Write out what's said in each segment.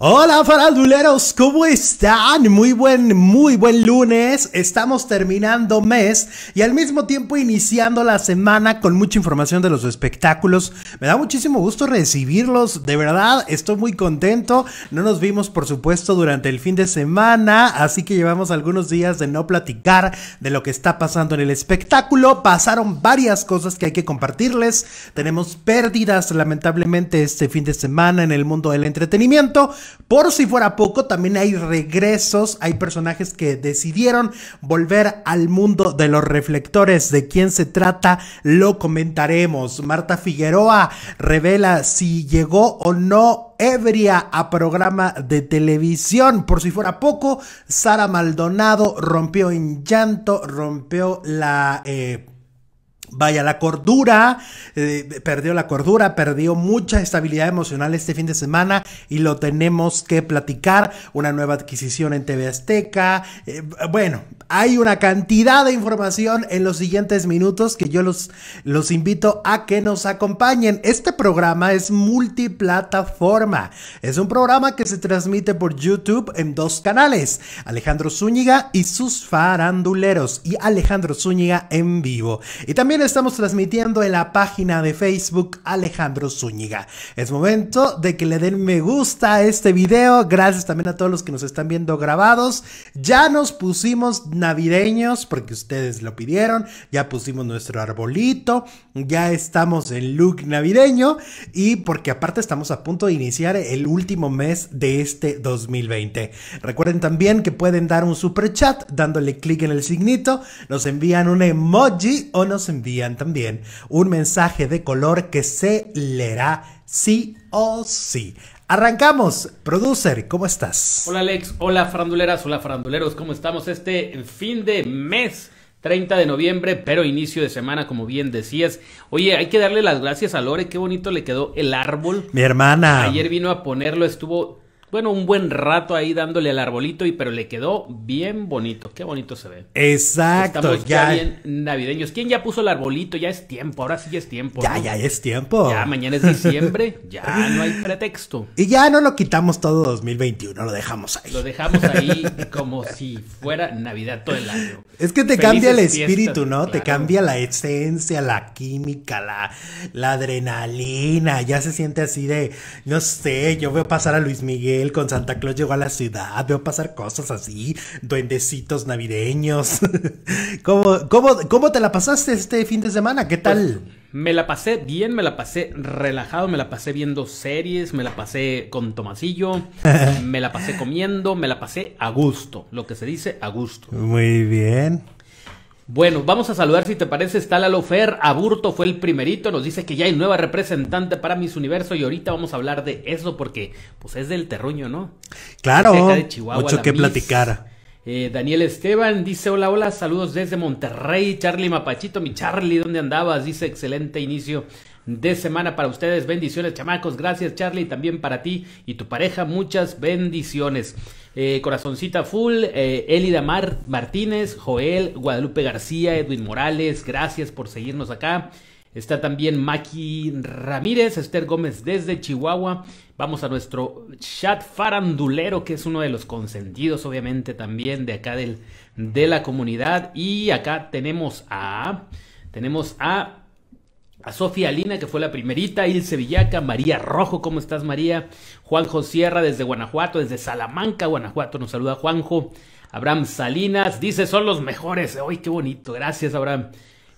Hola faranduleros, ¿cómo están? Muy buen, muy buen lunes. Estamos terminando mes y al mismo tiempo iniciando la semana con mucha información de los espectáculos. Me da muchísimo gusto recibirlos, de verdad, estoy muy contento. No nos vimos, por supuesto, durante el fin de semana, así que llevamos algunos días de no platicar de lo que está pasando en el espectáculo. Pasaron varias cosas que hay que compartirles. Tenemos pérdidas, lamentablemente, este fin de semana en el mundo del entretenimiento por si fuera poco, también hay regresos, hay personajes que decidieron volver al mundo de los reflectores. ¿De quién se trata? Lo comentaremos. Marta Figueroa revela si llegó o no ebria a programa de televisión. Por si fuera poco, Sara Maldonado rompió en llanto, rompió la... Eh, Vaya, la cordura, eh, perdió la cordura, perdió mucha estabilidad emocional este fin de semana y lo tenemos que platicar. Una nueva adquisición en TV Azteca. Eh, bueno, hay una cantidad de información en los siguientes minutos que yo los, los invito a que nos acompañen. Este programa es multiplataforma. Es un programa que se transmite por YouTube en dos canales, Alejandro Zúñiga y sus faranduleros y Alejandro Zúñiga en vivo. Y también estamos transmitiendo en la página de Facebook Alejandro Zúñiga. Es momento de que le den me gusta a este video. Gracias también a todos los que nos están viendo grabados. Ya nos pusimos navideños porque ustedes lo pidieron. Ya pusimos nuestro arbolito. Ya estamos en look navideño. Y porque aparte estamos a punto de iniciar el último mes de este 2020. Recuerden también que pueden dar un super chat dándole clic en el signito. Nos envían un emoji o nos envían también un mensaje de color que se leerá sí o sí. Arrancamos, producer, ¿cómo estás? Hola Alex, hola Franduleras. hola Franduleros. ¿cómo estamos este fin de mes? 30 de noviembre, pero inicio de semana, como bien decías. Oye, hay que darle las gracias a Lore, qué bonito le quedó el árbol. Mi hermana. Ayer vino a ponerlo, estuvo bueno, un buen rato ahí dándole al arbolito, y pero le quedó bien bonito. Qué bonito se ve. Exacto, Estamos ya. bien navideños. ¿Quién ya puso el arbolito? Ya es tiempo, ahora sí ya es tiempo. Ya, ya es tiempo. Ya, mañana es diciembre, ya no hay pretexto. Y ya no lo quitamos todo 2021, lo dejamos ahí. Lo dejamos ahí como si fuera Navidad todo el año. Es que te cambia el espíritu, ¿no? Te cambia la esencia, la química, la, adrenalina. Ya se siente así de, no sé, yo voy a pasar a Luis Miguel con Santa Claus llegó a la ciudad, veo pasar cosas así, duendecitos navideños. ¿Cómo, te la pasaste este fin de semana? ¿Qué tal? Pues, me la pasé bien, me la pasé relajado, me la pasé viendo series, me la pasé con Tomasillo, me la pasé comiendo, me la pasé a gusto, lo que se dice a gusto. Muy bien. Bueno, vamos a saludar si te parece. Está la Lofer, Aburto fue el primerito. Nos dice que ya hay nueva representante para Miss Universo. Y ahorita vamos a hablar de eso porque pues es del terruño, ¿no? Claro. Ocho mucho que platicar. Eh, Daniel Esteban dice: Hola, hola, saludos desde Monterrey. Charlie Mapachito, mi Charlie, ¿dónde andabas? Dice: Excelente inicio de semana para ustedes. Bendiciones, chamacos. Gracias, Charlie. También para ti y tu pareja. Muchas bendiciones. Eh, corazoncita Full, eh, Elida Martínez, Joel, Guadalupe García, Edwin Morales, gracias por seguirnos acá. Está también Maki Ramírez, Esther Gómez desde Chihuahua. Vamos a nuestro chat farandulero, que es uno de los consentidos, obviamente, también de acá del, de la comunidad. Y acá tenemos a. Tenemos a. A Sofía Lina, que fue la primerita, Ilse Sevillaca, María Rojo, ¿cómo estás, María? Juanjo Sierra desde Guanajuato, desde Salamanca, Guanajuato, nos saluda Juanjo. Abraham Salinas dice, son los mejores. ¡Ay, qué bonito! Gracias, Abraham.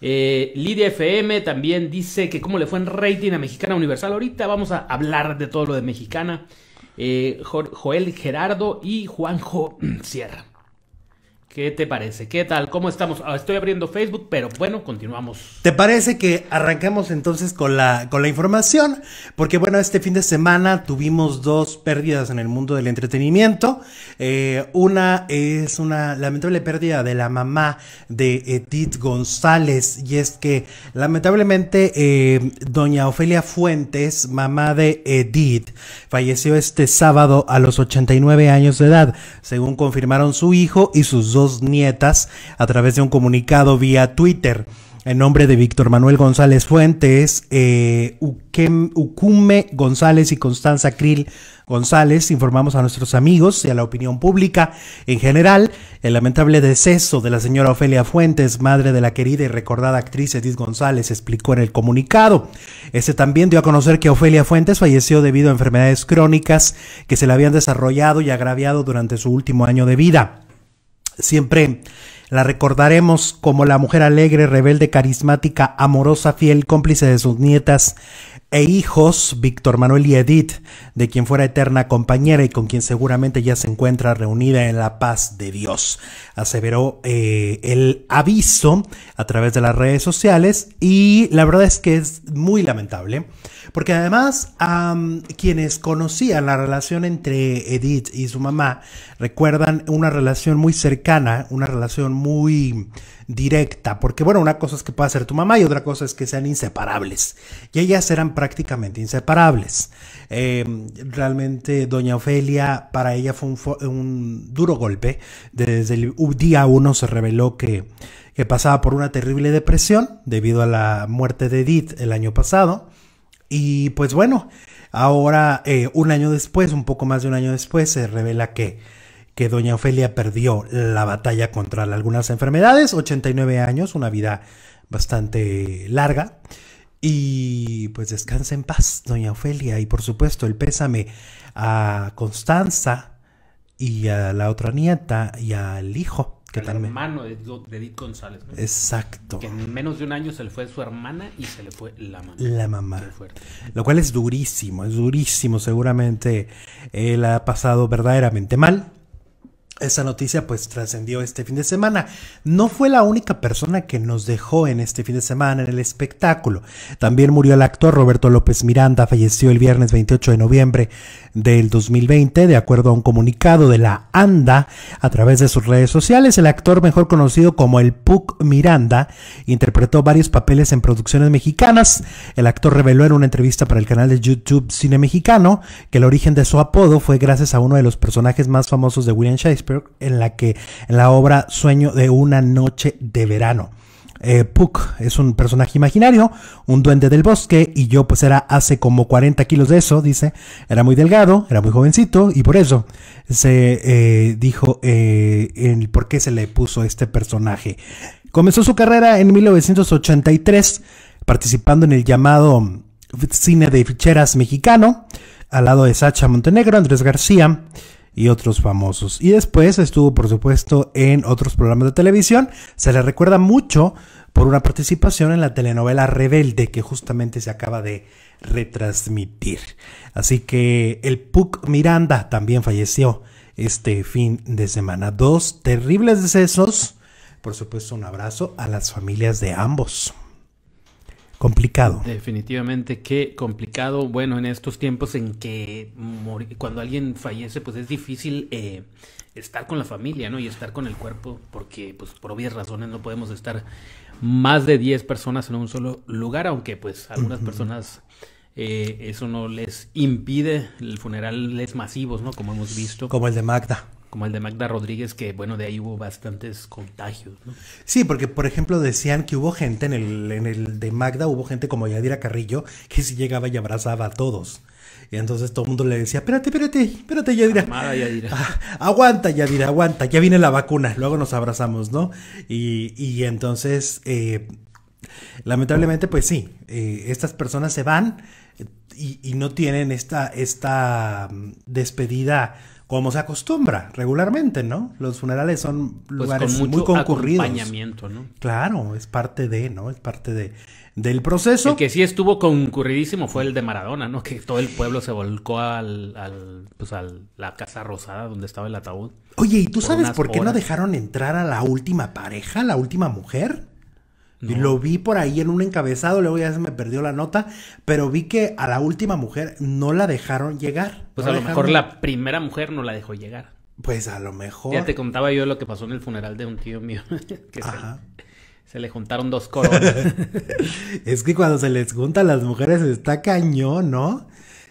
Eh, Lidia FM también dice que cómo le fue en rating a Mexicana Universal. Ahorita vamos a hablar de todo lo de Mexicana. Eh, Joel Gerardo y Juanjo Sierra. ¿Qué te parece? ¿Qué tal? ¿Cómo estamos? Ah, estoy abriendo Facebook, pero bueno, continuamos. ¿Te parece que arrancamos entonces con la, con la información? Porque bueno, este fin de semana tuvimos dos pérdidas en el mundo del entretenimiento. Eh, una es una lamentable pérdida de la mamá de Edith González. Y es que lamentablemente eh, doña Ofelia Fuentes, mamá de Edith, falleció este sábado a los 89 años de edad, según confirmaron su hijo y sus dos nietas a través de un comunicado vía Twitter. En nombre de Víctor Manuel González Fuentes, eh, González y Constanza Krill González, informamos a nuestros amigos y a la opinión pública en general el lamentable deceso de la señora Ofelia Fuentes, madre de la querida y recordada actriz Edith González, explicó en el comunicado. Este también dio a conocer que Ofelia Fuentes falleció debido a enfermedades crónicas que se le habían desarrollado y agraviado durante su último año de vida. Siempre la recordaremos como la mujer alegre, rebelde, carismática, amorosa, fiel, cómplice de sus nietas e hijos, Víctor Manuel y Edith, de quien fuera eterna compañera y con quien seguramente ya se encuentra reunida en la paz de Dios. Aseveró eh, el aviso a través de las redes sociales y la verdad es que es muy lamentable porque además, quienes conocían la relación entre Edith y su mamá recuerdan una relación muy cercana, una relación muy directa. Porque, bueno, una cosa es que pueda ser tu mamá y otra cosa es que sean inseparables. Y ellas eran prácticamente inseparables. Em, realmente, doña Ofelia, para ella fue un, duro golpe. Desde el día uno se reveló que que pasaba por una terrible depresión debido a la muerte de Edith el año pasado. Y pues bueno, ahora eh, un año después, un poco más de un año después, se revela que, que doña Ofelia perdió la batalla contra algunas enfermedades, 89 años, una vida bastante larga. Y pues descansa en paz, doña Ofelia, y por supuesto el pésame a Constanza y a la otra nieta y al hijo hermano de, Edith González. Exacto. Que en menos de un año se le fue su hermana y se le fue la mamá. La mamá. Lo cual es durísimo, es durísimo. Seguramente él ha pasado verdaderamente mal. Esa noticia pues trascendió este fin de semana. No fue la única persona que nos dejó en este fin de semana en el espectáculo. También murió el actor Roberto López Miranda, falleció el viernes 28 de noviembre del 2020, de acuerdo a un comunicado de la ANDA a través de sus redes sociales. El actor mejor conocido como el Puc Miranda interpretó varios papeles en producciones mexicanas. El actor reveló en una entrevista para el canal de YouTube Cine Mexicano que el origen de su apodo fue gracias a uno de los personajes más famosos de William Shakespeare en la que en la obra Sueño de una noche de verano. Eh, Puck es un personaje imaginario, un duende del bosque, y yo pues era hace como 40 kilos de eso, dice, era muy delgado, era muy jovencito, y por eso se eh, dijo eh, el por qué se le puso este personaje. Comenzó su carrera en 1983, participando en el llamado cine de ficheras mexicano, al lado de Sacha Montenegro, Andrés García, y otros famosos. Y después estuvo, por supuesto, en otros programas de televisión. Se le recuerda mucho por una participación en la telenovela Rebelde, que justamente se acaba de retransmitir. Así que el Puc Miranda también falleció este fin de semana. Dos terribles decesos. Por supuesto, un abrazo a las familias de ambos. Complicado. Definitivamente, qué complicado. Bueno, en estos tiempos en que cuando alguien fallece, pues es difícil eh, estar con la familia, ¿no? Y estar con el cuerpo, porque pues por obvias razones no podemos estar más de 10 personas en un solo lugar, aunque pues algunas personas eh, eso no les impide el funeral, funerales masivos, ¿no? Como hemos visto. Como el de Magda como el de Magda Rodríguez, que bueno, de ahí hubo bastantes contagios. ¿no? Sí, porque por ejemplo decían que hubo gente en el, en el de Magda, hubo gente como Yadira Carrillo, que si llegaba y abrazaba a todos. Y entonces todo el mundo le decía, espérate, espérate, espérate, Yadira. Yadira. Ah, aguanta, Yadira, aguanta, ya viene la vacuna, luego nos abrazamos, ¿no? Y, entonces, eh, lamentablemente, pues sí, eh, estas personas se van eh, y, y no tienen esta, esta mm, despedida como se acostumbra regularmente, ¿no? Los funerales son lugares pues con mucho muy concurridos. Acompañamiento, ¿no? Claro, es parte de, ¿no? Es parte de del proceso. El que sí estuvo concurridísimo fue el de Maradona, ¿no? Que todo el pueblo se volcó al, a pues, la casa rosada donde estaba el ataúd. Oye, ¿y tú sabes por qué no dejaron entrar a la última pareja, la última mujer? Lo vi por ahí en un encabezado, luego ya se me perdió la nota, pero vi que a la última mujer no la dejaron llegar. Pues a lo mejor la primera mujer no la dejó llegar. Pues a lo mejor. Ya te contaba yo lo que pasó en el funeral de un tío mío. que Se, le juntaron dos coronas. es que cuando se les juntan las mujeres está cañón, ¿no?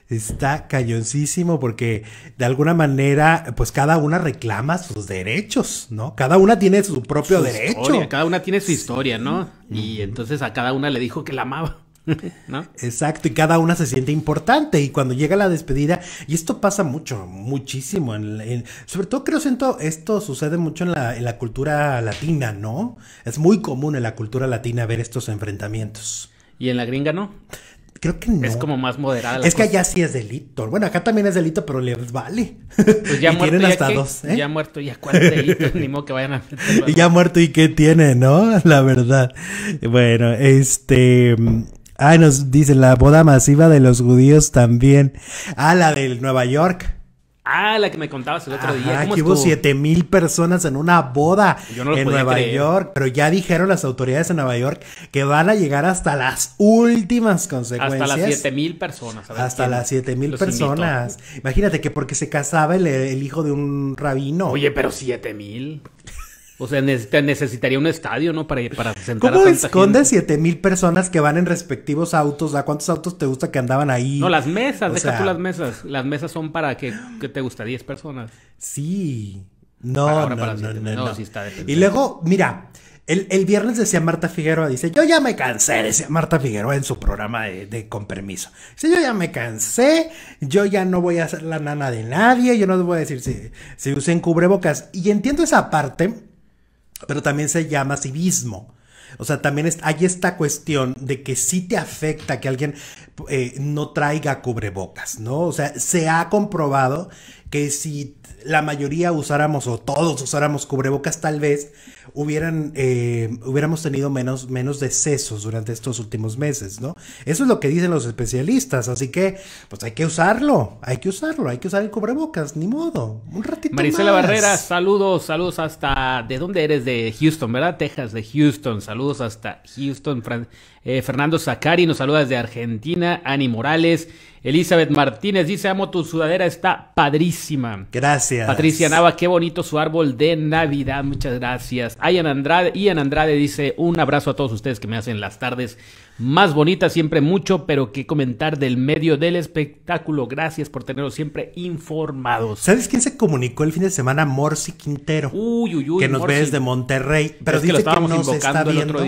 Está cañoncísimo porque de alguna manera, pues cada una reclama sus derechos, ¿no? Cada una tiene su propio derecho. cada una tiene su historia, ¿no? Y entonces a cada una le dijo que la amaba. ¿No? Exacto, y cada una se siente importante y cuando llega la despedida, y esto pasa mucho, muchísimo, en, sobre todo creo siento esto sucede mucho en la, en la cultura latina, ¿no? Es muy común en la cultura latina ver estos enfrentamientos. ¿Y en la gringa no? Creo que no. Es como más moderada. es que allá sí es delito. Bueno, acá también es delito, pero les vale. Pues ya muerto, tienen hasta ya dos. ¿eh? Ya muerto, ya cuatro delitos, ni modo que vayan a. ya muerto, ¿y qué tiene, no? La verdad. Bueno, este. Ah, nos dice la boda masiva de los judíos también. Ah, la del Nueva York. Ah, la que me contabas el otro día. ¿Cómo que hubo 7 mil personas en una boda en Nueva York. Pero ya dijeron las autoridades en Nueva York que van a llegar hasta las últimas consecuencias. Hasta las 7 mil personas. hasta las 7 mil personas. Imagínate que porque se casaba el, hijo de un rabino. Oye, pero 7 mil. O sea, necesitaría un estadio, ¿no? Para, para sentar ¿Cómo a tanta esconde siete mil personas que van en respectivos autos? ¿A cuántos autos te gusta que andaban ahí? No, las mesas, deja tú las mesas. Las mesas son para que, te gusta 10 personas. Sí. No, no, no, no, y luego, mira, el, el, viernes decía Marta Figueroa, dice, yo ya me cansé, decía Marta Figueroa en su programa de, Con Permiso. Dice, yo ya me cansé, yo ya no voy a ser la nana de nadie, yo no les voy a decir si, si usen cubrebocas. Y entiendo esa parte, pero también se llama civismo. O sea, también hay esta cuestión de que sí te afecta que alguien eh, no traiga cubrebocas, ¿no? O sea, se ha comprobado que si la mayoría usáramos o todos usáramos cubrebocas, tal vez hubieran, eh, hubiéramos tenido menos, menos decesos durante estos últimos meses, ¿no? Eso es lo que dicen los especialistas, así que pues hay que usarlo, hay que usarlo, hay que usar el cubrebocas, ni modo, un ratito Marisela Barrera, saludos, saludos hasta, ¿de dónde eres? De Houston, ¿verdad? Texas, de Houston, saludos hasta Houston, Fran eh, Fernando Zacari nos saluda desde Argentina. Ani Morales. Elizabeth Martínez dice, amo tu sudadera, está padrísima. Gracias. Patricia Nava, qué bonito su árbol de Navidad, muchas gracias. Ian Andrade, Ian Andrade dice, un abrazo a todos ustedes que me hacen las tardes más bonita, siempre mucho, pero qué comentar del medio del espectáculo. Gracias por tenerlos siempre informados. ¿Sabes quién se comunicó el fin de semana? Morsi Quintero. Uy, uy, uy. Que nos ve desde Monterrey. Pero dice nos está viendo.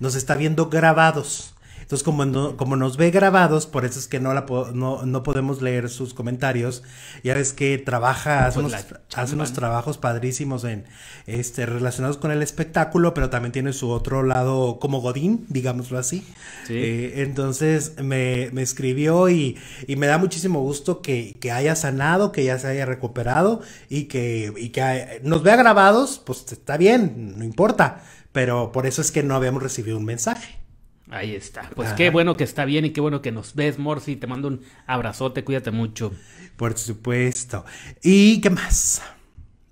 Nos está viendo grabados. Entonces, como, como nos ve grabados, por eso es que no, la no, no, podemos leer sus comentarios. Ya ves que trabaja, pues hace, unos, trabajos padrísimos en este relacionados con el espectáculo, pero también tiene su otro lado como Godín, digámoslo así. Eh, entonces me, me escribió y, me da muchísimo gusto que, haya sanado, que ya se haya recuperado y que, y que nos vea grabados, pues está bien, no importa. Pero por eso es que no habíamos recibido un mensaje. Ahí está. Pues qué bueno que está bien y qué bueno que nos ves, Morsi. Te mando un abrazote, cuídate mucho. Por supuesto. ¿Y qué más?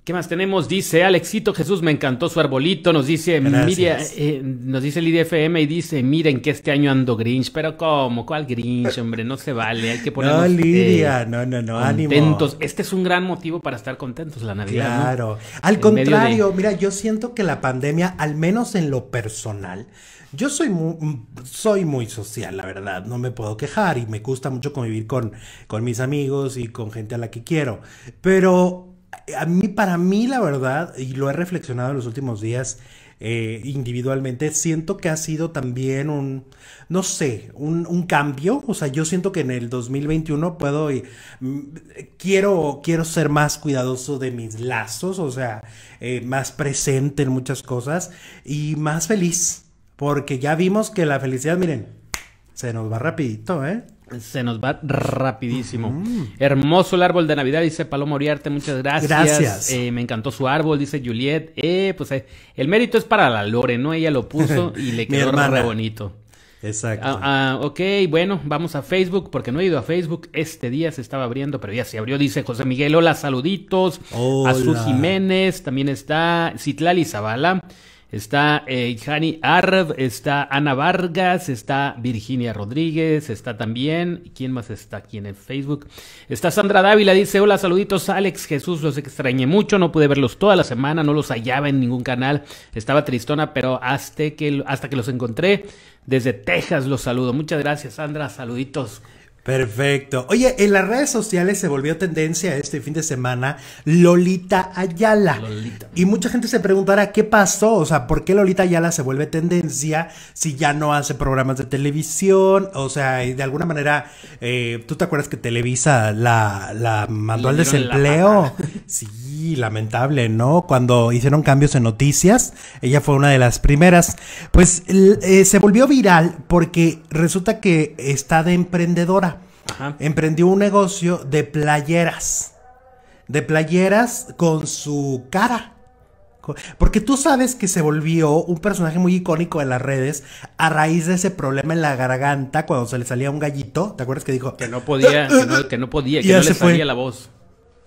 ¿Qué más tenemos? Dice Alexito Jesús, me encantó su arbolito. Nos dice eh, nos dice Lidia FM y dice, miren que este año ando Grinch. Pero ¿cómo? ¿Cuál Grinch, hombre? No se vale. Hay que ponernos No, eh, Lidia, no, no, no, contentos. Ánimo. Este es un gran motivo para estar contentos, la Navidad. Claro. Al contrario, mira, yo siento que la pandemia, al menos en lo personal, yo soy muy, mm, soy muy social, la verdad, no me puedo quejar y me gusta mucho convivir con, con mis amigos y con gente a la que quiero. Pero eh, a mí, para mí, la verdad, y lo he reflexionado en los últimos días, eh, individualmente, siento que ha sido también un, no sé, un, cambio. O sea, yo siento que en el 2021 puedo y mm, quiero, quiero ser más cuidadoso de mis lazos, o sea, eh, más presente en muchas cosas y más feliz. Porque ya vimos que la felicidad, miren, se nos va rapidito, ¿eh? Se nos va rapidísimo. Hermoso el árbol de Navidad, dice Paloma Oriarte, muchas gracias. Gracias. Eh, me encantó su árbol, dice Juliet. Eh, pues eh, el mérito es para la Lore, ¿no? Ella lo puso y le quedó re bonito. Exacto. Ah, ah, ok, bueno, vamos a Facebook, porque no he ido a Facebook. Este día se estaba abriendo, pero ya se abrió, dice José Miguel. Hola, saluditos. Hola. A su Jiménez, también está Citlali Zavala. Está eh, Hani Arv, está Ana Vargas, está Virginia Rodríguez, está también, ¿quién más está aquí en el Facebook? Está Sandra Dávila, dice, hola, saluditos, Alex, Jesús, los extrañé mucho, no pude verlos toda la semana, no los hallaba en ningún canal, estaba tristona, pero hasta que, hasta que los encontré desde Texas los saludo. Muchas gracias, Sandra, saluditos. Perfecto. Oye, en las redes sociales se volvió tendencia este fin de semana Lolita Ayala. Y mucha gente se preguntará qué pasó, o sea, ¿por qué Lolita Ayala se vuelve tendencia si ya no hace programas de televisión? O sea, de alguna manera, eh, ¿tú te acuerdas que Televisa la, la mandó al desempleo? Sí, lamentable, ¿no? Cuando hicieron cambios en noticias, ella fue una de las primeras. Pues eh, se volvió viral porque resulta que está de emprendedora. Emprendió un negocio de playeras. De playeras con su cara. Porque tú sabes que se volvió un personaje muy icónico en las redes a raíz de ese problema en la garganta cuando se le salía un gallito. ¿Te acuerdas que dijo? Que no podía, que no, podía, que no le salía la voz.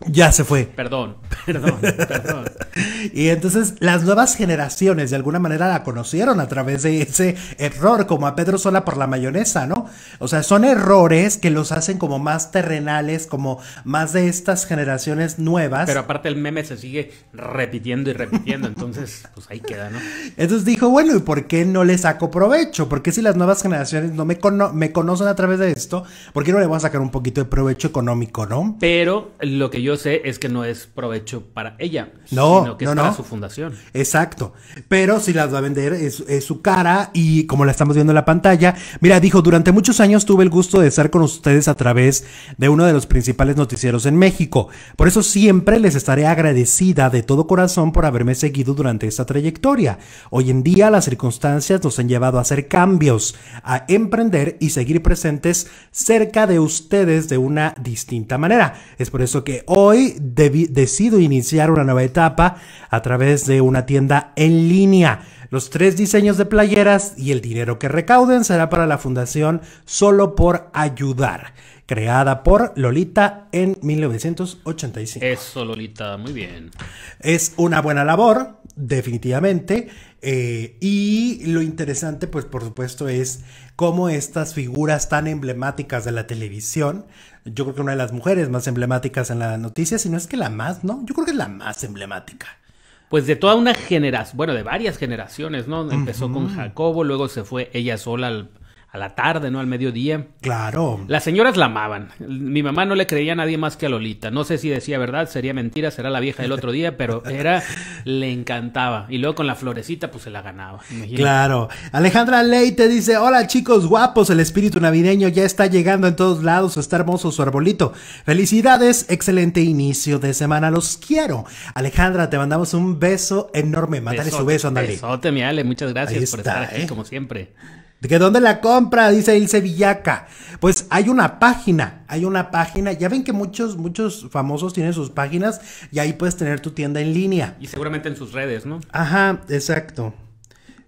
Ya se fue. Perdón, perdón, perdón. y entonces las nuevas generaciones de alguna manera la conocieron a través de ese error, como a Pedro Sola por la mayonesa, ¿no? O sea, son errores que los hacen como más terrenales, como más de estas generaciones nuevas. Pero aparte el meme se sigue repitiendo y repitiendo, entonces pues ahí queda, ¿no? Entonces dijo, bueno, ¿y por qué no le saco provecho? Porque si las nuevas generaciones no me, me conocen a través de esto, ¿por qué no le voy a sacar un poquito de provecho económico, ¿no? Pero lo que yo yo sé es que no es provecho para ella, no, sino que no, es para su fundación. Exacto. Pero si las va a vender es, es, su cara y como la estamos viendo en la pantalla, mira, dijo, durante muchos años tuve el gusto de estar con ustedes a través de uno de los principales noticieros en México. Por eso siempre les estaré agradecida de todo corazón por haberme seguido durante esta trayectoria. Hoy en día las circunstancias nos han llevado a hacer cambios, a emprender y seguir presentes cerca de ustedes de una distinta manera. Es por eso que hoy hoy decido iniciar una nueva etapa a través de una tienda en línea. Los tres diseños de playeras y el dinero que recauden será para la fundación Solo por Ayudar, creada por Lolita en 1985. Eso, Lolita, muy bien. Es una buena labor, definitivamente. Eh, y lo interesante, pues por supuesto, es cómo estas figuras tan emblemáticas de la televisión, yo creo que una de las mujeres más emblemáticas en la noticia, si no es que la más, ¿no? Yo creo que es la más emblemática. Pues de toda una generación, bueno, de varias generaciones, ¿no? Empezó con Jacobo, luego se fue ella sola al, a la tarde, ¿no? Al mediodía. Claro. Las señoras la amaban. Mi mamá no le creía a nadie más que a Lolita. No sé si decía verdad, sería mentira, será la vieja del otro día, pero era, le encantaba. Y luego con la florecita, pues se la ganaba. Claro. Alejandra Ley te dice, hola chicos guapos, el espíritu navideño ya está llegando en todos lados, está hermoso su arbolito. Felicidades, excelente inicio de semana, los quiero. Alejandra, te mandamos un beso enorme. Mandale su beso, andale. Besote, mi Ale, muchas gracias por estar aquí, ¿eh? como siempre. ¿De dónde la compra? Dice Ilse Villaca. Pues hay una página, hay una página. Ya ven que muchos, muchos famosos tienen sus páginas y ahí puedes tener tu tienda en línea. Y seguramente en sus redes, ¿no? Ajá, exacto.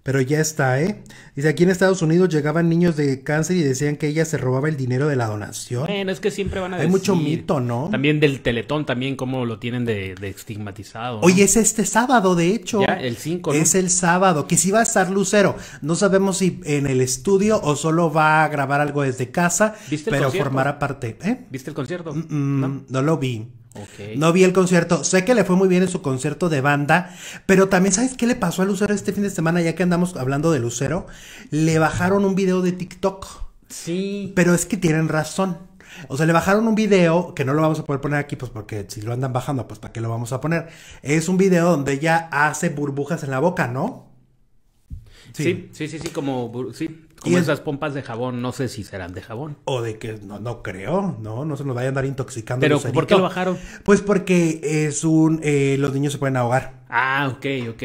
Pero ya está, ¿eh? Dice, aquí en Estados Unidos llegaban niños de cáncer y decían que ella se robaba el dinero de la donación. Bueno, es que siempre van a Hay mucho mito, ¿no? También del teletón, también cómo lo tienen de, estigmatizado. Oye, es este sábado, de hecho. Ya, el 5, Es el sábado, que sí va a estar Lucero. No sabemos si en el estudio o solo va a grabar algo desde casa, ¿Viste el pero formará parte. ¿eh? ¿Viste el concierto? no lo vi. No vi el concierto. Sé que le fue muy bien en su concierto de banda, pero también sabes qué le pasó a Lucero este fin de semana, ya que andamos hablando de Lucero, le bajaron un video de TikTok. Sí. Pero es que tienen razón. O sea, le bajaron un video, que no lo vamos a poder poner aquí, pues porque si lo andan bajando, pues ¿para qué lo vamos a poner? Es un video donde ella hace burbujas en la boca, ¿no? Sí, sí, sí, sí, como, sí, como esas pompas de jabón, no sé si serán de jabón. O de que no, no creo, no, no se nos vaya a andar intoxicando. Pero ¿por qué lo bajaron? Pues porque es un, eh, los niños se pueden ahogar. Ah, ok, ok.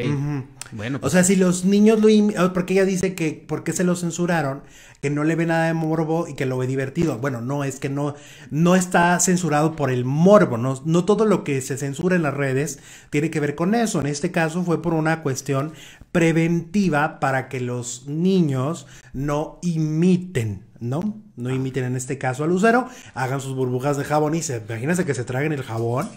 Bueno. O pues sea, si los niños lo, porque ella dice que, ¿por qué se lo censuraron? Que no le ve nada de morbo y que lo ve divertido. Bueno, no, es que no, no está censurado por el morbo, no, no todo lo que se censura en las redes tiene que ver con eso. En este caso fue por una cuestión preventiva para que los niños no imiten, ¿no? No imiten en este caso al Lucero, hagan sus burbujas de jabón y se, imagínense que se traguen el jabón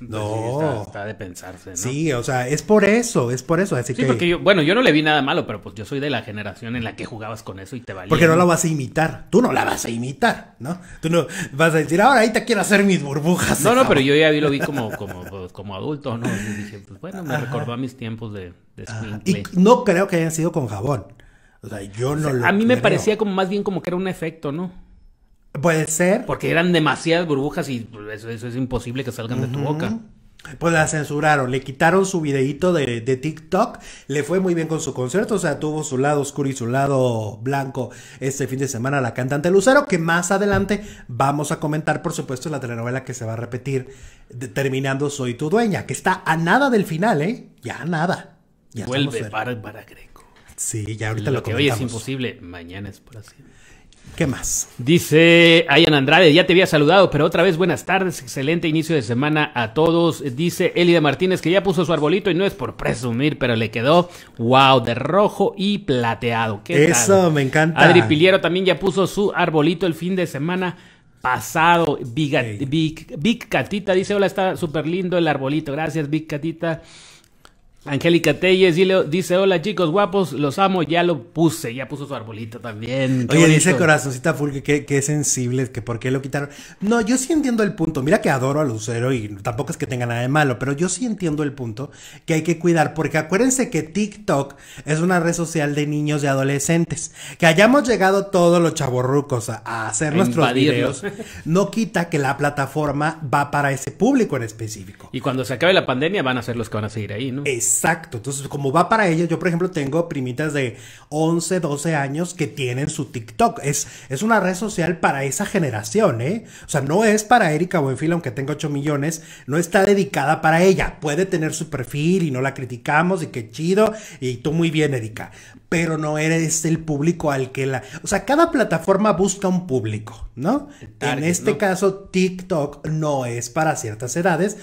no. está, de pensarse, ¿no? Sí, o sea, es por eso, es por eso. Así que... yo, bueno, yo no le vi nada malo, pero pues yo soy de la generación en la que jugabas con eso y te valía. Porque no la vas a imitar. Tú no la vas a imitar, ¿no? Tú no vas a decir, ahora ahí te quiero hacer mis burbujas. No, no, pero yo ya lo vi como, como, pues, como adulto, ¿no? Y dije, pues bueno, me recordó a mis tiempos de, Y no creo que hayan sido con jabón. O sea, yo no A mí me parecía como más bien como que era un efecto, ¿no? Puede ser. Porque eran demasiadas burbujas y pues, eso, es imposible que salgan de tu boca. Pues la censuraron, le quitaron su videíto de, de, TikTok, le fue muy bien con su concierto, o sea, tuvo su lado oscuro y su lado blanco este fin de semana la cantante Lucero, que más adelante vamos a comentar, por supuesto, la telenovela que se va a repetir, terminando Soy tu dueña, que está a nada del final, ¿eh? Ya a nada. Ya Vuelve para, Greco. Sí, ya ahorita lo, lo que hoy es imposible, mañana es por así. ¿Qué más? Dice Ayan Andrade, ya te había saludado, pero otra vez buenas tardes, excelente inicio de semana a todos. Dice Elida Martínez que ya puso su arbolito y no es por presumir, pero le quedó wow, de rojo y plateado. ¿Qué Eso me encanta. Adri Piliero también ya puso su arbolito el fin de semana pasado. Big, Big, Big Catita dice, hola, está súper lindo el arbolito. Gracias, Big Catita. Angélica Telles dice, hola chicos guapos, los amo, ya lo puse, ya puso su arbolito también. Oye, dice corazoncita Ful que, que sensible, que por qué lo quitaron. No, yo sí entiendo el punto, mira que adoro a Lucero y tampoco es que tenga nada de malo, pero yo sí entiendo el punto que hay que cuidar, porque acuérdense que TikTok es una red social de niños y adolescentes, que hayamos llegado todos los chaborrucos a, hacer nuestros videos, no quita que la plataforma va para ese público en específico. Y cuando se acabe la pandemia van a ser los que van a seguir ahí, ¿no? Exacto, entonces como va para ella, yo por ejemplo tengo primitas de 11, 12 años que tienen su TikTok, es, es una red social para esa generación, ¿eh? O sea, no es para Erika Buenfil, aunque tenga 8 millones, no está dedicada para ella, puede tener su perfil y no la criticamos y qué chido, y tú muy bien Erika, pero no eres el público al que la... O sea, cada plataforma busca un público, ¿no? en este caso, TikTok no es para ciertas edades,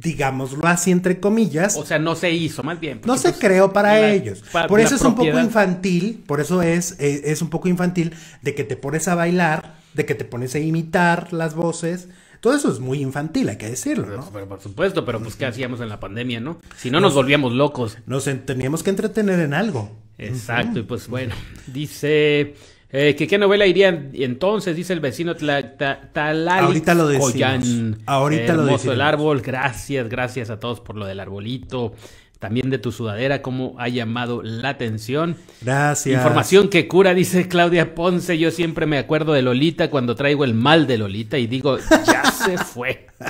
digámoslo así entre comillas. O sea, no se hizo, más bien. No se pues, creó para ellos. por eso es un poco infantil, por eso es, eh, es, un poco infantil de que te pones a bailar, de que te pones a imitar las voces. Todo eso es muy infantil, hay que decirlo, ¿no? Pero, por supuesto, pero pues ¿qué hacíamos en la pandemia, no? Si no nos, volvíamos locos. Nos teníamos que entretener en algo. Exacto, y pues bueno, dice... Eh, ¿Qué novela iría entonces? Dice el vecino tla, Ahorita lo decimos. Ahorita lo el árbol. Gracias, gracias a todos por lo del arbolito. También de tu sudadera, cómo ha llamado la atención. Gracias. Información que cura, dice Claudia Ponce. Yo siempre me acuerdo de Lolita cuando traigo el mal de Lolita y digo, ya se fue.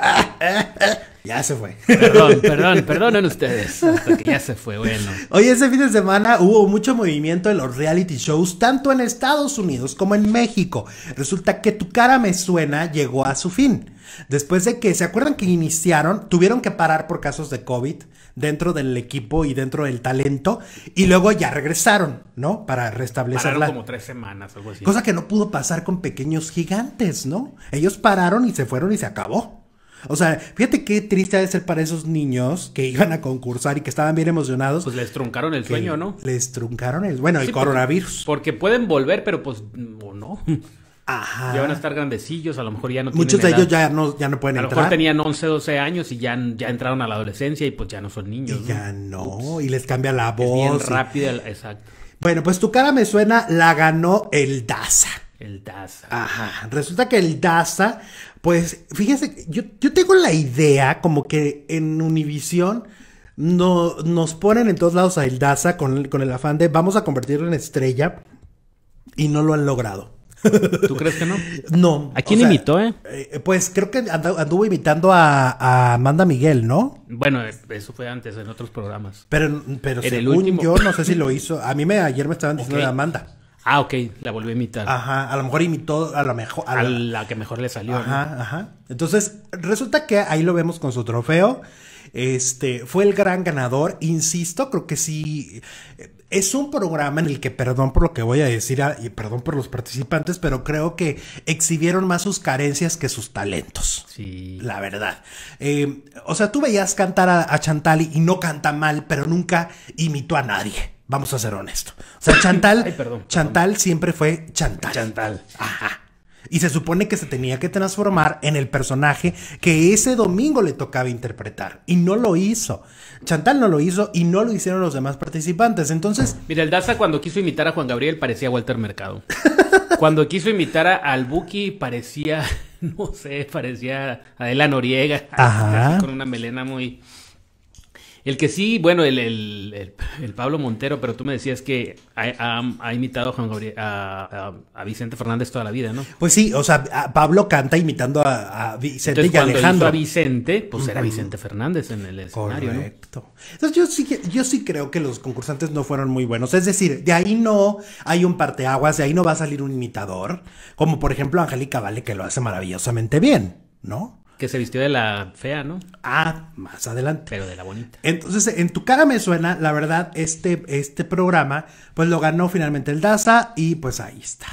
Ah, ah, ah, ya se fue. Perdón, perdón, perdonen ustedes. ya se fue, bueno. Hoy ese fin de semana hubo mucho movimiento en los reality shows, tanto en Estados Unidos como en México. Resulta que Tu cara me suena llegó a su fin. Después de que, ¿se acuerdan que iniciaron? Tuvieron que parar por casos de COVID dentro del equipo y dentro del talento. Y luego ya regresaron, ¿no? Para restablecer pararon como tres semanas, algo así. Cosa que no pudo pasar con pequeños gigantes, ¿no? Ellos pararon y se fueron y se acabó. O sea, fíjate qué triste ha de ser para esos niños que iban a concursar y que estaban bien emocionados. Pues les truncaron el sueño, ¿no? Les truncaron el. Bueno, el coronavirus. Porque, pueden volver, pero pues, mm, o no. Ajá. Ya van a estar grandecillos, a lo mejor ya no Muchos de ellos ya no, ya no pueden entrar. A lo mejor tenían 11, 12 años y ya, ya entraron a la adolescencia y pues ya no son niños. Y ya no, y les cambia la voz. bien rápida, exacto. Bueno, pues tu cara me suena, la ganó el Daza. El Daza. Ajá. Resulta que el Daza pues fíjense, yo, tengo la idea como que en Univisión no, nos ponen en todos lados a eldaza con, con el afán de vamos a convertirlo en estrella y no lo han logrado. ¿Tú crees que no? No. ¿A quién imitó, eh? eh? Pues creo que anduvo imitando a, a, Amanda Miguel, ¿no? Bueno, eh, eso fue antes, en otros programas. Pero, pero según yo, no sé si lo hizo. A mí me, ayer me estaban diciendo de Amanda. Ah, ok, la volvió a imitar. Ajá, a lo mejor imitó a la mejor. A, la... que mejor le salió. Ajá, ajá. Entonces, resulta que ahí lo vemos con su trofeo. Este fue el gran ganador, insisto, creo que sí. Eh, es un programa en el que, perdón por lo que voy a decir ah, y perdón por los participantes, pero creo que exhibieron más sus carencias que sus talentos. Sí. La verdad. Eh, o sea, tú veías cantar a, a Chantal y no canta mal, pero nunca imitó a nadie. Vamos a ser honestos. O sea, Chantal, Chantal siempre fue Chantal. Chantal. Ajá. Y se supone que se tenía que transformar en el personaje que ese domingo le tocaba interpretar. Y no lo hizo. Chantal no lo hizo y no lo hicieron los demás participantes. Entonces. Mira, el Daza cuando quiso imitar a Juan Gabriel parecía Walter Mercado. cuando quiso imitar a, al Buki parecía. No sé, parecía Adela Noriega. Ajá. Con una melena muy. El que sí, bueno, el, el, Pablo Montero, pero tú me decías que ha, imitado a, Juan a, Vicente Fernández toda la vida, ¿no? Pues sí, o sea, Pablo canta imitando a, Vicente y Alejandro. a Vicente, pues era Vicente Fernández en el escenario, Correcto. Entonces yo sí, yo sí creo que los concursantes no fueron muy buenos. Es decir, de ahí no hay un parteaguas, de ahí no va a salir un imitador, como por ejemplo Angélica Vale, que lo hace maravillosamente bien, ¿no? Que se vistió de la fea, ¿no? Ah, más adelante. Pero de la bonita. Entonces, en tu cara me suena, la verdad, este, este programa, pues lo ganó finalmente el Daza y pues ahí está.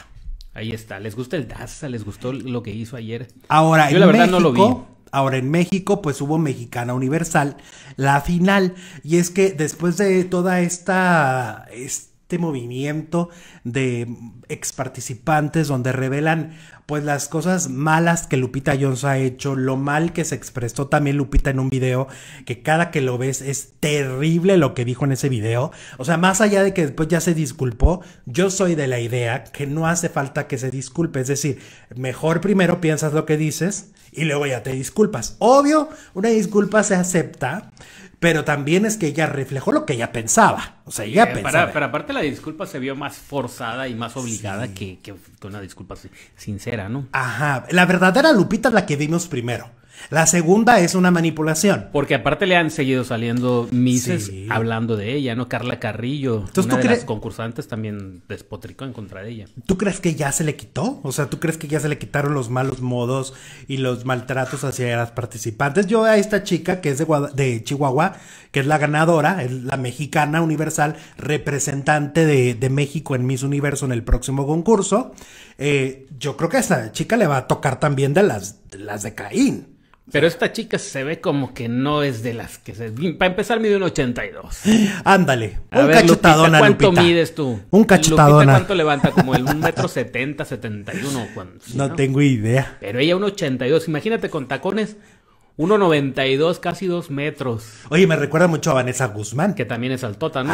Ahí está. ¿Les gusta el Daza? ¿Les gustó lo que hizo ayer? Ahora, Yo en la verdad México, no lo vi. Ahora en México, pues hubo Mexicana Universal, la final. Y es que después de toda esta, esta este movimiento de ex participantes donde revelan pues las cosas malas que Lupita Jones ha hecho, lo mal que se expresó también Lupita en un video, que cada que lo ves es terrible lo que dijo en ese video. O sea, más allá de que después ya se disculpó, yo soy de la idea que no hace falta que se disculpe, es decir, mejor primero piensas lo que dices y luego ya te disculpas. Obvio, una disculpa se acepta, pero también es que ella reflejó lo que ella pensaba. O sea, ella eh, pensaba. pero aparte la disculpa se vio más forzada y más obligada que, que, una disculpa sincera, ¿no? Ajá. La verdadera Lupita es la que vimos primero. La segunda es una manipulación. Porque aparte le han seguido saliendo mises hablando de ella, ¿no? Carla Carrillo, Entonces, de concursantes también despotricó en contra de ella. ¿Tú crees que ya se le quitó? O sea, ¿tú crees que ya se le quitaron los malos modos y los maltratos hacia las participantes? Yo a esta chica que es de, Chihuahua, que es la ganadora, es la mexicana universal, representante de, México en Miss Universo en el próximo concurso, eh, yo creo que a esta chica le va a tocar también de las, de las de Caín. Pero esta chica se ve como que no es de las que se... Para empezar, mide un 82. Ándale. un ver, Lupita, ¿Cuánto mides tú? Un cachetadona. ¿Cuánto levanta? Como el 1,70 metro 71. no, tengo idea. Pero ella un 82. Imagínate con tacones. 1,92, casi 2 metros. Oye, me recuerda mucho a Vanessa Guzmán. Que también es altota, ¿no?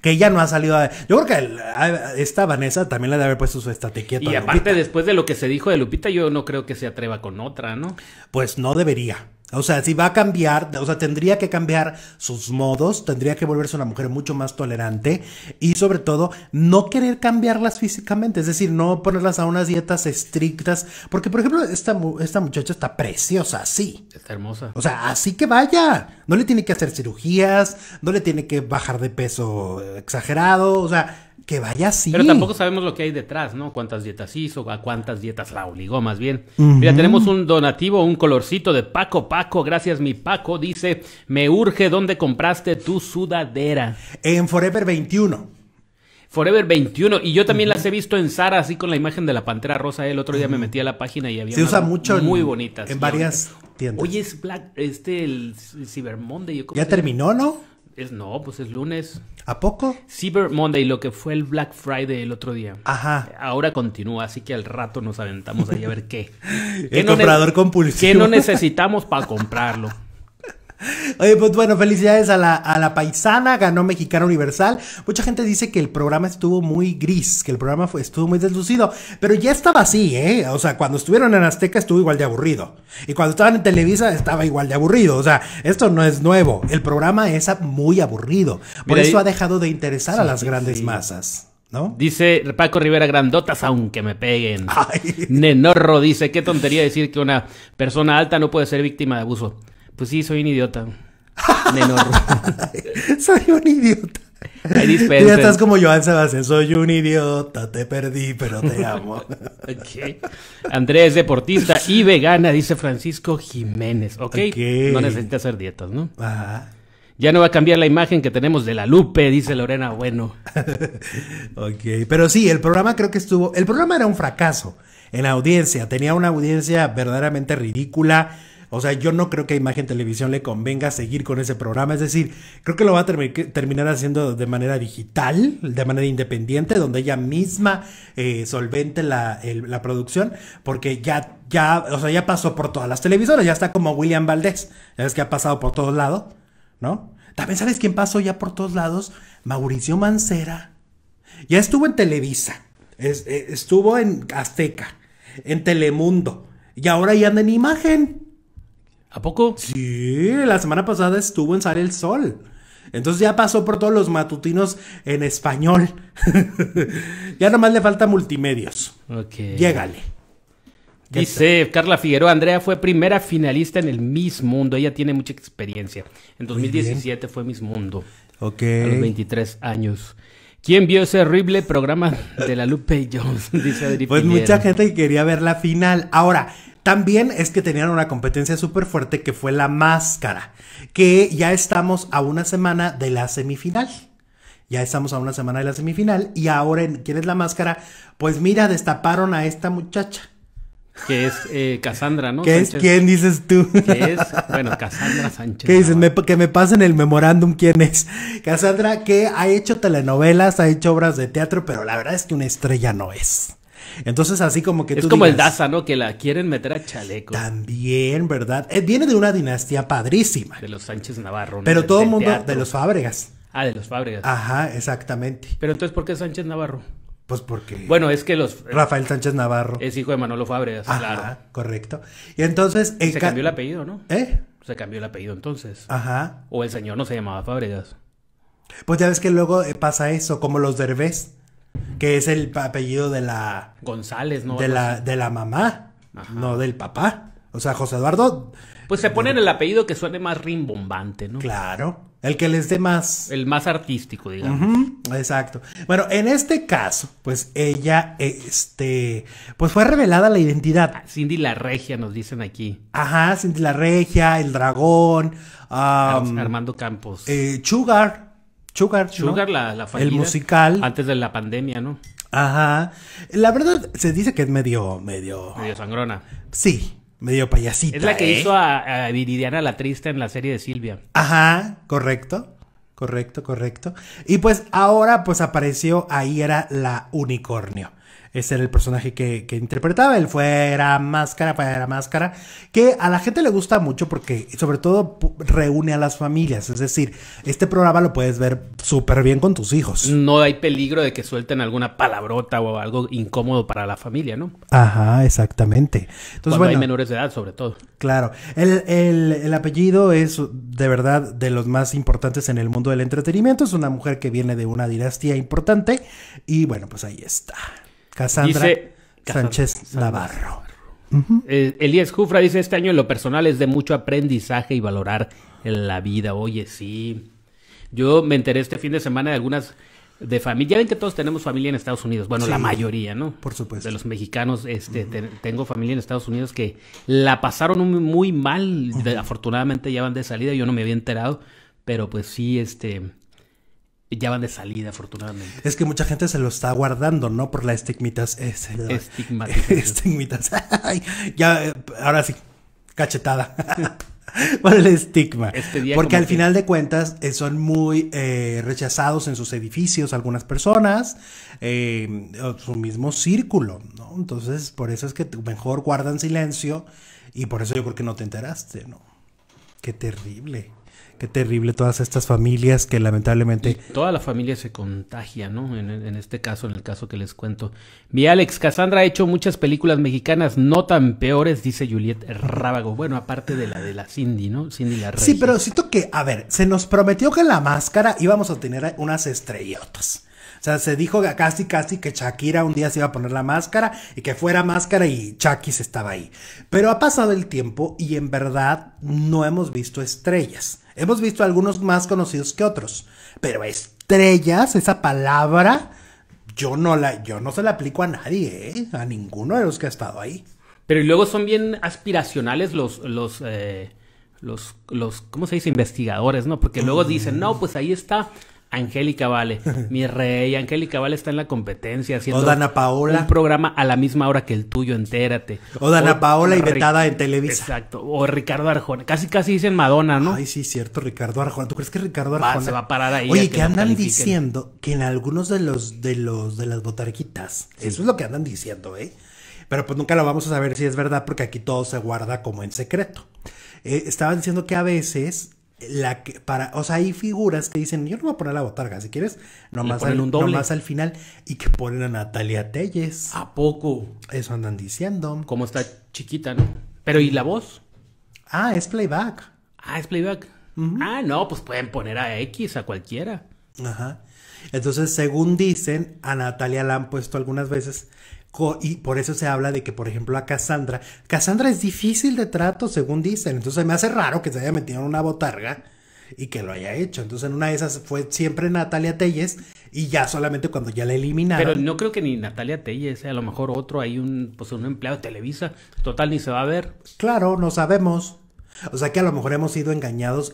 Que ya no ha salido a... Yo creo que esta Vanessa también le debe haber puesto su estatequieta. Y aparte, después de lo que se dijo de Lupita, yo no creo que se atreva con otra, ¿no? Pues no debería. O sea, si va a cambiar, o sea, tendría que cambiar sus modos, tendría que volverse una mujer mucho más tolerante y sobre todo no querer cambiarlas físicamente, es decir, no ponerlas a unas dietas estrictas, porque por ejemplo, esta, esta muchacha está preciosa, sí, Está hermosa. O sea, así que vaya, no le tiene que hacer cirugías, no le tiene que bajar de peso exagerado, o sea, que vaya así. Pero tampoco sabemos lo que hay detrás, ¿no? Cuántas dietas hizo, a cuántas dietas la obligó, más bien. Mira, tenemos un donativo, un colorcito de Paco Paco. Gracias, mi Paco. Dice, me urge dónde compraste tu sudadera. En Forever 21. Forever 21. Y yo también las he visto en Sara, así con la imagen de la pantera rosa. El otro día me metí a la página y había. Se usa mucho. Muy bonitas. En varias tiendas. Oye, es Black, este, el Cyber Monday. ¿Ya terminó, no? no, pues es lunes. ¿A poco? Cyber Monday, lo que fue el Black Friday el otro día. Ajá. Ahora continúa, así que al rato nos aventamos ahí a ver qué. el comprador compulsivo. ¿Qué no necesitamos para comprarlo? Oye, pues bueno, felicidades a la, paisana, ganó Mexicana Universal. Mucha gente dice que el programa estuvo muy gris, que el programa estuvo muy deslucido, pero ya estaba así, ¿eh? O sea, cuando estuvieron en Azteca estuvo igual de aburrido. Y cuando estaban en Televisa estaba igual de aburrido. O sea, esto no es nuevo. El programa es muy aburrido. Por eso ha dejado de interesar a las grandes masas. ¿No? Dice Paco Rivera, grandotas aunque me peguen. Nenorro dice, qué tontería decir que una persona alta no puede ser víctima de abuso. Pues sí, soy un idiota. Menor. soy un idiota. Tú ya estás como Joan Sebastián, soy un idiota, te perdí, pero te amo. okay. Andrés, deportista y vegana, dice Francisco Jiménez. No necesita hacer dietas, ¿no? Ajá. Ya no va a cambiar la imagen que tenemos de la Lupe, dice Lorena Bueno. ok, pero sí, el programa creo que estuvo. El programa era un fracaso en la audiencia. Tenía una audiencia verdaderamente ridícula. O sea, yo no creo que a Imagen Televisión le convenga seguir con ese programa. Es decir, creo que lo va a terminar haciendo de manera digital, de manera independiente, donde ella misma eh, solvente la, producción, porque ya ya, o sea, ya pasó por todas las televisoras, ya está como William Valdés, ya que ha pasado por todos lados, ¿no? También sabes quién pasó ya por todos lados, Mauricio Mancera. Ya estuvo en Televisa, eh, estuvo en Azteca, en Telemundo, y ahora ya anda en imagen. ¿A poco? Sí, la semana pasada estuvo en Sar el Sol. Entonces ya pasó por todos los matutinos en español. ya nomás le falta multimedios. Ok. Llégale. Dice Carla Figueroa, Andrea fue primera finalista en el Miss Mundo. Ella tiene mucha experiencia. En 2017 fue Miss Mundo. Ok. A los 23 años. ¿Quién vio ese horrible programa de la Lupe Jones? Dice Pues mucha gente que quería ver la final. Ahora, también es que tenían una competencia súper fuerte que fue la máscara, que ya estamos a una semana de la semifinal. Ya estamos a una semana de la semifinal y ahora ¿Quién es la máscara? Pues mira, destaparon a esta muchacha que es eh, Cassandra, ¿no? ¿Qué es? ¿Quién dices tú? Que es, bueno, Cassandra Sánchez. ¿Qué dices? Me, que me pasen el memorándum quién es. Cassandra que ha hecho telenovelas, ha hecho obras de teatro, pero la verdad es que una estrella no es. Entonces, así como que es tú. Es como el Daza, ¿no? Que la quieren meter a chaleco. También, ¿verdad? Eh, viene de una dinastía padrísima. De los Sánchez Navarro. Pero todo el mundo. De los Fábregas. Ah, de los Fábregas. Ajá, exactamente. Pero entonces, ¿por qué Sánchez Navarro? Pues porque. Bueno, es que los. Eh, Rafael Sánchez Navarro. Es hijo de Manolo Fábregas, Correcto. Y entonces. se cambió el apellido, ¿no? ¿Eh? Se cambió el apellido entonces. Ajá. O el señor no se llamaba Fábregas. Pues ya ves que luego eh, pasa eso, como los Derbez, que es el apellido de la. González, ¿no? De, la, de la mamá, no del papá. O sea, José Eduardo pues se ponen el apellido que suene más rimbombante, ¿no? Claro. El que les dé más. El más artístico, digamos. exacto. Bueno, en este caso, pues ella, este, pues fue revelada la identidad. Ah, Cindy la Regia, nos dicen aquí. Ajá, Cindy la Regia, el dragón. Armando Campos. Eh, Sugar. Sugar. Sugar, la, El musical. Antes de la pandemia, ¿no? Ajá. La verdad, se dice que es medio, medio. Medio sangrona. Sí, medio payasita. Es la que ¿eh? hizo a, a, Viridiana la Triste en la serie de Silvia. Ajá, correcto. Correcto, correcto. Y pues ahora pues apareció ahí era la unicornio. Ese era el personaje que, interpretaba. Él fuera máscara, la máscara. Que a la gente le gusta mucho porque, sobre todo, reúne a las familias. Es decir, este programa lo puedes ver súper bien con tus hijos. No hay peligro de que suelten alguna palabrota o algo incómodo para la familia, ¿no? Ajá, exactamente. Entonces, hay menores de edad, sobre todo. Claro. El, el apellido es de verdad de los más importantes en el mundo del entretenimiento. Es una mujer que viene de una dinastía importante. Y bueno, pues ahí está. Casandra Sánchez Navarro. Eh, Elías Jufra dice, este año en lo personal es de mucho aprendizaje y valorar la vida. Oye, sí. Yo me enteré este fin de semana de algunas de familia. Ya ven que todos tenemos familia en Estados Unidos. Bueno, la mayoría, ¿no? Por supuesto. De los mexicanos, este, tengo familia en Estados Unidos que la pasaron muy, mal. afortunadamente ya van de salida, yo no me había enterado. Pero pues sí, este, ya van de salida, afortunadamente. Es que mucha gente se lo está guardando, ¿no? Por la estigmitas, es, Estigmitas. Eh, ahora sí, cachetada. Por el estigma. Porque al final de cuentas eh, son muy eh, rechazados en sus edificios algunas personas, su mismo círculo, ¿no? Entonces, por eso es que mejor guardan silencio y por eso yo creo que no te enteraste, ¿no? Qué terrible. Qué terrible todas estas familias que lamentablemente... toda la familia se contagia, ¿no? En, este caso, en el caso que les cuento. Mi Alex, Cassandra ha hecho muchas películas mexicanas no tan peores, dice Juliette Rábago. Bueno, aparte de la de la Cindy, ¿no? Cindy la Sí, pero siento que, a ver, se nos prometió que en la máscara íbamos a tener unas estrellotas. O sea, se dijo casi casi que Shakira un día se iba a poner la máscara y que fuera máscara y se estaba ahí. Pero ha pasado el tiempo y en verdad no hemos visto estrellas. Hemos visto algunos más conocidos que otros, pero estrellas, esa palabra, yo no, la, yo no se la aplico a nadie, ¿eh? a ninguno de los que ha estado ahí. Pero luego son bien aspiracionales los, los, eh, los, los, ¿cómo se dice? Investigadores, ¿no? Porque luego dicen, mm. no, pues ahí está Angélica Vale, mi rey, Angélica Vale está en la competencia haciendo Paola. un programa a la misma hora que el tuyo, entérate. O Dana Paola o, inventada en Televisa. Exacto, o Ricardo Arjona, casi casi dicen Madonna, ¿no? Ay, sí, cierto, Ricardo Arjona. ¿Tú crees que Ricardo Arjona va, se va a parar ahí? Oye, que, andan diciendo que en algunos de los de los de las botarquitas, eso es lo que andan diciendo, ¿eh? Pero pues nunca lo vamos a saber si es verdad porque aquí todo se guarda como en secreto. Eh, estaban diciendo que a veces la que para, o sea, hay figuras que dicen, yo no voy a poner la botarga, si quieres, nomás, al, nomás al final, y que ponen a Natalia Telles. ¿A poco? Eso andan diciendo. Como está chiquita, ¿no? Pero ¿y la voz? Ah, es playback. Ah, es playback. Ah, no, pues pueden poner a X, a cualquiera. Ajá. Entonces, según dicen, a Natalia la han puesto algunas veces y por eso se habla de que, por ejemplo, a Cassandra, Cassandra es difícil de trato, según dicen. Entonces me hace raro que se haya metido en una botarga y que lo haya hecho. Entonces en una de esas fue siempre Natalia Telles y ya solamente cuando ya la eliminaron. Pero no creo que ni Natalia Telles, eh, a lo mejor otro Hay un, pues un empleado de Televisa, total ni se va a ver. Claro, no sabemos. O sea que a lo mejor hemos sido engañados.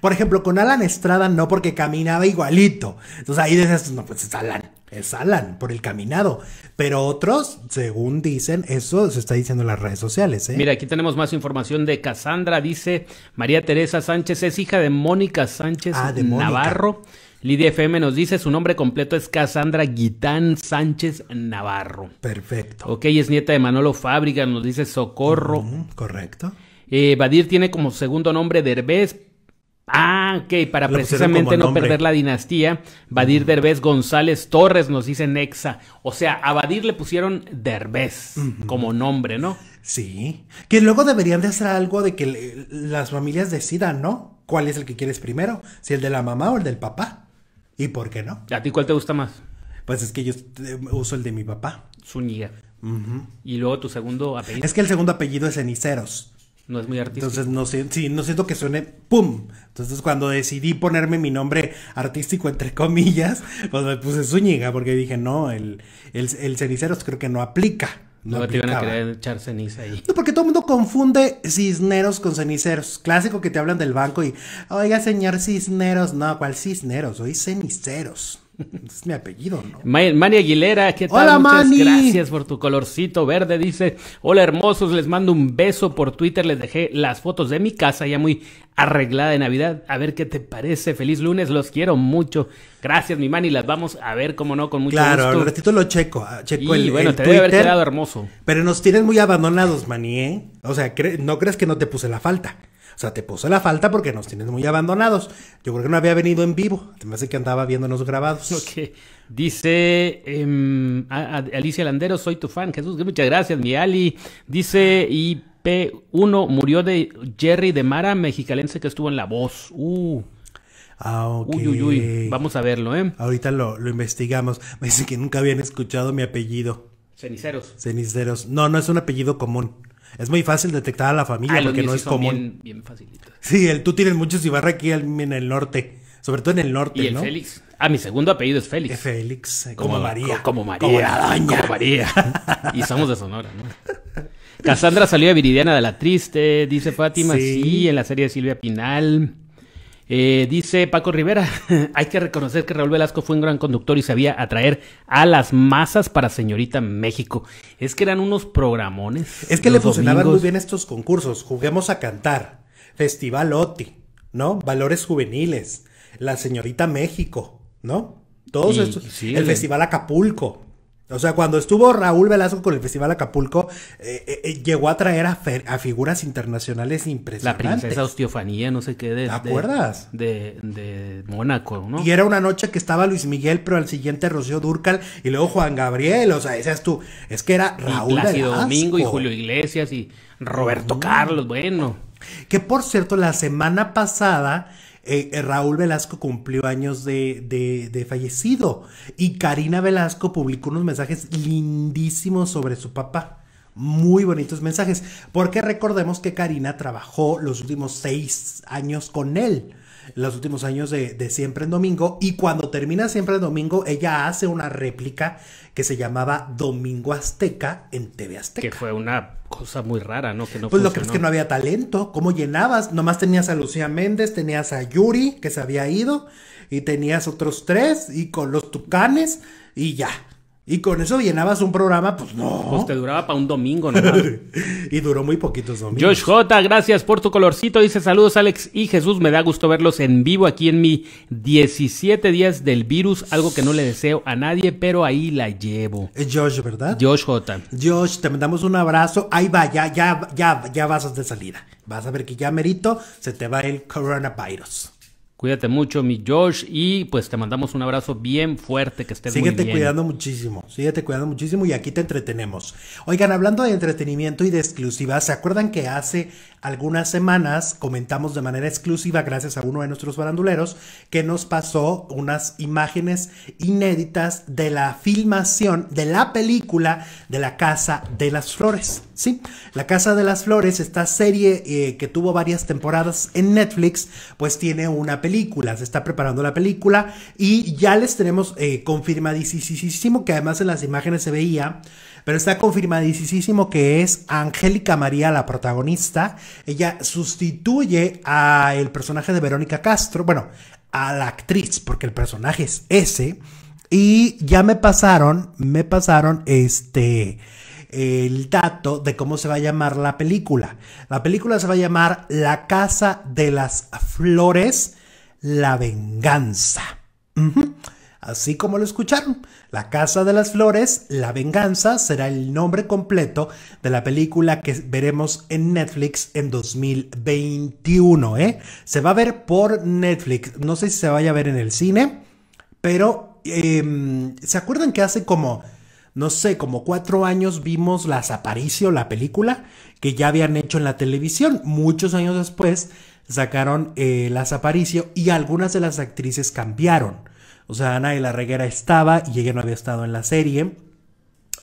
por ejemplo, con Alan Estrada no porque caminaba igualito. Entonces ahí dices, no, pues es Alan, es Alan por el caminado. Pero otros, según dicen, eso se está diciendo en las redes sociales. ¿eh? Mira, aquí tenemos más información de Cassandra. Dice, María Teresa Sánchez es hija de Mónica Sánchez ah, Navarro. Lidia FM nos dice, su nombre completo es Cassandra Guitán Sánchez Navarro. Perfecto. Ok, es nieta de Manolo Fábrica, nos dice Socorro. correcto. Eh, Badir tiene como segundo nombre Derbez. Ah, ok, para precisamente no perder la dinastía, Badir Derbez González Torres nos dice Nexa. O sea, a Badir le pusieron Derbez como nombre, ¿no? Sí. Que luego deberían de hacer algo de que las familias decidan, ¿no? ¿Cuál es el que quieres primero? Si el de la mamá o el del papá. ¿Y por qué no? ¿A ti cuál te gusta más? Pues es que yo eh, uso el de mi papá. Zúñiga. Y luego tu segundo apellido. Es que el segundo apellido es Ceniceros. No es muy artístico. Entonces, no, sí, no siento que suene ¡pum! Entonces, cuando decidí ponerme mi nombre artístico, entre comillas, pues me puse Zúñiga, porque dije, no, el, el, Ceniceros pues, creo que no aplica. No, te iban a querer echar ceniza ahí. No, porque todo el mundo confunde cisneros con ceniceros. Clásico que te hablan del banco y, oiga, señor cisneros. No, ¿cuál cisneros? Soy ceniceros. Es mi apellido, ¿no? Mani Aguilera, ¿qué tal? Hola, Muchas gracias por tu colorcito verde. Dice: Hola, hermosos, les mando un beso por Twitter. Les dejé las fotos de mi casa ya muy arreglada de Navidad. A ver qué te parece. Feliz lunes, los quiero mucho. Gracias, mi Mani. Las vamos a ver, como no, con mucho claro, gusto. Claro, ratito lo checo. Ah, checo y el, bueno, te debe haber quedado hermoso. Pero nos tienes muy abandonados, Mani, ¿eh? O sea, no crees que no te puse la falta. O sea, te puso la falta porque nos tienes muy abandonados. Yo creo que no había venido en vivo. Me parece que andaba viéndonos grabados. Dice em, Alicia Landero, soy tu fan. Jesús, muchas gracias, mi Ali. Dice IP1, murió de Jerry de Mara, mexicalense que estuvo en La Voz. Uh. Ah, uy, uy, uy. Vamos a verlo, ¿eh? Ahorita lo, investigamos. Me dice que nunca habían escuchado mi apellido. Ceniceros. Ceniceros. No, no es un apellido común es muy fácil detectar a la familia ah, porque no es común. Bien, facilito. Sí, el tú tienes muchos y barra aquí en el norte. Sobre todo en el norte, ¿Y el Félix. Ah, mi segundo apellido es Félix. Eh, Félix, eh, como, María. como María. Como María. y somos de Sonora, ¿no? Cassandra salió de Viridiana de la Triste, dice Fátima. Sí, sí en la serie de Silvia Pinal. Eh, dice Paco Rivera, hay que reconocer que Raúl Velasco fue un gran conductor y sabía atraer a las masas para Señorita México. Es que eran unos programones. Es que le funcionaban muy bien estos concursos. Juguemos a cantar, Festival OTI, ¿no? Valores juveniles, La Señorita México, ¿no? Todos estos. el Festival Acapulco, o sea, cuando estuvo Raúl Velasco con el Festival Acapulco, eh, eh, eh, llegó a traer a, figuras internacionales impresionantes. La princesa Osteofanía, no sé qué. De, ¿Te acuerdas? De, Mónaco, ¿no? Y era una noche que estaba Luis Miguel, pero al siguiente Rocío Durcal y luego Juan Gabriel. O sea, es tú, es que era Raúl y Plácido Domingo y Julio Iglesias y Roberto mm. Carlos, bueno. Que por cierto, la semana pasada eh, eh, Raúl Velasco cumplió años de, fallecido y Karina Velasco publicó unos mensajes lindísimos sobre su papá. Muy bonitos mensajes, porque recordemos que Karina trabajó los últimos seis años con él los últimos años de, de, Siempre en Domingo. Y cuando termina Siempre en Domingo, ella hace una réplica que se llamaba Domingo Azteca en TV Azteca. Que fue una cosa muy rara, ¿no? Que pues lo que es que no había talento. ¿Cómo llenabas? Nomás tenías a Lucía Méndez, tenías a Yuri, que se había ido, y tenías otros tres, y con los tucanes, y ya. Y con eso llenabas un programa, pues no. Pues te duraba para un domingo ¿no? y duró muy poquitos domingos. Josh J, gracias por tu colorcito. Dice saludos Alex y Jesús. Me da gusto verlos en vivo aquí en mi 17 días del virus. Algo que no le deseo a nadie, pero ahí la llevo. Josh, ¿verdad? Josh J. Josh, te mandamos un abrazo. Ahí va, ya, ya, ya, ya vas de salida. Vas a ver que ya merito se te va el coronavirus. Cuídate mucho, mi Josh, y pues te mandamos un abrazo bien fuerte, que estés muy bien. Síguete cuidando muchísimo, síguete cuidando muchísimo y aquí te entretenemos. Oigan, hablando de entretenimiento y de exclusivas, ¿se acuerdan que hace algunas semanas comentamos de manera exclusiva, gracias a uno de nuestros baranduleros, que nos pasó unas imágenes inéditas de la filmación de la película de la Casa de las Flores. Sí, la Casa de las Flores, esta serie eh, que tuvo varias temporadas en Netflix, pues tiene una película, se está preparando la película y ya les tenemos eh, confirmadísimo que además en las imágenes se veía pero está confirmadísimo que es Angélica María la protagonista. Ella sustituye a el personaje de Verónica Castro, bueno, a la actriz, porque el personaje es ese. Y ya me pasaron, me pasaron este el dato de cómo se va a llamar la película. La película se va a llamar La Casa de las Flores, La Venganza. ajá. Así como lo escucharon, La Casa de las Flores, La Venganza será el nombre completo de la película que veremos en Netflix en 2021. ¿eh? Se va a ver por Netflix, no sé si se vaya a ver en el cine, pero em, ¿se acuerdan que hace como no sé, como cuatro años vimos Las Aparicio, la película que ya habían hecho en la televisión. Muchos años después sacaron eh, Las Aparicio y algunas de las actrices cambiaron. O sea, Ana de la Reguera estaba y ella no había estado en la serie.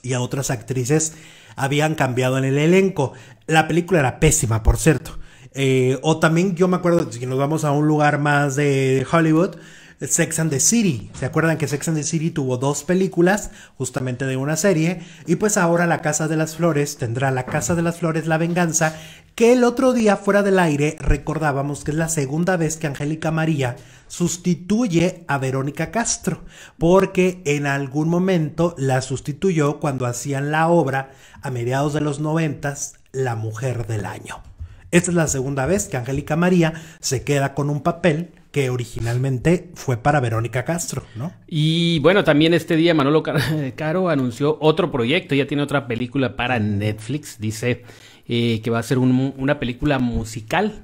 Y a otras actrices habían cambiado en el elenco. La película era pésima, por cierto. Eh, o también yo me acuerdo, si nos vamos a un lugar más de Hollywood, Sex and the City. ¿Se acuerdan que Sex and the City tuvo dos películas, justamente de una serie? Y pues ahora La Casa de las Flores tendrá La Casa de las Flores, La Venganza, que el otro día fuera del aire recordábamos que es la segunda vez que Angélica María sustituye a Verónica Castro, porque en algún momento la sustituyó cuando hacían la obra a mediados de los noventas, La Mujer del Año. Esta es la segunda vez que Angélica María se queda con un papel que originalmente fue para Verónica Castro, ¿no? Y bueno, también este día Manolo eh, Caro anunció otro proyecto, ya tiene otra película para Netflix, dice eh, que va a ser una película musical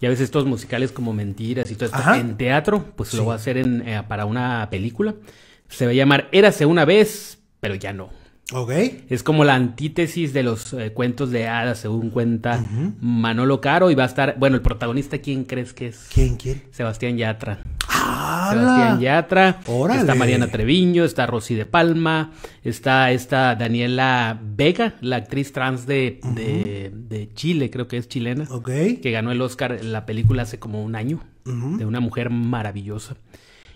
y a veces estos musicales como Mentiras y todo esto. En teatro, pues lo va a hacer en, eh, para una película. Se va a llamar Érase una vez, pero ya no. Okay. Es como la antítesis de los eh, cuentos de hadas, según cuenta Manolo Caro. Y va a estar, bueno, el protagonista, ¿quién crees que es? ¿Quién, quién? Sebastián Yatra. Sebastián Yatra. Órale. Está Mariana Treviño, está Rosy de Palma, está esta Daniela Vega, la actriz trans de, de, Chile, creo que es chilena. Ok. Que ganó el Oscar en la película hace como un año, de una mujer maravillosa.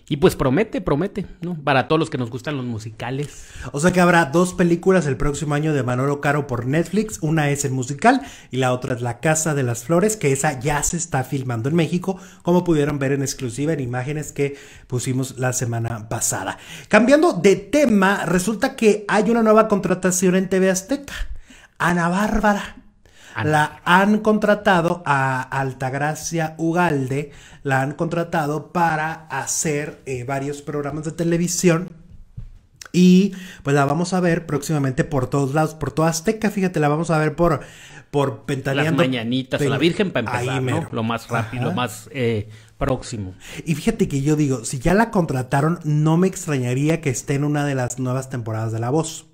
Y pues promete, promete, ¿no? Para todos los que nos gustan los musicales. O sea que habrá dos películas el próximo año de Manolo Caro por Netflix. Una es el musical y la otra es La Casa de las Flores, que esa ya se está filmando en México, como pudieron ver en exclusiva en imágenes que pusimos la semana pasada. Cambiando de tema, resulta que hay una nueva contratación en TV Azteca. Ana Bárbara la han contratado a Altagracia Ugalde, la han contratado para hacer eh, varios programas de televisión. Y pues la vamos a ver próximamente por todos lados, por toda Azteca, fíjate, la vamos a ver por, por Las mañanitas la Virgen para empezar, Lo más rápido, lo más eh, próximo. Y fíjate que yo digo, si ya la contrataron, no me extrañaría que esté en una de las nuevas temporadas de La Voz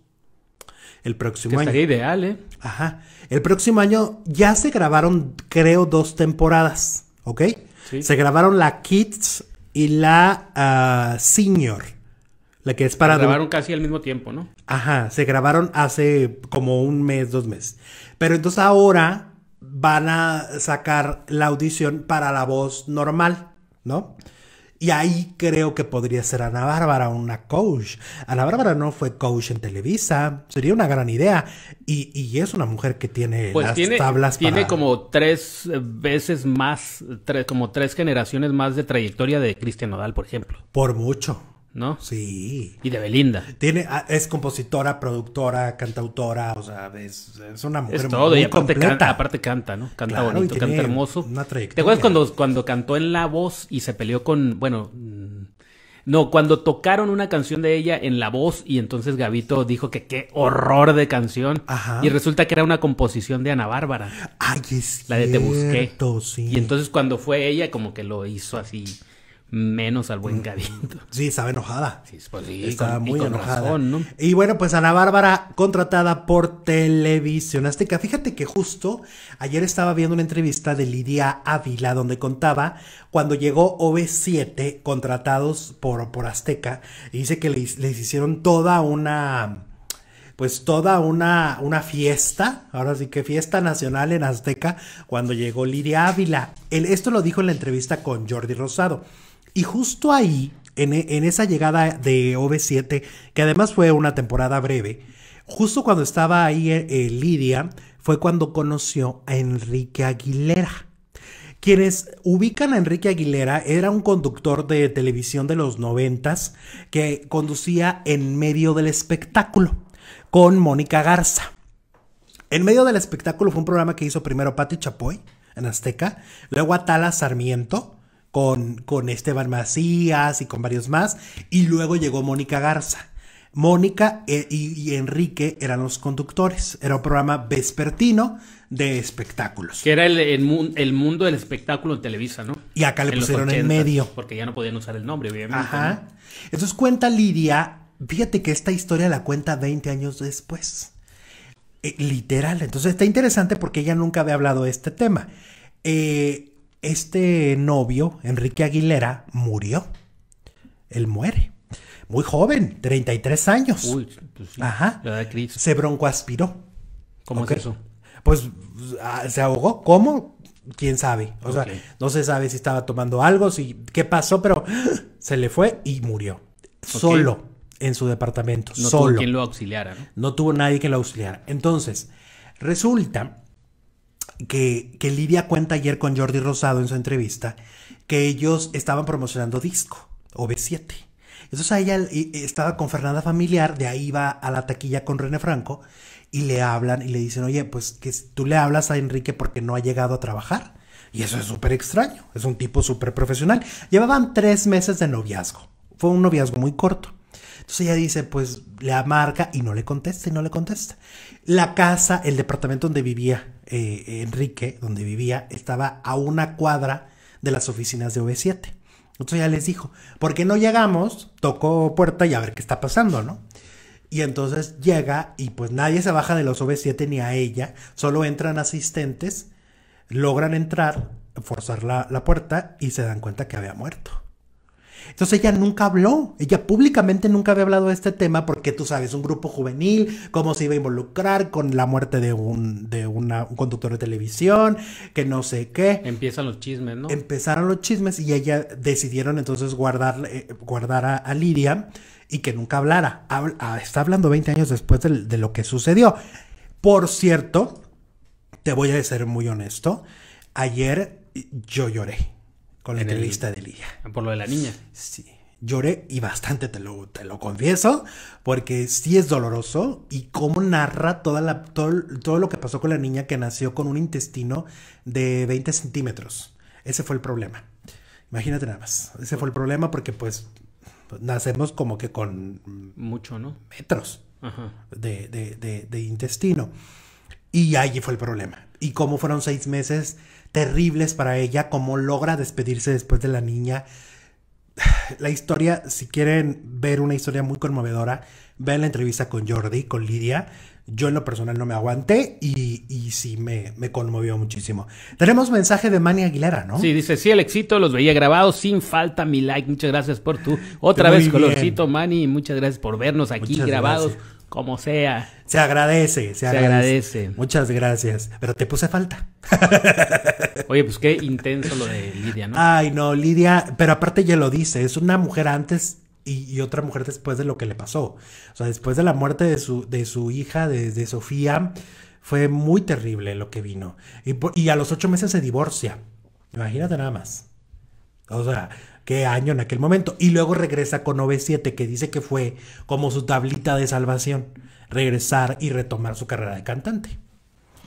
el próximo año. Estaría ideal, ¿eh? Ajá. El próximo año ya se grabaron, creo, dos temporadas, ¿ok? Se grabaron la Kids y la ah, Senior. La que es para. Se grabaron casi al mismo tiempo, ¿no? Ajá, se grabaron hace como un mes, dos meses. Pero entonces ahora van a sacar la audición para la voz normal, ¿no? Y ahí creo que podría ser Ana Bárbara una coach. Ana Bárbara no fue coach en Televisa. Sería una gran idea. Y, y es una mujer que tiene pues las tablas Tiene como tres eh, veces más, como tres generaciones más de trayectoria de Cristian Nodal, por ejemplo. Por mucho. ¿no? Sí. Y de Belinda. Tiene, ah, es compositora, productora, cantautora, o sea, es, una mujer es todo, y aparte Canta, aparte canta, ¿no? Canta bonito, canta hermoso. ¿Te acuerdas cuando, cuando cantó en La Voz y se peleó con, bueno, mm, no, cuando tocaron una canción de ella en La Voz y entonces Gabito dijo que qué horror de canción. Ajá. Y resulta que era una composición de Ana Bárbara. Ay, es La de Te Busqué. Y entonces cuando fue ella como que lo hizo así menos al buen Gaviento. Sí, estaba enojada. Sí, pues estaba muy y enojada. Y bueno, pues Ana Bárbara contratada por Televisión Azteca. Fíjate que justo ayer estaba viendo una entrevista de Lidia Ávila donde contaba cuando llegó OV7 contratados por, por Azteca y dice que les, hicieron toda una pues toda una, una fiesta, ahora sí que fiesta nacional en Azteca, cuando llegó Lidia Ávila. esto lo dijo en la entrevista con Jordi Rosado. Y justo ahí, en, e, esa llegada de OV7, que además fue una temporada breve, justo cuando estaba ahí eh, eh, Lidia, fue cuando conoció a Enrique Aguilera. Quienes ubican a Enrique Aguilera era un conductor de televisión de los noventas que conducía en medio del espectáculo con Mónica Garza. En medio del espectáculo fue un programa que hizo primero Patti Chapoy en Azteca, luego Atala Sarmiento, con, con Esteban Macías y con varios más, y luego llegó Mónica Garza. Mónica eh, y, Enrique eran los conductores. Era un programa vespertino de espectáculos. Que era el, el, mundo del espectáculo en Televisa, ¿no? Y acá le pusieron en medio. Porque ya no podían usar el nombre, obviamente. Ajá. Entonces cuenta Lidia, fíjate que esta historia la cuenta 20 años después. Eh, literal. Entonces está interesante porque ella nunca había hablado de este tema. Eh, este novio, Enrique Aguilera, murió. Él muere. Muy joven, 33 años. Uy, pues sí, Ajá. La se broncoaspiró. ¿Cómo es eso? Pues ah, se ahogó. ¿Cómo? quién sabe. O sea, no se sabe si estaba tomando algo, si qué pasó, pero se le fue y murió. Solo en su departamento. No solo. tuvo quien lo auxiliara. ¿no? tuvo nadie que lo auxiliara. Entonces, resulta que, Lidia cuenta ayer con Jordi Rosado en su entrevista, que ellos estaban promocionando disco, ob 7 Entonces ella estaba con Fernanda Familiar, de ahí va a la taquilla con René Franco y le hablan y le dicen, oye, pues que tú le hablas a Enrique porque no ha llegado a trabajar. Y eso es súper extraño, es un tipo súper profesional. Llevaban tres meses de noviazgo, fue un noviazgo muy corto. Entonces ella dice, pues le amarga y no le contesta y no le contesta. La casa, el departamento donde vivía eh, Enrique, donde vivía, estaba a una cuadra de las oficinas de v 7 Entonces ya les dijo, ¿por qué no llegamos? Tocó puerta y a ver qué está pasando, ¿no? Y entonces llega y pues nadie se baja de los OV7 ni a ella, solo entran asistentes, logran entrar, forzar la, la puerta y se dan cuenta que había muerto. Entonces ella nunca habló, ella públicamente nunca había hablado de este tema porque tú sabes, un grupo juvenil, cómo se iba a involucrar con la muerte de un, de un conductor de televisión, que no sé qué. Empiezan los chismes, ¿no? Empezaron los chismes y ella decidieron entonces guardar, eh, guardar a, Lidia y que nunca hablara. Ah, está hablando 20 años después de lo que sucedió. Por cierto, te voy a ser muy honesto, ayer yo lloré con la entrevista de Lía. Por lo de la niña. Sí. Lloré y bastante, te lo, te lo confieso, porque sí es doloroso y cómo narra toda la, todo, lo que pasó con la niña que nació con un intestino de 20 centímetros. Ese fue el problema. Imagínate nada más. Ese fue el problema porque pues nacemos como que con... Mucho, ¿no? Metros De, de intestino. Y allí fue el problema. Y cómo fueron seis meses terribles para ella, cómo logra despedirse después de la niña. La historia, si quieren ver una historia muy conmovedora, vean la entrevista con Jordi, con Lidia. Yo en lo personal no me aguanté y, y sí me, me, conmovió muchísimo. Tenemos mensaje de Manny Aguilera, ¿no? Sí, dice, sí, el éxito, los veía grabados sin falta mi like. Muchas gracias por tu otra vez, colorcito Manny. Muchas gracias por vernos aquí grabados. Como sea. Se agradece, se, agradece. Muchas gracias. Pero te puse falta. Oye, pues qué intenso lo de Lidia, ¿no? Ay, no, Lidia, pero aparte ya lo dice, es una mujer antes y, otra mujer después de lo que le pasó. O sea, después de la muerte de su, de su hija, de, Sofía, fue muy terrible lo que vino. Y, y a los ocho meses se divorcia. Imagínate nada más. O sea, año en aquel momento. Y luego regresa con OV7, que dice que fue como su tablita de salvación, regresar y retomar su carrera de cantante.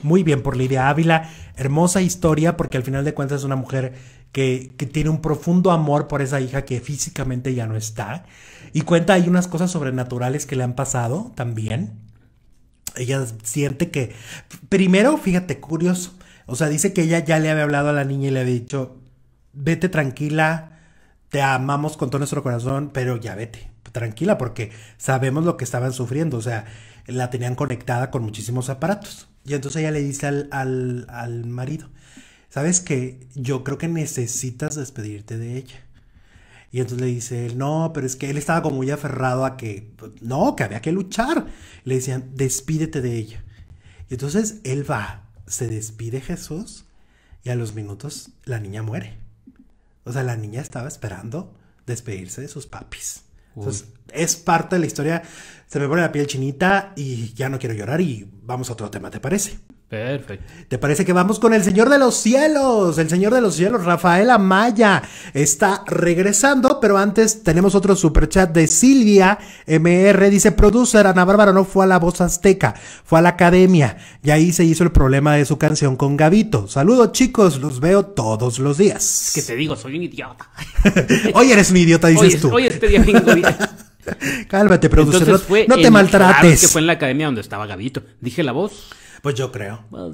Muy bien por Lidia Ávila, hermosa historia, porque al final de cuentas es una mujer que, que, tiene un profundo amor por esa hija que físicamente ya no está. Y cuenta hay unas cosas sobrenaturales que le han pasado también. Ella siente que, primero, fíjate, curioso, o sea, dice que ella ya le había hablado a la niña y le había dicho, vete tranquila, te amamos con todo nuestro corazón, pero ya vete, tranquila, porque sabemos lo que estaban sufriendo, o sea, la tenían conectada con muchísimos aparatos. Y entonces ella le dice al, marido, ¿sabes qué? Yo creo que necesitas despedirte de ella. Y entonces le dice él, no, pero es que él estaba como muy aferrado a que, pues, no, que había que luchar. Le decían, despídete de ella. Y entonces él va, se despide Jesús y a los minutos la niña muere. O sea, la niña estaba esperando despedirse de sus papis. Entonces, es parte de la historia. Se me pone la piel chinita y ya no quiero llorar y vamos a otro tema, ¿te parece? Perfecto. ¿Te parece que vamos con el Señor de los Cielos? El Señor de los Cielos, Rafael Amaya, está regresando, pero antes tenemos otro superchat de Silvia MR. Dice, producer, Ana Bárbara no fue a la voz azteca, fue a la academia. Y ahí se hizo el problema de su canción con Gavito. Saludos chicos, los veo todos los días. ¿Qué que te digo, soy un idiota. hoy eres mi idiota, dices hoy es, tú. Cálmate, produce Fue no, te maltrates. fue en la academia donde estaba Gabito. Dije la voz. Pues yo creo. Pues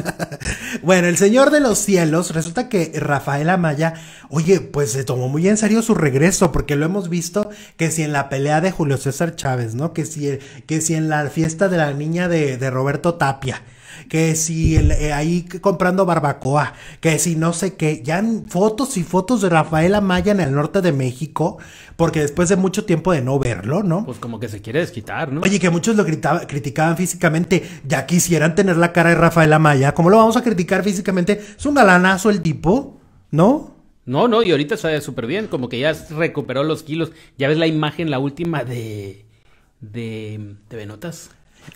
bueno, el Señor de los Cielos, resulta que Rafael Amaya, oye, pues se tomó muy en serio su regreso, porque lo hemos visto que si en la pelea de Julio César Chávez, ¿no? Que si, que si en la fiesta de la niña de Roberto Tapia que si eh, ahí comprando barbacoa, que si no sé qué, ya fotos y fotos de Rafael Amaya en el norte de México, porque después de mucho tiempo de no verlo, ¿no? Pues como que se quiere desquitar, ¿no? Oye, que muchos lo criticaban físicamente, ya quisieran tener la cara de Rafael Amaya, ¿cómo lo vamos a criticar físicamente? Es un galanazo el tipo, ¿no? No, no, y ahorita está súper bien, como que ya recuperó los kilos. Ya ves la imagen, la última de. de. de Benotas.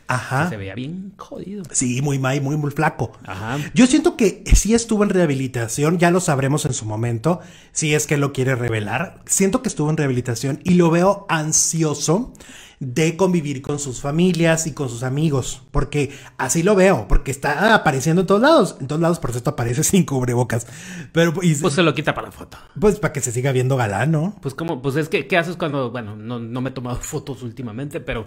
Ajá. se veía bien jodido. Sí, muy mal, muy, muy flaco. Ajá. Yo siento que sí estuvo en rehabilitación, ya lo sabremos en su momento, si es que lo quiere revelar. Siento que estuvo en rehabilitación y lo veo ansioso de convivir con sus familias y con sus amigos, porque así lo veo, porque está apareciendo en todos lados, en todos lados por cierto aparece sin cubrebocas, pero pues se lo quita para la foto, pues para que se siga viendo galán, ¿no? Pues como, pues es que qué haces cuando, bueno, no, no me he tomado fotos últimamente, pero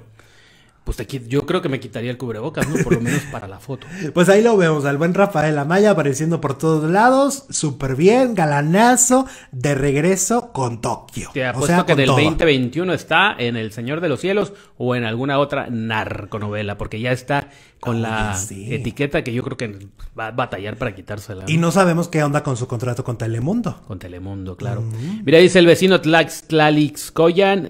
pues yo creo que me quitaría el cubrebocas, ¿no? Por lo menos para la foto. pues ahí lo vemos, al buen Rafael Amaya apareciendo por todos lados, súper bien, galanazo, de regreso con Tokio. Te apuesto o sea, que del el 2021 está en El Señor de los Cielos o en alguna otra narconovela, porque ya está con la etiqueta que yo creo que va a batallar para quitársela. Y no sabemos qué onda con su contrato con Telemundo. Con Telemundo, claro. Mira, dice el vecino Tlax, Tlalix Coyan,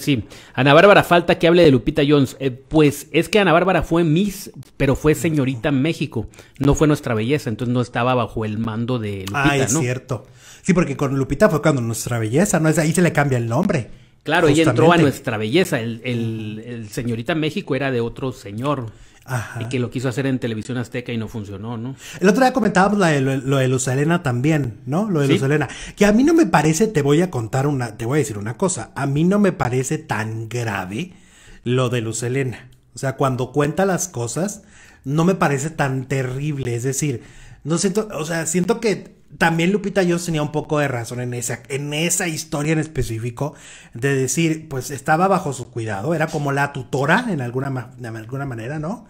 sí. Ana Bárbara falta que hable de Lupita Jones. Eh, pues es que Ana Bárbara fue Miss, pero fue señorita México. No fue nuestra belleza, entonces no estaba bajo el mando de ah, Lupita, ah, es cierto. Sí, porque con Lupita fue cuando nuestra belleza, ¿no? Ahí se le cambia el nombre. Claro, ella entró a nuestra belleza. El, señorita México era de otro señor. Ajá. Y que lo quiso hacer en televisión azteca y no funcionó, ¿no? El otro día comentábamos lo, de Luz también, ¿no? Lo de Luz Que a mí no me parece, te voy a contar una, te voy a decir una cosa. A mí no me parece tan grave lo de Luz O sea, cuando cuenta las cosas, no me parece tan terrible. Es decir, no siento, o sea, siento que también Lupita Jones tenía un poco de razón en esa, en esa historia en específico, de decir, pues estaba bajo su cuidado, era como la tutora en alguna, alguna manera, ¿no?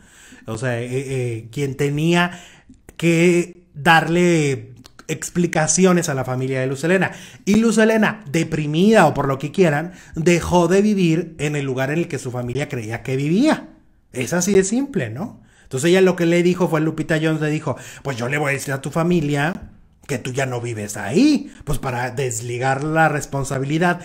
O sea, eh, eh, eh, quien tenía que darle explicaciones a la familia de Luz Y Luz deprimida o por lo que quieran, dejó de vivir en el lugar en el que su familia creía que vivía. Es así de simple, ¿no? Entonces ella lo que le dijo fue Lupita Jones, le dijo, pues yo le voy a decir a tu familia que tú ya no vives ahí, pues para desligar la responsabilidad.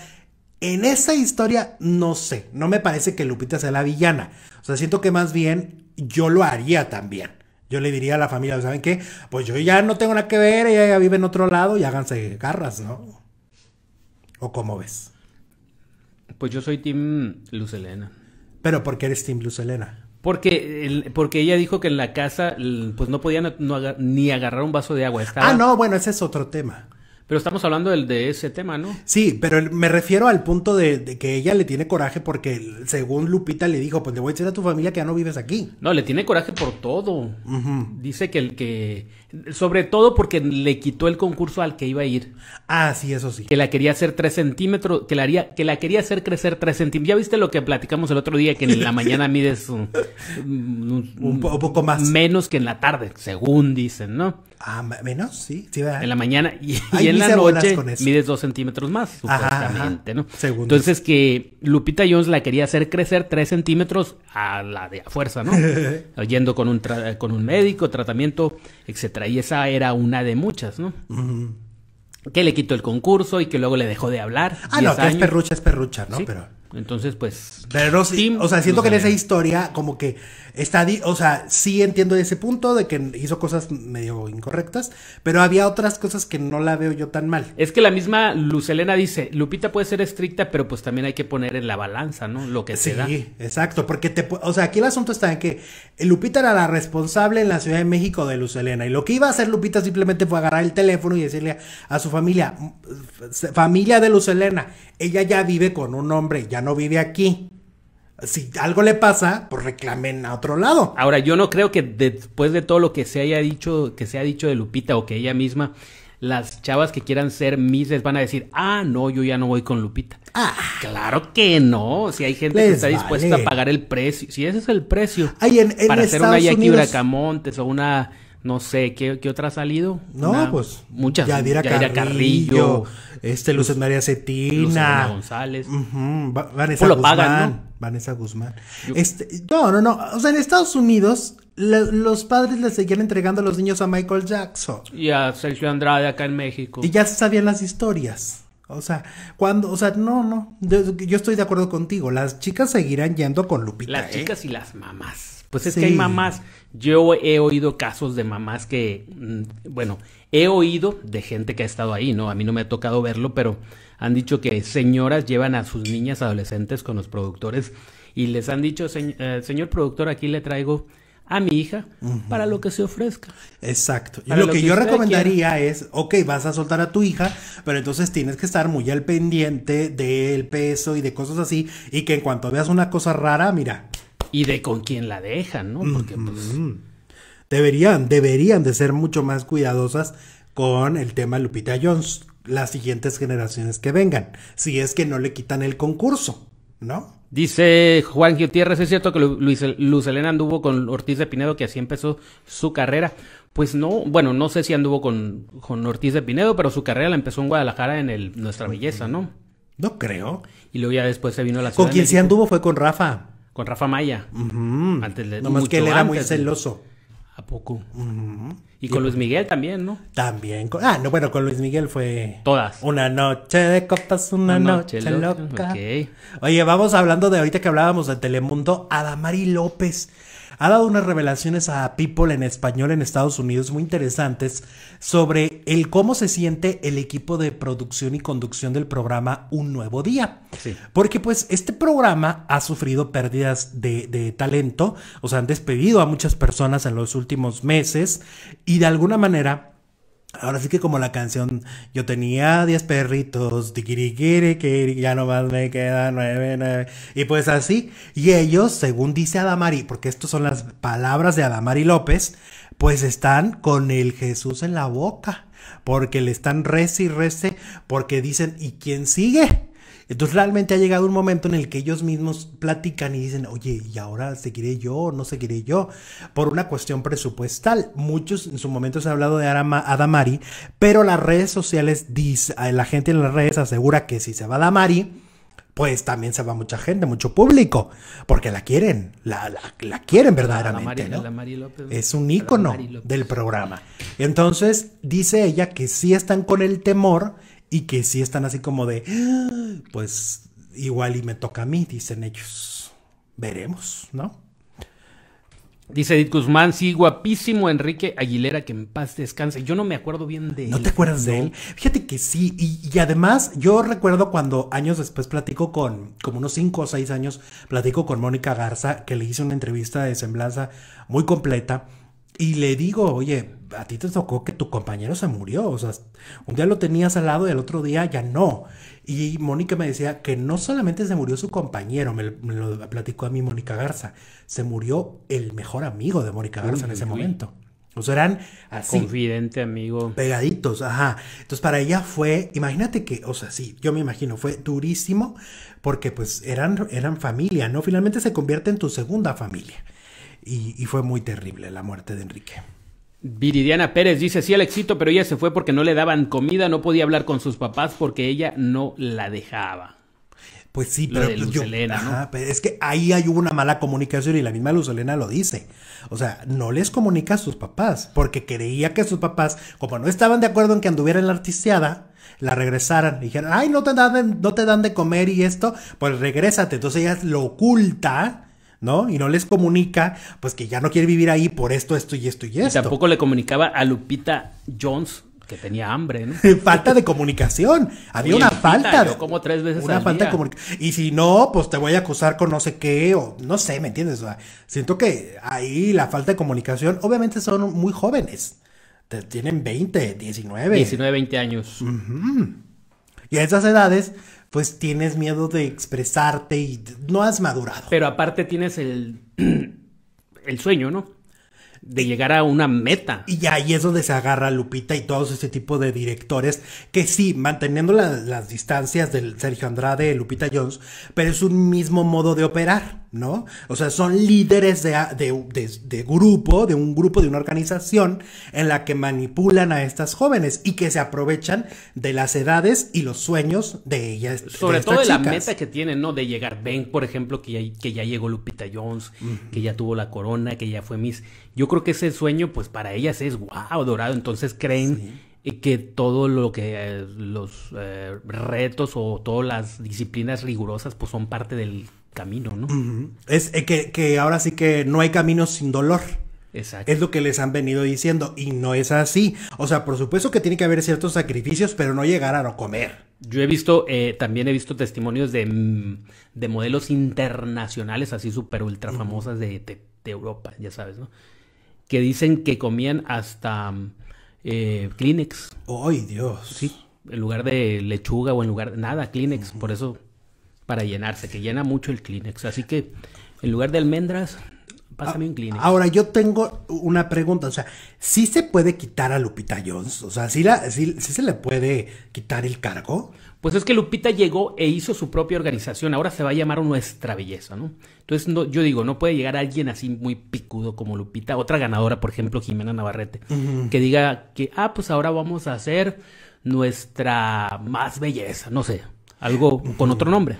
En esa historia, no sé, no me parece que Lupita sea la villana. O sea, siento que más bien yo lo haría también. Yo le diría a la familia, ¿saben qué? Pues yo ya no tengo nada que ver, ella ya vive en otro lado y háganse garras, ¿no? ¿O cómo ves? Pues yo soy Team Luz Elena. ¿Pero por qué eres Team Luz Elena? Porque, porque ella dijo que en la casa, pues no podían ni agarrar un vaso de agua. Ah, no, bueno, ese es otro tema. Pero estamos hablando del, de ese tema, ¿no? Sí, pero me refiero al punto de, que ella le tiene coraje porque, según Lupita, le dijo, pues te voy a decir a tu familia que ya no vives aquí. No, le tiene coraje por todo. Dice que, el que, sobre todo porque le quitó el concurso al que iba a ir. Ah, sí, eso sí. Que la quería hacer tres centímetros, que la, haría, que la quería hacer crecer tres centímetros. Ya viste lo que platicamos el otro día, que en la mañana mides un, poco más. Menos que en la tarde, según dicen, ¿no? Ah, menos, sí, sí, ¿verdad? En la mañana y, y en en la noche mides dos centímetros más, supuestamente, ¿no? Entonces que Lupita Jones la quería hacer crecer tres centímetros a la de fuerza, ¿no? Yendo con un, con un médico, tratamiento, etcétera. Y esa era una de muchas, ¿no? que le quitó el concurso y que luego le dejó de hablar. Ah, no, que es perrucha, es perrucha, ¿no? Pero... Entonces, pues. Pero sí, o sea, siento que en esa historia, como que está. O sea, sí entiendo ese punto de que hizo cosas medio incorrectas, pero había otras cosas que no la veo yo tan mal. Es que la misma Lucelena dice: Lupita puede ser estricta, pero pues también hay que poner en la balanza, ¿no? Lo que sí, se da. Sí, exacto, porque te. O sea, aquí el asunto está en que Lupita era la responsable en la Ciudad de México de Lucelena, y lo que iba a hacer Lupita simplemente fue agarrar el teléfono y decirle a su familia: Familia de Lucelena, ella ya vive con un hombre, ya no vive aquí. Si algo le pasa, pues reclamen a otro lado. Ahora, yo no creo que después de todo lo que se haya dicho, que se ha dicho de Lupita o que ella misma, las chavas que quieran ser misses van a decir, ah, no, yo ya no voy con Lupita. Ah, claro que no. Si hay gente que está dispuesta a pagar el precio, si ese es el precio para hacer una Jackie Bracamontes o una no sé, ¿qué, otra ha salido? No, pues. Muchas. Yadira, Carrillo, Este, Luces María Cetina. González. Pues Vanessa Guzmán. ¿no? Vanessa Guzmán. Este, no, no, no. O sea, en Estados Unidos, los padres le seguían entregando a los niños a Michael Jackson. Y a Sergio Andrade acá en México. Y ya sabían las historias. O sea, cuando, o sea, no, no, yo, estoy de acuerdo contigo, las chicas seguirán yendo con Lupita. Las ¿eh? chicas y las mamás. Pues es que hay mamás, yo he oído casos de mamás que, mm, bueno, he oído de gente que ha estado ahí, ¿no? A mí no me ha tocado verlo, pero han dicho que señoras llevan a sus niñas adolescentes con los productores y les han dicho, eh, señor productor, aquí le traigo a mi hija para lo que se ofrezca. Exacto. y lo, que, yo recomendaría es, ok, vas a soltar a tu hija, pero entonces tienes que estar muy al pendiente del peso y de cosas así, y que en cuanto veas una cosa rara, mira, y de con quién la dejan, ¿no? Porque pues... Deberían, deberían de ser mucho más cuidadosas con el tema Lupita Jones, las siguientes generaciones que vengan, si es que no le quitan el concurso, ¿no? Dice Juan Gutiérrez, es cierto que Luis, Elena anduvo con Ortiz de Pinedo, que así empezó su carrera. Pues no, bueno, no sé si anduvo con, con Ortiz de Pinedo, pero su carrera la empezó en Guadalajara en el Nuestra Belleza, ¿no? No creo. Y luego ya después se vino a la ciudad. Con quién se anduvo fue con Rafa con Rafa Maya. antes no más que él era muy celoso. ¿A poco? Y con Luis Miguel también, ¿no? También. Con, ah, no, bueno, con Luis Miguel fue. Todas. Una noche de copas, una, noche, loca. Oye, vamos hablando de ahorita que hablábamos de Telemundo, Adamari López ha dado unas revelaciones a People en español en Estados Unidos muy interesantes sobre el cómo se siente el equipo de producción y conducción del programa Un Nuevo Día. Porque pues este programa ha sufrido pérdidas de, de talento, o sea, han despedido a muchas personas en los últimos meses y de alguna manera Ahora sí que como la canción, yo tenía 10 perritos, que ya nomás me queda 9, 9. Y pues así, y ellos, según dice Adamari, porque estas son las palabras de Adamari López, pues están con el Jesús en la boca, porque le están rece y rece, porque dicen, ¿y quién sigue? Entonces realmente ha llegado un momento en el que ellos mismos platican y dicen, oye, ¿y ahora seguiré yo o no seguiré yo? Por una cuestión presupuestal. Muchos en su momento se ha hablado de Adamari, pero las redes sociales, eh, la gente en las redes asegura que si se va Adamari, pues también se va mucha gente, mucho público, porque la quieren, la, quieren verdaderamente. ¿no? es un ícono del programa. Entonces dice ella que sí están con el temor y que sí están así como de, ah, pues igual y me toca a mí, dicen ellos. Veremos, ¿no? Dice Edith Guzmán, sí, guapísimo Enrique Aguilera, que en paz descanse. Yo no me acuerdo bien de él. ¿No te acuerdas de él? Fíjate que sí. Y, y, además, yo recuerdo cuando años después platico con, como unos cinco o seis años, platico con Mónica Garza, que le hice una entrevista de semblanza muy completa. Y le digo, oye, a ti te tocó que tu compañero se murió. O sea, un día lo tenías al lado y al otro día ya no. Y Mónica me decía que no solamente se murió su compañero, me, lo platicó a mí Mónica Garza, se murió el mejor amigo de Mónica Garza en ese momento. O sea, eran así. Confidente amigo. Pegaditos, ajá. Entonces para ella fue, imagínate que, o sea, sí, yo me imagino, fue durísimo porque pues eran, eran familia, ¿no? Finalmente se convierte en tu segunda familia. y fue muy terrible la muerte de Enrique. Viridiana Pérez dice, sí, éxito, pero ella se fue porque no le daban comida, no podía hablar con sus papás porque ella no la dejaba. Pues sí, pues, pero es que ahí hay una mala comunicación y la misma Luz lo dice. O sea, no les comunica a sus papás porque creía que sus papás, como no estaban de acuerdo en que anduviera la artisteada, la regresaran. Dijeron, ay, no te, dan de, no te dan de comer y esto, pues regrésate. Entonces ella lo oculta ¿no? Y no les comunica, pues que ya no quiere vivir ahí por esto, esto y esto y, esto. tampoco le comunicaba a Lupita Jones que tenía hambre, ¿no? falta de comunicación. Había una falta. como tres veces Una Y si no, pues te voy a acusar con no sé qué, o no sé, ¿me entiendes? siento que ahí la falta de comunicación, obviamente son muy jóvenes. tienen 20, 19. 19, 20 años. Y a esas edades, pues tienes miedo de expresarte y no has madurado. Pero aparte tienes el, el sueño, ¿no? de llegar a una meta. Y ahí es donde se agarra Lupita y todos ese tipo de directores que sí, manteniendo las distancias del Sergio Andrade, Lupita Jones, pero es un mismo modo de operar, ¿no? O sea, son líderes de, de, de, grupo, de un grupo, de una organización en la que manipulan a estas jóvenes y que se aprovechan de las edades y los sueños de ellas. Sobre todo de la meta que tienen, ¿no? De llegar. Ven, por ejemplo, que ya, que ya llegó Lupita Jones, que ya tuvo la corona, que ya fue Miss yo creo que ese sueño, pues para ellas es wow, dorado. Entonces creen eh, que todo lo que eh, los eh, retos o todas las disciplinas rigurosas, pues son parte del camino, ¿no? Es que, que, ahora sí que no hay camino sin dolor. Exacto. Es lo que les han venido diciendo y no es así. O sea, por supuesto que tiene que haber ciertos sacrificios, pero no llegar a no comer. Yo he visto, eh, también he visto testimonios de, mm, de modelos internacionales, así súper ultra famosas de, de Europa, ya sabes, ¿no? que dicen que comían hasta mm, eh, Kleenex. ¡Ay, Dios! Sí, en lugar de lechuga o en lugar de nada, Kleenex, por eso, para llenarse, que llena mucho el Kleenex. Así que en lugar de almendras, pásame ah, un Kleenex. Ahora, yo tengo una pregunta, o sea, si se puede quitar a Lupita Jones? O sea, si la, se le puede quitar el cargo? Pues es que Lupita llegó e hizo su propia organización, ahora se va a llamar Nuestra Belleza, ¿no? Entonces no, yo digo, no puede llegar alguien así muy picudo como Lupita, otra ganadora, por ejemplo, Jimena Navarrete, que diga que, ah, pues ahora vamos a hacer nuestra más belleza, no sé, algo con otro nombre.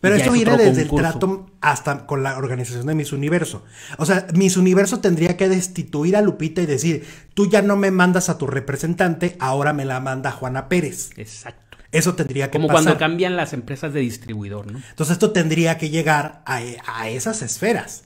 Pero esto viene desde el trato hasta con la organización de Miss Universo. O sea, Miss Universo tendría que destituir a Lupita y decir, tú ya no me mandas a tu representante, ahora me la manda Juana Pérez. Exacto. Eso tendría que Como cuando cambian las empresas de distribuidor, ¿no? Entonces esto tendría que llegar a, esas esferas.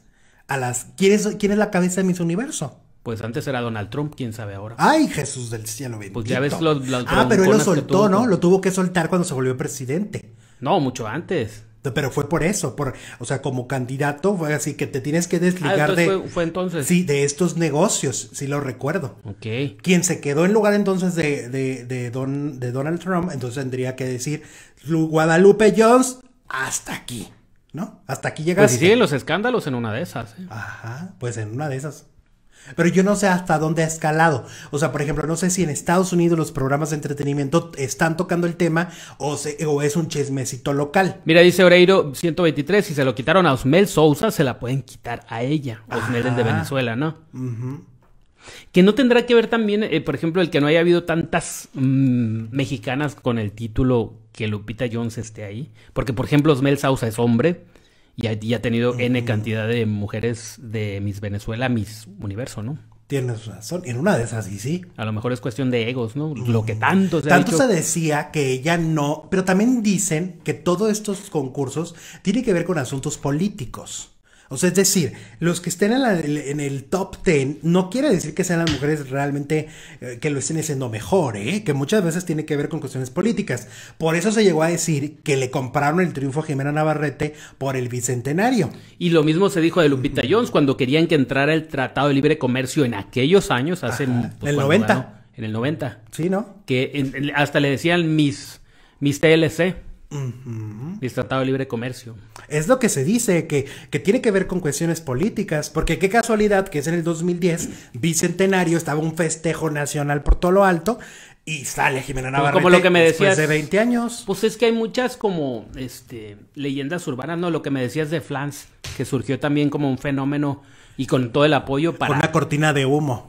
A las, ¿quién es, ¿Quién es la cabeza de mis universo? Pues antes era Donald Trump, quién sabe ahora. Ay, Jesús del cielo Pues ya ves los, Ah, pero él lo soltó, ¿no? Lo tuvo que soltar cuando se volvió presidente. No, mucho antes. Pero fue por eso, por, o sea, como candidato fue así que te tienes que ah, desligar de. Fue, entonces. Sí, de estos negocios, Si lo recuerdo. Ok. Quien se quedó en lugar entonces de, de, de, Don, de Donald Trump, entonces tendría que decir Guadalupe Jones, hasta aquí. ¿No? Hasta aquí pues llegaste. Pues los escándalos en una de esas. ¿eh? Ajá, pues en una de esas. Pero yo no sé hasta dónde ha escalado. O sea, por ejemplo, no sé si en Estados Unidos los programas de entretenimiento están tocando el tema o, o es un chismecito local. Mira, dice Oreiro 123, si se lo quitaron a Osmel Sousa, se la pueden quitar a ella. Osmel es de ah. Venezuela, ¿no? Que no tendrá que ver también, eh, por ejemplo, el que no haya habido tantas mm, mexicanas con el título que Lupita Jones esté ahí. Porque, por ejemplo, Osmel Sousa es hombre y ha, tenido N mm. cantidad de mujeres de Miss Venezuela, Miss Universo, ¿no? Tienes razón. En una de esas, y sí. A lo mejor es cuestión de egos, ¿no? Lo que tanto se Tanto se decía que ella no. Pero también dicen que todos estos concursos tienen que ver con asuntos políticos. O sea, es decir, los que estén en, el top 10 no quiere decir que sean las mujeres realmente eh, que lo estén haciendo mejor, ¿eh? que muchas veces tiene que ver con cuestiones políticas. Por eso se llegó a decir que le compraron el triunfo a Jimena Navarrete por el bicentenario. Y lo mismo se dijo de Lupita Jones cuando querían que entrara el Tratado de Libre Comercio en aquellos años, hace pues, en el 90. en el 90. Sí, ¿no? Que hasta le decían mis, mis TLC. Uh Tratado de Libre Comercio. Es lo que se dice, que, que, tiene que ver con cuestiones políticas, porque qué casualidad que es en el 2010, bicentenario, estaba un festejo nacional por todo lo alto, y sale Jimena Navarro. como lo que me decías, después de 20 años. Pues es que hay muchas como este leyendas urbanas, ¿no? Lo que me decías de Flans, que surgió también como un fenómeno y con todo el apoyo para... Una cortina de humo.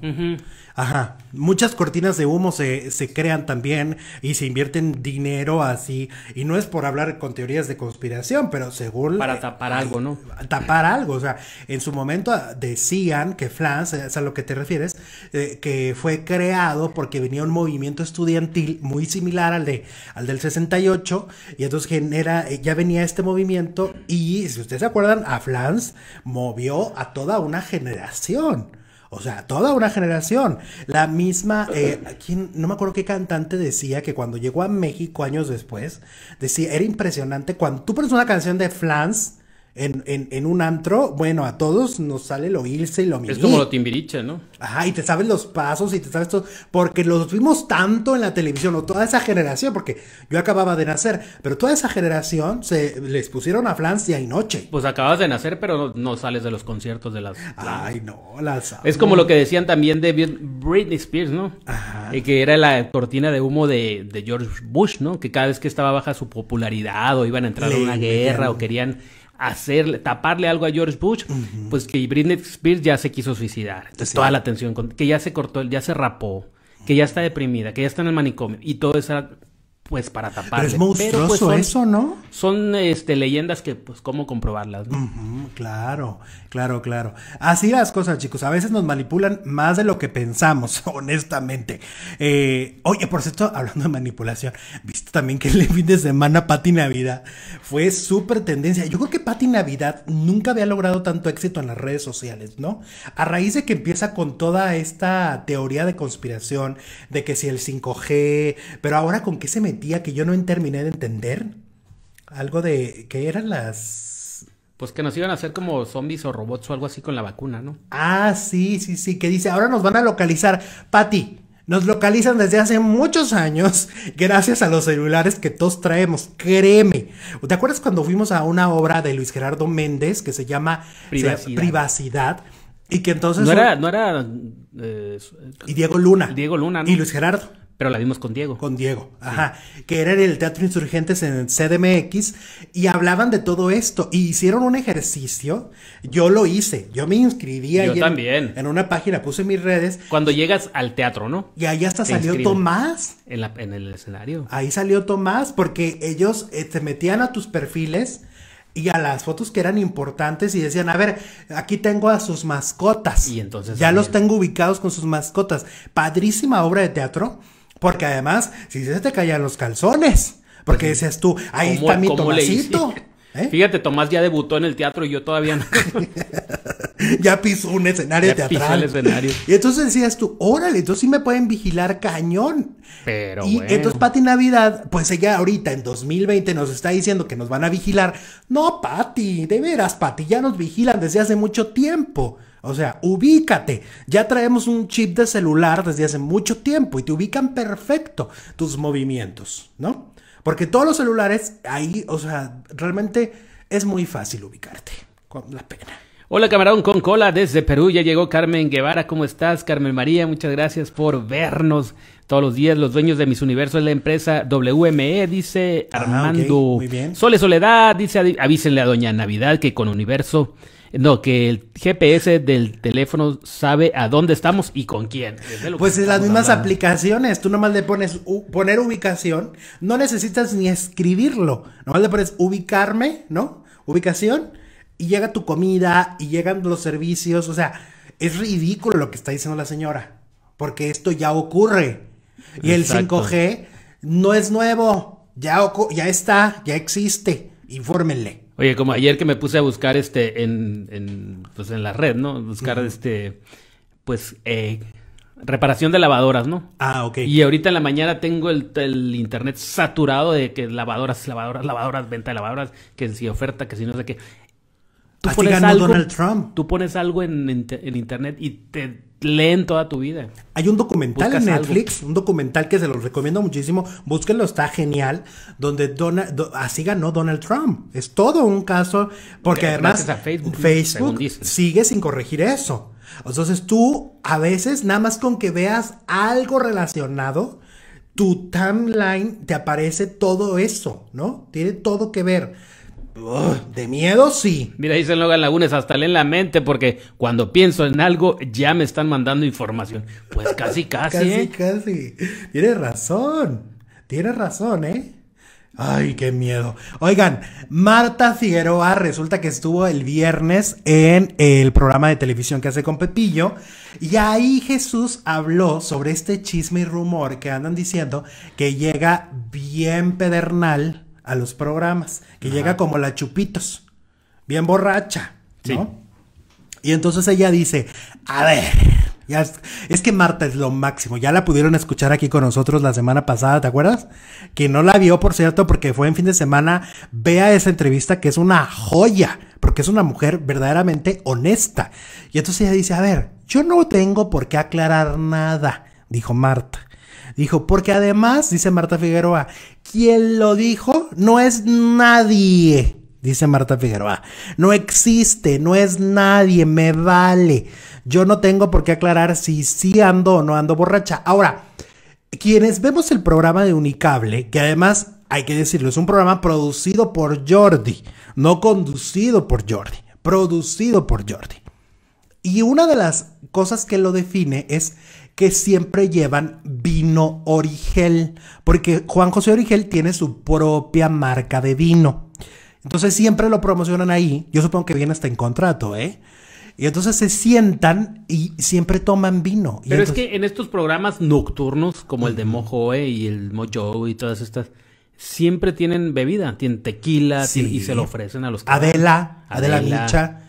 Ajá, muchas cortinas de humo se, crean también y se invierten dinero así. Y no es por hablar con teorías de conspiración, pero según... Para eh, tapar algo, ¿no? Tapar algo, o sea, en su momento ah, decían que Flans, es eh, a lo que te refieres, eh, que fue creado porque venía un movimiento estudiantil muy similar al, de, al del 68 y entonces genera, ya venía este movimiento y si ustedes se acuerdan, a Flans movió a toda una generación. O sea, toda una generación. La misma, eh, no me acuerdo qué cantante decía que cuando llegó a México años después, decía, era impresionante, cuando tú pones una canción de Flans, en, en, un antro, bueno, a todos nos sale lo irse y lo mismo Es como lo timbiriche, ¿no? Ajá, y te sabes los pasos y te sabes todo, porque los vimos tanto en la televisión, o toda esa generación, porque yo acababa de nacer, pero toda esa generación se les pusieron a Francia y noche. Pues acabas de nacer, pero no, sales de los conciertos de las... Ay, no, las... Es como lo que decían también de Britney Spears, ¿no? Ajá. Y eh, que era la cortina de humo de, George Bush, ¿no? Que cada vez que estaba baja su popularidad o iban a entrar a una guerra o querían hacerle, taparle algo a George Bush, pues que Britney Spears ya se quiso suicidar. toda la atención, que ya se cortó, ya se rapó, que ya está deprimida, que ya está en el manicomio. Y todo eso pues para tapar. Pero es pues, son, eso, ¿no? Son este, leyendas que, pues, ¿cómo comprobarlas? claro, claro, claro. Así las cosas, chicos. A veces nos manipulan más de lo que pensamos, honestamente. Eh, oye, por cierto, hablando de manipulación, viste también que el fin de semana Pati Navidad fue súper tendencia. Yo creo que Pati Navidad nunca había logrado tanto éxito en las redes sociales, ¿no? A raíz de que empieza con toda esta teoría de conspiración, de que si el 5G, pero ahora con qué se metió que yo no terminé de entender. Algo de que eran las... Pues que nos iban a hacer como zombies o robots o algo así con la vacuna, ¿no? Ah, sí, sí, sí, que dice, ahora nos van a localizar. pati nos localizan desde hace muchos años gracias a los celulares que todos traemos, créeme. ¿Te acuerdas cuando fuimos a una obra de Luis Gerardo Méndez que se llama Privacidad? y que entonces... No era... No era eh, y Diego Luna. Diego Luna, Y Luis Gerardo. Pero la vimos con Diego. Con Diego, ajá. Que era en el Teatro Insurgentes en CDMX y hablaban de todo esto. Y hicieron un ejercicio. Yo lo hice. Yo me inscribí Yo también. En, una página, puse mis redes. Cuando llegas al teatro, ¿no? Y ahí hasta salió Tomás. En, el escenario. Ahí salió Tomás porque ellos te eh, metían a tus perfiles y a las fotos que eran importantes y decían, a ver, aquí tengo a sus mascotas. Y entonces. Ya los tengo ubicados con sus mascotas. Padrísima obra de teatro porque además, si se te caían los calzones, porque pues decías tú, ahí está mi Tomasito. ¿eh? Fíjate, Tomás ya debutó en el teatro y yo todavía no. ya pisó un escenario ya teatral. el escenario. Y entonces decías tú, órale, entonces sí me pueden vigilar cañón. Pero y entonces Pati Navidad, pues ella ahorita en 2020 nos está diciendo que nos van a vigilar. No, Pati, de veras, Pati, ya nos vigilan desde hace mucho tiempo. O sea, ubícate. Ya traemos un chip de celular desde hace mucho tiempo y te ubican perfecto tus movimientos, ¿no? Porque todos los celulares ahí, o sea, realmente es muy fácil ubicarte. Con la pena. Hola camarón con cola desde Perú, ya llegó Carmen Guevara, ¿cómo estás? Carmen María, muchas gracias por vernos todos los días. Los dueños de mis universos es la empresa WME, dice ah, Armando. Muy bien. Sole Soledad, dice avísenle a Doña Navidad que con universo no, que el GPS del teléfono sabe a dónde estamos y con quién. Pues en las mismas aplicaciones, tú nomás le pones poner ubicación, no necesitas ni escribirlo, nomás le pones ubicarme, ¿no? Ubicación, y llega tu comida, y llegan los servicios, o sea, es ridículo lo que está diciendo la señora, porque esto ya ocurre. Y el 5G no es nuevo, ya, ya está, ya existe, infórmenle. Oye, como ayer que me puse a buscar este en, pues en la red, ¿no? Buscar este, pues, eh, reparación de lavadoras, ¿no? Ah, ok. Y ahorita en la mañana tengo el, internet saturado de que lavadoras, lavadoras, lavadoras, venta de lavadoras, que si oferta, que si no sé qué. Tú Donald Trump. Tú pones algo en internet y te leen toda tu vida. Hay un documental en Netflix, un documental que se los recomiendo muchísimo, búsquenlo, está genial, donde así ganó Donald Trump. Es todo un caso, porque además Facebook, Facebook sigue sin corregir eso. Entonces tú a veces, nada más con que veas algo relacionado, tu timeline te aparece todo eso, ¿no? Tiene todo que ver de miedo, sí. Mira, dicen Logan Lagunes, hasta leen la mente, porque cuando pienso en algo ya me están mandando información. Pues casi, casi. casi, ¿eh? casi. Tienes razón. Tienes razón, ¿eh? Ay, qué miedo. Oigan, Marta Figueroa resulta que estuvo el viernes en el programa de televisión que hace con Pepillo y ahí Jesús habló sobre este chisme y rumor que andan diciendo que llega bien pedernal a los programas, que llega como la chupitos, bien borracha, ¿no? Y entonces ella dice, a ver, es, que Marta es lo máximo, ya la pudieron escuchar aquí con nosotros la semana pasada, ¿te acuerdas? Que no la vio, por cierto, porque fue en fin de semana, vea esa entrevista que es una joya, porque es una mujer verdaderamente honesta. Y entonces ella dice, a ver, yo no tengo por qué aclarar nada, dijo Marta. Dijo, porque además, dice Marta Figueroa, quien lo dijo no es nadie. Dice Marta Figueroa, no existe, no es nadie, me vale. Yo no tengo por qué aclarar si sí ando o no ando borracha. Ahora, quienes vemos el programa de Unicable, que además hay que decirlo, es un programa producido por Jordi, no conducido por Jordi, producido por Jordi. Y una de las cosas que lo define es que siempre llevan vino Origel, porque Juan José Origel tiene su propia marca de vino. Entonces siempre lo promocionan ahí, yo supongo que viene hasta en contrato, ¿eh? Y entonces se sientan y siempre toman vino. Pero es que en estos programas nocturnos, como el de Mojoe y el Mojo y todas estas, siempre tienen bebida, tienen tequila y se lo ofrecen a los Adela, Adela, Adela Micha.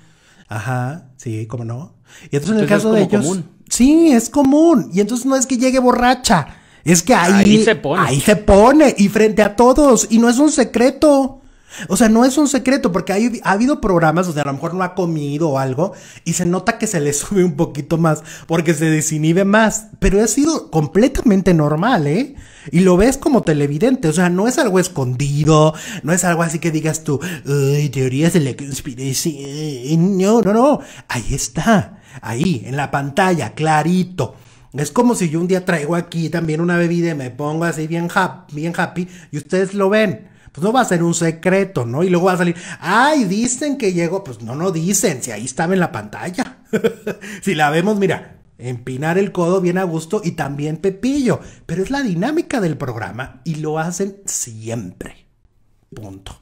Ajá, sí, cómo no. Y entonces, en el caso de ellos. Sí, es común. Y entonces no es que llegue borracha. Es que ahí, ahí se pone. Ahí se pone. Y frente a todos. Y no es un secreto. O sea, no es un secreto, porque ha habido programas o sea, a lo mejor no ha comido o algo, y se nota que se le sube un poquito más, porque se desinhibe más, pero ha sido completamente normal, ¿eh? Y lo ves como televidente, o sea, no es algo escondido, no es algo así que digas tú, Ay, teorías de la conspiración, eh, no, no, no, ahí está, ahí, en la pantalla, clarito. Es como si yo un día traigo aquí también una bebida y me pongo así bien bien happy y ustedes lo ven pues no va a ser un secreto, ¿no? Y luego va a salir, ay, dicen que llegó, pues no, no dicen, si ahí estaba en la pantalla. si la vemos, mira, empinar el codo bien a gusto y también Pepillo, pero es la dinámica del programa y lo hacen siempre. Punto.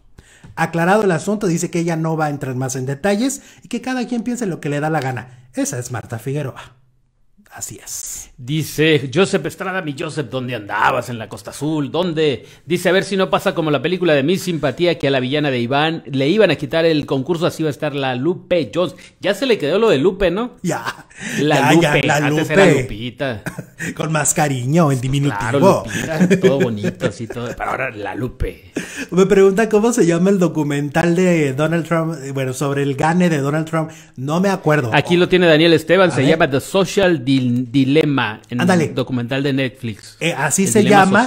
Aclarado el asunto, dice que ella no va a entrar más en detalles y que cada quien piense lo que le da la gana. Esa es Marta Figueroa. Así Dice Joseph Estrada, mi Joseph, ¿dónde andabas? En la Costa Azul, ¿dónde? Dice, a ver si no pasa como la película de Mi Simpatía, que a la villana de Iván le iban a quitar el concurso, así va a estar la Lupe Jones. Ya se le quedó lo de Lupe, ¿no? Ya. La Lupe, antes era Lupita. Con más cariño, en diminutivo. Claro, todo bonito, todo. Pero ahora la Lupe. Me pregunta cómo se llama el documental de Donald Trump, eh, bueno, sobre el gane de Donald Trump. No me acuerdo. Aquí lo tiene Daniel Esteban, se llama The Social Dilemma Dilema, en el documental de Netflix. Eh, así se llama.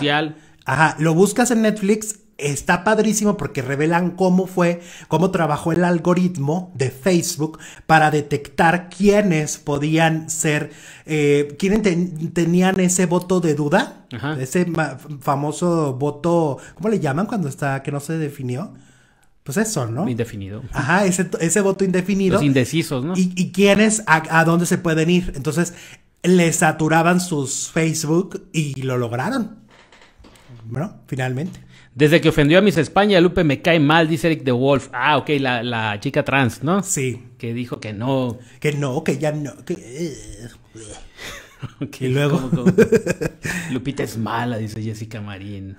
Ajá, lo buscas en Netflix, está padrísimo porque revelan cómo fue, cómo trabajó el algoritmo de Facebook para detectar quiénes podían ser, eh, quiénes tenían ese voto de duda, ese famoso voto, ¿cómo le llaman cuando está, que no se definió? Pues eso, ¿no? Indefinido. Ajá, ese, voto indefinido. Los indecisos, ¿no? Y, quiénes, a dónde se pueden ir. Entonces, le saturaban sus Facebook y lo lograron. Bueno, finalmente. Desde que ofendió a mis España, Lupe me cae mal, dice Eric The Wolf. Ah, ok, la, chica trans, ¿no? Sí. Que dijo que no. Que no, que ya no. Que... y luego. Lupita es mala, dice Jessica Marín.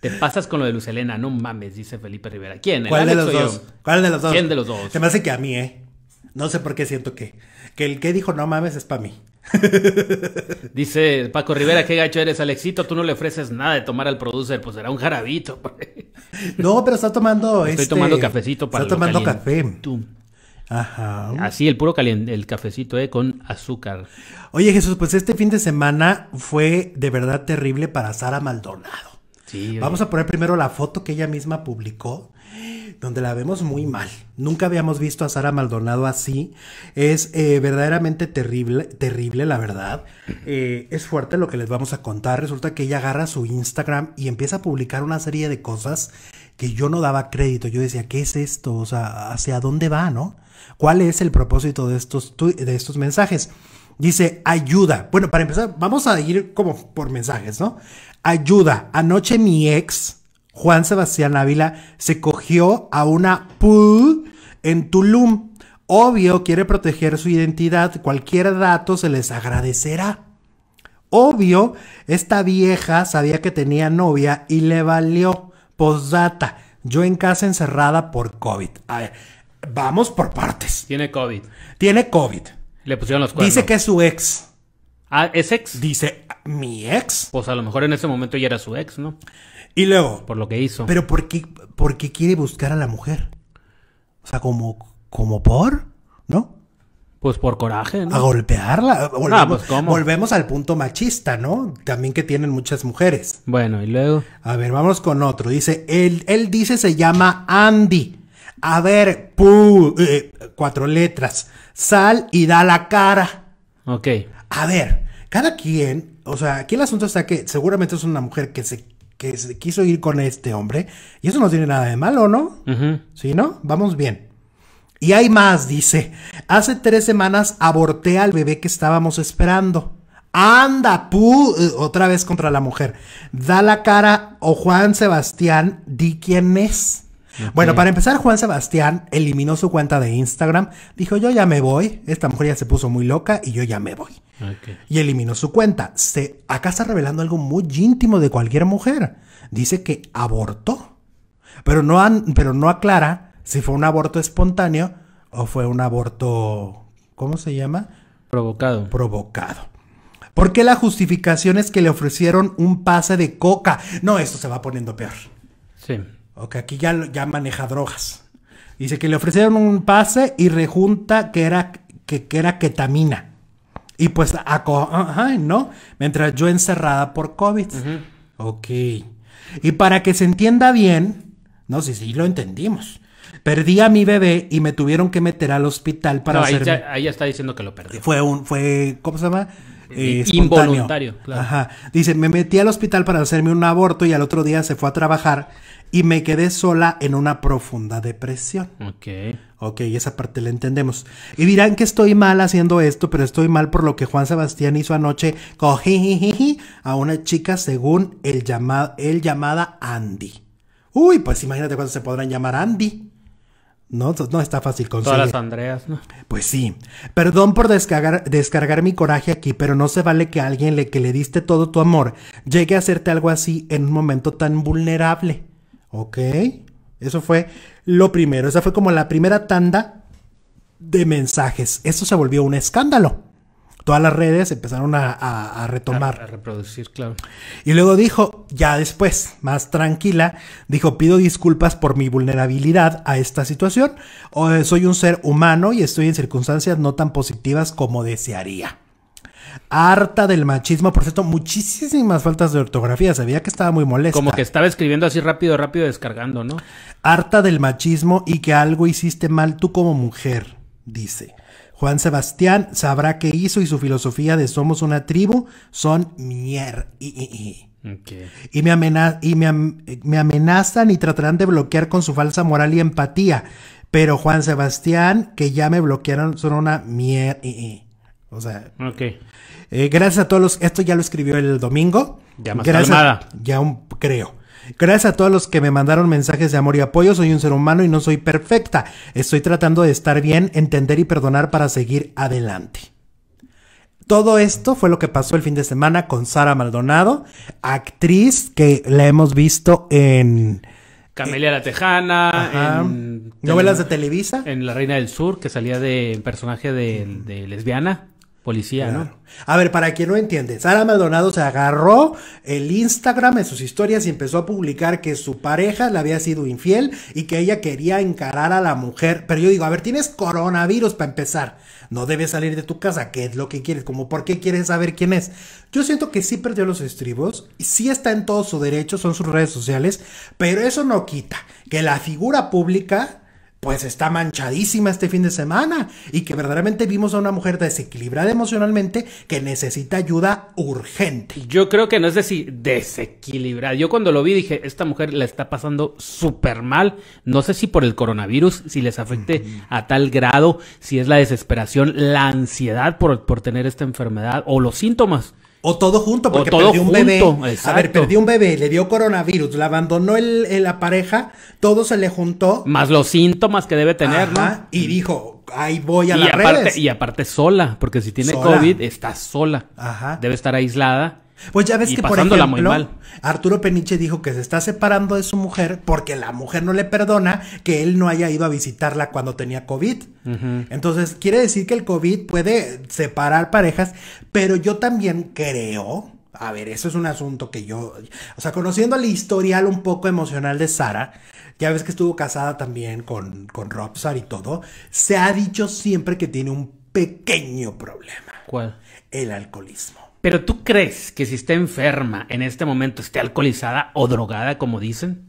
Te pasas con lo de Luz no mames, dice Felipe Rivera. ¿Quién? ¿Cuál de los dos? ¿Cuál de los dos? ¿Quién de los dos? Se me hace que a mí, ¿eh? No sé por qué siento que. Que el que dijo no mames es para mí. Dice Paco Rivera, qué gacho eres, Alexito, tú no le ofreces nada de tomar al producer, pues será un jarabito. no, pero está tomando... Estoy este, tomando cafecito para... Está tomando café. Así, el puro caliente, el cafecito, eh, Con azúcar. Oye, Jesús, pues este fin de semana fue de verdad terrible para Sara Maldonado. Vamos a poner primero la foto que ella misma publicó donde la vemos muy mal. Nunca habíamos visto a Sara Maldonado así. Es eh, verdaderamente terrible, terrible, la verdad. Eh, es fuerte lo que les vamos a contar. Resulta que ella agarra su Instagram y empieza a publicar una serie de cosas que yo no daba crédito. Yo decía, ¿qué es esto? O sea, ¿hacia dónde va, no? ¿Cuál es el propósito de estos, de estos mensajes? Dice, ayuda. Bueno, para empezar, vamos a ir como por mensajes, ¿no? Ayuda. Anoche mi ex Juan Sebastián Ávila se cogió a una pool en Tulum. Obvio, quiere proteger su identidad, cualquier dato se les agradecerá. Obvio, esta vieja sabía que tenía novia y le valió. Posdata, yo en casa encerrada por COVID. A ver, vamos por partes. Tiene COVID. Tiene COVID. Le pusieron los cuernos. Dice que es su ex. Ah, ¿es ex? Dice, ¿mi ex? Pues a lo mejor en ese momento ya era su ex, ¿no? Y luego. Por lo que hizo. Pero ¿por qué, quiere buscar a la mujer? O sea, como, como por, ¿no? Pues por coraje, ¿no? A golpearla. Volvemos, ah, pues ¿cómo? volvemos al punto machista, ¿no? También que tienen muchas mujeres. Bueno, y luego. A ver, vamos con otro. Dice, él, él dice se llama Andy. A ver, pu, eh, cuatro letras. Sal y da la cara. Ok. A ver, cada quien, o sea, aquí el asunto está que seguramente es una mujer que se que se quiso ir con este hombre. Y eso no tiene nada de malo, ¿no? Si Sí, ¿no? Vamos bien. Y hay más, dice. Hace tres semanas aborté al bebé que estábamos esperando. Anda, pu, eh, otra vez contra la mujer. Da la cara o Juan Sebastián, di quién es. Bueno, para empezar, Juan Sebastián eliminó su cuenta de Instagram. Dijo, yo ya me voy. Esta mujer ya se puso muy loca y yo ya me voy. Y eliminó su cuenta. Se, acá está revelando algo muy íntimo de cualquier mujer. Dice que abortó. Pero no, pero no aclara si fue un aborto espontáneo o fue un aborto... ¿Cómo se llama? Provocado. Provocado. Porque la justificación es que le ofrecieron un pase de coca. No, esto se va poniendo peor. Sí. Ok, aquí ya, ya maneja drogas. Dice que le ofrecieron un pase y rejunta que era, que, que era ketamina. Y pues, ajá, ¿no? Mientras yo encerrada por COVID. Ok. Y para que se entienda bien, no, sé si lo entendimos. Perdí a mi bebé y me tuvieron que meter al hospital para no, ahí Ya, ahí ya está diciendo que lo perdió. Fue un, fue, ¿cómo se llama? Eh, eh, involuntario, Ajá. Dice, me metí al hospital para hacerme un aborto y al otro día se fue a trabajar y me quedé sola en una profunda depresión. Ok. Ok, esa parte la entendemos. Y dirán que estoy mal haciendo esto, pero estoy mal por lo que Juan Sebastián hizo anoche con a una chica según el, llamado, el llamada Andy. Uy, pues imagínate cuándo se podrán llamar Andy. No, no está fácil conseguir. Todas las Andreas, ¿no? Pues sí. Perdón por descargar, descargar mi coraje aquí, pero no se vale que alguien le que le diste todo tu amor llegue a hacerte algo así en un momento tan vulnerable. ¿Ok? Eso fue lo primero. Esa fue como la primera tanda de mensajes. Esto se volvió un escándalo. Todas las redes empezaron a, retomar. A, reproducir, claro. Y luego dijo, ya después, más tranquila, dijo, pido disculpas por mi vulnerabilidad a esta situación. soy un ser humano y estoy en circunstancias no tan positivas como desearía harta del machismo. Por cierto, muchísimas faltas de ortografía. Sabía que estaba muy molesta. Como que estaba escribiendo así rápido, rápido, descargando, ¿no? Harta del machismo y que algo hiciste mal tú como mujer, dice. Juan Sebastián sabrá qué hizo y su filosofía de somos una tribu son mier. y Y, me, amenaz y me, amenazan y tratarán de bloquear con su falsa moral y empatía. Pero Juan Sebastián, que ya me bloquearon, son una mier. O sea. Okay. Eh, gracias a todos los. Esto ya lo escribió el domingo. Ya más gracias creo. Gracias a todos los que me mandaron mensajes de amor y apoyo. Soy un ser humano y no soy perfecta. Estoy tratando de estar bien, entender y perdonar para seguir adelante. Todo esto fue lo que pasó el fin de semana con Sara Maldonado, actriz que la hemos visto en. Camelia la Tejana, en. Novelas de Televisa. En La Reina del Sur, que salía de personaje de lesbiana policía, ¿no? A ver, para quien no entiende, Sara Maldonado se agarró el Instagram en sus historias y empezó a publicar que su pareja le había sido infiel y que ella quería encarar a la mujer. Pero yo digo, a ver, tienes coronavirus para empezar. No debes salir de tu casa, ¿qué es lo que quieres? Como, ¿por qué quieres saber quién es? Yo siento que sí perdió los estribos, y sí está en todo su derecho, son sus redes sociales, pero eso no quita que la figura pública pues está manchadísima este fin de semana y que verdaderamente vimos a una mujer desequilibrada emocionalmente que necesita ayuda urgente. Yo creo que no es decir desequilibrada. Yo cuando lo vi dije, esta mujer la está pasando súper mal. No sé si por el coronavirus, si les afecte a tal grado, si es la desesperación, la ansiedad por, por tener esta enfermedad o los síntomas. O todo junto, porque perdió un bebé. A ver, perdió un bebé, le dio coronavirus, la abandonó el, la pareja, todo se le juntó. Más los síntomas que debe tener, Y mm. dijo, ahí voy a la las Y aparte sola, porque si tiene COVID, está sola. Debe estar aislada pues ya ves que, por ejemplo, Arturo Peniche dijo que se está separando de su mujer porque la mujer no le perdona que él no haya ido a visitarla cuando tenía COVID. Entonces, quiere decir que el COVID puede separar parejas, pero yo también creo, a ver, eso es un asunto que yo, o sea, conociendo el historial un poco emocional de Sara, ya ves que estuvo casada también con, con Robsar y todo, se ha dicho siempre que tiene un pequeño problema. ¿Cuál? El alcoholismo. Pero tú crees que si está enferma en este momento esté alcoholizada o drogada, como dicen?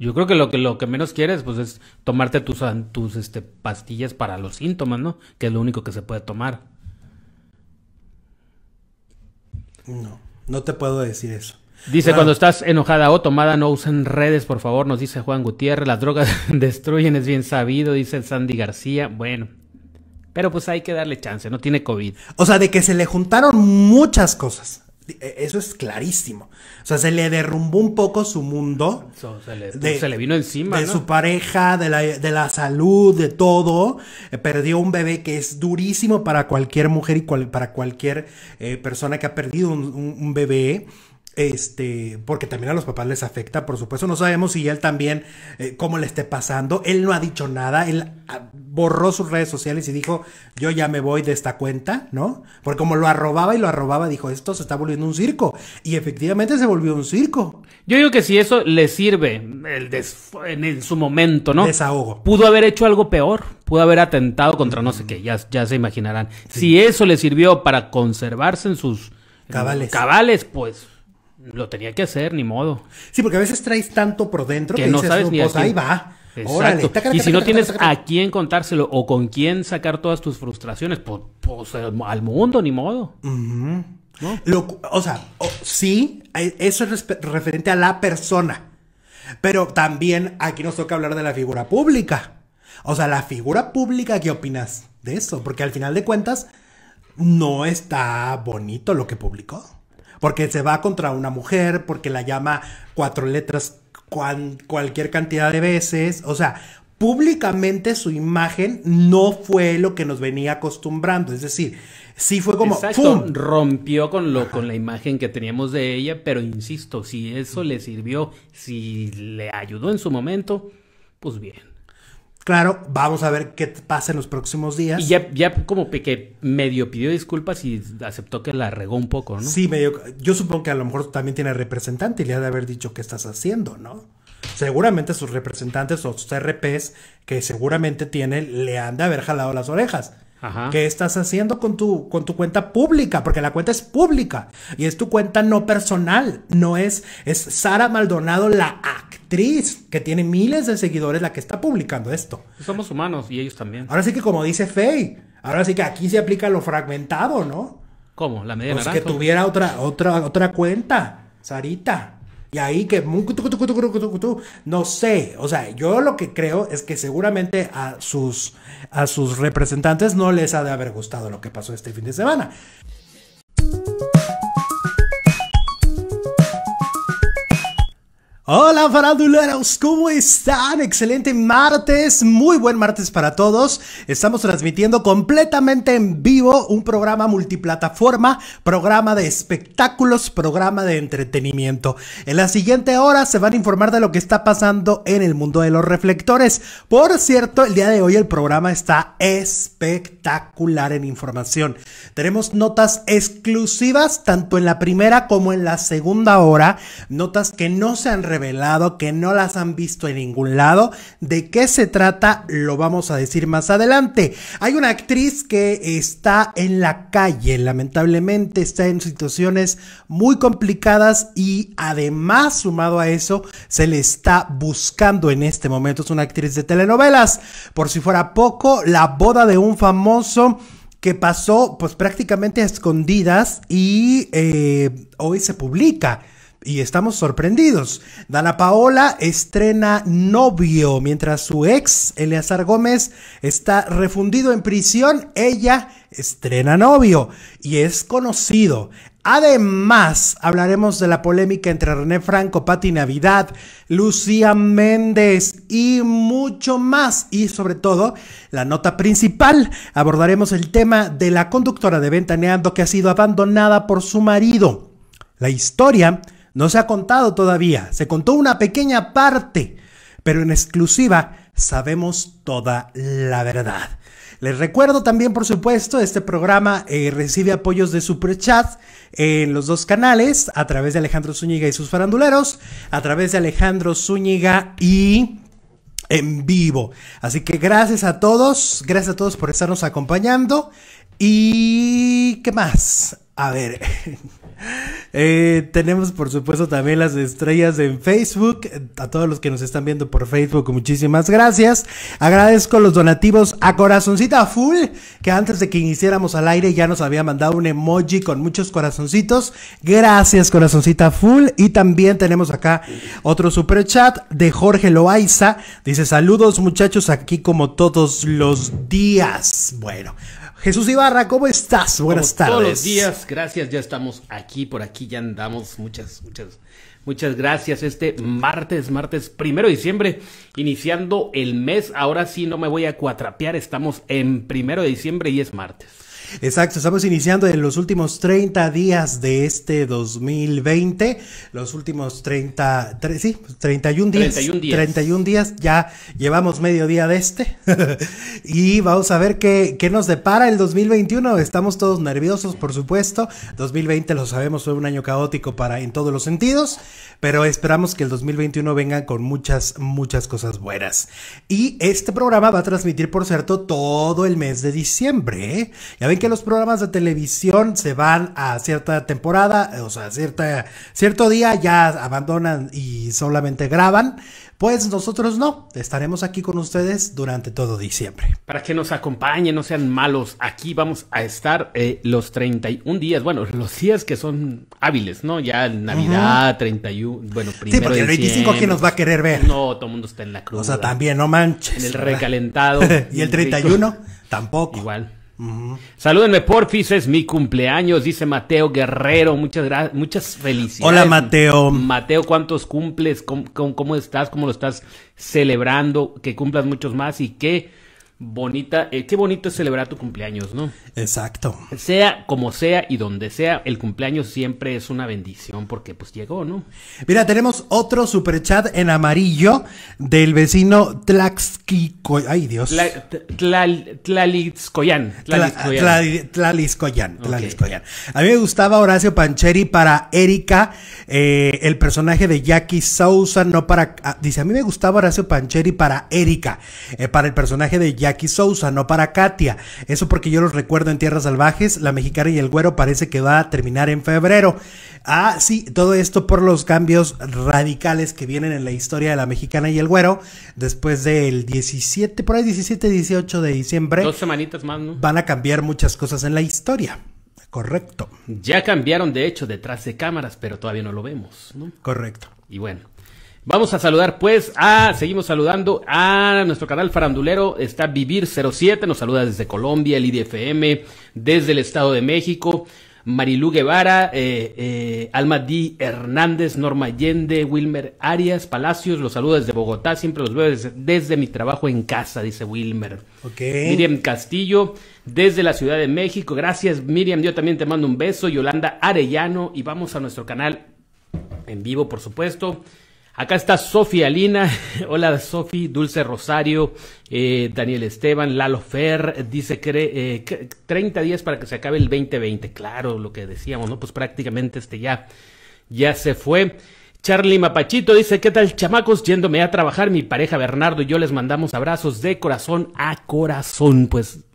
Yo creo que lo que, lo que menos quieres pues, es tomarte tus, tus este, pastillas para los síntomas, ¿no? Que es lo único que se puede tomar. No, no te puedo decir eso. Dice, cuando estás enojada o tomada, no usen redes, por favor, nos dice Juan Gutiérrez. Las drogas destruyen, es bien sabido, dice Sandy García. Bueno, pero pues hay que darle chance, no tiene COVID. O sea, de que se le juntaron muchas cosas. E-, eso es clarísimo. O sea, se le derrumbó un poco su mundo. se, le, se, le, vino encima. De su pareja, de la, salud, de todo. Eh, perdió un bebé que es durísimo para cualquier mujer y para cualquier eh, persona que ha perdido un bebé. Este, porque también a los papás les afecta, por supuesto. No sabemos si él también, eh, cómo le esté pasando. Él no ha dicho nada. Él ah, borró sus redes sociales y dijo, yo ya me voy de esta cuenta, ¿no? Porque como lo arrobaba y lo arrobaba, dijo, esto se está volviendo un circo. Y efectivamente se volvió un circo. Yo digo que si eso le sirve el en, su momento, ¿no? Desahogo. Pudo haber hecho algo peor. Pudo haber atentado contra no sé qué. Ya, ya se imaginarán. Si eso le sirvió para conservarse en sus... Cabales. cabales, pues lo tenía que hacer, ni modo. Sí, porque a veces traes tanto por dentro que, no dices, sabes pues, va. y si no tienes a quién contárselo o con quién sacar todas tus frustraciones, pues, pues al mundo, ni modo. o sea, sí, eh, eso es referente a la persona. Pero también aquí nos toca hablar de la figura pública. O sea, la figura pública, ¿qué opinas de eso? Porque al final de cuentas, no está bonito lo que publicó porque se va contra una mujer, porque la llama cuatro letras cualquier cantidad de veces, o sea, públicamente su imagen no fue lo que nos venía acostumbrando, es decir, sí fue como Exacto, rompió con lo con la imagen que teníamos de ella, pero insisto, si eso le sirvió, si le ayudó en su momento, pues bien. Claro, vamos a ver qué pasa en los próximos días. Y ya, ya como que medio pidió disculpas y aceptó que la regó un poco, ¿no? Sí, medio. Yo supongo que a lo mejor también tiene representante y le ha de haber dicho qué estás haciendo, ¿no? Seguramente sus representantes o sus RPs que seguramente tiene le han de haber jalado las orejas. ¿Qué estás haciendo con tu, con tu cuenta pública? Porque la cuenta es pública y es tu cuenta no personal. No es, es Sara Maldonado, la actriz que tiene miles de seguidores, la que está publicando esto. Somos humanos y ellos también. Ahora sí que, como dice Faye, ahora sí que aquí se aplica lo fragmentado, ¿no? ¿Cómo? ¿La media pues que tuviera otra, otra, otra cuenta, Sarita. Y ahí que... No sé, o sea, yo lo que creo es que seguramente a sus, a sus representantes no les ha de haber gustado lo que pasó este fin de semana. Hola faranduleros, ¿cómo están? Excelente martes, muy buen martes para todos. Estamos transmitiendo completamente en vivo un programa multiplataforma, programa de espectáculos, programa de entretenimiento. En la siguiente hora se van a informar de lo que está pasando en el mundo de los reflectores. Por cierto, el día de hoy el programa está espectacular en información. Tenemos notas exclusivas tanto en la primera como en la segunda hora, notas que no se han revelado, que no las han visto en ningún lado. ¿De qué se trata? Lo vamos a decir más adelante. Hay una actriz que está en la calle, lamentablemente está en situaciones muy complicadas y además sumado a eso se le está buscando en este momento. Es una actriz de telenovelas. Por si fuera poco, la boda de un famoso que pasó pues prácticamente a escondidas y eh, hoy se publica y estamos sorprendidos. Dana Paola estrena novio, mientras su ex, Eleazar Gómez, está refundido en prisión, ella estrena novio y es conocido. Además, hablaremos de la polémica entre René Franco, Patti Navidad, Lucía Méndez y mucho más. Y sobre todo, la nota principal, abordaremos el tema de la conductora de Ventaneando que ha sido abandonada por su marido. La historia no se ha contado todavía, se contó una pequeña parte, pero en exclusiva sabemos toda la verdad. Les recuerdo también, por supuesto, este programa eh, recibe apoyos de Super Chat en los dos canales, a través de Alejandro Zúñiga y sus faranduleros, a través de Alejandro Zúñiga y en vivo. Así que gracias a todos, gracias a todos por estarnos acompañando. ¿Y qué más? A ver, Eh, tenemos, por supuesto, también las estrellas en Facebook. A todos los que nos están viendo por Facebook, muchísimas gracias. Agradezco los donativos a Corazoncita Full, que antes de que iniciáramos al aire ya nos había mandado un emoji con muchos corazoncitos. Gracias, Corazoncita Full. Y también tenemos acá otro super chat de Jorge Loaiza. Dice: Saludos, muchachos, aquí como todos los días. Bueno. Jesús Ibarra, ¿cómo estás? Buenas tardes. Todos días, gracias, ya estamos aquí, por aquí ya andamos. Muchas, muchas, muchas gracias. Este martes, martes primero de diciembre, iniciando el mes. Ahora sí no me voy a cuatrapear, estamos en primero de diciembre y es martes. Exacto, estamos iniciando en los últimos 30 días de este 2020, los últimos 30, sí, 31 días, 31 días. días, ya llevamos medio día de este y vamos a ver qué, qué, nos depara el 2021, estamos todos nerviosos por supuesto, 2020 lo sabemos fue un año caótico para en todos los sentidos, pero esperamos que el 2021 venga con muchas, muchas cosas buenas y este programa va a transmitir por cierto todo el mes de diciembre, ¿eh? ya que los programas de televisión se van a cierta temporada, eh, o sea, cierta, cierto día ya abandonan y solamente graban, pues nosotros no, estaremos aquí con ustedes durante todo diciembre. Para que nos acompañen, no sean malos, aquí vamos a estar eh, los 31 días, bueno, los días que son hábiles, ¿no? Ya Navidad, 31, bueno, primero Sí, porque el 25 ¿quién nos va a querer ver? Pues, no, todo el mundo está en la cruz. O sea, también, no manches. En el recalentado. ¿Y el 31? Tampoco. Igual. Salúdenme, porfis, es mi cumpleaños, dice Mateo Guerrero. Muchas gracias, muchas felicidades. Hola, Mateo. Mateo, ¿cuántos cumples? cómo estás? ¿Cómo lo estás celebrando? Que cumplas muchos más y que bonita. Eh, qué bonito es celebrar tu cumpleaños, ¿no? Exacto. Sea como sea y donde sea, el cumpleaños siempre es una bendición porque pues llegó, ¿no? Mira, tenemos otro superchat en amarillo del vecino Tlaxquico. Ay, Dios. Tla, tlal, Tlalizcoyan. A mí me gustaba Horacio Pancheri para Erika, eh, el personaje de Jackie Sousa, no para. Ah, dice, a mí me gustaba Horacio Pancheri para Erika, eh, para el personaje de Jackie aquí Sousa, no para Katia. Eso porque yo los recuerdo en Tierras Salvajes, la mexicana y el güero parece que va a terminar en febrero. Ah, sí, todo esto por los cambios radicales que vienen en la historia de la mexicana y el güero. Después del 17, por ahí 17, 18 de diciembre. Dos semanitas más, ¿no? Van a cambiar muchas cosas en la historia. Correcto. Ya cambiaron, de hecho, detrás de cámaras, pero todavía no lo vemos. ¿no? Correcto. Y bueno, Vamos a saludar pues a, seguimos saludando a nuestro canal farandulero, está Vivir07, nos saluda desde Colombia, el IDFM, desde el Estado de México, Marilú Guevara, eh, eh, Alma D. Hernández, Norma Allende, Wilmer Arias, Palacios, los saluda desde Bogotá, siempre los veo desde, mi trabajo en casa, dice Wilmer. Okay. Miriam Castillo, desde la Ciudad de México, gracias Miriam, yo también te mando un beso, Yolanda Arellano, y vamos a nuestro canal en vivo, por supuesto. Acá está Sofía Alina, hola Sofi, Dulce Rosario, eh, Daniel Esteban, Lalo Fer, dice que 30 eh, días para que se acabe el 2020, claro, lo que decíamos, ¿no? Pues prácticamente este ya, ya se fue. Charlie Mapachito dice, ¿qué tal chamacos? Yéndome a trabajar, mi pareja Bernardo y yo les mandamos abrazos de corazón a corazón, pues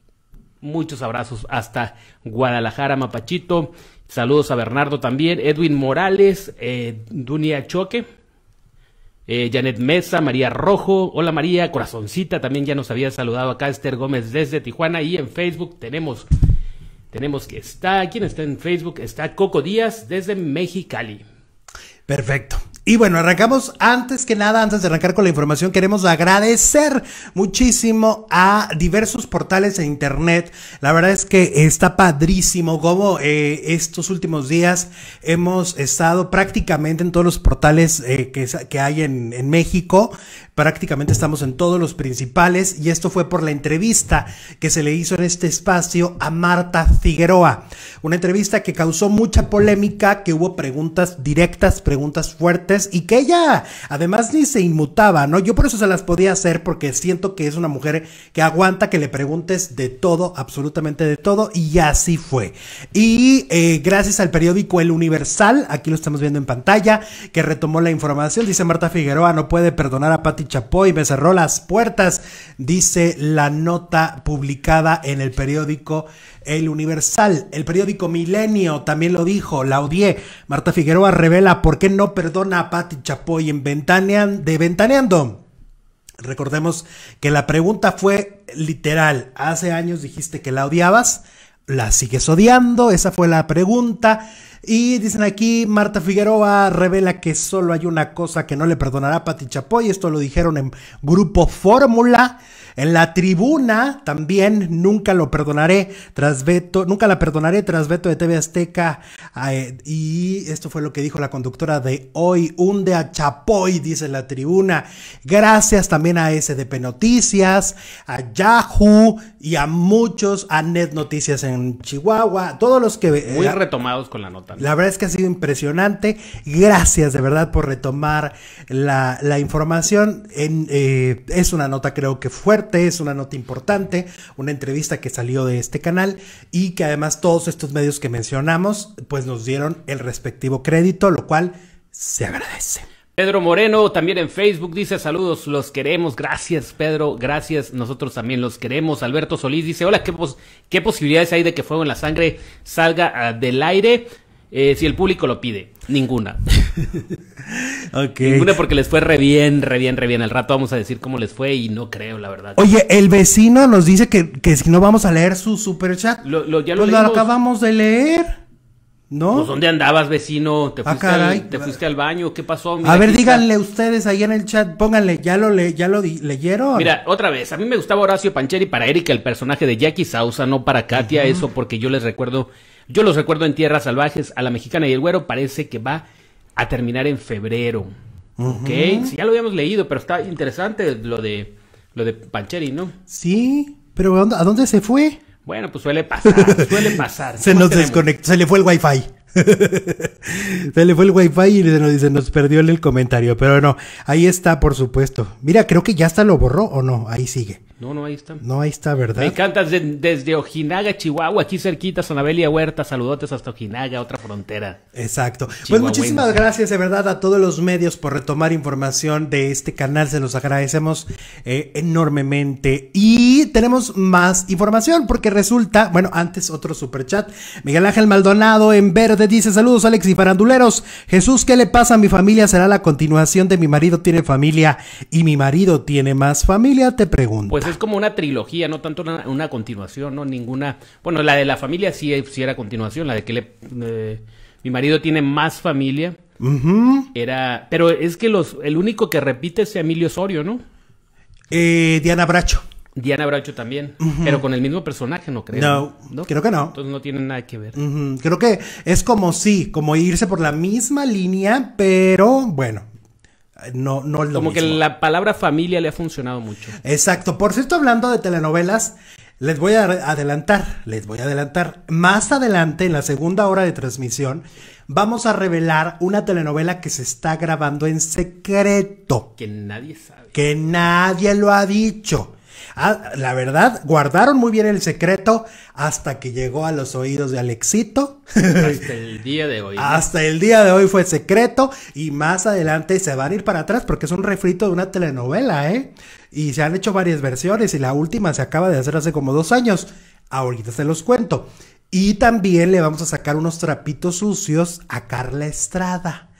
muchos abrazos hasta Guadalajara, Mapachito. Saludos a Bernardo también, Edwin Morales, eh, Dunia Choque, eh, Janet Mesa, María Rojo, hola María, corazoncita, también ya nos había saludado acá Esther Gómez desde Tijuana y en Facebook tenemos, tenemos que está, ¿quién está en Facebook? Está Coco Díaz desde Mexicali. Perfecto. Y bueno, arrancamos antes que nada, antes de arrancar con la información, queremos agradecer muchísimo a diversos portales de internet. La verdad es que está padrísimo cómo eh, estos últimos días hemos estado prácticamente en todos los portales eh, que, que, hay en, en México prácticamente estamos en todos los principales y esto fue por la entrevista que se le hizo en este espacio a Marta Figueroa. Una entrevista que causó mucha polémica, que hubo preguntas directas, preguntas fuertes y que ella además ni se inmutaba, ¿no? Yo por eso se las podía hacer porque siento que es una mujer que aguanta que le preguntes de todo, absolutamente de todo y así fue. Y eh, gracias al periódico El Universal, aquí lo estamos viendo en pantalla, que retomó la información, dice Marta Figueroa, no puede perdonar a Pati Chapoy me cerró las puertas, dice la nota publicada en el periódico El Universal. El periódico Milenio también lo dijo, la odié. Marta Figueroa revela por qué no perdona a Pati Chapoy en de Ventaneando. Recordemos que la pregunta fue literal. Hace años dijiste que la odiabas ¿La sigues odiando? Esa fue la pregunta. Y dicen aquí, Marta Figueroa revela que solo hay una cosa que no le perdonará a Pati Chapoy. Esto lo dijeron en Grupo Fórmula. En la tribuna también nunca lo perdonaré tras veto, nunca la perdonaré tras veto de TV Azteca. Ah, eh, y esto fue lo que dijo la conductora de hoy, hunde a Chapoy, dice la tribuna. Gracias también a SDP Noticias, a Yahoo y a muchos, a Net Noticias en Chihuahua, todos los que... Eh, Muy retomados con la nota. La verdad es que ha sido impresionante. Gracias de verdad por retomar la, información. Eh, es una nota creo que fuerte es una nota importante, una entrevista que salió de este canal y que además todos estos medios que mencionamos pues nos dieron el respectivo crédito, lo cual se agradece. Pedro Moreno también en Facebook dice saludos, los queremos, gracias Pedro, gracias, nosotros también los queremos. Alberto Solís dice, hola, ¿qué, qué posibilidades hay de que Fuego en la Sangre salga ah, del aire? Eh, si el público lo pide, ninguna. Ninguna porque les fue re bien, re bien, re bien. Al rato vamos a decir cómo les fue y no creo, la verdad. Oye, el vecino nos dice que, que si no vamos a leer su super chat. Lo, pues acabamos de leer. ¿No? Pues ¿dónde andabas, vecino? ¿Te ah, fuiste, al, ¿te fuiste al, baño? ¿Qué pasó? a ver, díganle ustedes ahí en el chat, pónganle, ¿ya lo, le, ya lo leyeron? Mira, otra vez, a mí me gustaba Horacio Pancheri para Erika, el personaje de Jackie Sousa, no para Katia, eso porque yo les recuerdo yo los recuerdo en Tierras Salvajes, a la mexicana y el güero parece que va a terminar en febrero. Ok, ya lo habíamos leído, pero está interesante lo de lo de Pancheri, ¿no? Sí, pero ¿a dónde se fue? Bueno, pues suele pasar, suele pasar. se nos desconectó, se le fue el wifi. se le fue el wifi y nos, se nos perdió el comentario, pero no, ahí está, por supuesto. Mira, creo que ya hasta lo borró o no, ahí sigue. No, no, ahí está. No, ahí está, ¿verdad? Me encanta desde, Ojinaga, Chihuahua, aquí cerquita, Sonabelia Huerta, saludotes hasta Ojinaga, otra frontera. Exacto. Pues muchísimas gracias de verdad a todos los medios por retomar información de este canal, se los agradecemos eh, enormemente. Y tenemos más información porque resulta, bueno, antes otro super chat, Miguel Ángel Maldonado en verde dice saludos Alex y faranduleros. Jesús, ¿qué le pasa a mi familia? Será la continuación de mi marido tiene familia y mi marido tiene más familia, te pregunto. Pues es como una trilogía, no tanto una, continuación, no ninguna. Bueno, la de la familia sí, eh, era continuación, la de que le, eh, mi marido tiene más familia. Era, pero es que los, el único que repite es Emilio Osorio, ¿no? Eh, Diana Bracho. Diana Bracho también, pero con el mismo personaje, no creo. No, creo que no. Entonces no tienen nada que ver. Creo que es como sí, como irse por la misma línea, pero bueno, no, no Como que la palabra familia le ha funcionado mucho. Exacto. Por cierto, hablando de telenovelas, les voy a adelantar, les voy a adelantar. Más adelante, en la segunda hora de transmisión, vamos a revelar una telenovela que se está grabando en secreto. Que nadie sabe. Que nadie lo ha dicho. Ah, la verdad, guardaron muy bien el secreto hasta que llegó a los oídos de Alexito. Hasta el día de hoy. Hasta el día de hoy fue secreto y más adelante se van a ir para atrás porque es un refrito de una telenovela, ¿eh? Y se han hecho varias versiones y la última se acaba de hacer hace como dos años. Ahorita se los cuento. Y también le vamos a sacar unos trapitos sucios a Carla Estrada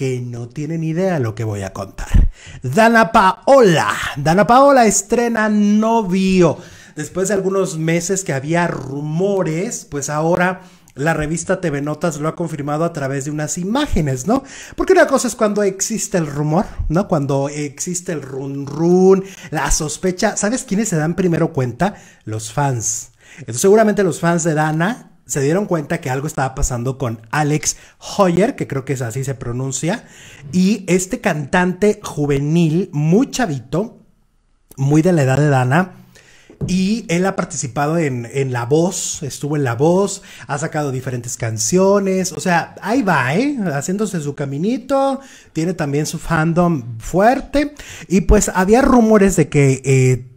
que no tienen idea lo que voy a contar. Dana Paola. Dana Paola estrena novio. Después de algunos meses que había rumores, pues ahora la revista TV Notas lo ha confirmado a través de unas imágenes, ¿no? Porque una cosa es cuando existe el rumor, ¿no? Cuando existe el run run, la sospecha. ¿Sabes quiénes se dan primero cuenta? Los fans. Entonces, seguramente los fans de Dana se dieron cuenta que algo estaba pasando con Alex Hoyer, que creo que es así se pronuncia, y este cantante juvenil, muy chavito, muy de la edad de Dana, y él ha participado en, La Voz, estuvo en La Voz, ha sacado diferentes canciones, o sea, ahí va, ¿eh? Haciéndose su caminito, tiene también su fandom fuerte. Y pues había rumores de que eh,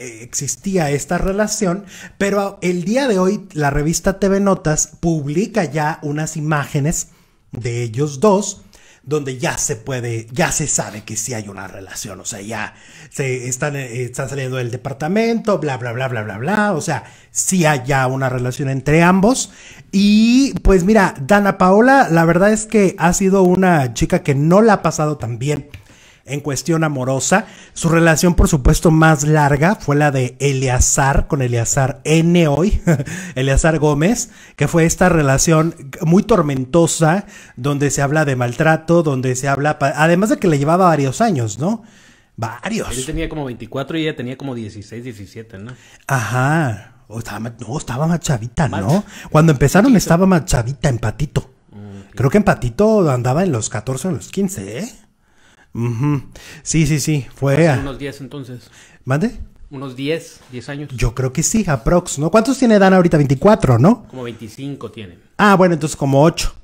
existía esta relación, pero el día de hoy la revista TV Notas publica ya unas imágenes de ellos dos donde ya se puede, ya se sabe que sí hay una relación, o sea, ya se están, eh, están saliendo del departamento, bla, bla, bla, bla, bla, bla, o sea, sí hay ya una relación entre ambos. Y pues mira, Dana Paola, la verdad es que ha sido una chica que no la ha pasado tan bien en cuestión amorosa. Su relación, por supuesto, más larga fue la de Eleazar, con Eleazar N hoy, Eleazar Gómez, que fue esta relación muy tormentosa, donde se habla de maltrato, donde se habla, además de que le llevaba varios años, ¿no? Varios. Él tenía como 24 y ella tenía como 16, 17, ¿no? Ajá. O no, estaba más chavita, ¿no? Cuando empezaron estaba más chavita en Patito. Mm, Creo que en Patito andaba en los 14 o en los 15, ¿eh? Sí, sí, sí, fue... unos 10 entonces. ¿Mande? Unos 10, 10 años. Yo creo que sí, aprox, ¿no? ¿Cuántos tiene Dana ahorita? 24, ¿no? Como 25 tiene. Ah, bueno, entonces como 8.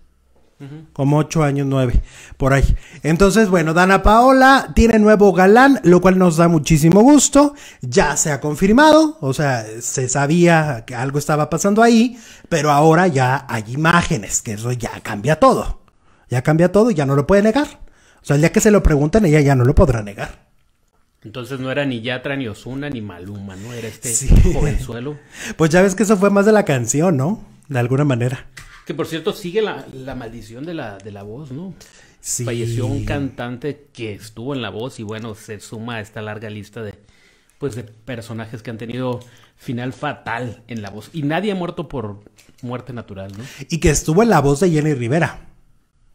Como 8 años, 9, por ahí. Entonces, bueno, Dana Paola tiene nuevo galán, lo cual nos da muchísimo gusto. Ya se ha confirmado, o sea, se sabía que algo estaba pasando ahí, pero ahora ya hay imágenes, que eso ya cambia todo. Ya cambia todo y ya no lo puede negar. O sea, el día que se lo preguntan, ella ya no lo podrá negar. Entonces no era ni Yatra, ni Osuna, ni Maluma, ¿no? Era este joven suelo. Pues ya ves que eso fue más de la canción, ¿no? De alguna manera. Que por cierto, sigue la, maldición de la, de la voz, ¿no? Sí. Falleció un cantante que estuvo en la voz y bueno, se suma a esta larga lista de, pues, de personajes que han tenido final fatal en la voz. Y nadie ha muerto por muerte natural, ¿no? Y que estuvo en la voz de Jenny Rivera.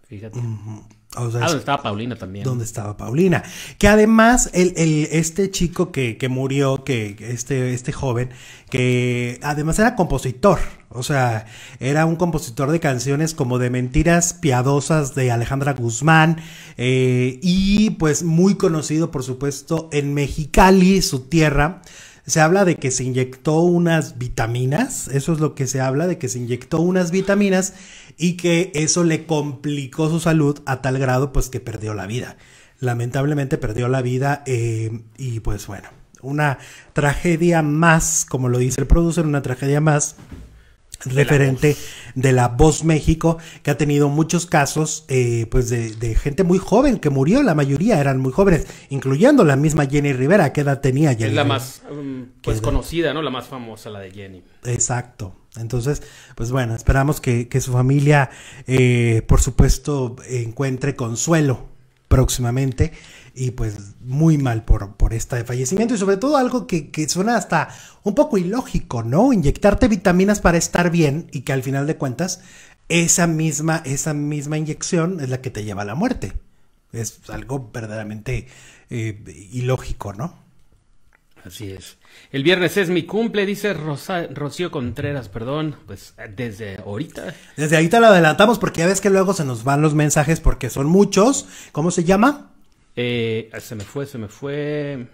Fíjate. O ah, donde estaba Paulina también. Donde estaba Paulina. Que además, el, el este chico que, que, murió, que este, este joven, que además era compositor. O sea, era un compositor de canciones como de Mentiras Piadosas de Alejandra Guzmán. Eh, y pues muy conocido, por supuesto, en Mexicali, su tierra se habla de que se inyectó unas vitaminas, eso es lo que se habla, de que se inyectó unas vitaminas y que eso le complicó su salud a tal grado pues que perdió la vida. Lamentablemente perdió la vida eh, y pues bueno, una tragedia más, como lo dice el productor una tragedia más este referente de la Voz México, que ha tenido muchos casos eh, pues de, gente muy joven que murió, la mayoría eran muy jóvenes, incluyendo la misma Jenny Rivera, que edad tenía Jenny? Es la más um, pues conocida, ¿no? La más famosa, la de Jenny. Exacto. Entonces, pues bueno, esperamos que, que su familia, eh, por supuesto, encuentre consuelo próximamente. Y pues muy mal por, por este fallecimiento y sobre todo algo que, suena hasta un poco ilógico, ¿no? Inyectarte vitaminas para estar bien y que al final de cuentas esa misma, esa misma inyección es la que te lleva a la muerte. Es algo verdaderamente eh, ilógico, ¿no? Así es. El viernes es mi cumple, dice Rocío Contreras, perdón, pues desde ahorita. Desde ahorita lo adelantamos porque ya ves que luego se nos van los mensajes porque son muchos. ¿Cómo se llama? Eh, se me fue, se me fue.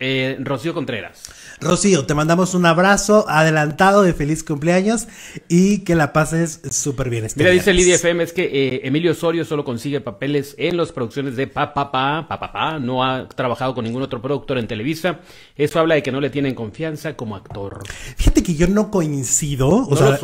Eh, Rocío Contreras. Rocío, te mandamos un abrazo adelantado de feliz cumpleaños y que la pases súper bien. Este Mira, dice Lidia FM, es que eh, Emilio Osorio solo consigue papeles en las producciones de Papá, Papá, no ha trabajado con ningún otro productor en Televisa. Eso habla de que no le tienen confianza como actor. Fíjate que yo no coincido, o sea,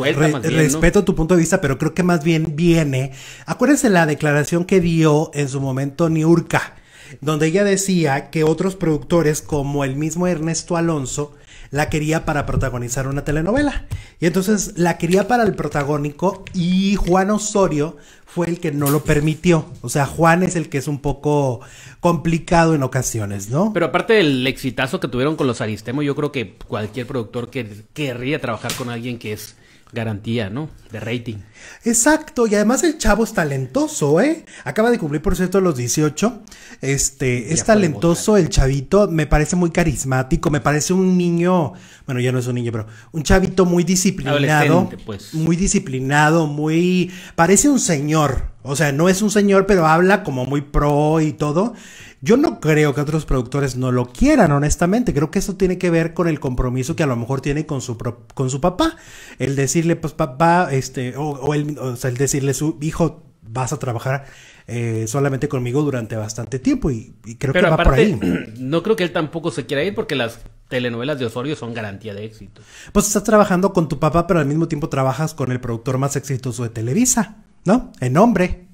respeto tu punto de vista, pero creo que más bien viene. Acuérdense la declaración que dio en su momento Niurka donde ella decía que otros productores como el mismo Ernesto Alonso la quería para protagonizar una telenovela. Y entonces la quería para el protagónico y Juan Osorio fue el que no lo permitió. O sea, Juan es el que es un poco complicado en ocasiones, ¿no? Pero aparte del exitazo que tuvieron con los Aristemo, yo creo que cualquier productor que querría trabajar con alguien que es garantía, ¿no? De rating. Exacto, y además el chavo es talentoso, ¿eh? Acaba de cumplir, por cierto, los 18. Este, es talentoso el chavito, me parece muy carismático, me parece un niño, bueno, ya no es un niño, pero un chavito muy disciplinado. Pues. Muy disciplinado, muy... Parece un señor, o sea, no es un señor, pero habla como muy pro y todo. Yo no creo que otros productores no lo quieran, honestamente. Creo que eso tiene que ver con el compromiso que a lo mejor tiene con su, con su papá. El decirle, pues papá, este, o, el, sea, decirle su hijo, vas a trabajar eh, solamente conmigo durante bastante tiempo y, creo que va por ahí. No creo que él tampoco se quiera ir porque las telenovelas de Osorio son garantía de éxito. Pues estás trabajando con tu papá, pero al mismo tiempo trabajas con el productor más exitoso de Televisa, ¿no? En nombre.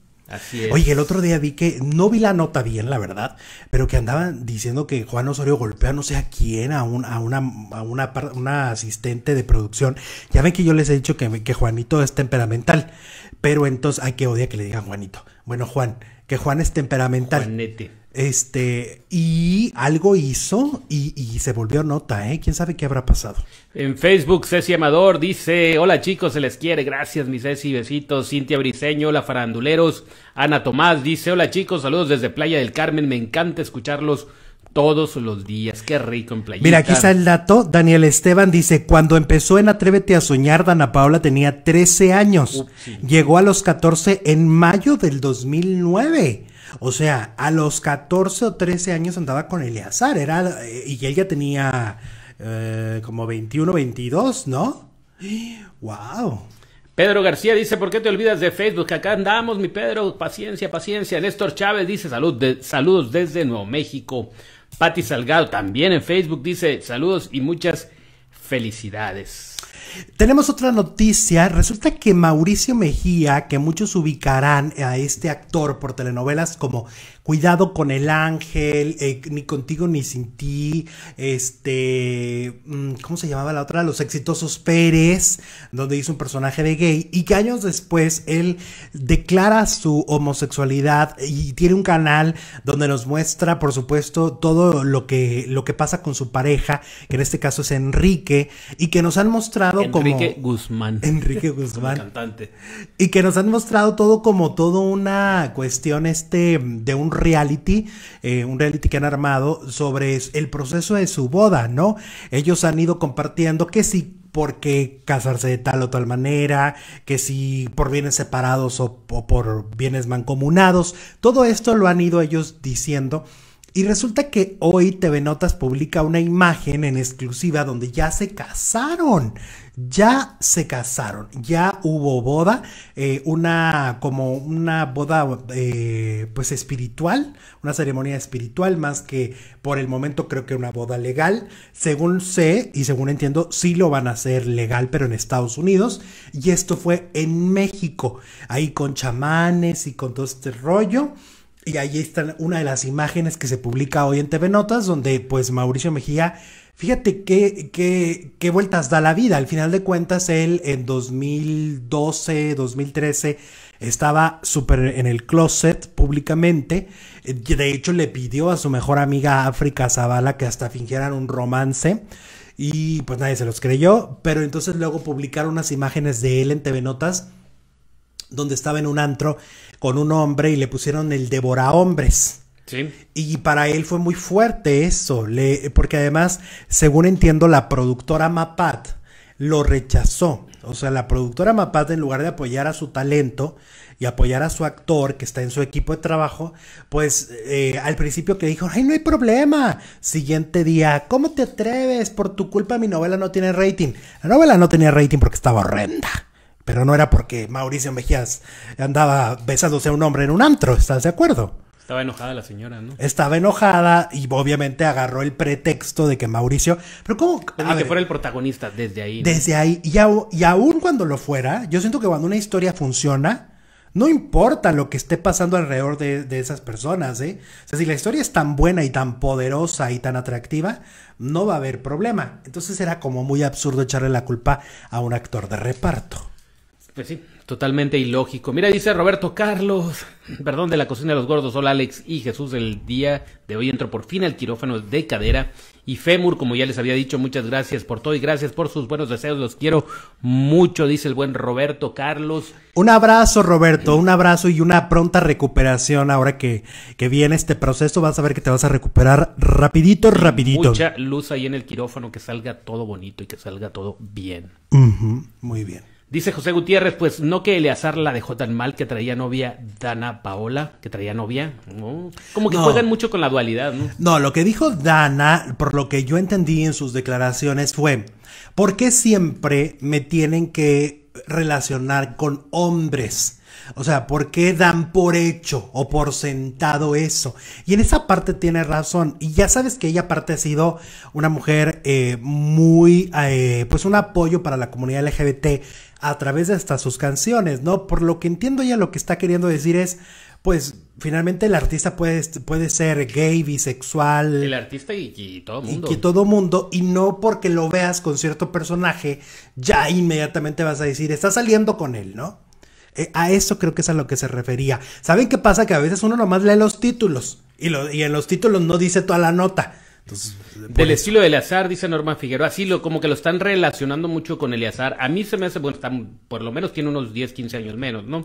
Oye, el otro día vi que, no vi la nota bien, la verdad, pero que andaban diciendo que Juan Osorio golpea no sé a quién, a, un, a, una, a una, asistente de producción. Ya ven que yo les he dicho que, que Juanito es temperamental, pero entonces hay que odia que le digan Juanito. Bueno, Juan, que Juan es temperamental. Juanete. Este, y algo hizo y, se volvió nota, ¿eh? ¿Quién sabe qué habrá pasado? En Facebook, Ceci Amador dice, hola chicos, se les quiere, gracias mi Ceci, besitos, Cintia Briseño, hola faranduleros, Ana Tomás dice, hola chicos, saludos desde Playa del Carmen, me encanta escucharlos todos los días. Qué rico en playita. Mira, aquí está el dato. Daniel Esteban dice, cuando empezó en Atrévete a Soñar, Dana Paola tenía 13 años. Llegó a los 14 en mayo del 2009. O sea, a los 14 o 13 años andaba con Eleazar, era, eh, y él ya tenía eh, como 21, 22, ¿no? ¡Wow! Pedro García dice, ¿por qué te olvidas de Facebook? Acá andamos, mi Pedro, paciencia, paciencia. Néstor Chávez dice, salud saludos desde Nuevo México. Patti Salgado también en Facebook dice, saludos y muchas Felicidades. Tenemos otra noticia. Resulta que Mauricio Mejía, que muchos ubicarán a este actor por telenovelas como cuidado con el ángel, eh, ni contigo ni sin ti, este, mm, ¿cómo se llamaba la otra? Los exitosos Pérez, donde hizo un personaje de gay y que años después él declara su homosexualidad y tiene un canal donde nos muestra, por supuesto, todo lo que, lo que pasa con su pareja, que en este caso es Enrique, y que nos han mostrado como... Enrique Guzmán. Enrique Guzmán. cantante. Y que nos han mostrado todo como todo una cuestión este de un reality, eh, un reality que han armado sobre el proceso de su boda, ¿no? Ellos han ido compartiendo que si por qué casarse de tal o tal manera, que si por bienes separados o, o por bienes mancomunados, todo esto lo han ido ellos diciendo y resulta que hoy TV Notas publica una imagen en exclusiva donde ya se casaron. Ya se casaron, ya hubo boda, eh, una como una boda eh, pues espiritual, una ceremonia espiritual más que por el momento creo que una boda legal. Según sé y según entiendo sí lo van a hacer legal pero en Estados Unidos y esto fue en México, ahí con chamanes y con todo este rollo. Y ahí está una de las imágenes que se publica hoy en TV Notas, donde pues Mauricio Mejía, fíjate qué, qué, qué vueltas da la vida. Al final de cuentas, él en 2012, 2013 estaba súper en el closet públicamente. De hecho, le pidió a su mejor amiga África Zavala que hasta fingieran un romance. Y pues nadie se los creyó. Pero entonces luego publicaron unas imágenes de él en TV Notas donde estaba en un antro con un hombre y le pusieron el devora hombres. Y para él fue muy fuerte eso, porque además, según entiendo, la productora Mapat lo rechazó. O sea, la productora Mapat, en lugar de apoyar a su talento y apoyar a su actor que está en su equipo de trabajo, pues eh, al principio que dijo, ay, no hay problema. Siguiente día, ¿cómo te atreves? Por tu culpa mi novela no tiene rating. La novela no tenía rating porque estaba horrenda. Pero no era porque Mauricio Mejías andaba besándose a un hombre en un antro, ¿estás de acuerdo? Estaba enojada la señora, ¿no? Estaba enojada y obviamente agarró el pretexto de que Mauricio. Pero ¿cómo? de que fuera el protagonista, desde ahí. Desde ahí. Y, aún cuando lo fuera, yo siento que cuando una historia funciona, no importa lo que esté pasando alrededor de, de, esas personas, ¿eh? O sea, si la historia es tan buena y tan poderosa y tan atractiva, no va a haber problema. Entonces era como muy absurdo echarle la culpa a un actor de reparto. Pues sí, totalmente ilógico. Mira, dice Roberto Carlos, perdón, de la cocina de los gordos. Hola Alex y Jesús, el día de hoy entro por fin al quirófano de cadera y fémur, como ya les había dicho. Muchas gracias por todo y gracias por sus buenos deseos. Los quiero mucho, dice el buen Roberto Carlos. Un abrazo, Roberto, un abrazo y una pronta recuperación ahora que, que viene este proceso. Vas a ver que te vas a recuperar rapidito, rapidito. Mucha luz ahí en el quirófano, que salga todo bonito y que salga todo bien. muy bien. Dice José Gutiérrez, pues no que Eleazar la dejó tan mal que traía novia Dana Paola, que traía novia, Como que juegan mucho con la dualidad, ¿no? No, lo que dijo Dana, por lo que yo entendí en sus declaraciones fue, ¿por qué siempre me tienen que relacionar con hombres? O sea, ¿por qué dan por hecho o por sentado eso? Y en esa parte tiene razón. Y ya sabes que ella aparte ha sido una mujer eh, muy, eh, pues un apoyo para la comunidad LGBT a través de hasta sus canciones, ¿no? Por lo que entiendo ya lo que está queriendo decir es, pues finalmente el artista puede, puede ser gay, bisexual. El artista y, todo mundo. Y, todo mundo, y no porque lo veas con cierto personaje, ya inmediatamente vas a decir, está saliendo con él, ¿no? Eh, a eso creo que es a lo que se refería. ¿Saben qué pasa? Que a veces uno nomás lee los títulos y, y en los títulos no dice toda la nota. Del estilo de Eleazar, dice Norma Figueroa, así lo, como que lo están relacionando mucho con Eleazar. A mí se me hace, bueno, por lo menos tiene unos 10, 15 años menos, ¿no?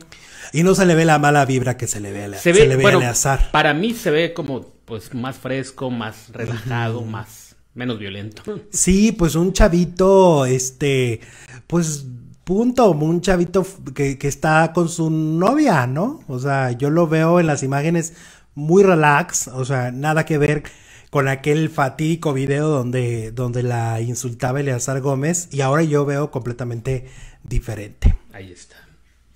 Y no se le ve la mala vibra que se le ve, a, se, se ve, le ve Para mí se ve como pues más fresco, más relajado, más menos violento. Sí, pues un chavito, este, pues punto, un chavito que, que está con su novia, ¿no? O sea, yo lo veo en las imágenes muy relax, o sea, nada que ver con aquel fatídico video donde, donde la insultaba Eleazar Gómez y ahora yo veo completamente diferente. Ahí está.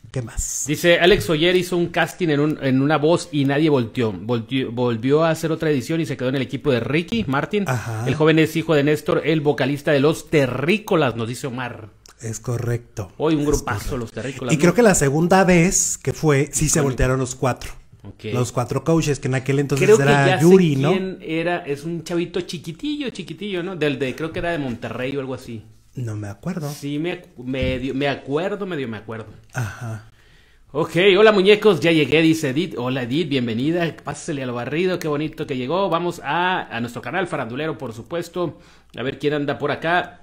¿Qué más? Dice, Alex Oyer hizo un casting en, un, en una voz y nadie volteó. volteó. Volvió a hacer otra edición y se quedó en el equipo de Ricky Martin. Ajá. El joven es hijo de Néstor, el vocalista de Los Terrícolas, nos dice Omar. Es correcto. Hoy un grupazo, los terrícolas. Y creo que la segunda vez que fue, sí se voltearon los cuatro. Los cuatro coaches, que en aquel entonces era que ya Yuri, sé ¿no? era, es un chavito chiquitillo, chiquitillo, ¿no? Del de, creo que era de Monterrey o algo así. No me acuerdo. Sí, me, medio, me acuerdo, medio me acuerdo. Ajá. Ok, hola muñecos, ya llegué, dice Edith. Hola Edith, bienvenida. Pásale al barrido, qué bonito que llegó. Vamos a, a nuestro canal farandulero, por supuesto. A ver quién anda por acá.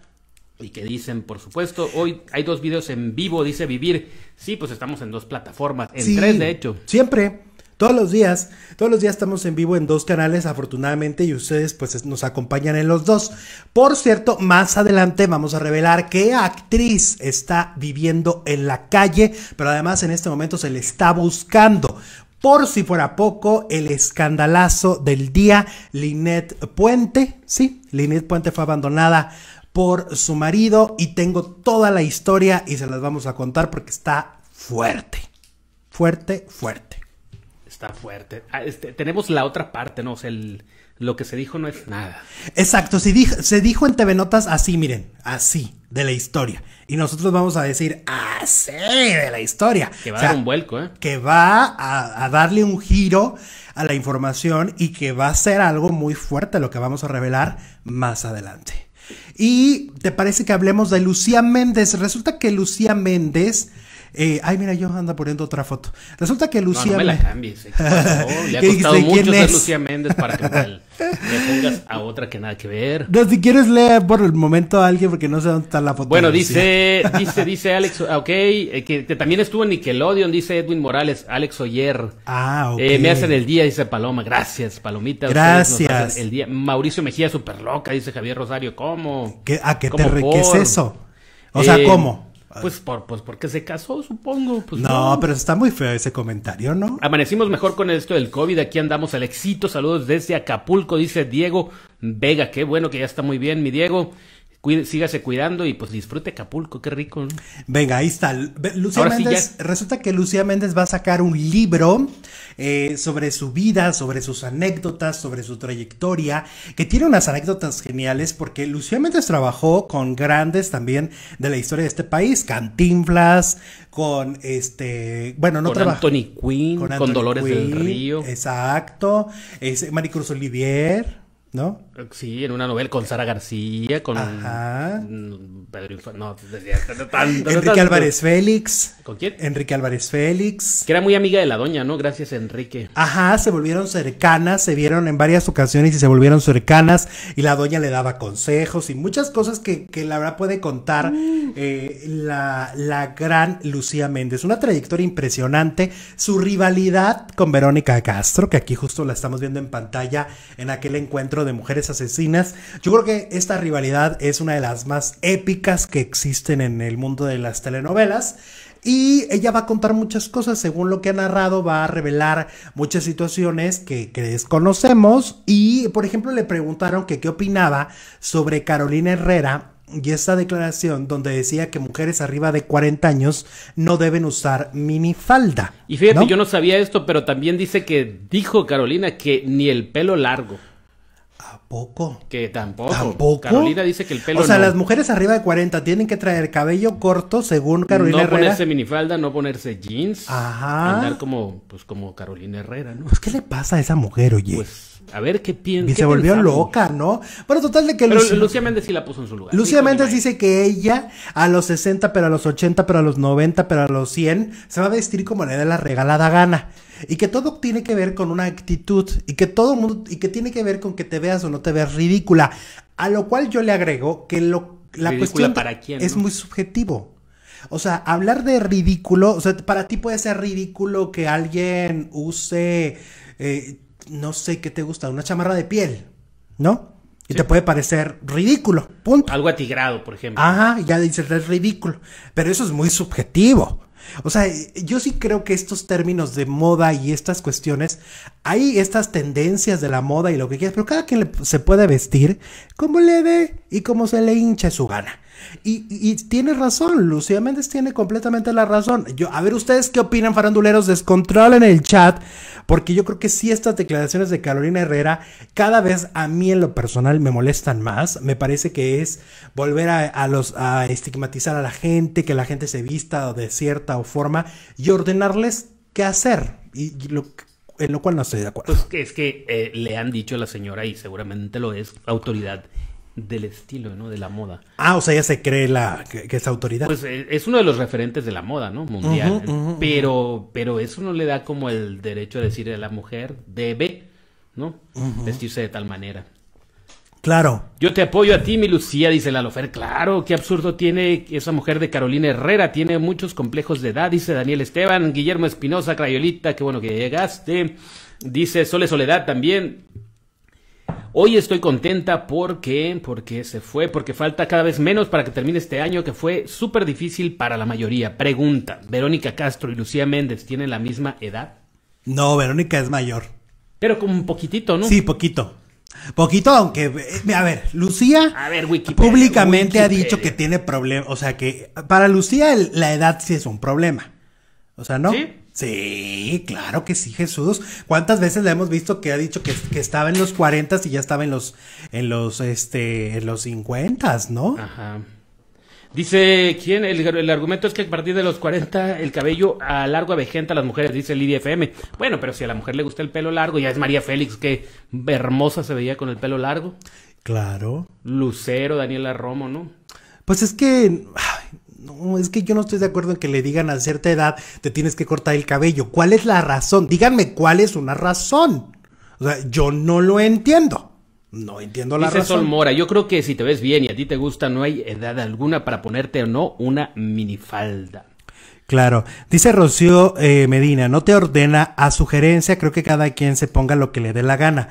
Y qué dicen, por supuesto, hoy hay dos videos en vivo, dice Vivir. Sí, pues estamos en dos plataformas, en tres de hecho. Siempre todos los días, todos los días estamos en vivo en dos canales afortunadamente y ustedes pues nos acompañan en los dos. Por cierto, más adelante vamos a revelar qué actriz está viviendo en la calle, pero además en este momento se le está buscando. Por si fuera poco, el escandalazo del día, Linet Puente, sí, Linet Puente fue abandonada por su marido y tengo toda la historia y se las vamos a contar porque está fuerte, fuerte, fuerte está fuerte. Ah, este, tenemos la otra parte, ¿no? O sea, lo que se dijo no es nada. Exacto, se dijo, se dijo en TV Notas así, miren, así, de la historia. Y nosotros vamos a decir así de la historia. Que va a dar un vuelco, ¿eh? Que va a, darle un giro a la información y que va a ser algo muy fuerte lo que vamos a revelar más adelante. Y te parece que hablemos de Lucía Méndez. Resulta que Lucía Méndez eh, ay, mira, yo anda poniendo otra foto. Resulta que Lucía. No, me la cambies. Eh, le ha costado mucho Lucía Méndez para que le pongas a otra que nada que ver. No, si quieres, leer por el momento a alguien porque no sé dónde está la foto. Bueno, dice, dice, dice Alex, ah, ok, eh, que, también estuvo en Nickelodeon, dice Edwin Morales, Alex Oyer. Ah, ok. Eh, me hacen el día, dice Paloma. Gracias, Palomita. Gracias. El día. Mauricio Mejía, súper loca, dice Javier Rosario. ¿Cómo? ¿Qué, ¿A qué te es eso? O sea, ¿cómo? Pues, por, pues porque se casó, supongo. Pues no, no, pero está muy feo ese comentario, ¿no? Amanecimos mejor con esto del COVID. Aquí andamos al éxito. Saludos desde Acapulco, dice Diego Vega. Qué bueno que ya está muy bien, mi Diego sígase cuidando y pues disfrute Acapulco, qué rico. Venga, ahí está. Lucía Méndez, resulta que Lucía Méndez va a sacar un libro eh, sobre su vida, sobre sus anécdotas, sobre su trayectoria, que tiene unas anécdotas geniales porque Lucía Méndez trabajó con grandes también de la historia de este país, Cantinflas, con este, bueno, no con Tony Quinn, con, Dolores del Río. Exacto, es Maricruz Olivier, ¿no? Sí, en una novela con Sara García, con Pedro no, Enrique Álvarez Félix. ¿Con quién? Enrique Álvarez Félix. Que era muy amiga de la doña, ¿no? Gracias, Enrique. Ajá, se volvieron cercanas, se vieron en varias ocasiones y se volvieron cercanas y la doña le daba consejos y muchas cosas que, la verdad puede contar mm. eh, la, la gran Lucía Méndez. Una trayectoria impresionante, su rivalidad con Verónica Castro, que aquí justo la estamos viendo en pantalla en aquel encuentro de mujeres asesinas. Yo creo que esta rivalidad es una de las más épicas que existen en el mundo de las telenovelas. Y ella va a contar muchas cosas, según lo que ha narrado, va a revelar muchas situaciones que, desconocemos. Y, por ejemplo, le preguntaron que qué opinaba sobre Carolina Herrera y esta declaración donde decía que mujeres arriba de 40 años no deben usar minifalda. Y fíjate, yo no sabía esto, pero también dice que dijo Carolina que ni el pelo largo. Tampoco. Que tampoco. Tampoco. Carolina dice que el pelo. O sea, las mujeres arriba de 40 tienen que traer cabello corto, según Carolina Herrera. No ponerse minifalda, no ponerse jeans. Ajá. Andar como, pues, como Carolina Herrera, ¿no? Pues, ¿qué le pasa a esa mujer, oye? Pues a ver qué piensa. Y se volvió loca, ¿no? Bueno, total de que Lucía, Méndez sí la puso en su lugar. Lucía Méndez dice que ella a los 60, pero a los 80, pero a los 90, pero a los 100, se va a vestir como le dé la regalada gana. Y que todo tiene que ver con una actitud y que todo mundo y que tiene que ver con que te veas o no te veas ridícula. A lo cual yo le agrego que lo, la cuestión para quién, es muy subjetivo. O sea, hablar de ridículo, o sea, para ti puede ser ridículo que alguien use eh, no sé qué te gusta, una chamarra de piel, ¿no? Y te puede parecer ridículo, punto. Algo atigrado, por ejemplo. Ajá, ya dices, es ridículo. Pero eso es muy subjetivo. O sea, yo sí creo que estos términos de moda y estas cuestiones, hay estas tendencias de la moda y lo que quieras, pero cada quien se puede vestir como le ve y como se le hincha su gana. Y, y, tiene razón, Lucía Méndez tiene completamente la razón. Yo, a ver, ustedes qué opinan, faranduleros, descontrolen el chat, porque yo creo que sí estas declaraciones de Carolina Herrera cada vez a mí en lo personal me molestan más. Me parece que es volver a, los, a estigmatizar a la gente, que la gente se vista de cierta o forma y ordenarles qué hacer. Y, lo en lo cual no estoy de acuerdo. Pues que es que eh, le han dicho a la señora, y seguramente lo es, autoridad del estilo, ¿no? De la moda. Ah, o sea, ya se cree la que, es autoridad. Pues eh, es uno de los referentes de la moda, ¿no? Mundial. pero, pero eso no le da como el derecho a decir a la mujer debe, ¿no? Vestirse de tal manera. Claro. Yo te apoyo a ti, mi Lucía, dice la Lofer. Claro, qué absurdo tiene esa mujer de Carolina Herrera. Tiene muchos complejos de edad, dice Daniel Esteban. Guillermo Espinosa, Crayolita, qué bueno que llegaste. Dice Sole Soledad también. Hoy estoy contenta porque, porque se fue, porque falta cada vez menos para que termine este año que fue súper difícil para la mayoría. Pregunta, ¿Verónica Castro y Lucía Méndez tienen la misma edad? No, Verónica es mayor. Pero como un poquitito, ¿no? Sí, poquito. Poquito, aunque, eh, a ver, Lucía a ver, públicamente ha dicho que tiene problemas, o sea que para Lucía la edad sí es un problema. O sea, ¿no? Sí. Sí, claro que sí, Jesús. ¿Cuántas veces le hemos visto que ha dicho que, estaba en los 40 y ya estaba en los en los este en los 50, ¿no? Ajá. Dice, ¿quién? El, argumento es que a partir de los 40 el cabello a largo avejenta a las mujeres, dice Lidia FM. Bueno, pero si a la mujer le gusta el pelo largo, ya es María Félix, que hermosa se veía con el pelo largo. Claro. Lucero, Daniela Romo, ¿no? Pues es que no, es que yo no estoy de acuerdo en que le digan a cierta edad te tienes que cortar el cabello. ¿Cuál es la razón? Díganme cuál es una razón. O sea, yo no lo entiendo. No entiendo la Dice razón. Sol Mora, yo creo que si te ves bien y a ti te gusta, no hay edad alguna para ponerte o no una minifalda. Claro. Dice Rocío eh, Medina, no te ordena a sugerencia, creo que cada quien se ponga lo que le dé la gana.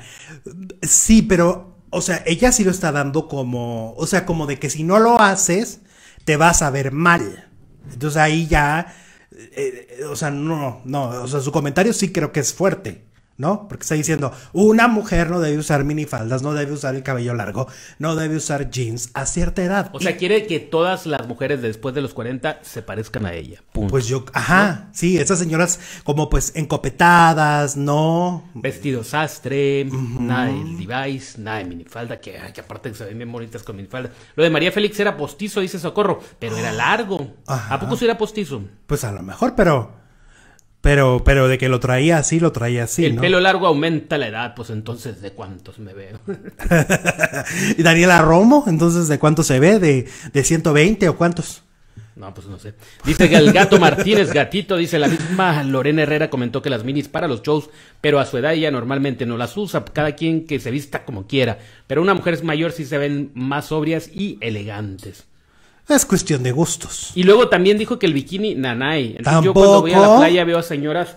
Sí, pero, o sea, ella sí lo está dando como, o sea, como de que si no lo haces, te vas a ver mal. Entonces ahí ya, eh, eh, o sea, no, no, o sea, su comentario sí creo que es fuerte. ¿no? Porque está diciendo, una mujer no debe usar minifaldas, no debe usar el cabello largo, no debe usar jeans a cierta edad. O sea, quiere que todas las mujeres después de los 40 se parezcan a ella. Pues yo, ajá, sí, esas señoras como pues encopetadas, ¿no? Vestido sastre, nada de device, nada de minifalda, que, que aparte se ven bien bonitas con minifalda. Lo de María Félix era postizo, dice Socorro, pero era ah, largo. ¿A poco sí era postizo? Pues a lo mejor, pero... Pero, pero de que lo traía así, lo traía así. El pelo largo aumenta la edad, pues entonces, ¿de cuántos me veo? ¿Y Daniela Romo? Entonces, ¿de cuántos se ve? ¿De, ¿De 120 o cuántos? No, pues no sé. Dice que el gato Martínez, gatito, dice la misma Lorena Herrera comentó que las minis para los shows, pero a su edad ella normalmente no las usa, cada quien que se vista como quiera. Pero una mujer es mayor si se ven más sobrias y elegantes. Es cuestión de gustos. Y luego también dijo que el bikini, nanay. yo cuando voy a la playa veo a señoras.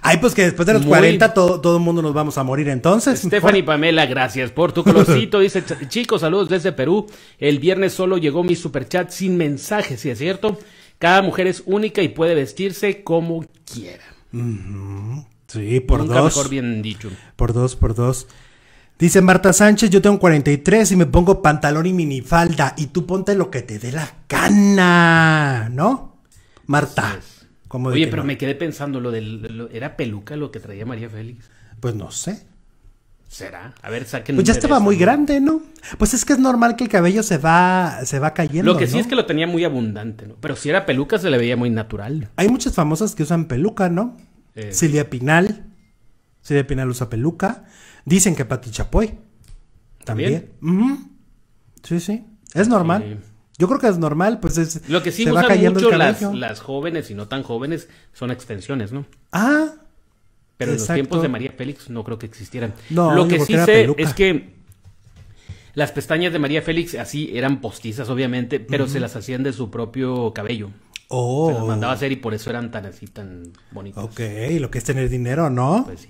Ay, pues que después de los 40 todo, el mundo nos vamos a morir entonces. Stephanie Pamela, gracias por tu colorcito. Dice, chicos, saludos desde Perú. El viernes solo llegó mi super chat sin mensajes, ¿sí es cierto? Cada mujer es única y puede vestirse como quiera. Sí, por Nunca dos. mejor bien dicho. Por dos, por dos. Dice Marta Sánchez, yo tengo 43 y me pongo pantalón y minifalda y tú ponte lo que te dé la gana, ¿no? Marta. Como Oye, pero me quedé pensando, lo del, ¿era peluca lo que traía María Félix? Pues no sé. ¿Será? A ver, saquen. Pues ya estaba muy grande, ¿no? Pues es que es normal que el cabello se va, se va cayendo. Lo que sí es que lo tenía muy abundante, ¿no? Pero si era peluca se le veía muy natural. Hay muchas famosas que usan peluca, ¿no? Celia eh. Pinal. Silvia Pinal usa peluca. Dicen que Pati Chapoy. También. Sí, sí. Es normal. Yo creo que es normal, pues es. Lo que sí usan va mucho las, jóvenes y no tan jóvenes son extensiones, ¿no? Ah. Pero en los tiempos de María Félix no creo que existieran. No, lo que sí sé es que las pestañas de María Félix así eran postizas, obviamente, pero se las hacían de su propio cabello. Oh. Se los mandaba a hacer y por eso eran tan así, tan bonitos. Ok, lo que es tener dinero, ¿no? Pues sí.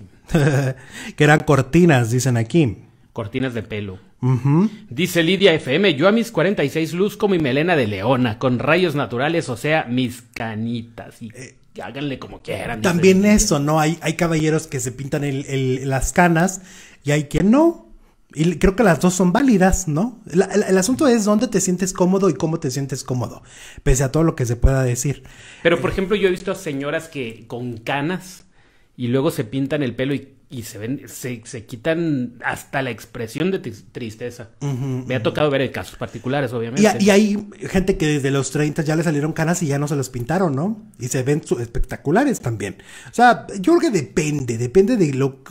que eran cortinas, dicen aquí. Cortinas de pelo. Dice Lidia FM, yo a mis 46 como mi melena de leona, con rayos naturales, o sea, mis canitas. Y eh, háganle como quieran. También eso, ¿no? Hay, hay caballeros que se pintan el, el, las canas y hay quien no. Y creo que las dos son válidas, ¿no? el asunto es dónde te sientes cómodo y cómo te sientes cómodo, pese a todo lo que se pueda decir. Pero, por ejemplo, yo he visto a señoras que con canas y luego se pintan el pelo y y se ven, se, se quitan hasta la expresión de tristeza. Me ha tocado ver casos particulares, obviamente. Y, hay gente que desde los 30 ya le salieron canas y ya no se los pintaron, ¿no? Y se ven espectaculares también. O sea, yo creo que depende, depende de lo,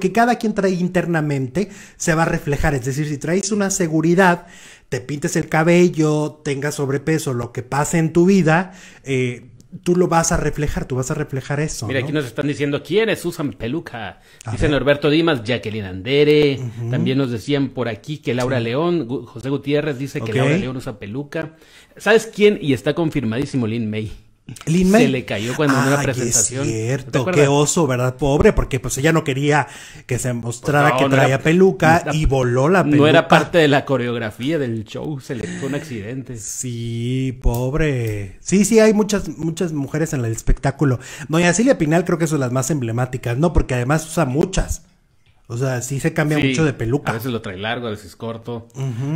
que cada quien trae internamente se va a reflejar. Es decir, si traes una seguridad, te pintes el cabello, tengas sobrepeso, lo que pase en tu vida, eh, tú lo vas a reflejar, tú vas a reflejar eso. Mira, aquí nos están diciendo quiénes usan peluca. Dicen Dice Norberto Dimas, Jacqueline Andere. También nos decían por aquí que Laura León, José Gutiérrez dice que Laura León usa peluca. ¿Sabes quién? Y está confirmadísimo Lin May. Se le cayó cuando en una presentación. cierto, qué oso, ¿verdad? Pobre, porque pues ella no quería que se mostrara pues que traía peluca y voló la peluca. No era parte de la coreografía del show, se le fue un accidente. Sí, pobre. Sí, sí, hay muchas, muchas mujeres en el espectáculo. No, así la Pinal creo que son las más emblemáticas, ¿no? Porque además usa muchas. O sea, sí se cambia mucho de peluca. A veces lo trae largo, a veces corto.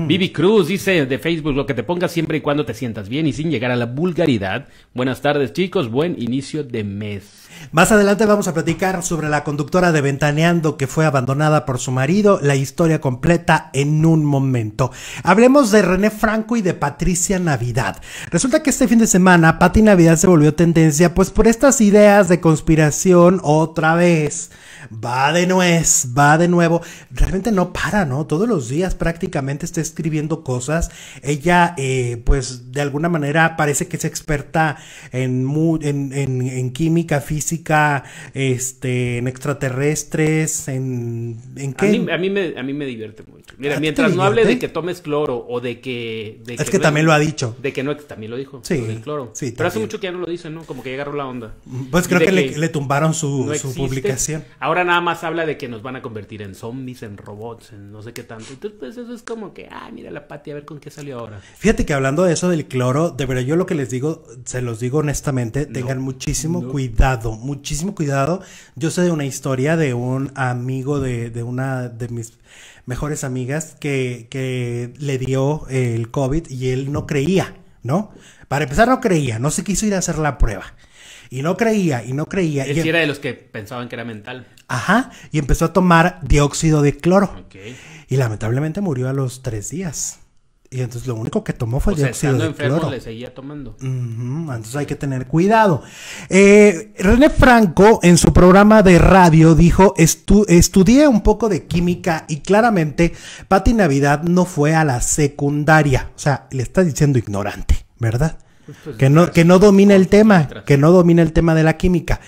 Vivi Cruz dice de Facebook, lo que te pongas siempre y cuando te sientas bien y sin llegar a la vulgaridad. Buenas tardes chicos, buen inicio de mes. Más adelante vamos a platicar sobre la conductora de Ventaneando que fue abandonada por su marido, la historia completa en un momento. Hablemos de René Franco y de Patricia Navidad. Resulta que este fin de semana Pati Navidad se volvió tendencia pues por estas ideas de conspiración otra vez va de nuez, va de nuevo. Realmente no para, ¿no? Todos los días prácticamente está escribiendo cosas. Ella, eh, pues de alguna manera parece que es experta en, en, química, física, este, en extraterrestres, en, qué. A mí, a mí, me, a mí me divierte mucho. Mira, mientras no hable de que tomes cloro o de que. es que, también lo ha dicho. De que no, también lo dijo. Sí. cloro. Pero hace mucho que ya no lo dice, ¿no? Como que ya agarró la onda. Pues creo que, le, tumbaron su, su publicación. Ahora nada más habla de que nos van a convertir en zombies, en robots, en no sé qué tanto. Entonces, pues eso es como que, ah, mira la patia, a ver con qué salió ahora. Fíjate que hablando de eso del cloro, de verdad yo lo que les digo, se los digo honestamente, tengan muchísimo cuidado, muchísimo cuidado. Yo sé de una historia de un amigo de, de una de mis mejores amigas que, que le dio el COVID y él no creía, ¿no? Para empezar no creía, no se quiso ir a hacer la prueba. Y no creía, y no creía. Él sí em era de los que pensaban que era mental. Ajá, y empezó a tomar dióxido de cloro. Y lamentablemente murió a los tres días. Y entonces lo único que tomó fue o dióxido sea, de enfermo, le seguía tomando. entonces hay que tener cuidado. Eh, René Franco en su programa de radio dijo, estudié un poco de química y claramente Pati Navidad no fue a la secundaria. O sea, le está diciendo ignorante, ¿verdad? que no, que no domina el tema, que no domina el tema de la química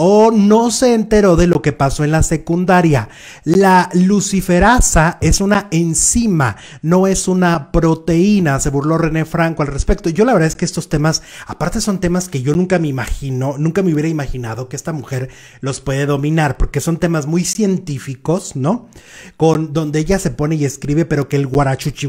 o no se enteró de lo que pasó en la secundaria. La luciferasa es una enzima, no es una proteína, se burló René Franco al respecto. Yo la verdad es que estos temas, aparte son temas que yo nunca me imagino, nunca me hubiera imaginado que esta mujer los puede dominar, porque son temas muy científicos, ¿no? Con donde ella se pone y escribe, pero que el guarachuchi,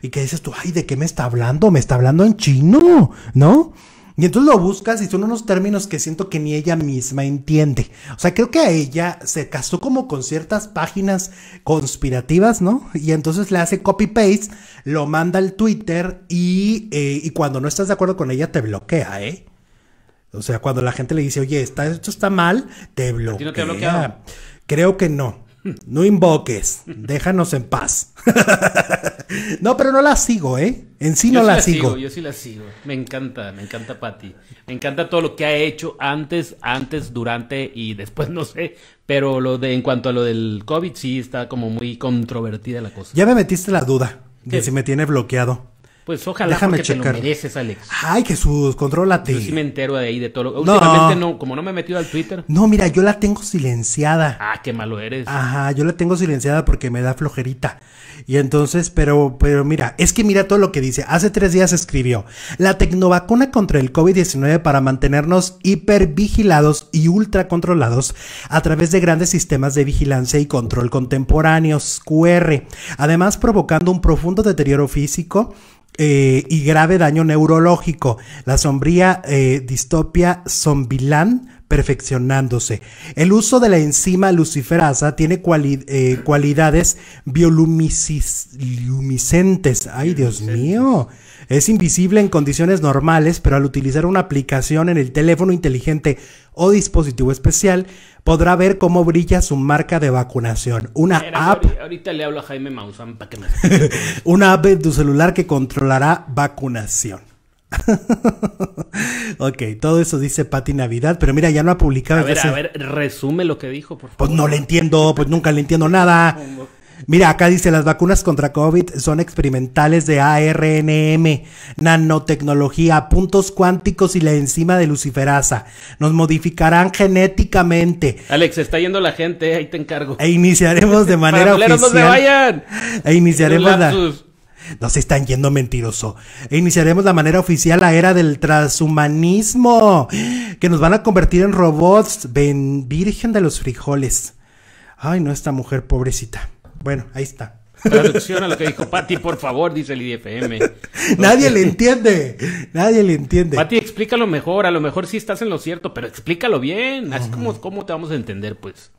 y que dices tú, ay, ¿de qué me está hablando? Me está hablando en chino, ¿no? Y entonces lo buscas y son unos términos que siento que ni ella misma entiende. O sea, creo que a ella se casó como con ciertas páginas conspirativas, ¿no? Y entonces le hace copy-paste, lo manda al Twitter y, eh, cuando no estás de acuerdo con ella te bloquea, ¿eh? O sea, cuando la gente le dice, oye, está, esto está mal, te bloquea. te bloquea? Creo que no. No invoques. Déjanos en paz. No, pero no la sigo, ¿eh? En sí no la, sigo. Yo sí la sigo. Me encanta, me encanta Patty. Me encanta todo lo que ha hecho antes, antes, durante y después, no sé. Pero lo de en cuanto a lo del COVID, sí está como muy controvertida la cosa. Ya me metiste la duda de si me tiene bloqueado. Pues ojalá Déjame porque te lo mereces, Alex. Ay, Jesús, contrólate. Yo sí me entero de ahí de todo. Últimamente no. como no me he metido al Twitter. No, mira, yo la tengo silenciada. Ah, qué malo eres. Ajá, yo la tengo silenciada porque me da flojerita. Y entonces, pero, pero mira, es que mira todo lo que dice. Hace tres días escribió la tecnovacuna contra el COVID-19 para mantenernos hipervigilados y ultracontrolados a través de grandes sistemas de vigilancia y control contemporáneos, QR. Además, provocando un profundo deterioro físico eh, y grave daño neurológico. La sombría eh, distopia zombilán perfeccionándose. El uso de la enzima luciferasa tiene eh, cualidades bioluminiscentes. Ay, Dios mío. Es invisible en condiciones normales, pero al utilizar una aplicación en el teléfono inteligente o dispositivo especial, podrá ver cómo brilla su marca de vacunación. Una app. Ahorita le hablo a Jaime Maussan para que me. una app de tu celular que controlará vacunación. ok, todo eso dice Pati Navidad, pero mira, ya no ha publicado. A ver, a ver, resume lo que dijo, por pues favor. Pues no le entiendo, pues nunca le entiendo nada. Mira, acá dice, las vacunas contra COVID son experimentales de ARNM, nanotecnología, puntos cuánticos y la enzima de luciferasa. Nos modificarán genéticamente. Alex, está yendo la gente, ahí te encargo. E iniciaremos de manera oficial. no se vayan! E iniciaremos No se están yendo mentiroso. E iniciaremos la manera oficial la era del transhumanismo, que nos van a convertir en robots. Ven, virgen de los frijoles. Ay, no, esta mujer pobrecita. Bueno, ahí está. Traducción a lo que dijo Pati, por favor, dice el IDFM. Nadie le entiende, nadie le entiende. Pati, explícalo mejor, a lo mejor sí estás en lo cierto, pero explícalo bien, así como cómo te vamos a entender, pues.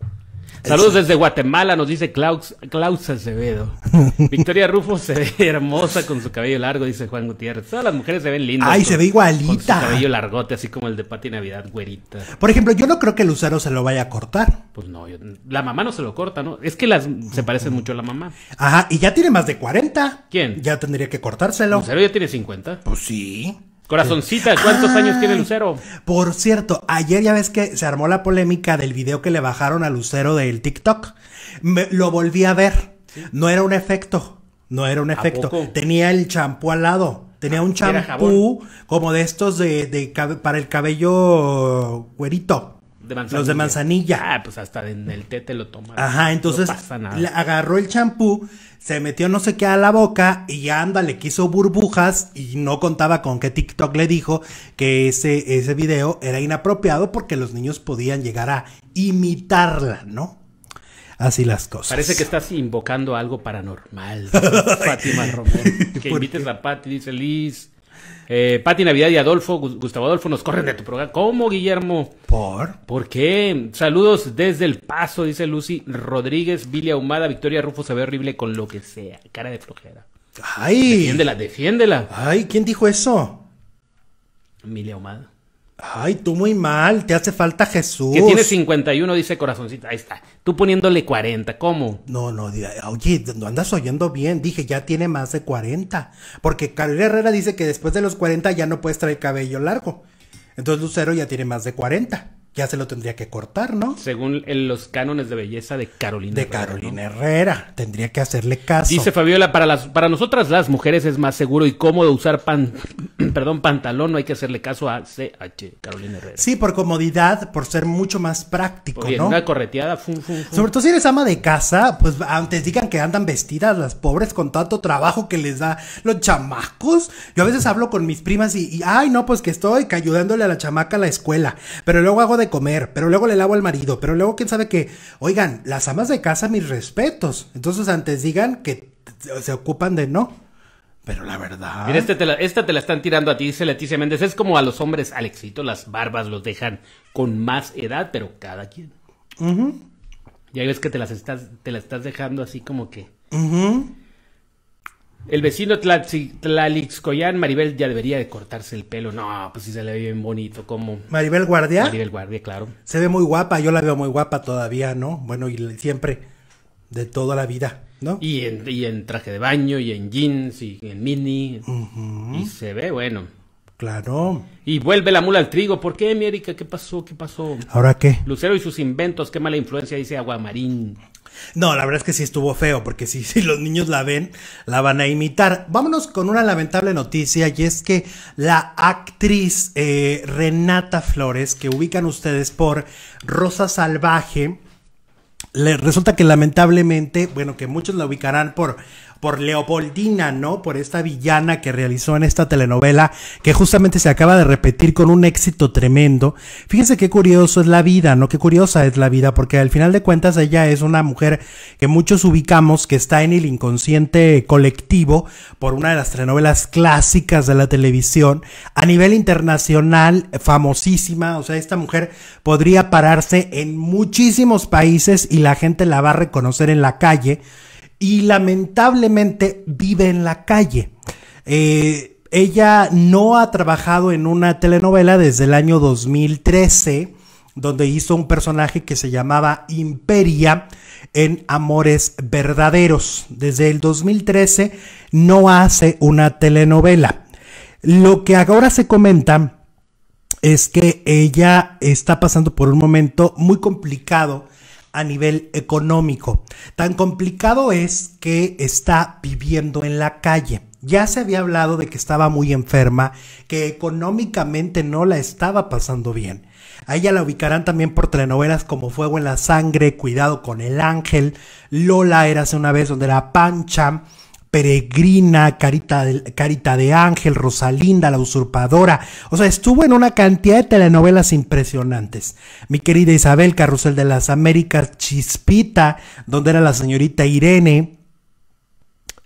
Saludos desde Guatemala, nos dice Klaus, Klaus Acevedo. Victoria Rufo se ve hermosa con su cabello largo, dice Juan Gutiérrez. Todas las mujeres se ven lindas. Ay, se ve igualita. Con su cabello largote, así como el de Pati Navidad, güerita. Por ejemplo, yo no creo que Lucero se lo vaya a cortar. Pues no, la mamá no se lo corta, ¿no? Es que las se parecen mucho a la mamá. Ajá, y ya tiene más de 40. ¿Quién? Ya tendría que cortárselo. Lucero ya tiene 50. Pues sí. Corazoncita, ¿cuántos años tiene Lucero? Por cierto, ayer ya ves que se armó la polémica del video que le bajaron a Lucero del TikTok. lo volví a ver. No era un efecto. No era un efecto. Tenía el champú al lado. Tenía ah, un champú como de estos de, para el cabello güerito. De manzanilla. Los de manzanilla. Ah, pues hasta en el té te lo tomas. Ajá, entonces no agarró el champú, se metió no sé qué a la boca y anda, le quiso burbujas y no contaba con que TikTok le dijo que ese, ese video era inapropiado porque los niños podían llegar a imitarla, ¿no? Así las cosas. Parece que estás invocando algo paranormal. Fátima Romero. Que invites a Pati y dice, Liz, eh, Pati Navidad y Adolfo, Gustavo Adolfo, nos corren de tu programa. ¿Cómo, Guillermo? ¿Por? ¿Por qué? Saludos desde El Paso, dice Lucy Rodríguez, Billy Ahumada, Victoria Rufo se ve horrible con lo que sea. Cara de flojera. ¡Ay! Defiéndela, defiéndela. ¡Ay! ¿Quién dijo eso? Milia Ahumada. Ay, tú muy mal, te hace falta Jesús. Que tiene 51, dice corazoncito. Ahí está. Tú poniéndole 40, ¿cómo? No, no, oye, no andas oyendo bien. Dije, ya tiene más de 40. Porque Carolina Herrera dice que después de los 40 ya no puedes traer cabello largo. Entonces Lucero ya tiene más de 40 ya se lo tendría que cortar, ¿no? Según los cánones de belleza de Carolina de Herrera. De Carolina Herrera. Tendría que hacerle caso. Dice Fabiola, para, las, para nosotras las mujeres es más seguro y cómodo usar pan, perdón, pantalón. No hay que hacerle caso a CH, Carolina Herrera. Sí, por comodidad, por ser mucho más práctico, Oye, ¿no? Una correteada. Sobre todo si eres ama de casa, pues antes digan que andan vestidas las pobres con tanto trabajo que les da los chamacos. Yo a veces hablo con mis primas y, ay, no, pues que estoy ayudándole a la chamaca a la escuela. Pero luego hago de comer, pero luego le lavo al marido, pero luego quién sabe qué. Oigan, las amas de casa, mis respetos. Entonces antes digan que se ocupan de no. Pero la verdad. Mira, esta te la están tirando a ti, dice Leticia Méndez. Es como a los hombres, Alexito, las barbas los dejan con más edad, pero cada quien. Y Ya ves que te las estás, te la estás dejando así como que. El vecino Tlalixcoyán, Maribel, ya debería de cortarse el pelo. No, pues sí se le ve bien bonito, como... ¿Maribel Guardia? Maribel Guardia, claro. Se ve muy guapa, yo la veo muy guapa todavía, ¿no? Bueno, y siempre, de toda la vida, ¿no? Y en, y en traje de baño, y en jeans, y en mini. Y se ve, bueno. Claro. Y vuelve la mula al trigo. ¿Por qué, mi ¿Qué pasó? ¿Qué pasó? ¿Ahora qué? Lucero y sus inventos, qué mala influencia, dice Aguamarín. No, la verdad es que sí estuvo feo, porque si, si, los niños la ven, la van a imitar. Vámonos con una lamentable noticia, y es que la actriz eh, Renata Flores, que ubican ustedes por Rosa Salvaje, le resulta que lamentablemente, bueno, que muchos la ubicarán por por Leopoldina, ¿no? Por esta villana que realizó en esta telenovela que justamente se acaba de repetir con un éxito tremendo. Fíjense qué curioso es la vida, ¿no? Qué curiosa es la vida, porque al final de cuentas ella es una mujer que muchos ubicamos que está en el inconsciente colectivo por una de las telenovelas clásicas de la televisión a nivel internacional, famosísima, o sea, esta mujer podría pararse en muchísimos países y la gente la va a reconocer en la calle y lamentablemente vive en la calle. Eh, ella no ha trabajado en una telenovela desde el año 2013, donde hizo un personaje que se llamaba Imperia en Amores Verdaderos. Desde el 2013 no hace una telenovela. Lo que ahora se comenta es que ella está pasando por un momento muy complicado a nivel económico. Tan complicado es que está viviendo en la calle. Ya se había hablado de que estaba muy enferma, que económicamente no la estaba pasando bien. A ella la ubicarán también por telenovelas como Fuego en la Sangre, Cuidado con el Ángel, Lola era hace una vez donde era Pancha, Peregrina, Carita de, Carita Ángel, Rosalinda, La Usurpadora. O sea, estuvo en una cantidad de telenovelas impresionantes. Mi querida Isabel, Carrusel de las Américas, Chispita, donde era la señorita Irene.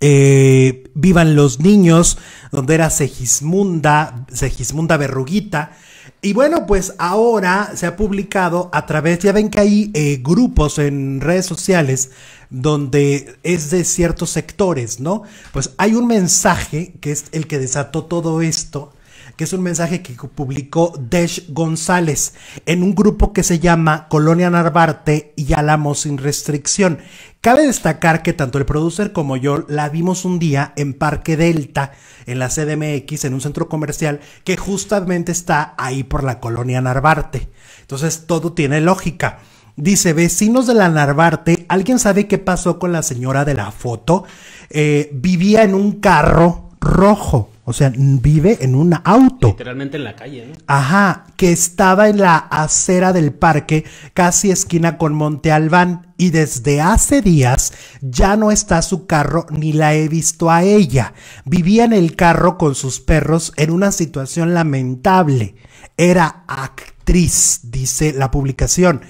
Eh, Vivan los niños, donde era Segismunda, Segismunda Berruguita. Y bueno, pues ahora se ha publicado a través, ya ven que hay eh, grupos en redes sociales donde es de ciertos sectores, ¿no? Pues hay un mensaje que es el que desató todo esto, que es un mensaje que publicó Desh González en un grupo que se llama Colonia Narvarte y Álamo sin restricción. Cabe destacar que tanto el producer como yo la vimos un día en Parque Delta en la CDMX, en un centro comercial que justamente está ahí por la colonia Narvarte. Entonces todo tiene lógica. Dice, vecinos de la Narvarte, ¿alguien sabe qué pasó con la señora de la foto? Eh, vivía en un carro rojo. O sea, vive en un auto. Literalmente en la calle. Ajá, que estaba en la acera del parque, casi esquina con Monte Albán. Y desde hace días ya no está su carro ni la he visto a ella. Vivía en el carro con sus perros en una situación lamentable. Era actriz, dice la publicación.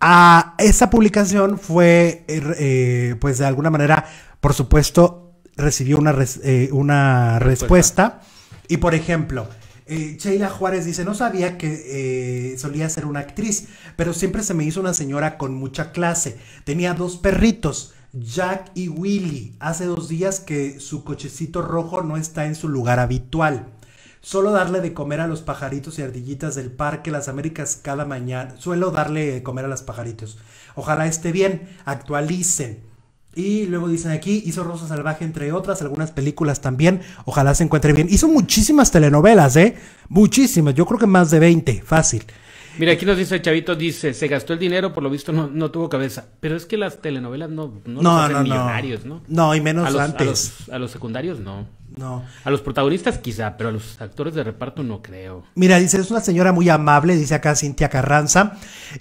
Ah, esa publicación fue, eh, eh, pues de alguna manera, por supuesto, recibió una, eh, respuesta. Y por ejemplo, eh, Sheila Juárez dice, no sabía que eh, solía ser una actriz, pero siempre se me hizo una señora con mucha clase. Tenía dos perritos, Jack y Willy. Hace dos días que su cochecito rojo no está en su lugar habitual. Solo darle de comer a los pajaritos y ardillitas del parque Las Américas cada mañana. Suelo darle de comer a los pajaritos. Ojalá esté bien. Actualicen. Y luego dicen aquí, hizo Rosa Salvaje, entre otras, algunas películas también. Ojalá se encuentre bien. Hizo muchísimas telenovelas, ¿eh? Muchísimas, yo creo que más de 20, fácil. Mira, aquí nos dice Chavito, dice, se gastó el dinero, por lo visto no, no tuvo cabeza. Pero es que las telenovelas no, no, no, no no millonarios, ¿no? No, y menos a antes. a los, secundarios no. No. A los protagonistas quizá, pero a los actores de reparto no creo. Mira, dice, es una señora muy amable, dice acá Cintia Carranza.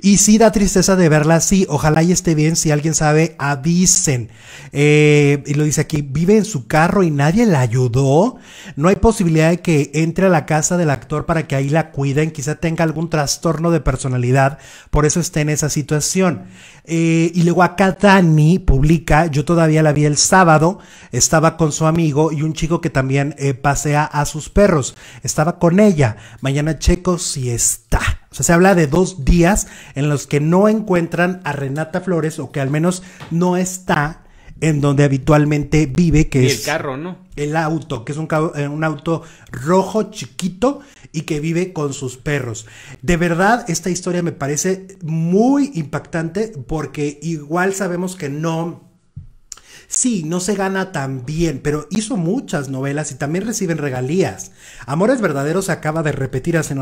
Y sí da tristeza de verla, así, ojalá y esté bien, si alguien sabe, avisen. Eh, y lo dice aquí, vive en su carro y nadie la ayudó. No hay posibilidad de que entre a la casa del actor para que ahí la cuiden, quizá tenga algún trastorno de personalidad, por eso esté en esa situación. Eh, y luego acá Dani publica, yo todavía la vi el sábado, estaba con su amigo y un chico que también eh, pasea a sus perros. Estaba con ella. Mañana checo si está. O sea, se habla de dos días en los que no encuentran a Renata Flores o que al menos no está en donde habitualmente vive, que es... El carro, ¿no? El auto, que es un, eh, un, auto rojo chiquito y que vive con sus perros. De verdad, esta historia me parece muy impactante porque igual sabemos que no Sí, no se gana tan bien, pero hizo muchas novelas y también reciben regalías. Amores Verdaderos se acaba de repetir hace,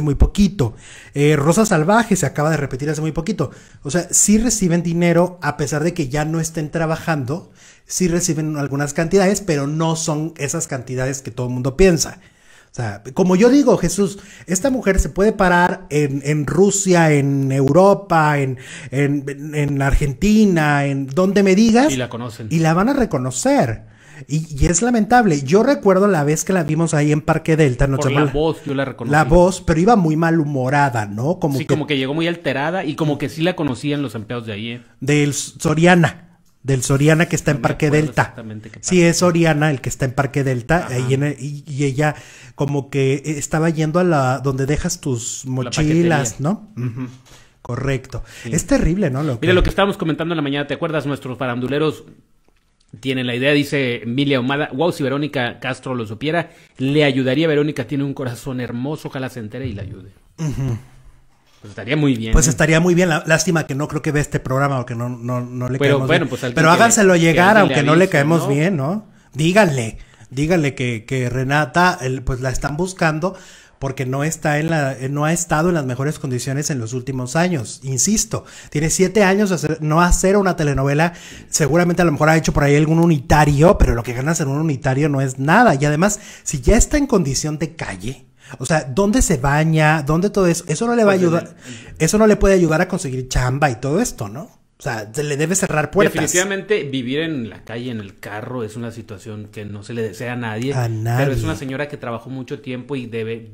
muy poquito. Eh, Rosa Salvaje se acaba de repetir hace muy poquito. O sea, sí reciben dinero a pesar de que ya no estén trabajando. Sí reciben algunas cantidades, pero no son esas cantidades que todo el mundo piensa. O sea, como yo digo, Jesús, esta mujer se puede parar en, en Rusia, en Europa, en, en, Argentina, en donde me digas. Y la conocen. Y la van a reconocer. Y, y, es lamentable. Yo recuerdo la vez que la vimos ahí en Parque Delta. No la voz, yo la reconocí. La voz, pero iba muy malhumorada, ¿no? Como sí, como que llegó muy alterada y como que sí la conocían los empleados de ahí. ¿eh? Del Soriana del Soriana que está en Parque Delta. Sí, es Soriana el que está en Parque Delta. Ahí y, ella como que estaba yendo a la donde dejas tus mochilas, ¿no? Correcto. Es terrible, ¿no? Lo Mira lo que estábamos comentando en la mañana, ¿te acuerdas? Nuestros faranduleros tienen la idea, dice Emilia Humada, wow, si Verónica Castro lo supiera, le ayudaría. Verónica tiene un corazón hermoso, ojalá se entere y la ayude. Pues estaría muy bien. Pues ¿eh? estaría muy bien. Lástima que no creo que vea este programa o que no, le Pero, caemos bien. Pues, pero háganselo llegar, aunque no le caemos bien, ¿no? Díganle, díganle que, Renata, pues la están buscando porque no está en la, eh, no ha estado en las mejores condiciones en los últimos años. Insisto, tiene siete años hacer, no hacer una telenovela. Seguramente a lo mejor ha hecho por ahí algún unitario, pero lo que ganas en un unitario no es nada. Y además, si ya está en condición de calle, o sea, ¿dónde se baña? ¿Dónde todo eso? Eso no le va a pues ayudar. Eso no le puede ayudar a conseguir chamba y todo esto, ¿no? O sea, le debe cerrar puertas. Definitivamente vivir en la calle, en el carro, es una situación que no se le desea a nadie. A nadie. Pero es una señora que trabajó mucho tiempo y debe,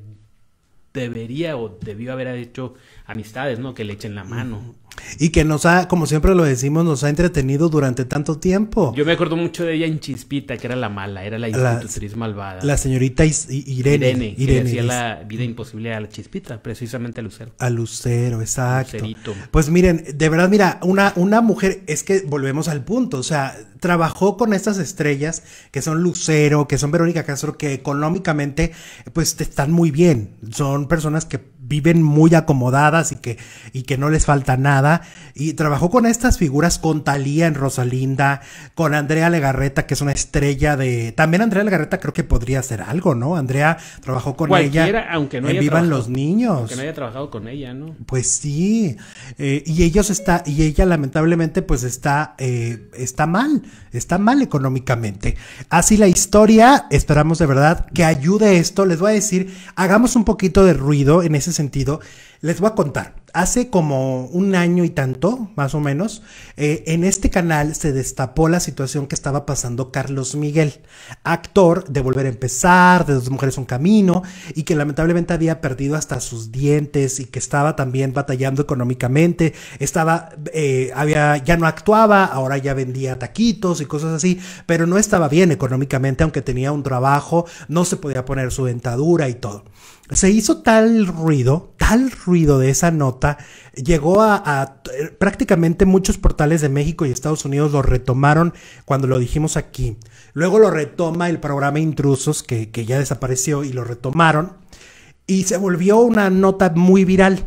debería o debió haber hecho amistades, ¿no? Que le echen la mano. Y que nos ha, como siempre lo decimos, nos ha entretenido durante tanto tiempo. Yo me acuerdo mucho de ella en Chispita, que era la mala, era la institutriz malvada. La señorita Irene. Irene, que le hacía la vida imposible a la Chispita, precisamente a Lucero. A Lucero, exacto. Lucerito. Pues miren, de verdad, mira, una, una mujer, es que volvemos al punto, o sea, trabajó con estas estrellas que son Lucero, que son Verónica Castro, que económicamente, pues están muy bien, son personas que viven muy acomodadas y que, y que no les falta nada. Y trabajó con estas figuras, con Talía en Rosalinda, con Andrea Legarreta, que es una estrella de... También Andrea Legarreta creo que podría hacer algo, ¿no? Andrea trabajó con ella aunque no Vivan los Niños. Aunque no haya trabajado con ella, ¿no? Pues sí. Eh, y ellos está, y ella lamentablemente pues está, eh, está mal, está mal económicamente. Así la historia, esperamos de verdad que ayude esto. Les voy a decir, hagamos un poquito de ruido en ese sentido les voy a contar, hace como un año y tanto, más o menos, eh, en este canal se destapó la situación que estaba pasando Carlos Miguel, actor de Volver a Empezar, de Dos Mujeres Un Camino, y que lamentablemente había perdido hasta sus dientes y que estaba también batallando económicamente, estaba, eh, había, ya no actuaba, ahora ya vendía taquitos y cosas así, pero no estaba bien económicamente, aunque tenía un trabajo, no se podía poner su dentadura y todo. Se hizo tal ruido, tal ruido, ruido de esa nota llegó a, eh, prácticamente muchos portales de México y Estados Unidos lo retomaron cuando lo dijimos aquí. Luego lo retoma el programa Intrusos, que, que ya desapareció, y lo retomaron. Y se volvió una nota muy viral.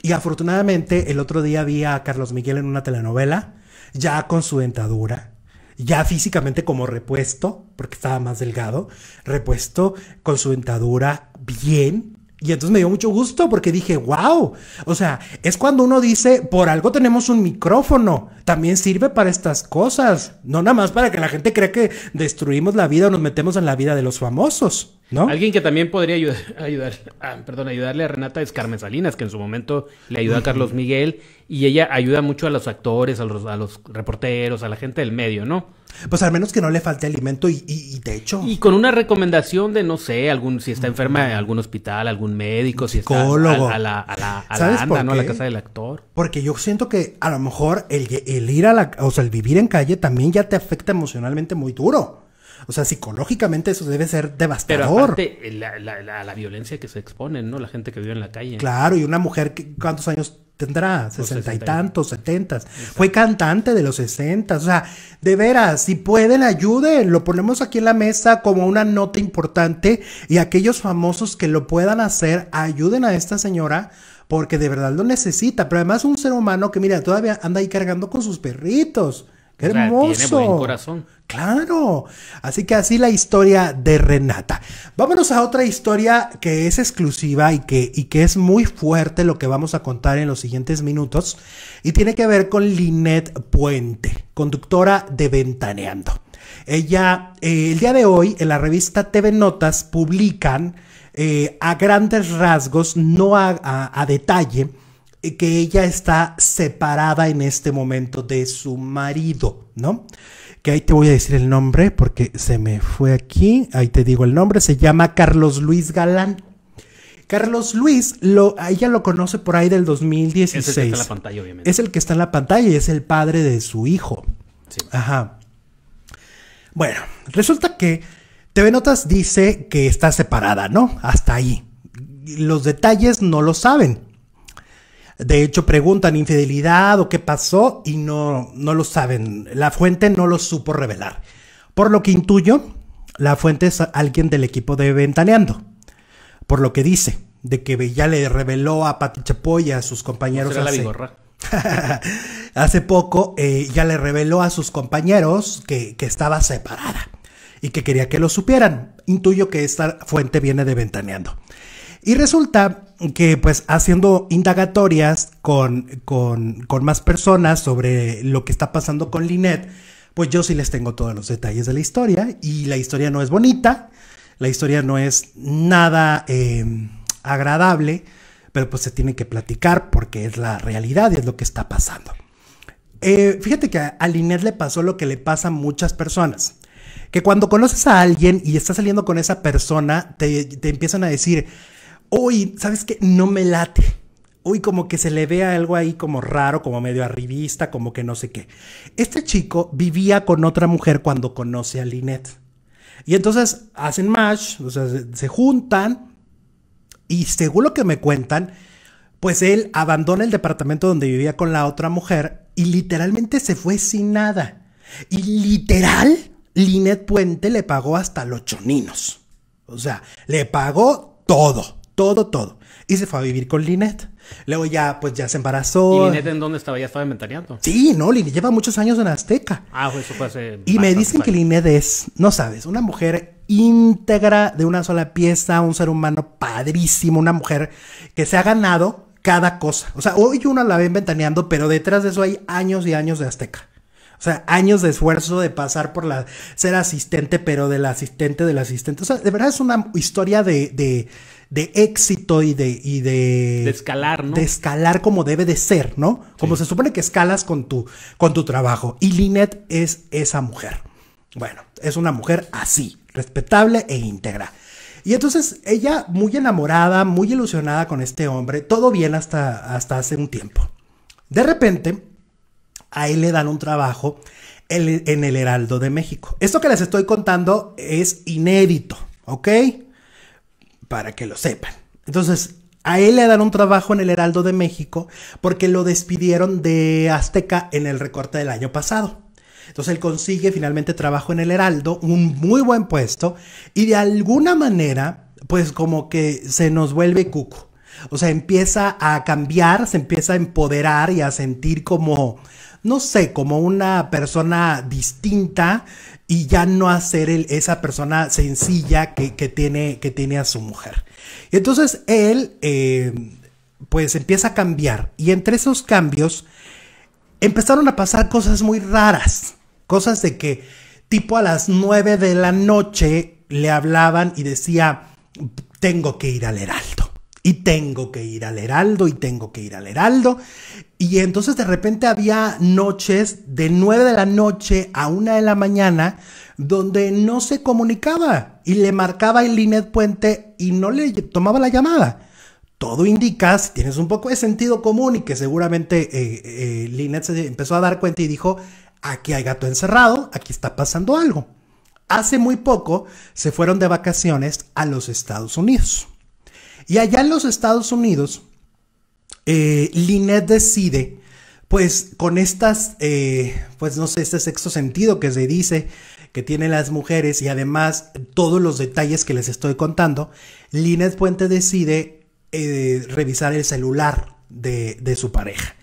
Y afortunadamente el otro día vi a Carlos Miguel en una telenovela, ya con su dentadura, ya físicamente como repuesto, porque estaba más delgado, repuesto con su dentadura bien, y entonces me dio mucho gusto porque dije, wow, o sea, es cuando uno dice, por algo tenemos un micrófono, también sirve para estas cosas, no nada más para que la gente crea que destruimos la vida o nos metemos en la vida de los famosos. ¿No? Alguien que también podría ayudar, ah, perdón, ayudarle a Renata es Carmen Salinas, que en su momento le ayudó a Carlos Miguel y ella ayuda mucho a los actores, a los, a los reporteros, a la gente del medio, ¿no? Pues al menos que no le falte alimento y, y, y, techo. Y con una recomendación de, no sé, algún, si está enferma en mm. algún hospital, algún médico, si Psicólogo. está a, la, a la, la casa del actor. Porque yo siento que a lo mejor el, el ir a la, o sea, el vivir en calle también ya te afecta emocionalmente muy duro. O sea, psicológicamente eso debe ser devastador. Pero eh, la, violencia que se exponen, ¿no? La gente que vive en la calle. Claro, y una mujer, que, ¿cuántos años tendrá? Sesenta y tantos, setentas. Fue cantante de los sesentas. O sea, de veras, si pueden, ayuden. Lo ponemos aquí en la mesa como una nota importante y aquellos famosos que lo puedan hacer, ayuden a esta señora porque de verdad lo necesita. Pero además un ser humano que, mira, todavía anda ahí cargando con sus perritos hermoso! Tiene buen corazón. Claro. Así que así la historia de Renata. Vámonos a otra historia que es exclusiva y que, y que es muy fuerte lo que vamos a contar en los siguientes minutos. Y tiene que ver con Lynette Puente, conductora de Ventaneando. Ella, eh, el día de hoy, en la revista TV Notas, publican eh, a grandes rasgos, no a detalle, que ella está separada en este momento de su marido, ¿no? Que ahí te voy a decir el nombre porque se me fue aquí, ahí te digo el nombre, se llama Carlos Luis Galán. Carlos Luis, ella lo conoce por ahí del 2016. Es el que está en la pantalla, obviamente. Es el que está en la pantalla y es el padre de su hijo. Sí. Ajá. Bueno, resulta que TV Notas dice que está separada, ¿no? Hasta ahí. Los detalles no lo saben. De hecho, preguntan infidelidad o qué pasó y no, no lo saben. La fuente no lo supo revelar. Por lo que intuyo, la fuente es alguien del equipo de Ventaneando. Por lo que dice, de que ya le reveló a Pati Chapoy y a sus compañeros. hace, hace poco eh, ya le reveló a sus compañeros que, que estaba separada y que quería que lo supieran. Intuyo que esta fuente viene de Ventaneando. Y resulta que pues haciendo indagatorias con, más personas sobre lo que está pasando con Linet pues yo sí les tengo todos los detalles de la historia y la historia no es bonita, la historia no es nada em, agradable, pero pues se tiene que platicar porque es la realidad y es lo que está pasando. Eh, fíjate que a, Linet le pasó lo que le pasa a muchas personas. Que cuando conoces a alguien y estás saliendo con esa persona, te, te empiezan a decir, hoy, ¿sabes qué? No me late. Hoy como que se le vea algo ahí como raro, como medio arribista, como que no sé qué. Este chico vivía con otra mujer cuando conoce a Lynette. Y entonces hacen match, o sea, se, juntan y según lo que me cuentan, pues él abandona el departamento donde vivía con la otra mujer y literalmente se fue sin nada. Y literal, Linet Puente le pagó hasta los choninos. O sea, le pagó todo todo, todo. Y se fue a vivir con Linet. Luego ya, pues ya se embarazó. ¿Y Linet en dónde estaba? ¿Ya estaba Ventaneando? Sí, no, Linet lleva muchos años en Azteca. Ah, pues, eso fue Y me dicen que Linet es, no sabes, una mujer íntegra de una sola pieza, un ser humano padrísimo, una mujer que se ha ganado cada cosa. O sea, hoy una la ven ventaneando, pero detrás de eso hay años y años de Azteca. O sea, años de esfuerzo de pasar por la ser asistente, pero del asistente del asistente. O sea, de verdad es una historia de de éxito y de, de... escalar, ¿no? De escalar como debe de ser, ¿no? Como se supone que escalas con tu, con tu trabajo. Y Lynette es esa mujer. Bueno, es una mujer así, respetable e íntegra. Y entonces ella muy enamorada, muy ilusionada con este hombre, todo bien hasta, hasta hace un tiempo. De repente, a él le dan un trabajo en, en el Heraldo de México. Esto que les estoy contando es inédito, ¿ok? para que lo sepan. Entonces, a él le dan un trabajo en el Heraldo de México porque lo despidieron de Azteca en el recorte del año pasado. Entonces él consigue finalmente trabajo en el Heraldo, un muy buen puesto, y de alguna manera, pues como que se nos vuelve cuco. O sea, empieza a cambiar, se empieza a empoderar y a sentir como, no sé, como una persona distinta y ya no hacer el, esa persona sencilla que, tiene, que tiene a su mujer. Y entonces él, eh, pues empieza a cambiar. Y entre esos cambios, empezaron a pasar cosas muy raras. Cosas de que, tipo a las 9 de la noche, le hablaban y decía, tengo que ir al Heraldo. Y tengo que ir al Heraldo, y tengo que ir al Heraldo. Y entonces de repente había noches de 9 de la noche a 1 de la mañana donde no se comunicaba y le marcaba el Linet Puente y no le tomaba la llamada. Todo indica, si tienes un poco de sentido común y que seguramente eh, eh Linet se empezó a dar cuenta y dijo, aquí hay gato encerrado, aquí está pasando algo. Hace muy poco se fueron de vacaciones a los Estados Unidos. Y allá en los Estados Unidos, eh, Lynette decide, pues con estas, eh, pues no sé, este sexto sentido que se dice que tienen las mujeres y además todos los detalles que les estoy contando, Lynette Puente decide eh, revisar el celular de, de su pareja.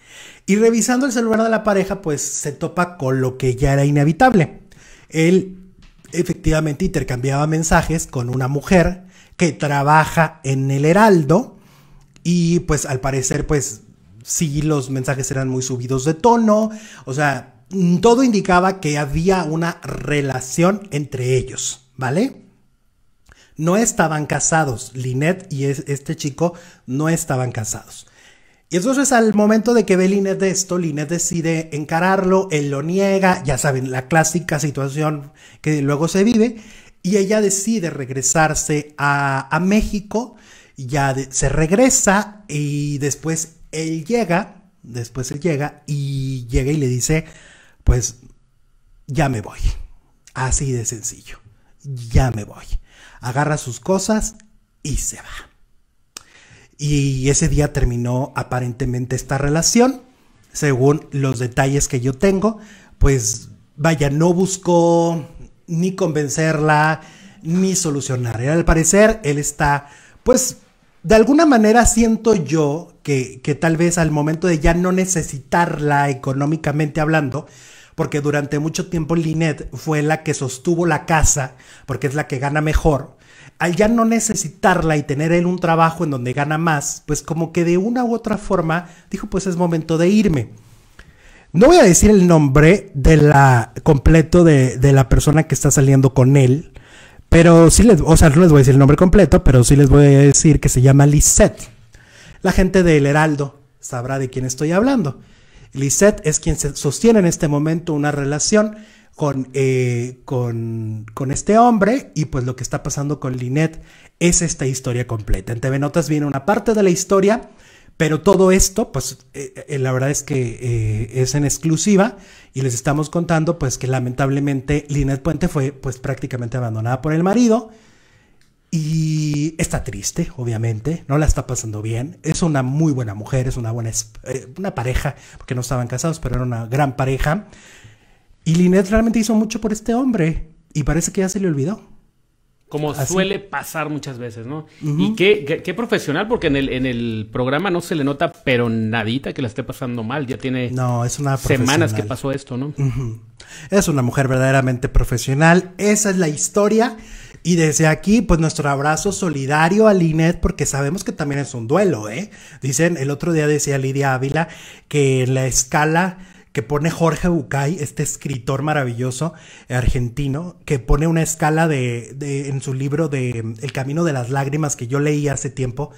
Y revisando el celular de la pareja, pues se topa con lo que ya era inevitable. Él efectivamente intercambiaba mensajes con una mujer que trabaja en el Heraldo y pues al parecer pues sí los mensajes eran muy subidos de tono, o sea, mm, todo indicaba que había una relación entre ellos, ¿vale? No estaban casados, Linet y este chico no estaban casados. Y entonces al momento de que ve Linet de esto, Linet decide encararlo, él lo niega, ya saben, la clásica situación que luego se vive, y ella decide regresarse a, a México, ya se regresa y después él llega, después él llega y llega y le dice, pues ya me voy, así de sencillo, ya me voy, agarra sus cosas y se va. Y ese día terminó aparentemente esta relación, según los detalles que yo tengo, pues vaya, no busco ni convencerla, ni solucionar. al parecer, él está, pues, de alguna manera siento yo que, que tal vez al momento de ya no necesitarla económicamente hablando, porque durante mucho tiempo Lynette fue la que sostuvo la casa, porque es la que gana mejor, al ya no necesitarla y tener él un trabajo en donde gana más, pues como que de una u otra forma dijo, pues es momento de irme. No voy a decir el nombre de la completo de, la persona que está saliendo con él, pero sí les, o sea, no les voy a decir el nombre completo, pero sí les voy a decir que se llama Lisette. La gente del Heraldo sabrá de quién estoy hablando. Lisette es quien sostiene en este momento una relación eh, con, con, este hombre y pues lo que está pasando con Linet es esta historia completa. En TV Notas viene una parte de la historia pero todo esto, pues eh, eh, la verdad es que eh, es en exclusiva y les estamos contando pues que lamentablemente Linet Puente fue pues prácticamente abandonada por el marido y está triste, obviamente, no la está pasando bien. Es una muy buena mujer, es una buena una pareja, porque no estaban casados, pero era una gran pareja. Y Linet realmente hizo mucho por este hombre y parece que ya se le olvidó como suele pasar muchas veces, ¿no? Y qué, profesional, porque en el, en el programa no se le nota, pero nadita que la esté pasando mal. Ya tiene semanas que pasó esto, ¿no? Es una mujer verdaderamente profesional. Esa es la historia. Y desde aquí, pues nuestro abrazo solidario a Linet, porque sabemos que también es un duelo, ¿eh? Dicen, el otro día decía Lidia Ávila que en la escala que pone Jorge Bucay, este escritor maravilloso eh, argentino, que pone una escala de, en su libro de mm, El Camino de las Lágrimas que yo leí hace tiempo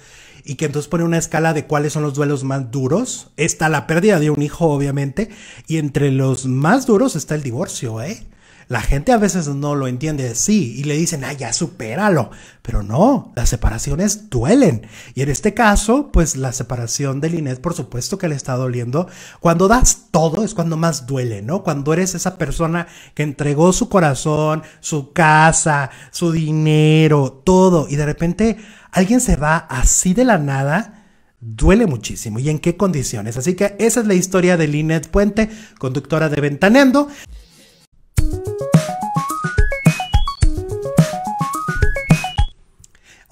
y que entonces pone una escala de cuáles son los duelos más duros. Está la pérdida de un hijo, obviamente, y entre los más duros está el divorcio, ¿eh? La gente a veces no lo entiende sí, y le dicen, ah, ya supéralo. Pero no, las separaciones duelen. Y en este caso, pues la separación de Linet, por supuesto que le está doliendo. Cuando das todo es cuando más duele, ¿no? Cuando eres esa persona que entregó su corazón, su casa, su dinero, todo, y de repente alguien se va así de la nada duele muchísimo y en qué condiciones. Así que esa es la historia de Linet Puente, conductora de Ventaneando.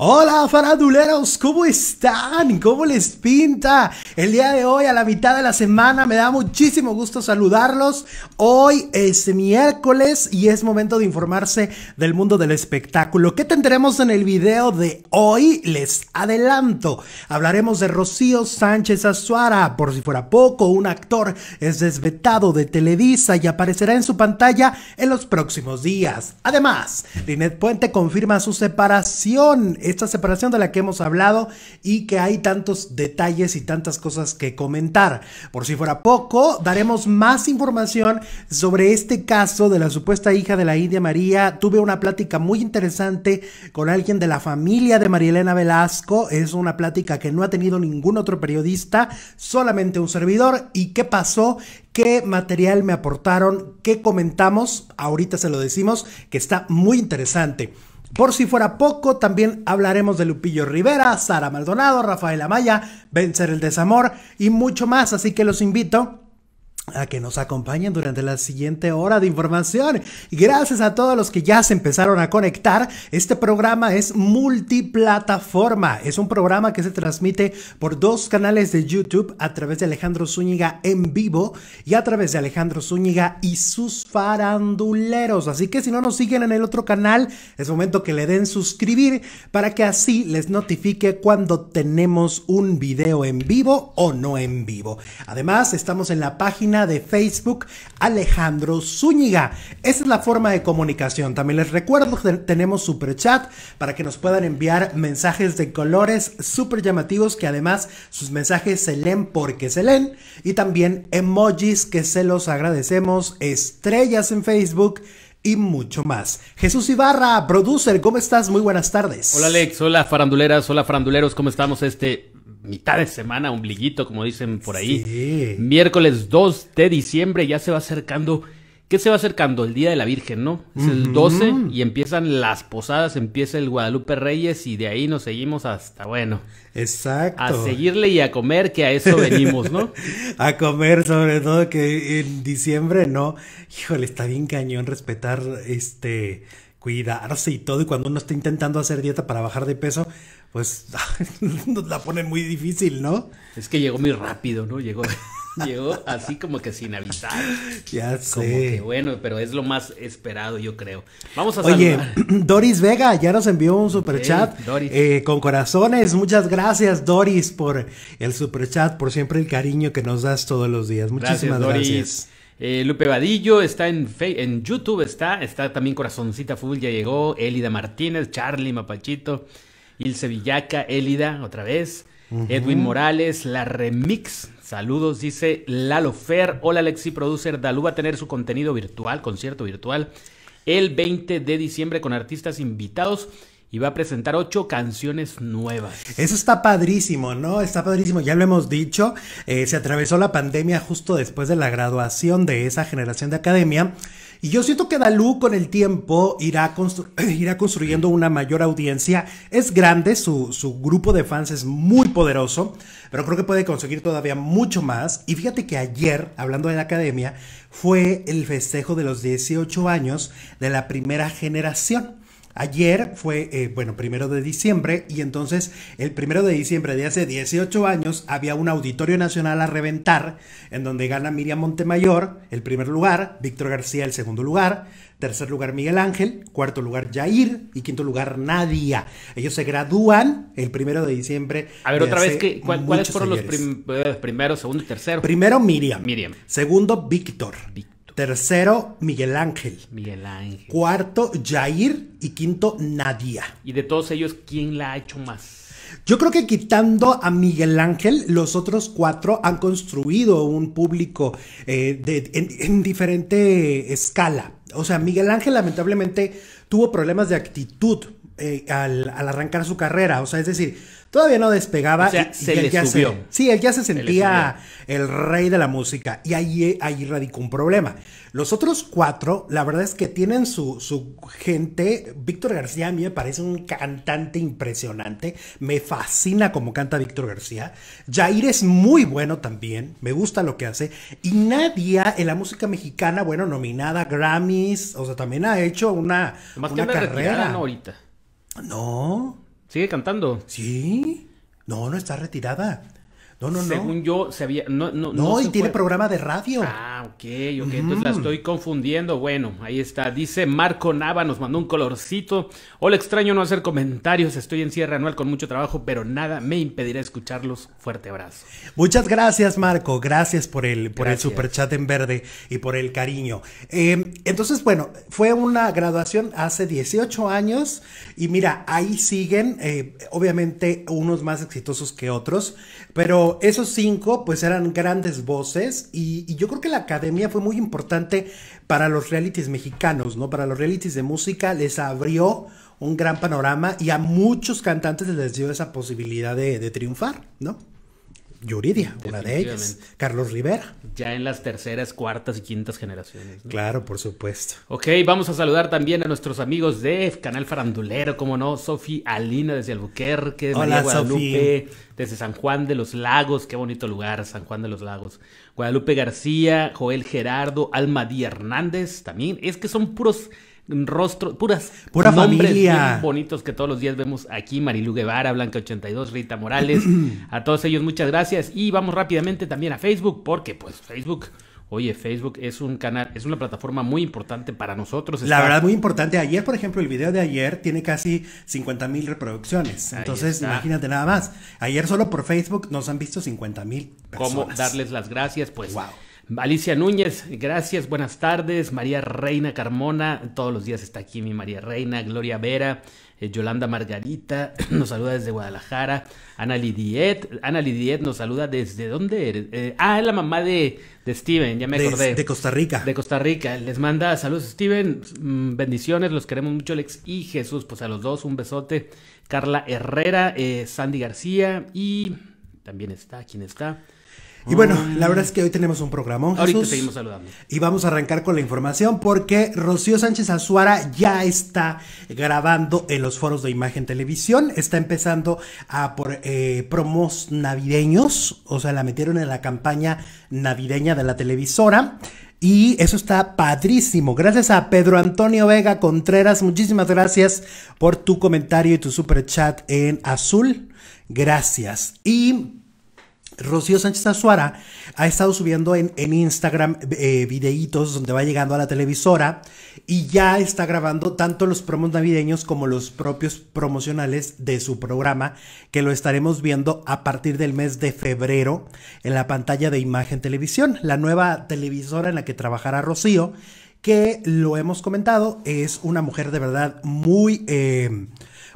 Hola faraduleros, ¿cómo están? ¿Cómo les pinta? El día de hoy, a la mitad de la semana, me da muchísimo gusto saludarlos. Hoy es miércoles y es momento de informarse del mundo del espectáculo. ¿Qué tendremos en el video de hoy? Les adelanto. Hablaremos de Rocío Sánchez Azuara, por si fuera poco, un actor es desvetado de Televisa y aparecerá en su pantalla en los próximos días. Además, Linet Puente confirma su separación esta separación de la que hemos hablado y que hay tantos detalles y tantas cosas que comentar. Por si fuera poco, daremos más información sobre este caso de la supuesta hija de la India María. Tuve una plática muy interesante con alguien de la familia de María Elena Velasco. Es una plática que no ha tenido ningún otro periodista, solamente un servidor. ¿Y qué pasó? qué material me aportaron, qué comentamos, ahorita se lo decimos, que está muy interesante. Por si fuera poco, también hablaremos de Lupillo Rivera, Sara Maldonado, Rafael Amaya, Vencer el Desamor y mucho más, así que los invito a que nos acompañen durante la siguiente hora de información. Gracias a todos los que ya se empezaron a conectar. Este programa es multiplataforma. Es un programa que se transmite por dos canales de YouTube a través de Alejandro Zúñiga en vivo y a través de Alejandro Zúñiga y sus faranduleros. Así que si no nos siguen en el otro canal, es momento que le den suscribir para que así les notifique cuando tenemos un video en vivo o no en vivo. Además, estamos en la página de Facebook Alejandro Zúñiga. Esa es la forma de comunicación. También les recuerdo que tenemos super chat para que nos puedan enviar mensajes de colores súper llamativos que además sus mensajes se leen porque se leen y también emojis que se los agradecemos, estrellas en Facebook y mucho más. Jesús Ibarra, producer, ¿cómo estás? Muy buenas tardes. Hola Alex, hola faranduleras, hola faranduleros, ¿cómo estamos este mitad de semana, un bliguito como dicen por ahí. Miércoles 2 de diciembre ya se va acercando. ¿Qué se va acercando? El Día de la Virgen, ¿no? Es el 12 y empiezan las posadas, empieza el Guadalupe Reyes y de ahí nos seguimos hasta, bueno. Exacto. A seguirle y a comer, que a eso venimos, ¿no? a comer, sobre todo que en diciembre, ¿no? Híjole, está bien cañón respetar este cuidarse y todo, y cuando uno está intentando hacer dieta para bajar de peso, pues nos la ponen muy difícil, ¿no? Es que llegó muy rápido, ¿no? Llegó, llegó así como que sin avisar. Ya sé. Como que bueno, pero es lo más esperado, yo creo. Vamos a Oye, Doris Vega ya nos envió un superchat chat Doris. Eh, con corazones. Muchas gracias, Doris, por el superchat, por siempre el cariño que nos das todos los días. Muchísimas gracias. Doris. Eh, Lupe Vadillo está en, en YouTube, está, está también Corazoncita Full, ya llegó, Elida Martínez, Charlie Mapachito, Ilse Villaca, Elida, otra vez. Edwin Morales, la remix. Saludos, dice Lalo Fer. Hola, Alexi Producer. Dalú va a tener su contenido virtual, concierto virtual, el 20 de diciembre con artistas invitados y va a presentar ocho canciones nuevas. Eso está padrísimo, ¿no? Está padrísimo, ya lo hemos dicho, eh, se atravesó la pandemia justo después de la graduación de esa generación de academia y yo siento que Dalú con el tiempo irá, irá construyendo una mayor audiencia. Es grande, su, su, grupo de fans es muy poderoso, pero creo que puede conseguir todavía mucho más. Y fíjate que ayer, hablando de la academia, fue el festejo de los 18 años de la primera generación. Ayer fue, eh, bueno, primero de diciembre y entonces el primero de diciembre de hace 18 años había un auditorio nacional a reventar en donde gana Miriam Montemayor el primer lugar, Víctor García el segundo lugar, tercer lugar Miguel Ángel, cuarto lugar Jair y quinto lugar Nadia. Ellos se gradúan el primero de diciembre. A ver, otra vez, ¿cuáles fueron los eh, primeros, segundo y tercero? Primero Miriam. Miriam. Segundo Víctor. Tercero, Miguel Ángel. Miguel Ángel. Cuarto, Jair. Y quinto, Nadia. ¿Y de todos ellos, quién la ha hecho más? Yo creo que quitando a Miguel Ángel, los otros cuatro han construido un público eh, de, en diferente escala. O sea, Miguel Ángel lamentablemente tuvo problemas de actitud eh, al, arrancar su carrera. O sea, es decir, todavía no despegaba. se le subió. sí, él ya se sentía el rey de la música. Y ahí, radicó un problema. Los otros cuatro, la verdad es que tienen su, su gente. Víctor García a mí me parece un cantante impresionante. Me fascina como canta Víctor García. Jair es muy bueno también. Me gusta lo que hace. Y Nadia en la música mexicana, bueno, nominada Grammys. O sea, también ha hecho una, una carrera. ahorita. No. ¿Sigue cantando? Sí. No, no está retirada. No, no, no. Según yo, se había. No, no, no, y tiene programa de radio. Ah, ok, ok. Entonces la estoy confundiendo. Bueno, ahí está. Dice Marco Nava, nos mandó un colorcito. Hola, extraño no hacer comentarios. Estoy en cierre anual con mucho trabajo, pero nada me impedirá escucharlos. Fuerte abrazo. Muchas gracias, Marco. Gracias por el, por chat superchat en verde y por el cariño. Em, entonces, bueno, fue una graduación hace 18 años y mira, ahí siguen, eh, obviamente, unos más exitosos que otros, pero esos cinco pues eran grandes voces y, yo creo que la academia fue muy importante para los realities mexicanos, ¿no? Para los realities de música les abrió un gran panorama y a muchos cantantes les dio esa posibilidad de triunfar, ¿no? Yuridia, una de ellas. Carlos Rivera. Ya en las terceras, cuartas y quintas generaciones. Claro, por supuesto. Ok, vamos a saludar también a nuestros amigos de Canal Farandulero, como no, Sofi Alina desde Albuquerque, Hola, Guadalupe, desde San Juan de los Lagos, qué bonito lugar, San Juan de los Lagos. Guadalupe García, Joel Gerardo, Díaz Hernández, también. Es que son puros rostro puras Pura familia. bonitos que todos los días vemos aquí, Marilu Guevara, Blanca82, Rita Morales, a todos ellos muchas gracias y vamos rápidamente también a Facebook porque pues Facebook... Oye, Facebook es un canal, es una plataforma muy importante para nosotros. La verdad, muy importante. Ayer, por ejemplo, el video de ayer tiene casi 50 mil reproducciones. Entonces, imagínate nada más. Ayer solo por Facebook nos han visto 50 mil personas. ¿Cómo darles las gracias? Pues wow. Alicia Núñez, gracias, buenas tardes. María Reina Carmona, todos los días está aquí mi María Reina. Gloria Vera, eh, Yolanda Margarita, nos saluda desde Guadalajara. Ana Lidiet, Ana Lidiet nos saluda desde dónde eres. Eh, ah, es la mamá de, de Steven, ya me acordé. De, Costa Rica. De Costa Rica. Les manda saludos, Steven. Mm, bendiciones, los queremos mucho, Alex y Jesús. Pues a los dos, un besote. Carla Herrera, eh, Sandy García y también está, ¿quién está? Y bueno, la verdad es mm. que hoy tenemos un programa. Ahorita seguimos saludando. Y vamos a arrancar con la información porque Rocío Sánchez Azuara ya está grabando en los foros de Imagen Televisión. Está empezando a por eh, promos navideños. O sea, la metieron en la campaña navideña de la televisora. Y eso está padrísimo. Gracias a Pedro Antonio Vega Contreras. Muchísimas gracias por tu comentario y tu super chat en azul. Gracias. Y Rocío Sánchez Azuara ha estado subiendo en, Instagram eh, videitos donde va llegando a la televisora y ya está grabando tanto los promos navideños como los propios promocionales de su programa que lo estaremos viendo a partir del mes de febrero en la pantalla de Imagen Televisión, la nueva televisora en la que trabajará Rocío, que lo hemos comentado, es una mujer de verdad muy... Eh,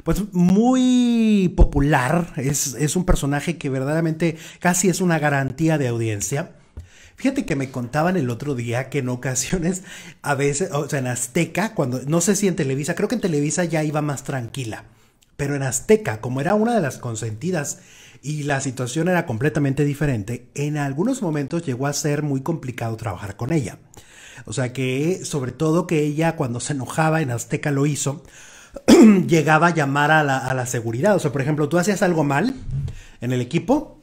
pues muy popular, es, un personaje que verdaderamente casi es una garantía de audiencia. Fíjate que me contaban el otro día que en ocasiones, a veces, o sea, en Azteca, cuando, no sé si en Televisa, creo que en Televisa ya iba más tranquila, pero en Azteca, como era una de las consentidas y la situación era completamente diferente, en algunos momentos llegó a ser muy complicado trabajar con ella. O sea que, sobre todo que ella cuando se enojaba en Azteca lo hizo, llegaba a llamar a la, a la, seguridad. O sea, por ejemplo, tú hacías algo mal en el equipo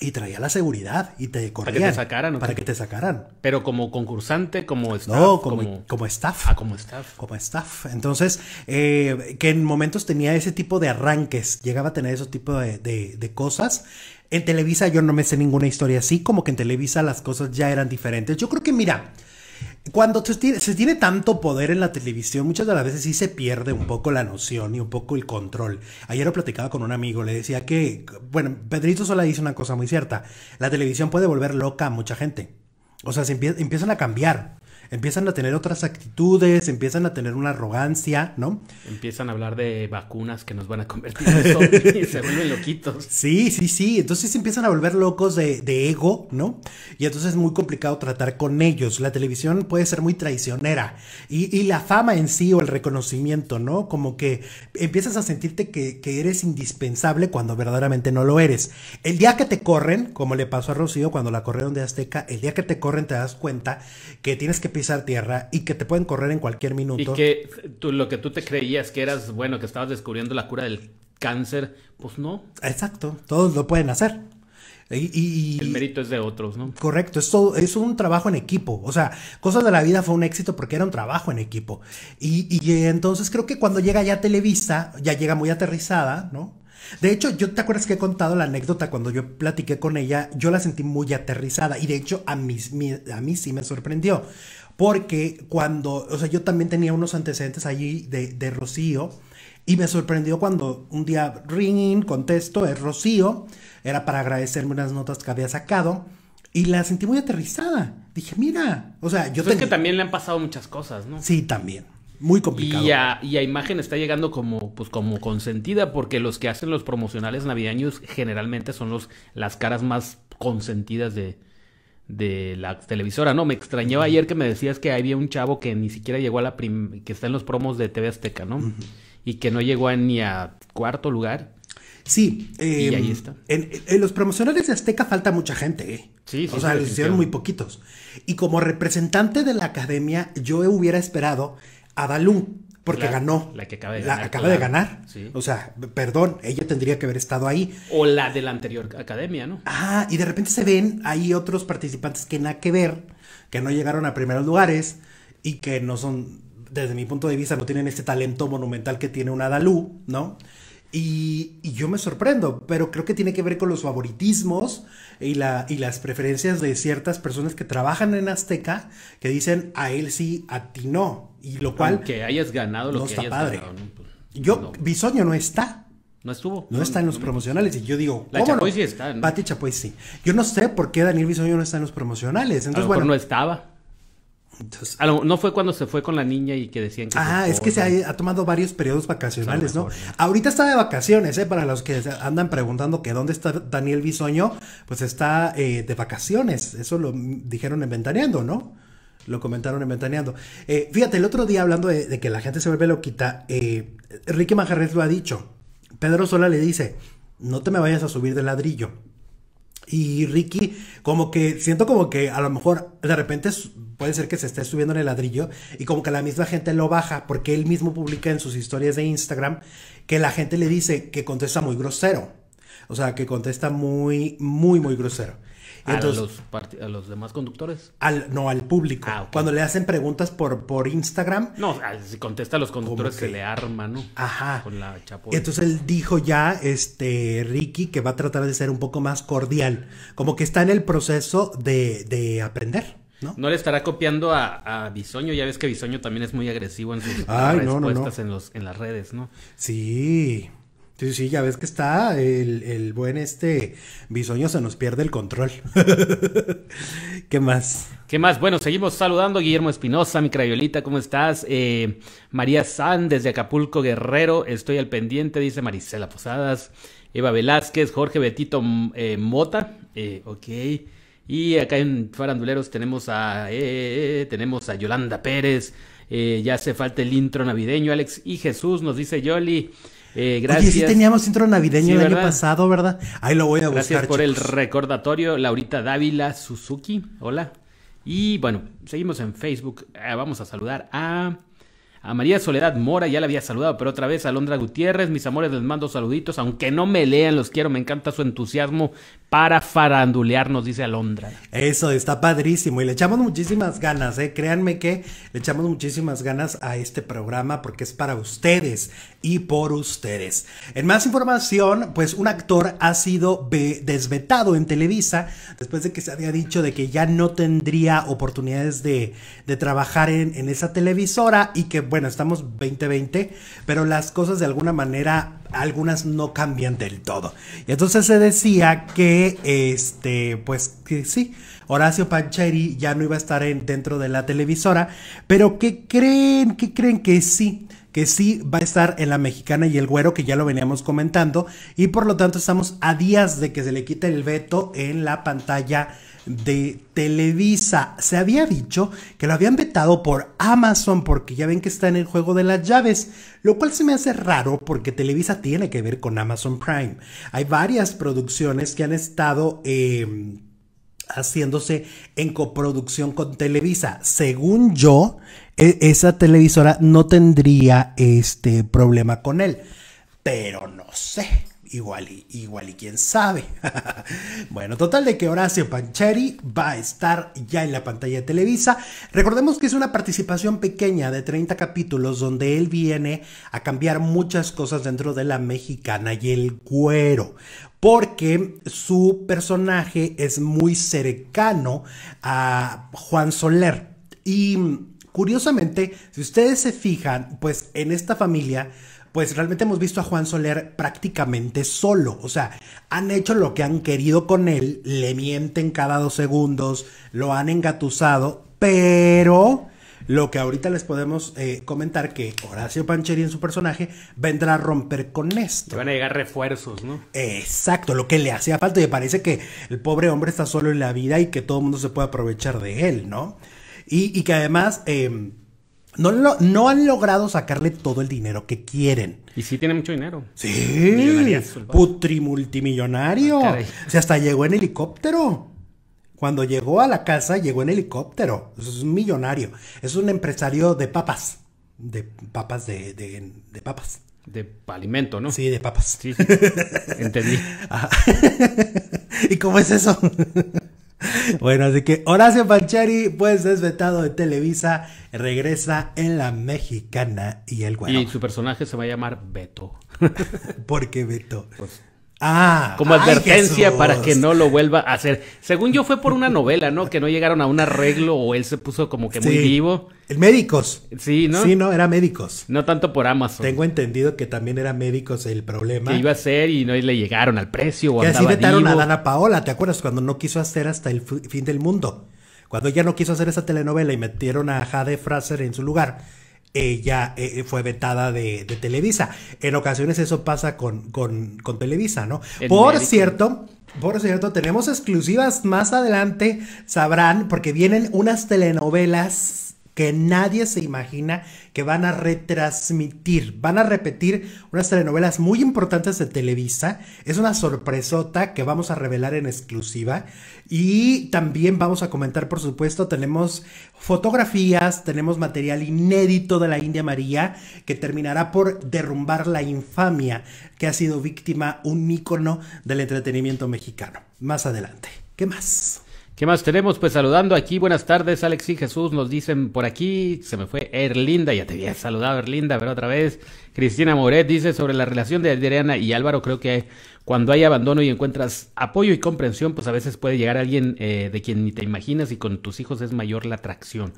y traía la seguridad y te corrían. Para que te sacaran. Para que te sacaran. Pero como concursante, como staff. No, como, como, staff. Ah, como staff. Como staff. Entonces, eh, que en momentos tenía ese tipo de arranques, llegaba a tener ese tipo de, de, de cosas. En Televisa yo no me sé ninguna historia así, como que en Televisa las cosas ya eran diferentes. Yo creo que, mira, cuando se tiene, tanto poder en la televisión, muchas de las veces sí se pierde un poco la noción y un poco el control. Ayer lo platicaba con un amigo, le decía que, bueno, Pedrito Sola dice una cosa muy cierta, la televisión puede volver loca a mucha gente. O sea, se empiezan a cambiar empiezan a tener otras actitudes, empiezan a tener una arrogancia, ¿no? Empiezan a hablar de vacunas que nos van a convertir en zombies, se vuelven loquitos. Sí, sí, sí, entonces empiezan a volver locos de, de ego, ¿no? Y entonces es muy complicado tratar con ellos. La televisión puede ser muy traicionera y, y la fama en sí o el reconocimiento, ¿no? Como que empiezas a sentirte que, que eres indispensable cuando verdaderamente no lo eres. El día que te corren, como le pasó a Rocío cuando la corrieron de Azteca, el día que te corren te das cuenta que tienes que tierra y que te pueden correr en cualquier minuto. Y que lo que tú te creías que eras bueno, que estabas descubriendo la cura del cáncer, pues no. Exacto, todos lo pueden hacer. Y, el mérito es de otros, ¿no? Correcto, es, todo, es un trabajo en equipo. O sea, Cosas de la Vida fue un éxito porque era un trabajo en equipo. Y, entonces creo que cuando llega ya Televisa, ya llega muy aterrizada, ¿no? De hecho, yo te acuerdas que he contado la anécdota cuando yo platiqué con ella, yo la sentí muy aterrizada y de hecho a mí, a mí sí me sorprendió porque cuando, o sea, yo también tenía unos antecedentes allí de, Rocío y me sorprendió cuando un día ring, contesto, es Rocío, era para agradecerme unas notas que había sacado y la sentí muy aterrizada. Dije, mira, o sea, yo tengo... Pues que también le han pasado muchas cosas, ¿no? Sí, también. Muy complicado. Y a, imagen está llegando como, pues, como consentida, porque los que hacen los promocionales navideños generalmente son los, las caras más consentidas de, de la televisora, ¿no? Me extrañaba ayer que me decías que había un chavo que ni siquiera llegó a la prim que está en los promos de TV Azteca, ¿no? Y que no llegó ni a cuarto lugar. Sí, ahí em, está. En, los promocionales de Azteca falta mucha gente, ¿eh? Sí, sí. O sea, hicieron muy poquitos. Y como representante de la academia, yo hubiera esperado a Balú porque ganó. La que acaba de ganar. acaba de ganar. O sea, perdón, ella tendría que haber estado ahí. O la de la anterior academia, ¿no? Ah, y de repente se ven ahí otros participantes que nada que ver, que no llegaron a primeros lugares y que no son, desde mi punto de vista, no tienen este talento monumental que tiene una Dalú, ¿no? Y, yo me sorprendo, pero creo que tiene que ver con los favoritismos y, y las preferencias de ciertas personas que trabajan en Azteca que dicen a él sí, a ti no. Y lo cual. Que hayas ganado lo que hayas Ganado, pues, yo, Bisoño no está. No estuvo. No, está en los promocionales. Y yo digo, La Chapoy sí está. Pati Chapoy sí. Yo no sé por qué Daniel Bisoño no está en los promocionales. Entonces, bueno. no estaba. no fue cuando se fue con la niña y que decían que. Ah, es que se ha, tomado varios periodos vacacionales, ¿no? Ahorita está de vacaciones, ¿eh? Para los que andan preguntando que dónde está Daniel Bisoño, pues está eh, de vacaciones. Eso lo dijeron en Ventaneando, ¿no? lo comentaron en Ventaneando. Eh, fíjate, el otro día hablando de, que la gente se vuelve loquita, eh, Ricky Manjarres lo ha dicho. Pedro Sola le dice, no te me vayas a subir del ladrillo. Y Ricky, como que siento como que a lo mejor de repente puede ser que se esté subiendo en el ladrillo y como que la misma gente lo baja porque él mismo publica en sus historias de Instagram que la gente le dice que contesta muy grosero. O sea, que contesta muy, muy, muy grosero. ¿A, los ¿A los demás conductores? Al, no, al público. Ah, Cuando le hacen preguntas por, por Instagram. No, ah, si contesta a los conductores que... se le arma, ¿no? Ajá. Con la Entonces él dijo ya, este, Ricky, que va a tratar de ser un poco más cordial. Como que está en el proceso de, aprender. ¿No? ¿No? le estará copiando a, a, Bisoño, ya ves que Bisoño también es muy agresivo en sus respuestas en, los, en las redes, ¿no? Sí. Sí, sí, ya ves que está el, buen este bisoño se nos pierde el control. ¿Qué más? ¿Qué más? Bueno, seguimos saludando Guillermo Espinosa, mi crayolita, ¿cómo estás? Eh, María San desde Acapulco Guerrero, estoy al pendiente, dice Marisela Posadas, Eva Velázquez, Jorge Betito eh, Mota, eh, ok. Y acá en Faranduleros tenemos a, eh, eh, tenemos a Yolanda Pérez, ya hace falta el intro navideño, Alex y Jesús, nos dice Yoli gracias. Eh, Oye, sí teníamos intro navideño el año pasado, ¿verdad? Ahí lo voy a buscar. Gracias por el recordatorio, Laurita Dávila Suzuki. Hola. Y bueno, seguimos en Facebook. Ah, vamos a saludar a a María Soledad Mora, ya la había saludado, pero otra vez a Londra Gutiérrez, mis amores, les mando saluditos, aunque no me lean, los quiero, me encanta su entusiasmo para farandulearnos, dice Alondra. Eso está padrísimo y le echamos muchísimas ganas, ¿eh? créanme que le echamos muchísimas ganas a este programa porque es para ustedes y por ustedes. En más información, pues un actor ha sido desvetado en Televisa después de que se había dicho de que ya no tendría oportunidades de, trabajar en, en esa televisora y que bueno, estamos 2020, pero las cosas de alguna manera, algunas no cambian del todo. Y entonces se decía que, este, pues que sí, Horacio Pancheri ya no iba a estar en, dentro de la televisora, pero ¿qué creen, ¿Qué creen que sí que sí va a estar en la mexicana y el güero, que ya lo veníamos comentando, y por lo tanto estamos a días de que se le quite el veto en la pantalla de Televisa. Se había dicho que lo habían vetado por Amazon porque ya ven que está en el juego de las llaves, lo cual se me hace raro porque Televisa tiene que ver con Amazon Prime. Hay varias producciones que han estado... Em, haciéndose en coproducción con Televisa. Según yo, e, esa televisora no tendría este problema con él, pero no sé igual y, igual y quién sabe. bueno, total de que Horacio Pancheri va a estar ya en la pantalla de Televisa. Recordemos que es una participación pequeña de 30 capítulos donde él viene a cambiar muchas cosas dentro de la mexicana y el cuero porque su personaje es muy cercano a Juan Soler. Y curiosamente, si ustedes se fijan, pues en esta familia pues realmente hemos visto a Juan Soler prácticamente solo. O sea, han hecho lo que han querido con él, le mienten cada dos segundos, lo han engatusado, pero lo que ahorita les podemos eh, comentar que Horacio Pancheri en su personaje vendrá a romper con esto. van a llegar refuerzos, ¿no? Exacto, lo que le hacía falta. Y parece que el pobre hombre está solo en la vida y que todo el mundo se puede aprovechar de él, ¿no? Y, que además... Em, no, han logrado sacarle todo el dinero que quieren. Y sí tiene mucho dinero. Sí. Putri multimillonario. o ah, sea, hasta llegó en helicóptero. Cuando llegó a la casa, llegó en helicóptero. Es un millonario. Es un empresario de papas. De papas de, de, papas. De alimento, ¿no? Sí, de papas. Sí, entendí. ¿Y cómo es eso? Bueno, así que Horacio Pancheri, pues es de Televisa, regresa en La Mexicana y el bueno. Y su personaje se va a llamar Beto. ¿Por qué Beto? Pues, Ah, como advertencia para que no lo vuelva a hacer. Según yo fue por una novela, ¿no? Que no llegaron a un arreglo o él se puso como que muy vivo. El Médicos. Sí, ¿no? Sí, no, era médicos. No tanto por Amazon. Tengo entendido que también era médicos el problema. Que iba a ser y no le llegaron al precio o Que así a Dana Paola, ¿te acuerdas? Cuando no quiso hacer hasta el fin del mundo. Cuando ella no quiso hacer esa telenovela y metieron a Jade Fraser en su lugar ella eh, eh, fue vetada de, Televisa. En ocasiones eso pasa con, con, Televisa, ¿no? por cierto, por cierto, tenemos exclusivas más adelante, sabrán, porque vienen unas telenovelas que nadie se imagina que van a retransmitir. Van a repetir unas telenovelas muy importantes de Televisa. Es una sorpresota que vamos a revelar en exclusiva. Y también vamos a comentar, por supuesto, tenemos fotografías, tenemos material inédito de la India María que terminará por derrumbar la infamia que ha sido víctima un ícono del entretenimiento mexicano. Más adelante. ¿Qué más? ¿Qué más tenemos? Pues saludando aquí, buenas tardes, Alex y Jesús nos dicen por aquí, se me fue Erlinda, ya te había saludado Erlinda, pero otra vez, Cristina Moret dice sobre la relación de Adriana y Álvaro, creo que cuando hay abandono y encuentras apoyo y comprensión, pues a veces puede llegar alguien eh, de quien ni te imaginas y con tus hijos es mayor la atracción.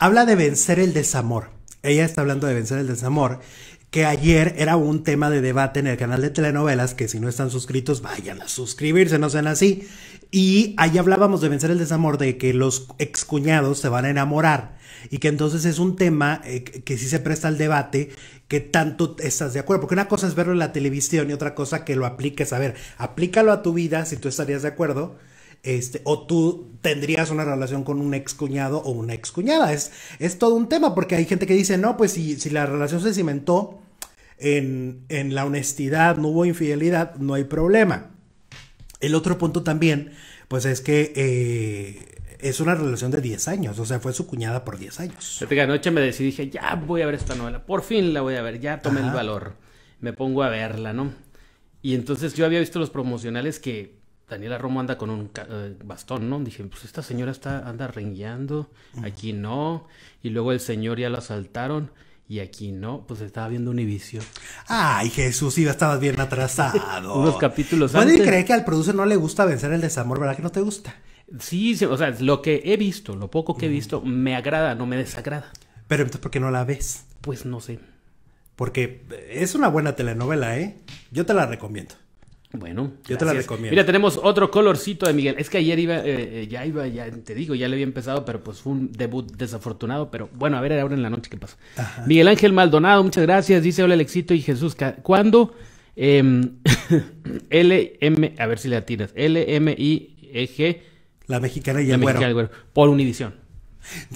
Habla de vencer el desamor, ella está hablando de vencer el desamor que ayer era un tema de debate en el canal de telenovelas, que si no están suscritos, vayan a suscribirse, no sean así. Y ahí hablábamos de vencer el desamor, de que los excuñados se van a enamorar y que entonces es un tema eh, que sí se presta al debate, que tanto estás de acuerdo, porque una cosa es verlo en la televisión y otra cosa que lo apliques, a ver, aplícalo a tu vida si tú estarías de acuerdo. Este, o tú tendrías una relación con un excuñado o una excuñada. Es, es todo un tema, porque hay gente que dice, no, pues si, si la relación se cimentó en, en la honestidad, no hubo infidelidad, no hay problema. El otro punto también, pues es que eh, es una relación de 10 años, o sea, fue su cuñada por 10 años. La noche anoche me decidí, dije, ya voy a ver esta novela, por fin la voy a ver, ya tomé el valor, me pongo a verla, ¿no? Y entonces yo había visto los promocionales que Daniela Romo anda con un eh, bastón, ¿no? Dije, pues esta señora está, anda rengueando, aquí no, y luego el señor ya lo asaltaron. Y aquí no, pues estaba viendo un Univision. Ay, Jesús, iba, estabas bien atrasado. Unos capítulos antes. Nadie cree que al productor no le gusta vencer el desamor, ¿verdad que no te gusta? Sí, o sea, lo que he visto, lo poco que he visto, me agrada, no me desagrada. Pero entonces, ¿por qué no la ves? Pues no sé. Porque es una buena telenovela, ¿eh? Yo te la recomiendo. Bueno, yo te la recomiendo. Mira, tenemos otro colorcito de Miguel. Es que ayer iba, eh, eh, ya iba, ya te digo, ya le había empezado, pero pues fue un debut desafortunado. Pero bueno, a ver ahora en la noche qué pasa. Miguel Ángel Maldonado, muchas gracias. Dice: Hola, Alexito y Jesús. ¿Cuándo? Eh, em, LM, a ver si le atinas. LMIEG. La mexicana y el, la mexicana el güero. Por Univisión.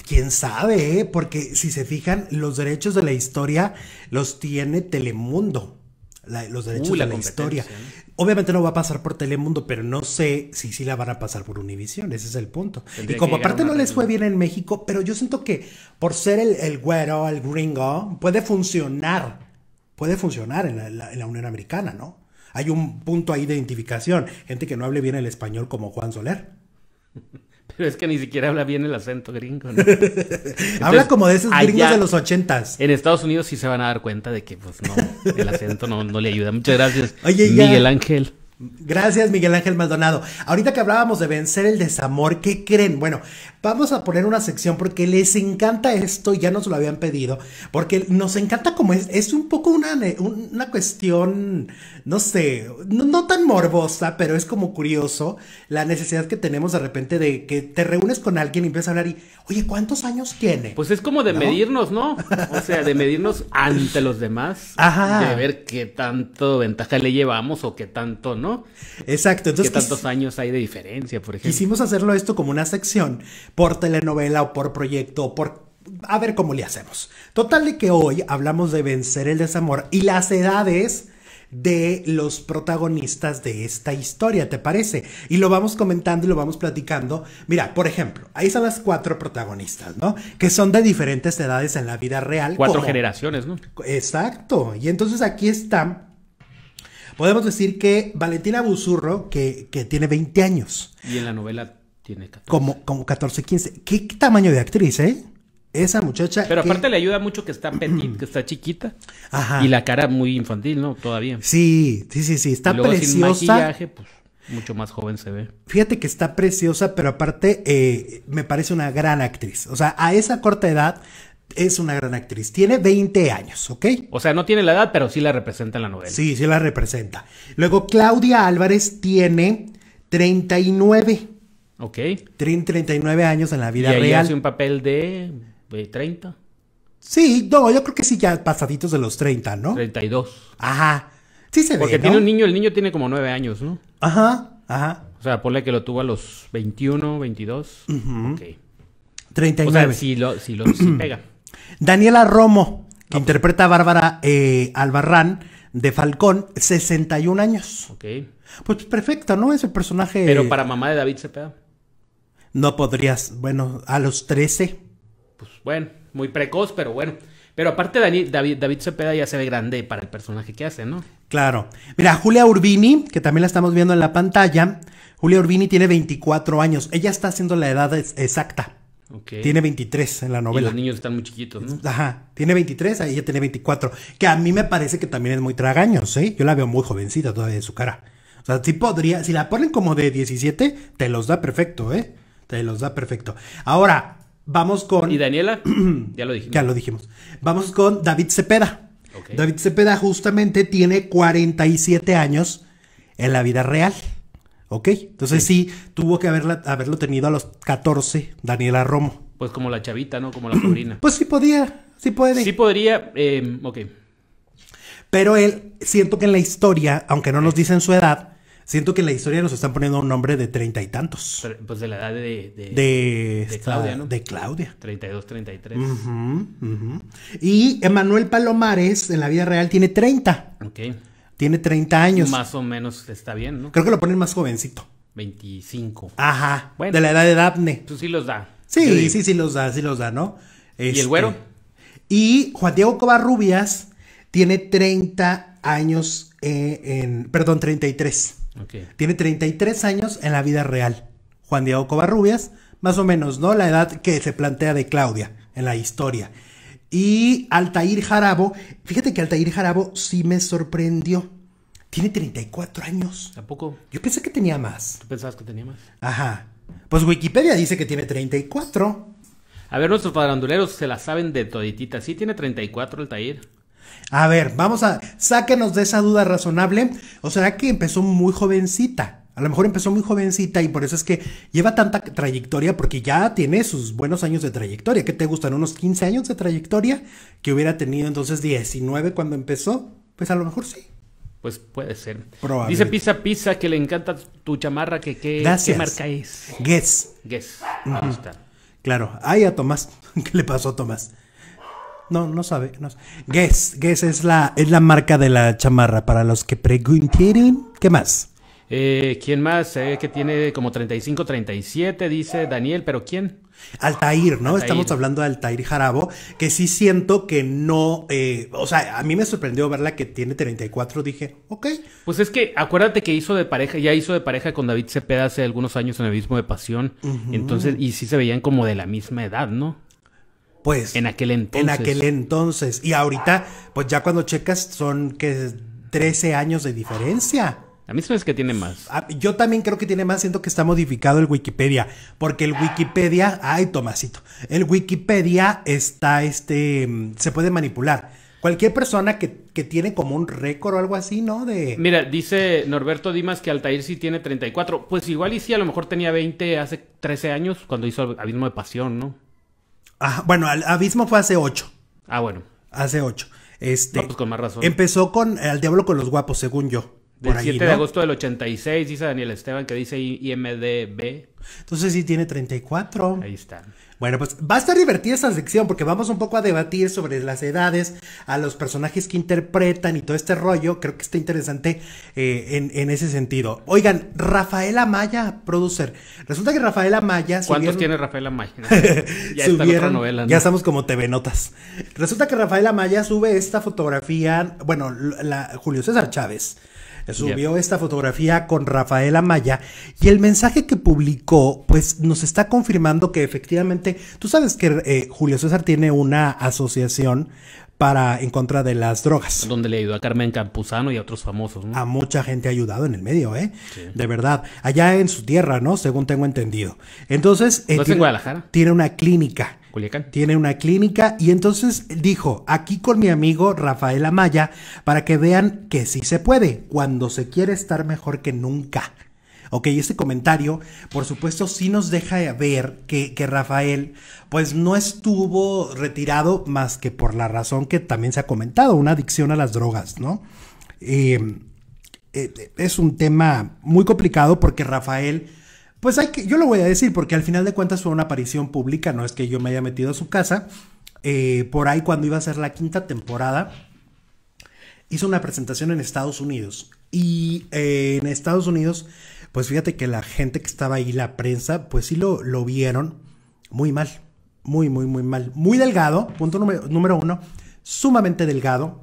Quién sabe, eh? porque si se fijan, los derechos de la historia los tiene Telemundo. los derechos uh, de la historia. Obviamente no va a pasar por Telemundo, pero no sé si sí la van a pasar por Univision, ese es el punto. y como aparte no les fue bien en México, pero yo siento que por ser el, güero, el gringo, puede funcionar, puede funcionar en la, en la, Unión Americana, ¿no? Hay un punto ahí de identificación, gente que no hable bien el español como Juan Soler es que ni siquiera habla bien el acento gringo, habla como de esos gringos de los ochentas. En Estados Unidos sí se van a dar cuenta de que, pues, no, el acento no, le ayuda. Muchas gracias, Oye, Miguel Ángel. Gracias, Miguel Ángel Maldonado. Ahorita que hablábamos de vencer el desamor, ¿qué creen? Bueno, vamos a poner una sección porque les encanta esto, ya nos lo habían pedido, porque nos encanta como es, es un poco una, una cuestión, no sé, no, tan morbosa, pero es como curioso la necesidad que tenemos de repente de que te reúnes con alguien y empiezas a hablar y, oye, ¿cuántos años tiene? Pues es como de medirnos, ¿no? O sea, de medirnos ante los demás, Ajá. de ver qué tanto ventaja le llevamos o qué tanto, ¿no? Exacto, entonces... ¿Qué tantos años hay de diferencia, por ejemplo? Quisimos hacerlo esto como una sección por telenovela o por proyecto, o por a ver cómo le hacemos. Total de que hoy hablamos de vencer el desamor y las edades de los protagonistas de esta historia, ¿te parece? Y lo vamos comentando y lo vamos platicando. Mira, por ejemplo, ahí están las cuatro protagonistas, ¿no? Que son de diferentes edades en la vida real. Cuatro generaciones, ¿no? Exacto. Y entonces aquí están podemos decir que Valentina Busurro, que, que, tiene 20 años. Y en la novela tiene 14. Como, como 14, 15. ¿Qué, tamaño de actriz, eh? Esa muchacha. Pero aparte le ayuda mucho que está petit, que está chiquita. Ajá. Y la cara muy infantil, ¿no? Todavía. Sí, sí, sí, sí. Está y luego, preciosa. Sin maquillaje, pues mucho más joven se ve. Fíjate que está preciosa, pero aparte eh, me parece una gran actriz. O sea, a esa corta edad es una gran actriz. Tiene 20 años, ¿ok? O sea, no tiene la edad, pero sí la representa en la novela. Sí, sí la representa. Luego, Claudia Álvarez tiene 39. Ok. 39 años en la vida ¿Y ahí real. hace un papel de, 30. Sí, no, yo creo que sí, ya pasaditos de los 30, ¿no? 32. Ajá. Sí se Porque ve, Porque tiene un niño, el niño tiene como 9 años, ¿no? Ajá, ajá. O sea, ponle que lo tuvo a los 21, 22. Ok. 39. O sea, lo, si lo pega. Daniela Romo, que interpreta a Bárbara eh, Albarrán de Falcón, 61 años. Ok. Pues perfecto, ¿no? Es el personaje. Pero para mamá de David Cepeda no podrías, bueno, a los 13. Pues bueno, muy precoz, pero bueno. Pero aparte David, Cepeda ya se ve grande para el personaje que hace, ¿no? Claro. Mira, Julia Urbini, que también la estamos viendo en la pantalla, Julia Urbini tiene 24 años. Ella está haciendo la edad exacta. Tiene 23 en la novela. los niños están muy chiquitos, ¿no? Ajá. Tiene 23, ella tiene 24. Que a mí me parece que también es muy tragaño ¿sí? ¿eh? Yo la veo muy jovencita todavía en su cara. O sea, sí podría, si la ponen como de 17, te los da perfecto, ¿eh? Te los da perfecto. Ahora, vamos con. ¿Y Daniela? ya lo dijimos. Ya lo dijimos. Vamos con David Cepeda. David Cepeda justamente tiene 47 años en la vida real. ¿Ok? Entonces sí, tuvo que haberla, haberlo tenido a los 14, Daniela Romo. Pues como la chavita, ¿no? Como la sobrina. pues sí podía, sí puede. Sí podría, eh, ok. Pero él, siento que en la historia, aunque no nos dicen su edad, Siento que en la historia nos están poniendo un nombre de treinta y tantos. pues de la edad de... De, de, Claudia, ¿no? De Claudia. 32, 33. dos, treinta y tres. Y Emanuel Palomares en la vida real tiene 30. Ok. Tiene 30 años. Más o menos está bien, ¿no? Creo que lo ponen más jovencito. 25. Ajá. Bueno, de la edad de Daphne. Tú pues sí los da. Sí, sí, sí los da, sí los da, ¿no? ¿Y el este, güero? Y Juan Diego Covarrubias tiene 30 años eh, en... Perdón, 33. Tiene 33 años en la vida real. Juan Diego Covarrubias, más o menos, ¿no? La edad que se plantea de Claudia en la historia. Y Altair Jarabo, fíjate que Altair Jarabo sí me sorprendió. Tiene 34 años. ¿Tampoco? Yo pensé que tenía más. ¿Tú pensabas que tenía más? Ajá. Pues Wikipedia dice que tiene 34. A ver, nuestros padranduleros se la saben de toditita. Sí, tiene 34 Altair. A ver, vamos a, sáquenos de esa duda razonable. O sea que empezó muy jovencita. A lo mejor empezó muy jovencita y por eso es que lleva tanta trayectoria porque ya tiene sus buenos años de trayectoria. ¿Qué te gustan? ¿Unos 15 años de trayectoria? Que hubiera tenido entonces 19 cuando empezó. Pues a lo mejor sí. Pues puede ser. Dice Pisa Pisa que le encanta tu chamarra, que qué, marca es. Guess. Guess. Claro. Ay, a Tomás. ¿Qué le pasó a Tomás? No, no sabe. No. Guess, Guess es la, es la marca de la chamarra. Para los que preguntaron, ¿qué más? Eh, ¿Quién más? Eh, que tiene como 35, 37, dice Daniel, pero ¿quién? Altair, ¿no? Estamos hablando de Altair Jarabo, que sí siento que no, eh, o sea, a mí me sorprendió verla que tiene 34, dije, ok. Pues es que acuérdate que hizo de pareja, ya hizo de pareja con David Cepeda hace algunos años en el mismo de Pasión, entonces, y sí se veían como de la misma edad, ¿no? pues. En aquel entonces. En aquel entonces. Y ahorita, pues ya cuando checas, son que 13 años de diferencia. A mí sabes que tiene más. Ah, yo también creo que tiene más, siento que está modificado el Wikipedia, porque el Wikipedia, ay Tomasito, el Wikipedia está, este, se puede manipular. Cualquier persona que, tiene como un récord o algo así, ¿no? De... Mira, dice Norberto Dimas que Altair sí tiene 34. Pues igual y sí, a lo mejor tenía 20 hace 13 años cuando hizo Abismo de Pasión, ¿no? Ah, bueno, Abismo fue hace 8. Ah, bueno. Hace 8. Este, no, pues con más razón. Empezó con El Diablo con los Guapos, según yo. Del por 7 de agosto del 86, dice Daniel Esteban, que dice IMDB. Entonces sí tiene 34. Ahí está. Bueno, pues va a estar divertida esta sección porque vamos un poco a debatir sobre las edades, a los personajes que interpretan y todo este rollo. Creo que está interesante eh, en, ese sentido. Oigan, Rafael Amaya, producer. Resulta que Rafael Amaya. ¿Cuántos tiene Rafaela Maya? ya estamos como TV Notas. Resulta que Rafael Amaya sube esta fotografía, bueno, la, Julio César Chávez Subió esta fotografía con Rafael Amaya y el mensaje que publicó, pues nos está confirmando que efectivamente, tú sabes que eh, Julio César tiene una asociación para en contra de las drogas. Donde le ayudó a Carmen Campuzano y a otros famosos. A mucha gente ha ayudado en el medio, ¿eh? De verdad. Allá en su tierra, ¿no? Según tengo entendido. Entonces. Eh, tiene una clínica. Tiene una clínica y entonces dijo, aquí con mi amigo Rafael Amaya, para que vean que sí se puede, cuando se quiere estar mejor que nunca. Ok, este comentario, por supuesto, sí nos deja ver que, Rafael, pues no estuvo retirado más que por la razón que también se ha comentado, una adicción a las drogas, ¿no? Eh, eh, es un tema muy complicado porque Rafael pues hay que, yo lo voy a decir, porque al final de cuentas fue una aparición pública, no es que yo me haya metido a su casa. Eh, por ahí cuando iba a ser la quinta temporada, hizo una presentación en Estados Unidos. Y eh, en Estados Unidos, pues fíjate que la gente que estaba ahí, la prensa, pues sí lo, lo vieron muy mal. Muy, muy, muy mal. Muy delgado, punto número uno. Sumamente delgado.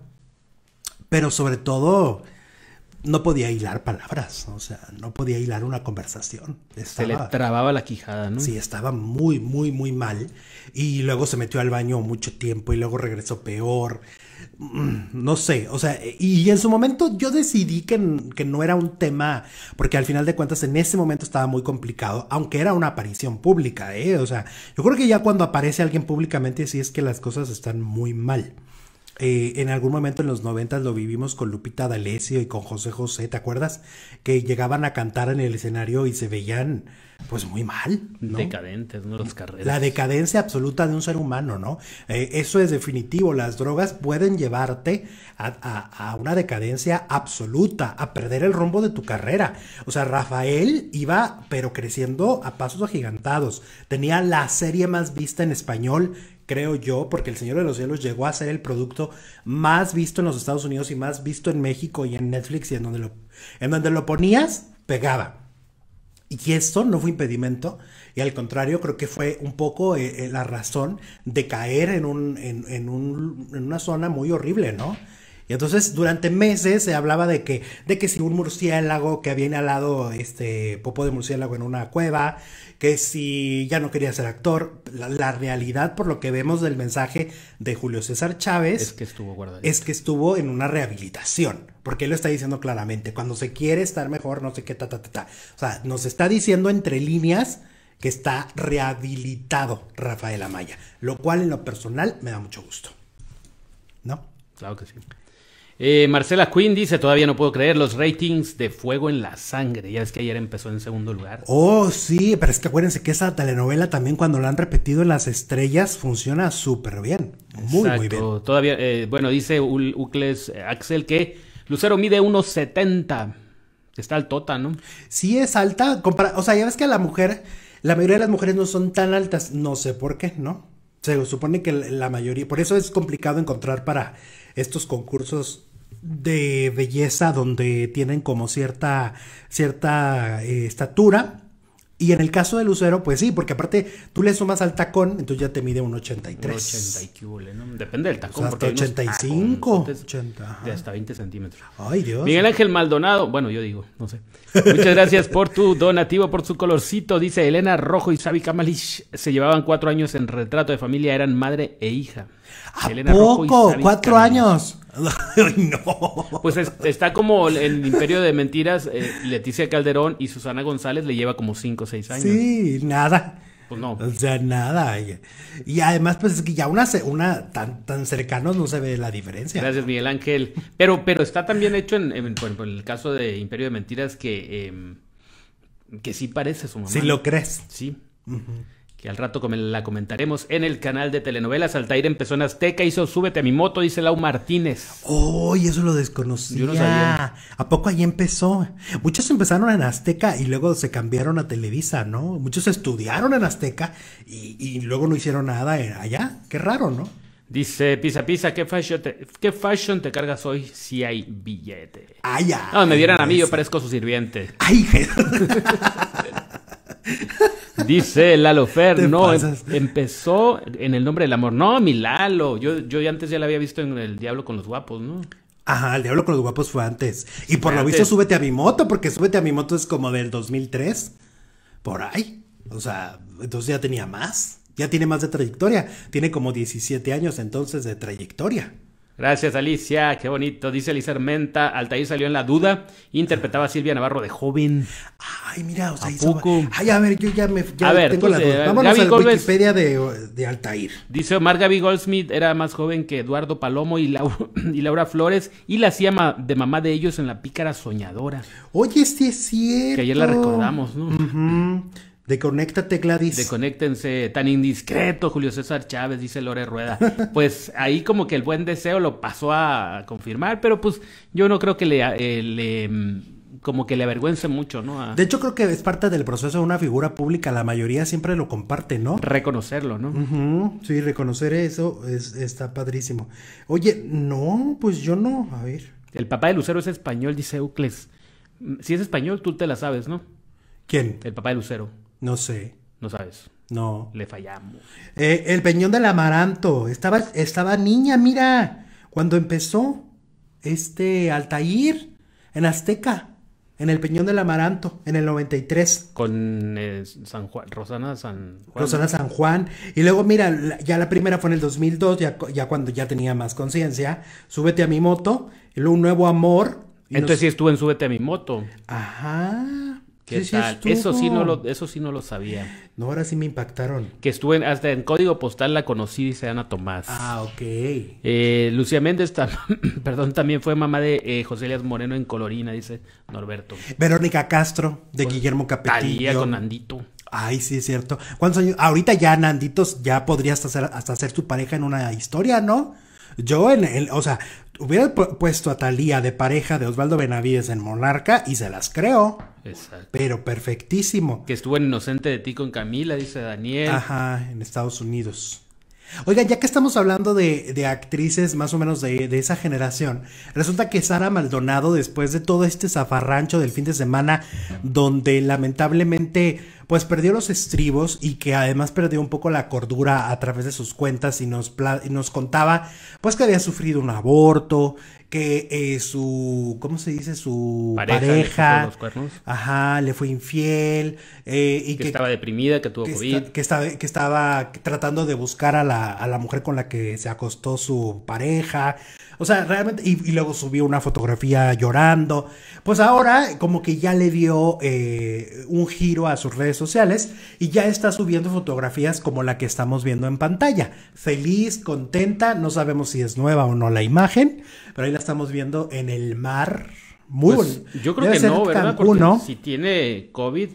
Pero sobre todo, no podía hilar palabras, o sea, no podía hilar una conversación. se le trababa la quijada, ¿no? Sí, estaba muy, muy, muy mal. Y luego se metió al baño mucho tiempo y luego regresó peor. Mm, no sé, o sea, y en su momento yo decidí que, que no era un tema, porque al final de cuentas en ese momento estaba muy complicado, aunque era una aparición pública, ¿eh? O sea, yo creo que ya cuando aparece alguien públicamente sí es que las cosas están muy mal. Eh, en algún momento en los 90 lo vivimos con Lupita D'Alessio y con José José, ¿te acuerdas? Que llegaban a cantar en el escenario y se veían pues muy mal. Decadentes, ¿no? carreras. La decadencia absoluta de un ser humano, ¿no? Eh, eso es definitivo, las drogas pueden llevarte a, una decadencia absoluta, a perder el rumbo de tu carrera. O sea, Rafael iba pero creciendo a pasos agigantados, tenía la serie más vista en español creo yo, porque El Señor de los Cielos llegó a ser el producto más visto en los Estados Unidos y más visto en México y en Netflix y en donde lo, en donde lo ponías, pegaba. Y esto no fue impedimento, y al contrario, creo que fue un poco eh, eh, la razón de caer en, un, una zona muy horrible, ¿no? Y entonces durante meses se hablaba de que, de que si un murciélago que había inhalado este popo de murciélago en una cueva que si ya no quería ser actor, la, realidad por lo que vemos del mensaje de Julio César Chávez es que estuvo es que estuvo en una rehabilitación, porque él lo está diciendo claramente, cuando se quiere estar mejor, no sé qué ta ta ta ta. O sea, nos está diciendo entre líneas que está rehabilitado Rafael Amaya, lo cual en lo personal me da mucho gusto. ¿No? Claro que sí. Eh, Marcela Quinn dice, todavía no puedo creer los ratings de Fuego en la Sangre. Ya es que ayer empezó en segundo lugar. Oh, sí, pero es que acuérdense que esa telenovela también cuando la han repetido en las estrellas funciona súper bien. Muy, muy bien. Todavía, eh, bueno, dice Ucles eh, Axel que Lucero mide unos 70. Está altota, ¿no? Sí, es alta. O sea, ya ves que la mujer, la mayoría de las mujeres no son tan altas. No sé por qué, ¿no? Se supone que la mayoría, por eso es complicado encontrar para estos concursos de belleza donde tienen como cierta, cierta eh, estatura. Y en el caso de Lucero, pues sí, porque aparte tú le sumas al tacón, entonces ya te mide un 83. y ¿no? Depende del tacón. Pues hasta 85. de hasta 20 centímetros. Ay, Dios. Miguel Ángel Maldonado, bueno, yo digo, no sé. Muchas gracias por tu donativo, por su colorcito. Dice Elena Rojo y Xavi Camalish se llevaban cuatro años en retrato de familia, eran madre e hija. ¿A poco? ¿Cuatro años? no. Pues está como en imperio de mentiras. Eh, Leticia Calderón y Susana González le lleva como cinco o seis años. Sí, nada. Pues no. O sea, nada. Y además, pues es que ya una, tan, tan cercanos no se ve la diferencia. Gracias, Miguel Ángel. Pero, pero está también hecho en, en, el caso de Imperio de Mentiras que, em, que sí parece su mamá. Sí lo crees. Sí que al rato la comentaremos en el canal de telenovelas. Altair empezó en Azteca, hizo Súbete a mi moto, dice Lau Martínez. ¡Oh! eso lo desconocía. Yo no sabía. ¿A poco ahí empezó? Muchos empezaron en Azteca y luego se cambiaron a Televisa, ¿no? Muchos estudiaron en Azteca y, luego no hicieron nada eh, allá. Qué raro, ¿no? Dice Pisa Pisa, ¿qué fashion, te, ¿qué fashion te cargas hoy si hay billete? ¡Ay, ya! Ah, no, me dieran a mí, yo parezco su sirviente. ¡Ay, Dice Lalo Fer, no, em, empezó en el nombre del amor. No, mi Lalo, yo, yo antes ya la había visto en El Diablo con los Guapos, ¿no? Ajá, El Diablo con los Guapos fue antes. Y por lo visto, Súbete a mi moto, porque Súbete a mi moto es como del 2003, por ahí. O sea, entonces ya tenía más, ya tiene más de trayectoria. Tiene como 17 años entonces de trayectoria. Gracias, Alicia. Qué bonito. Dice Alicia Armenta. Altair salió en la duda. Interpretaba a Silvia Navarro de joven. Ay, mira, o sea, ¿A Ay, a ver, yo ya me tengo la duda. Vámonos a la Wikipedia de, Altair. Dice Omar Goldsmith era más joven que Eduardo Palomo y, Laura, y Laura Flores. Y la hacía de mamá de ellos en La Pícara Soñadora. Oye, sí es cierto. Que ayer la recordamos, ¿no? De Conéctate, Gladys. De tan indiscreto, Julio César Chávez, dice Lore Rueda. Pues ahí como que el buen deseo lo pasó a confirmar, pero pues yo no creo que le, eh, mm, como que le avergüence mucho, ¿no? De hecho, creo que es parte del proceso de una figura pública. La mayoría siempre lo comparte, ¿no? Reconocerlo, ¿no? Sí, reconocer eso es, está padrísimo. Oye, no, pues yo no. A ver. El papá de Lucero es español, dice Eucles. Mm, si es español, tú te la sabes, ¿no? ¿Quién? El papá de Lucero. No sé. No sabes. No. Le fallamos. Eh, el Peñón del Amaranto. Estaba, estaba niña, mira. Cuando empezó este Altair en Azteca. En el Peñón del Amaranto, en el 93. Con eh, San Juan, Rosana San Juan. Rosana San Juan. Y luego, mira, ya la primera fue en el 2002, ya, ya cuando ya tenía más conciencia. Súbete a mi moto, y luego un nuevo amor. Entonces sí estuve en Súbete a mi moto. Ajá eso sí no lo, eso sí no lo sabía. No, ahora sí me impactaron. Que estuve hasta en código postal la conocí, dice Ana Tomás. Ah, ok. Eh, Lucía Méndez, perdón, también fue mamá de eh, José Elias Moreno en Colorina, dice Norberto. Verónica Castro, de Guillermo Capetillo. con Nandito Ay, sí, es cierto. ¿Cuántos años? Ahorita ya Nanditos ya podría hasta ser, hasta ser tu pareja en una historia, ¿no? Yo, en, o sea, hubiera puesto a Talía de pareja de Osvaldo Benavides en Monarca y se las creo. Pero perfectísimo. Que estuvo en Inocente de ti con Camila, dice Daniel. Ajá, en Estados Unidos. Oiga, ya que estamos hablando de, actrices más o menos de, esa generación, resulta que Sara Maldonado, después de todo este zafarrancho del fin de semana, donde lamentablemente pues perdió los estribos y que además perdió un poco la cordura a través de sus cuentas y nos, y nos contaba pues que había sufrido un aborto, que eh, su, ¿cómo se dice? Su pareja, ajá, le fue infiel eh, y que, estaba deprimida, que tuvo COVID, que, estaba, tratando de buscar a la, mujer con la que se acostó su pareja, o sea, realmente y, luego subió una fotografía llorando, pues ahora como que ya le dio eh, un giro a sus redes sociales y ya está subiendo fotografías como la que estamos viendo en pantalla, feliz, contenta, no sabemos si es nueva o no la imagen pero ahí la estamos viendo en el mar. Muy pues, Yo creo que no, ¿verdad? Porque si tiene COVID,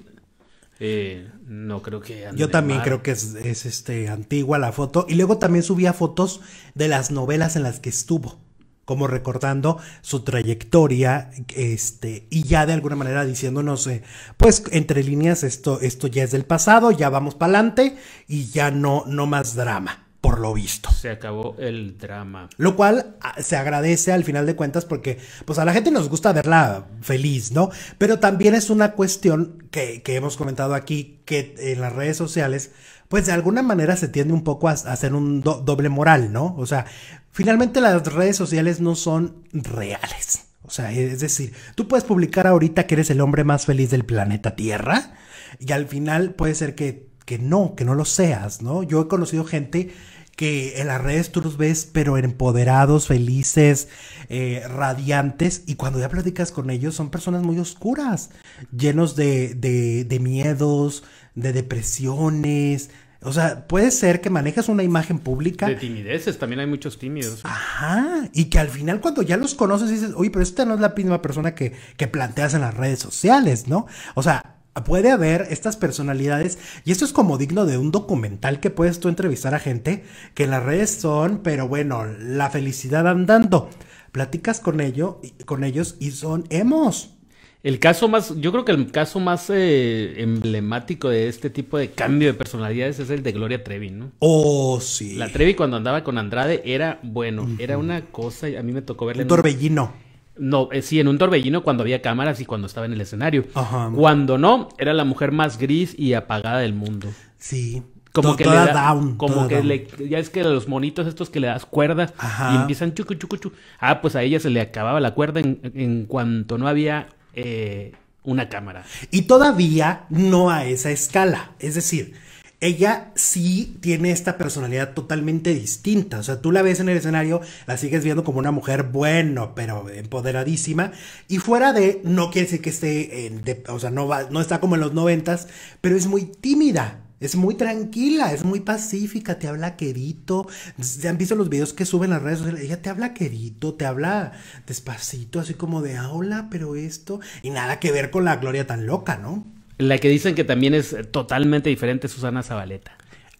eh, no creo que. Yo también creo que es, este, antigua la foto. Y luego también subía fotos de las novelas en las que estuvo. Como recordando su trayectoria, este, y ya de alguna manera diciéndonos, eh, pues entre líneas, esto, esto ya es del pasado, ya vamos para adelante y ya no, no más drama por lo visto. Se acabó el drama. Lo cual ah, se agradece al final de cuentas porque pues a la gente nos gusta verla feliz, ¿no? Pero también es una cuestión que, hemos comentado aquí, que en las redes sociales, pues de alguna manera se tiende un poco a, hacer un doble moral, ¿no? O sea, finalmente las redes sociales no son reales. O sea, es decir, tú puedes publicar ahorita que eres el hombre más feliz del planeta Tierra y al final puede ser que que no, que no lo seas, ¿no? Yo he conocido gente que en las redes tú los ves, pero empoderados, felices, eh, radiantes, y cuando ya platicas con ellos son personas muy oscuras, llenos de, miedos, de depresiones, o sea, puede ser que manejas una imagen pública. De timideces, también hay muchos tímidos. Ajá, y que al final cuando ya los conoces dices, oye, pero esta no es la misma persona que, que planteas en las redes sociales, ¿no? O sea, puede haber estas personalidades, y esto es como digno de un documental que puedes tú entrevistar a gente, que las redes son, pero bueno, la felicidad andando. Platicas con, ello, con ellos y son hemos. El caso más, yo creo que el caso más eh, emblemático de este tipo de cambio de personalidades es el de Gloria Trevi, ¿no? Oh, sí. La Trevi cuando andaba con Andrade era, bueno, era una cosa, y a mí me tocó verla. torbellino. No, eh, sí, en un torbellino cuando había cámaras y cuando estaba en el escenario. Ajá. Cuando no, era la mujer más gris y apagada del mundo. Sí. Como que le da, Como que le. Ya es que los monitos estos que le das cuerdas Ajá. y empiezan chucu, chucu, chucu. Ah, pues a ella se le acababa la cuerda en, en cuanto no había. Eh, una cámara. Y todavía no a esa escala. Es decir, ella sí tiene esta personalidad totalmente distinta. O sea, tú la ves en el escenario, la sigues viendo como una mujer bueno, pero empoderadísima. Y fuera de, no quiere decir que esté, en o sea, no, va, no está como en los noventas, pero es muy tímida. Es muy tranquila, es muy pacífica, te habla querido. Se han visto los videos que suben las redes sociales. Ella te habla querito, te habla despacito, así como de ah, hola, pero esto. Y nada que ver con la gloria tan loca, ¿no? La que dicen que también es eh, totalmente diferente Susana Zabaleta.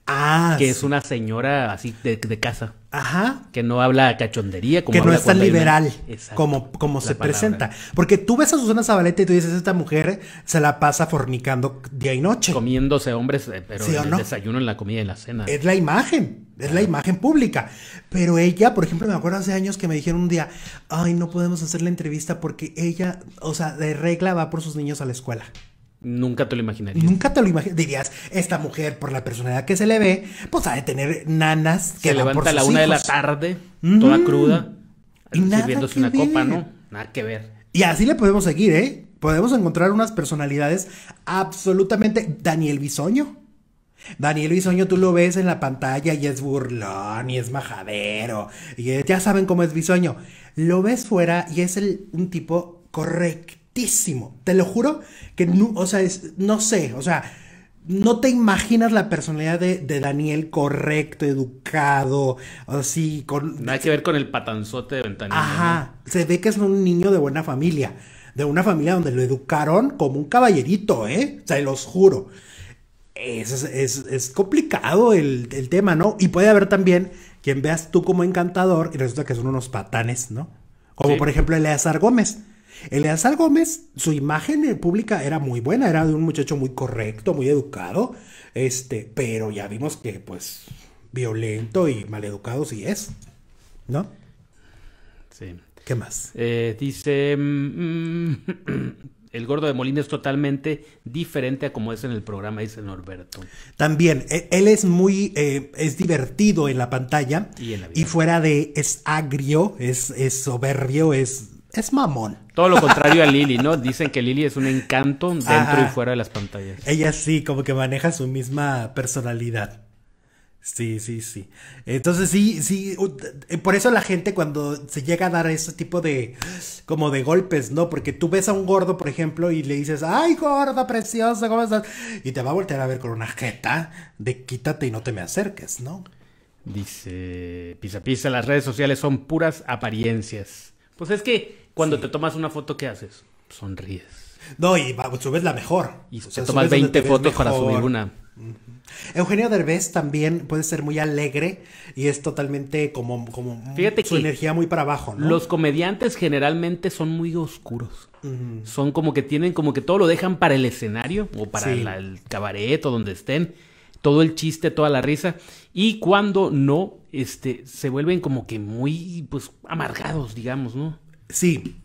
Ah, que es una señora así de, casa. Ajá. Que no habla cachondería. Como que no es tan liberal como, como se presenta. Porque tú ves a Susana Zabaleta y tú dices, esta mujer se la pasa fornicando día y noche. Comiéndose hombres, eh, pero en el desayuno, en la comida y en la cena. Es la imagen, es la imagen pública. Pero ella, por ejemplo, me acuerdo hace años que me dijeron un día, ay, no podemos hacer la entrevista porque ella, o sea, de regla va por sus niños a la escuela. Nunca te lo imaginarías. Nunca te lo imaginarías. Dirías, esta mujer, por la personalidad que se le ve, pues ha de tener nanas que levanta a la una de la tarde, toda cruda, sirviéndose una copa, ¿no? Nada que ver. Y así le podemos seguir, ¿eh? Podemos encontrar unas personalidades absolutamente. Daniel Bisoño. Daniel Bisoño, tú lo ves en la pantalla y es burlón y es majadero. Y ya saben cómo es Bisoño. Lo ves fuera y es el, un tipo correcto te lo juro que no, o sea, no sé, o sea, no te imaginas la personalidad de, Daniel correcto, educado, así, con... Nada que ver con el patanzote de Ventanilla. Ajá, se ve que es un niño de buena familia, de una familia donde lo educaron como un caballerito, ¿eh? Se los juro. Es, es, complicado el, tema, ¿no? Y puede haber también quien veas tú como encantador y resulta que son unos patanes, ¿no? Como por ejemplo Eleazar Gómez Eleazar Gómez, su imagen eh, pública era muy buena, era de un muchacho muy correcto, muy educado, este, pero ya vimos que pues violento y maleducado sí es, ¿no? Sí. ¿Qué más? Eh, dice, mm, mm, el gordo de Molina es totalmente diferente a como es en el programa, dice Norberto. También, e, él es muy, eh, es divertido en la pantalla y, y fuera de, es agrio, es soberbio, es es mamón. Todo lo contrario a Lily, ¿no? Dicen que Lily es un encanto dentro y fuera de las pantallas. Ella sí, como que maneja su misma personalidad. Sí, sí, sí. Entonces sí, sí, eh, por eso la gente cuando se llega a dar ese tipo de, como de golpes, ¿no? Porque tú ves a un gordo, por ejemplo, y le dices, ay, gordo, preciosa ¿cómo estás? Y te va a voltear a ver con una jeta de quítate y no te me acerques, ¿no? Dice, pisa, pisa, las redes sociales son puras apariencias. Pues es que cuando te tomas una foto, ¿qué haces? Sonríes. No, y subes la mejor. Y te tomas 20 fotos para subir una. Eugenio Derbez también puede ser muy alegre y es totalmente como, como su energía muy para abajo. ¿no? Los comediantes generalmente son muy oscuros. Son como que tienen, como que todo lo dejan para el escenario o para el cabaret o donde estén. Todo el chiste, toda la risa. Y cuando no, este, se vuelven como que muy, pues, amargados, digamos, ¿no? Sí.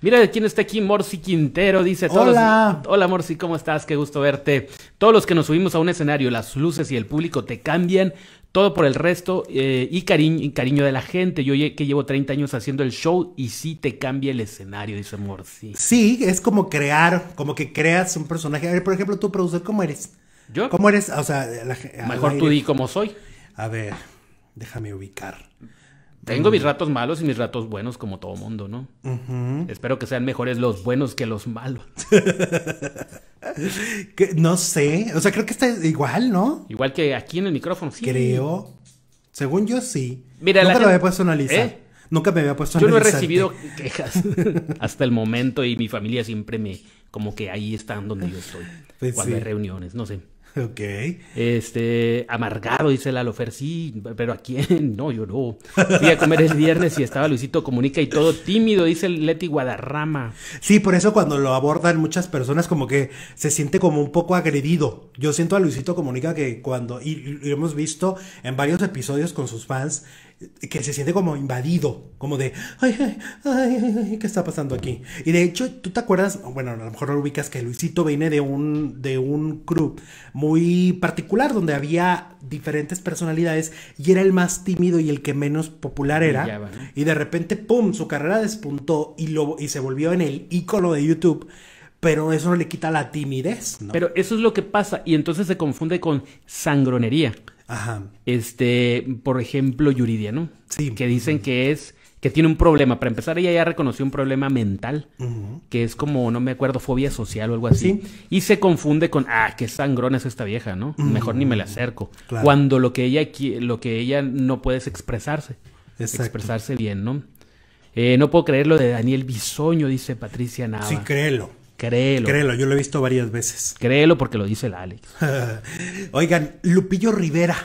Mira quién está aquí, Morsi Quintero, dice. hola. Hola, Morsi, ¿cómo estás? Qué gusto verte. Todos los que nos subimos a un escenario, las luces y el público te cambian todo por el resto eh, y, cariño, cariño de la gente. Yo que llevo 30 años haciendo el show y sí te cambia el escenario, dice Morsi. Sí, es como crear, como que creas un personaje. A ver, por ejemplo, tú, productor, ¿cómo eres? ¿Yo? ¿Cómo eres? O sea, mejor tú di cómo soy. A ver, déjame ubicar. Tengo mis mm. ratos malos y mis ratos buenos como todo mundo, ¿no? Espero que sean mejores los buenos que los malos. no sé, o sea, creo que está igual, ¿no? Igual que aquí en el micrófono, sí. Creo. Según yo, sí. Mira, Nunca lo había puesto una lista. ¿Eh? Nunca me había puesto Yo no he recibido quejas hasta el momento y mi familia siempre me, como que ahí están donde yo estoy. Pues cuando hay reuniones, no sé. Ok. Este, amargado, dice Lalofer, sí, pero ¿a quién? No, yo no. Fui a comer el viernes y estaba Luisito Comunica y todo tímido, dice Leti Guadarrama. Sí, por eso cuando lo abordan muchas personas como que se siente como un poco agredido. Yo siento a Luisito Comunica que cuando, y, y lo hemos visto en varios episodios con sus fans, que se siente como invadido, como de, ay, ay, ¿qué está pasando aquí? Y de hecho, ¿tú te acuerdas? Bueno, a lo mejor lo ubicas que Luisito viene de un, de un club muy particular donde había diferentes personalidades y era el más tímido y el que menos popular era. Y, de repente, ¡pum!, su carrera despuntó y, lo, y se volvió en el ícono de YouTube pero eso no le quita la timidez, Pero eso es lo que pasa y entonces se confunde con sangronería. Ajá. Este, por ejemplo, Yuridia, ¿no? Sí. Que dicen que es que tiene un problema. Para empezar, ella ya reconoció un problema mental, que es como, no me acuerdo, fobia social o algo así. Y se confunde con, ah, qué sangrón es esta vieja, ¿no? Mejor ni me la acerco. Cuando lo que, ella, lo que ella no puede es expresarse. Expresarse bien, ¿no? Eh, no puedo creer lo de Daniel Bisoño, dice Patricia Nava. Sí, créelo. Créelo. Créelo, yo lo he visto varias veces. Créelo porque lo dice el Alex. Oigan, Lupillo Rivera.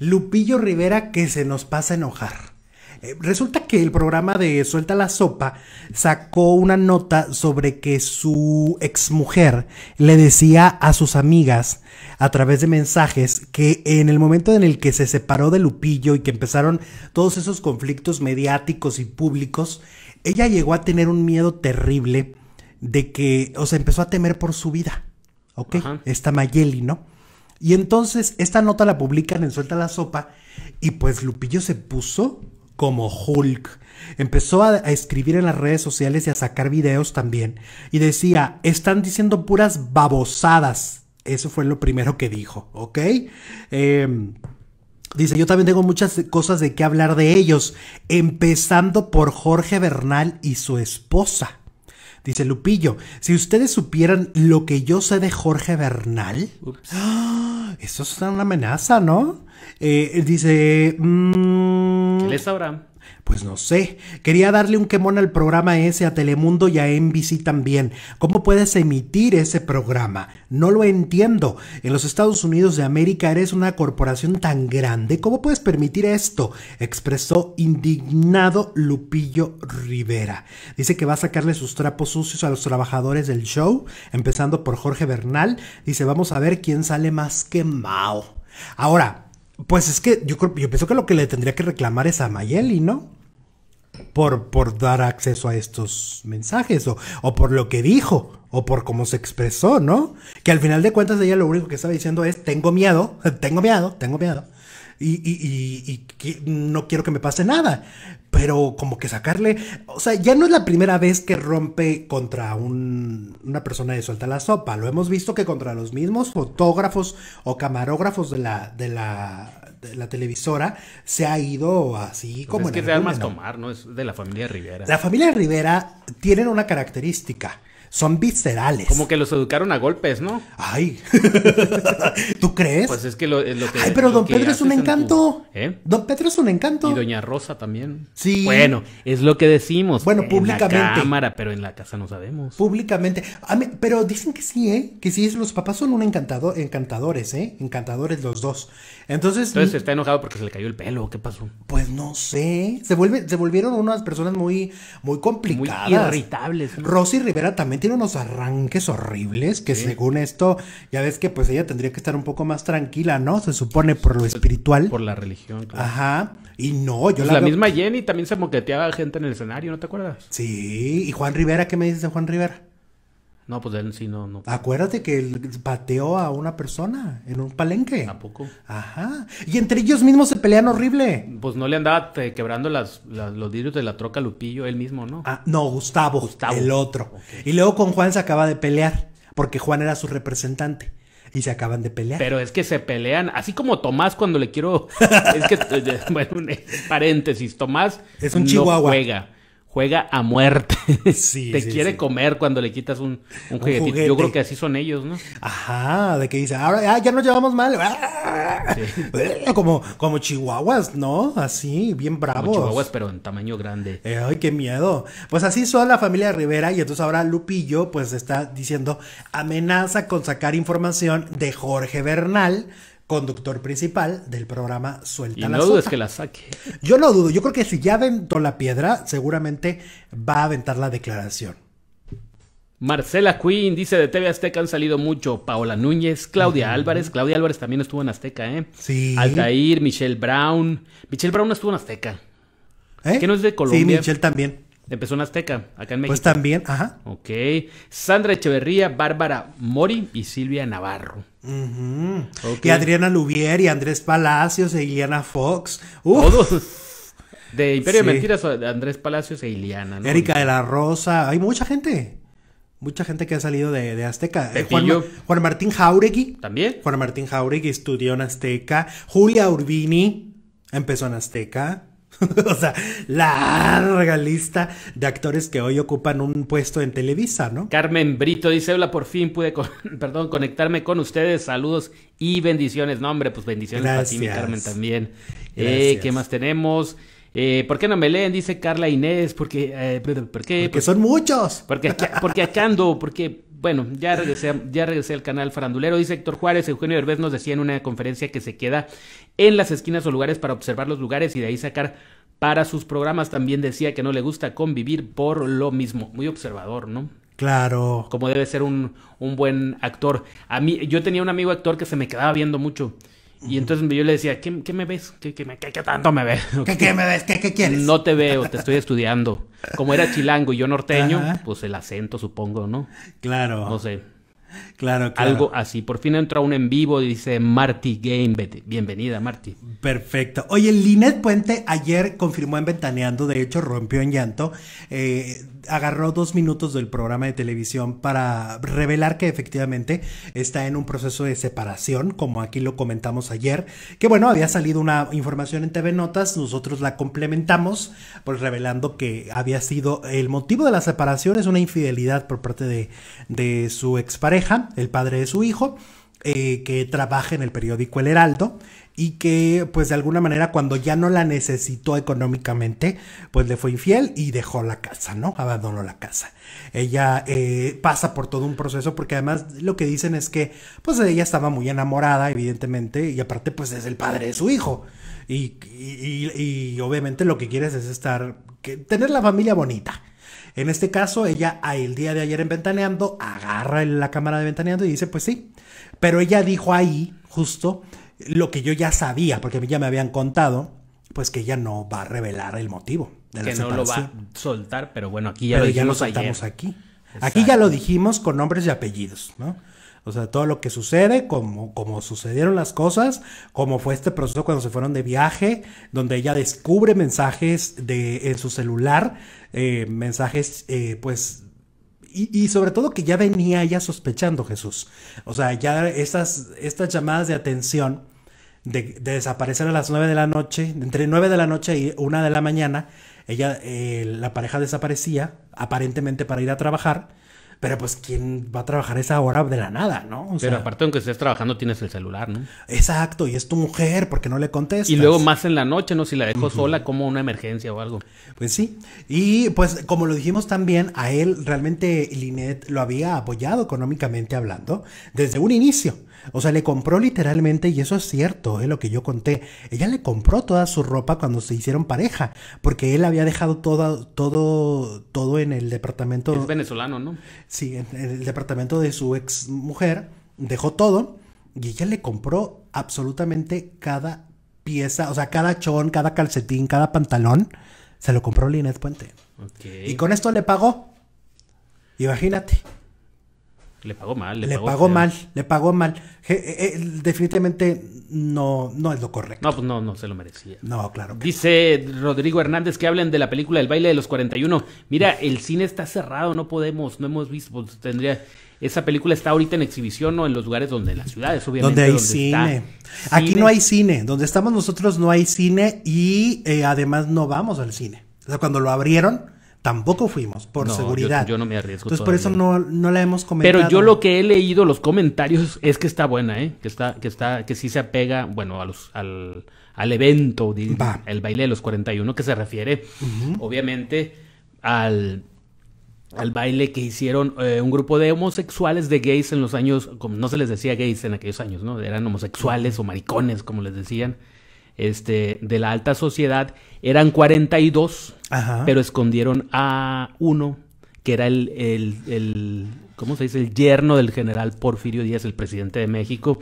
Lupillo Rivera que se nos pasa a enojar. Eh, resulta que el programa de Suelta la Sopa sacó una nota sobre que su exmujer le decía a sus amigas a través de mensajes que en el momento en el que se separó de Lupillo y que empezaron todos esos conflictos mediáticos y públicos, ella llegó a tener un miedo terrible de que, o sea, empezó a temer por su vida, ¿ok? Esta Mayeli, ¿no? Y entonces esta nota la publican en Suelta la Sopa y pues Lupillo se puso como Hulk. Empezó a, escribir en las redes sociales y a sacar videos también. Y decía, están diciendo puras babosadas. Eso fue lo primero que dijo, ¿ok? Em, dice, yo también tengo muchas cosas de qué hablar de ellos, empezando por Jorge Bernal y su esposa. Dice Lupillo, si ustedes supieran lo que yo sé de Jorge Bernal, eso es una amenaza, ¿no? Eh, dice... Mm, ¿Qué les sabrá? Pues no sé, quería darle un quemón al programa ese, a Telemundo y a NBC también. ¿Cómo puedes emitir ese programa? No lo entiendo. En los Estados Unidos de América eres una corporación tan grande, ¿cómo puedes permitir esto? Expresó indignado Lupillo Rivera. Dice que va a sacarle sus trapos sucios a los trabajadores del show, empezando por Jorge Bernal. Dice, vamos a ver quién sale más quemado. Ahora, pues es que yo, yo pienso que lo que le tendría que reclamar es a Mayeli, ¿no? por, dar acceso a estos mensajes, o, por lo que dijo, o por cómo se expresó, ¿no? Que al final de cuentas ella lo único que estaba diciendo es, tengo miedo, tengo miedo, tengo miedo. Y, no quiero que me pase nada. Pero como que sacarle, o sea, ya no es la primera vez que rompe contra una persona de suelta la sopa. Lo hemos visto que contra los mismos fotógrafos o camarógrafos de la, de la la televisora se ha ido así pues como... es que Tomar, ¿no? Es de la familia Rivera. La familia Rivera tienen una característica. Son viscerales. Como que los educaron a golpes, ¿no? Ay. ¿Tú crees? Pues es que lo, Ay, pero Don Pedro es un encanto. ¿Eh? Don Pedro es un encanto. Y Doña Rosa también. Sí. Bueno, es lo que decimos. Bueno, públicamente. cámara, pero en la casa no sabemos. Públicamente. pero dicen que sí, ¿eh? Que sí, los papás son un encantado, encantadores, ¿eh? Encantadores los dos. Entonces. está enojado porque se le cayó el pelo. ¿Qué pasó? Pues no sé. Se, se volvieron unas personas muy, muy complicadas. Muy irritables. Rosy Rivera también tiene unos arranques horribles que, según esto, ya ves que pues ella tendría que estar un poco más tranquila, ¿no? Se supone por lo espiritual. Por la religión, claro. Ajá. Y no, yo pues la. misma Jenny también se moqueteaba gente en el escenario, ¿no te acuerdas? Sí. ¿Y Juan Rivera? ¿Qué me dices de Juan Rivera? No, pues él sí, no, Acuérdate que él pateó a una persona en un palenque. ¿A poco? Ajá. Y entre ellos mismos se pelean horrible. Pues no le andaba quebrando las, los vidrios de la troca Lupillo él mismo, ¿no? Ah, no, Gustavo. Gustavo. El otro. Y luego con Juan se acaba de pelear, porque Juan era su representante. Y se acaban de pelear. Pero es que se pelean, así como Tomás cuando le quiero. es que, eh, eh, bueno, eh, paréntesis, Tomás. Es un Juega juega a muerte. Sí, Te quiere comer cuando le quitas un, juguetito. Yo creo que así son ellos, ¿no? Ajá, de que dice, ahora ah, ya nos llevamos mal. Eh, como, como chihuahuas, ¿no? Así, bien bravos. chihuahuas, pero en tamaño grande. Eh, ay, qué miedo. Pues así son la familia Rivera y entonces ahora Lupillo pues está diciendo amenaza con sacar información de Jorge Bernal conductor principal del programa Suelta y la no Sopa. dudes que la saque. Yo no dudo, yo creo que si ya aventó la piedra, seguramente va a aventar la declaración. Marcela Quinn dice de TV Azteca han salido mucho. Paola Núñez, Claudia Álvarez. Claudia Álvarez también estuvo en Azteca, ¿eh? Sí. Altair, Michelle Brown. Michelle Brown estuvo en Azteca. ¿Eh? Que no es de Colombia. Sí, Michelle también. Empezó en Azteca, acá en pues México. Pues también, ajá. Ok. Sandra Echeverría, Bárbara Mori y Silvia Navarro. Y Adriana Lubier y Andrés Palacios e Iliana Fox. Todos. De Imperio de Mentiras, Andrés Palacios e Iliana. Erika de la Rosa. Hay mucha gente. Mucha gente que ha salido de, Azteca. Eh, Juan, Juan, Martín Jauregui. También. Juan Martín Jauregui estudió en Azteca. Julia Urbini empezó en Azteca. o sea, larga lista de actores que hoy ocupan un puesto en Televisa, ¿no? Carmen Brito dice, hola, por fin pude perdón, conectarme con ustedes. Saludos y bendiciones. No, hombre, pues bendiciones para ti, Carmen, también. Eh, ¿Qué más tenemos? Eh, ¿Por qué no me leen? Dice Carla Inés. Porque, eh, ¿por qué? Porque, pues son muchos. Porque, porque acá ando, porque bueno, ya regresé, ya regresé al canal farandulero. Dice Héctor Juárez, Eugenio Derbez nos decía en una conferencia que se queda en las esquinas o lugares para observar los lugares y de ahí sacar para sus programas. También decía que no le gusta convivir por lo mismo. Muy observador, ¿no? Claro. Como debe ser un, un buen actor. A mí, yo tenía un amigo actor que se me quedaba viendo mucho. Y entonces yo le decía, ¿qué, me ves? ¿Qué, tanto me ves? ¿Qué, me ves? ¿Qué, quieres? No te veo, te estoy estudiando. Como era chilango y yo norteño, pues el acento supongo, ¿no? Claro. No sé. Claro, Algo así. Por fin entra un en vivo y dice Marty Game. Bienvenida, Marty. Perfecto. Oye, Linet Puente ayer confirmó en Ventaneando, de hecho rompió en llanto. Eh, agarró dos minutos del programa de televisión para revelar que efectivamente está en un proceso de separación, como aquí lo comentamos ayer, que bueno, había salido una información en TV Notas, nosotros la complementamos, pues revelando que había sido el motivo de la separación, es una infidelidad por parte de, su expareja, el padre de su hijo, eh, que trabaja en el periódico El Heraldo y que pues de alguna manera cuando ya no la necesitó económicamente pues le fue infiel y dejó la casa, ¿no? Abandonó la casa. Ella eh, pasa por todo un proceso porque además lo que dicen es que pues ella estaba muy enamorada evidentemente y aparte pues es el padre de su hijo y, y, obviamente lo que quieres es estar, tener la familia bonita. En este caso, ella el día de ayer en Ventaneando agarra la cámara de Ventaneando y dice, pues sí, pero ella dijo ahí, justo, lo que yo ya sabía, porque a mí ya me habían contado, pues que ella no va a revelar el motivo de la que no lo va a soltar, pero bueno, aquí ya lo dijimos ya aquí. Aquí ya lo dijimos con nombres y apellidos, ¿no? O sea, todo lo que sucede, como, como sucedieron las cosas, como fue este proceso cuando se fueron de viaje, donde ella descubre mensajes de, en su celular, eh, mensajes eh, pues y, sobre todo que ya venía ella sospechando Jesús. O sea, ya estas, estas llamadas de atención de, desaparecer a las nueve de la noche, entre nueve de la noche y una de la mañana, ella, eh, la pareja desaparecía, aparentemente para ir a trabajar pero pues, ¿quién va a trabajar esa hora de la nada, no? pero aparte, aunque estés trabajando, tienes el celular, ¿no? Exacto, y es tu mujer, porque no le contestas. Y luego más en la noche, ¿no? Si la dejo sola, como una emergencia o algo. Pues sí. Y pues, como lo dijimos también, a él realmente Linet lo había apoyado económicamente hablando desde un inicio. O sea, le compró literalmente, y eso es cierto, es lo que yo conté. Ella le compró toda su ropa cuando se hicieron pareja, porque él había dejado todo, todo, todo en el departamento. Es venezolano, ¿no? Sí, en el departamento de su ex mujer, dejó todo, y ella le compró absolutamente cada pieza, o sea, cada chón, cada calcetín, cada pantalón, se lo compró Linet Puente. Y con esto le pagó. Imagínate. Le pagó mal. Le, le pagó, mal, le pagó mal. Eh, eh, definitivamente no, no es lo correcto. No, pues no, no se lo merecía. No, claro. Dice Rodrigo Hernández que hablen de la película El baile de los 41. Mira, el cine está cerrado, no podemos, no hemos visto, pues, tendría... Esa película está ahorita en exhibición o en los lugares donde las ciudades, obviamente. Donde hay cine. Aquí no hay cine. Donde estamos nosotros no hay cine y eh, además no vamos al cine. O sea, cuando lo abrieron, Tampoco fuimos, por seguridad. Yo, no me arriesgo. Entonces, por eso no, no, la hemos comentado. Pero yo lo que he leído, los comentarios, es que está buena, ¿eh? Que está, que está, que sí se apega, bueno, a los, al, al evento, el baile de los 41, que se refiere, obviamente, al, baile que hicieron eh, un grupo de homosexuales de gays en los años, como no se les decía gays en aquellos años, ¿no? Eran homosexuales o maricones, como les decían, este, de la alta sociedad. Eran 42 pero escondieron a uno que era el, ¿cómo se dice? El yerno del general Porfirio Díaz, el presidente de México,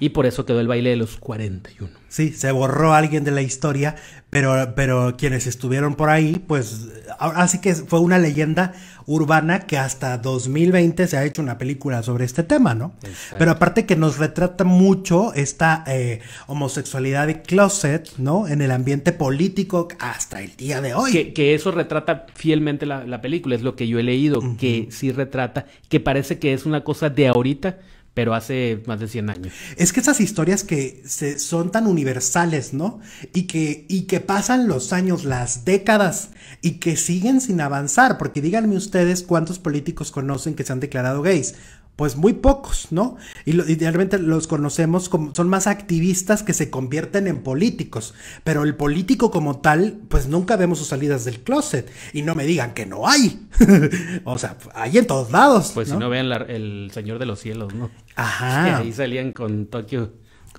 y por eso quedó el baile de los 41. Sí, se borró alguien de la historia, pero, pero quienes estuvieron por ahí, pues así que fue una leyenda urbana que hasta 2020 se ha hecho una película sobre este tema, ¿no? Pero aparte que nos retrata mucho esta eh, homosexualidad de closet, ¿no? En el ambiente político hasta el día de hoy. Que, eso retrata fielmente la, película, es lo que yo he leído, que sí retrata, que parece que es una cosa de ahorita, pero hace más de 100 años. Es que esas historias que se, son tan universales, ¿no? Y que, y que pasan los años, las décadas, y que siguen sin avanzar, porque díganme ustedes cuántos políticos conocen que se han declarado gays pues muy pocos, ¿no? Y, lo, realmente los conocemos como, son más activistas que se convierten en políticos, pero el político como tal, pues nunca vemos sus salidas del closet, y no me digan que no hay, o sea, hay en todos lados. Pues si no vean el Señor de los Cielos, ¿no? Ajá. Que ahí salían con Tokio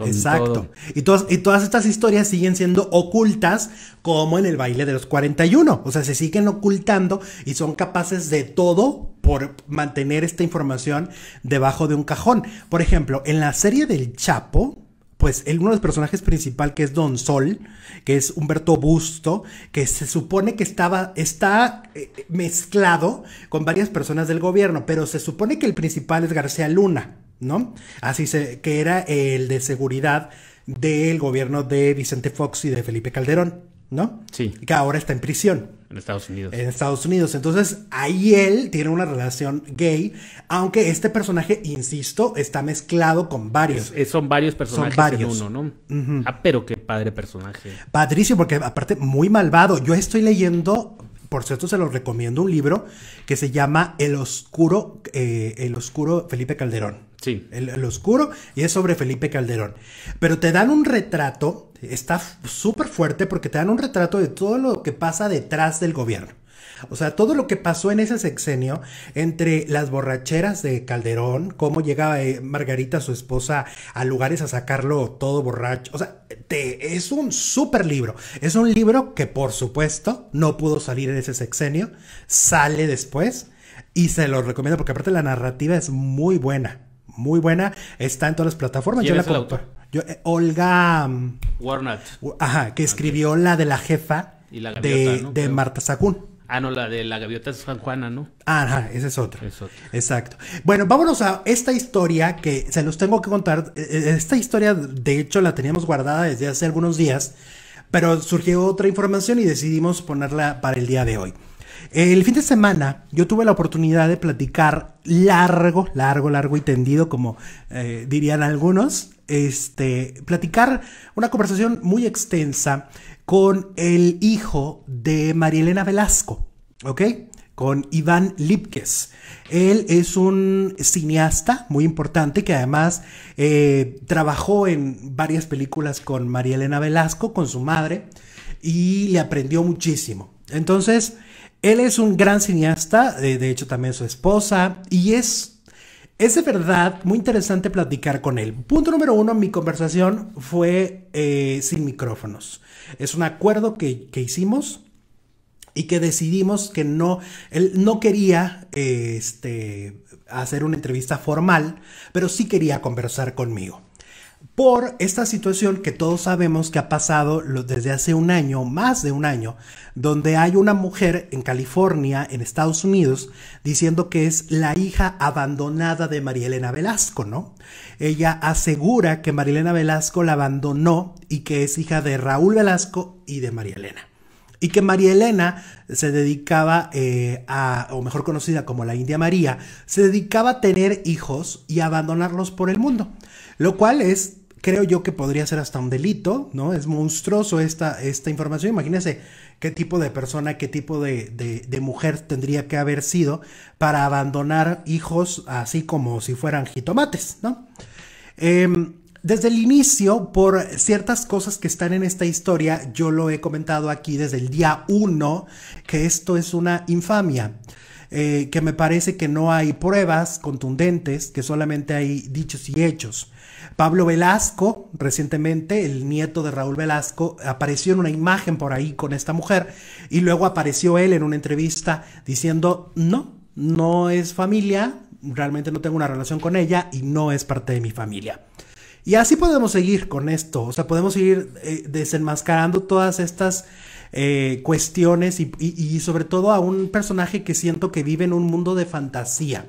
Exacto. Y, todas, y todas estas historias siguen siendo ocultas como en el baile de los 41. O sea, se siguen ocultando y son capaces de todo por mantener esta información debajo de un cajón. Por ejemplo, en la serie del Chapo, pues el, uno de los personajes principal que es Don Sol, que es Humberto Busto, que se supone que estaba, está eh, mezclado con varias personas del gobierno, pero se supone que el principal es García Luna. ¿no? Así se, que era el de seguridad del gobierno de Vicente Fox y de Felipe Calderón, ¿no? Sí. Que ahora está en prisión. En Estados Unidos. En Estados Unidos. Entonces, ahí él tiene una relación gay, aunque este personaje, insisto, está mezclado con varios. son varios personajes varios. en uno, ¿no? Ah, pero qué padre personaje. Patricio porque aparte, muy malvado. Yo estoy leyendo, por cierto, se los recomiendo un libro que se llama El Oscuro, eh, El Oscuro Felipe Calderón. Sí. El, oscuro, y es sobre Felipe Calderón. Pero te dan un retrato, está súper fuerte porque te dan un retrato de todo lo que pasa detrás del gobierno. O sea, todo lo que pasó en ese sexenio entre las borracheras de Calderón, cómo llegaba eh, Margarita, su esposa, a lugares a sacarlo todo borracho. O sea, te, es un súper libro. Es un libro que, por supuesto, no pudo salir en ese sexenio. Sale después y se lo recomiendo porque aparte la narrativa es muy buena muy buena. Está en todas las plataformas. Yo la el eh, Olga mm, Ajá, que escribió la de la jefa de, Marta Sacún. Ah, no, la de la gaviota es San Juana, ¿no? Ajá, esa es otra. Es otra. Exacto. Bueno, vámonos a esta historia que se los tengo que contar. E, e, esta historia, de hecho, la teníamos guardada desde hace algunos días, pero surgió otra información y decidimos ponerla para el día de hoy. El fin de semana yo tuve la oportunidad de platicar largo, largo, largo y tendido, como eh, dirían algunos, este, platicar una conversación muy extensa con el hijo de Marielena Velasco, ¿ok? Con Iván Lipkes. Él es un cineasta muy importante que además eh, trabajó en varias películas con Marielena Velasco, con su madre, y le aprendió muchísimo. Entonces, él es un gran cineasta, eh, de hecho también su esposa, y es, es de verdad muy interesante platicar con él. Punto número uno, mi conversación fue eh, sin micrófonos. Es un acuerdo que, que hicimos y que decidimos que no, él no quería este, hacer una entrevista formal, pero sí quería conversar conmigo por esta situación que todos sabemos que ha pasado desde hace un año, más de un año, donde hay una mujer en California, en Estados Unidos, diciendo que es la hija abandonada de María Elena Velasco, ¿no? Ella asegura que María Elena Velasco la abandonó y que es hija de Raúl Velasco y de María Elena. Y que María Elena se dedicaba eh, a, o mejor conocida como la India María, se dedicaba a tener hijos y abandonarlos por el mundo. Lo cual es creo yo que podría ser hasta un delito, ¿no? Es monstruoso esta, esta información. Imagínense qué tipo de persona, qué tipo de, mujer tendría que haber sido para abandonar hijos así como si fueran jitomates, ¿no? Em, desde el inicio, por ciertas cosas que están en esta historia, yo lo he comentado aquí desde el día uno, que esto es una infamia. Eh, que me parece que no hay pruebas contundentes, que solamente hay dichos y hechos. Pablo Velasco, recientemente, el nieto de Raúl Velasco, apareció en una imagen por ahí con esta mujer y luego apareció él en una entrevista diciendo, no, no es familia, realmente no tengo una relación con ella y no es parte de mi familia. Y así podemos seguir con esto, o sea, podemos seguir eh, desenmascarando todas estas eh, cuestiones y sobre todo a un personaje que siento que vive en un mundo de fantasía.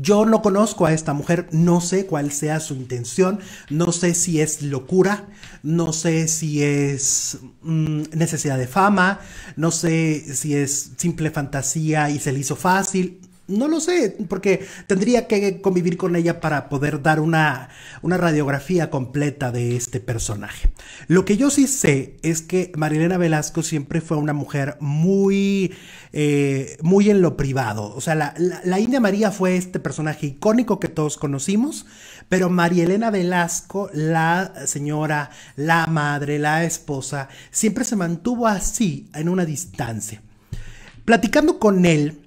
Yo no conozco a esta mujer, no sé cuál sea su intención, no sé si es locura, no sé si es mm, necesidad de fama, no sé si es simple fantasía y se le hizo fácil, no lo sé, porque tendría que convivir con ella para poder dar una, radiografía completa de este personaje. Lo que yo sí sé es que Marilena Velasco siempre fue una mujer muy, eh, muy en lo privado. O sea, la, la, India María fue este personaje icónico que todos conocimos, pero Marielena Velasco, la señora, la madre, la esposa, siempre se mantuvo así, en una distancia. Platicando con él,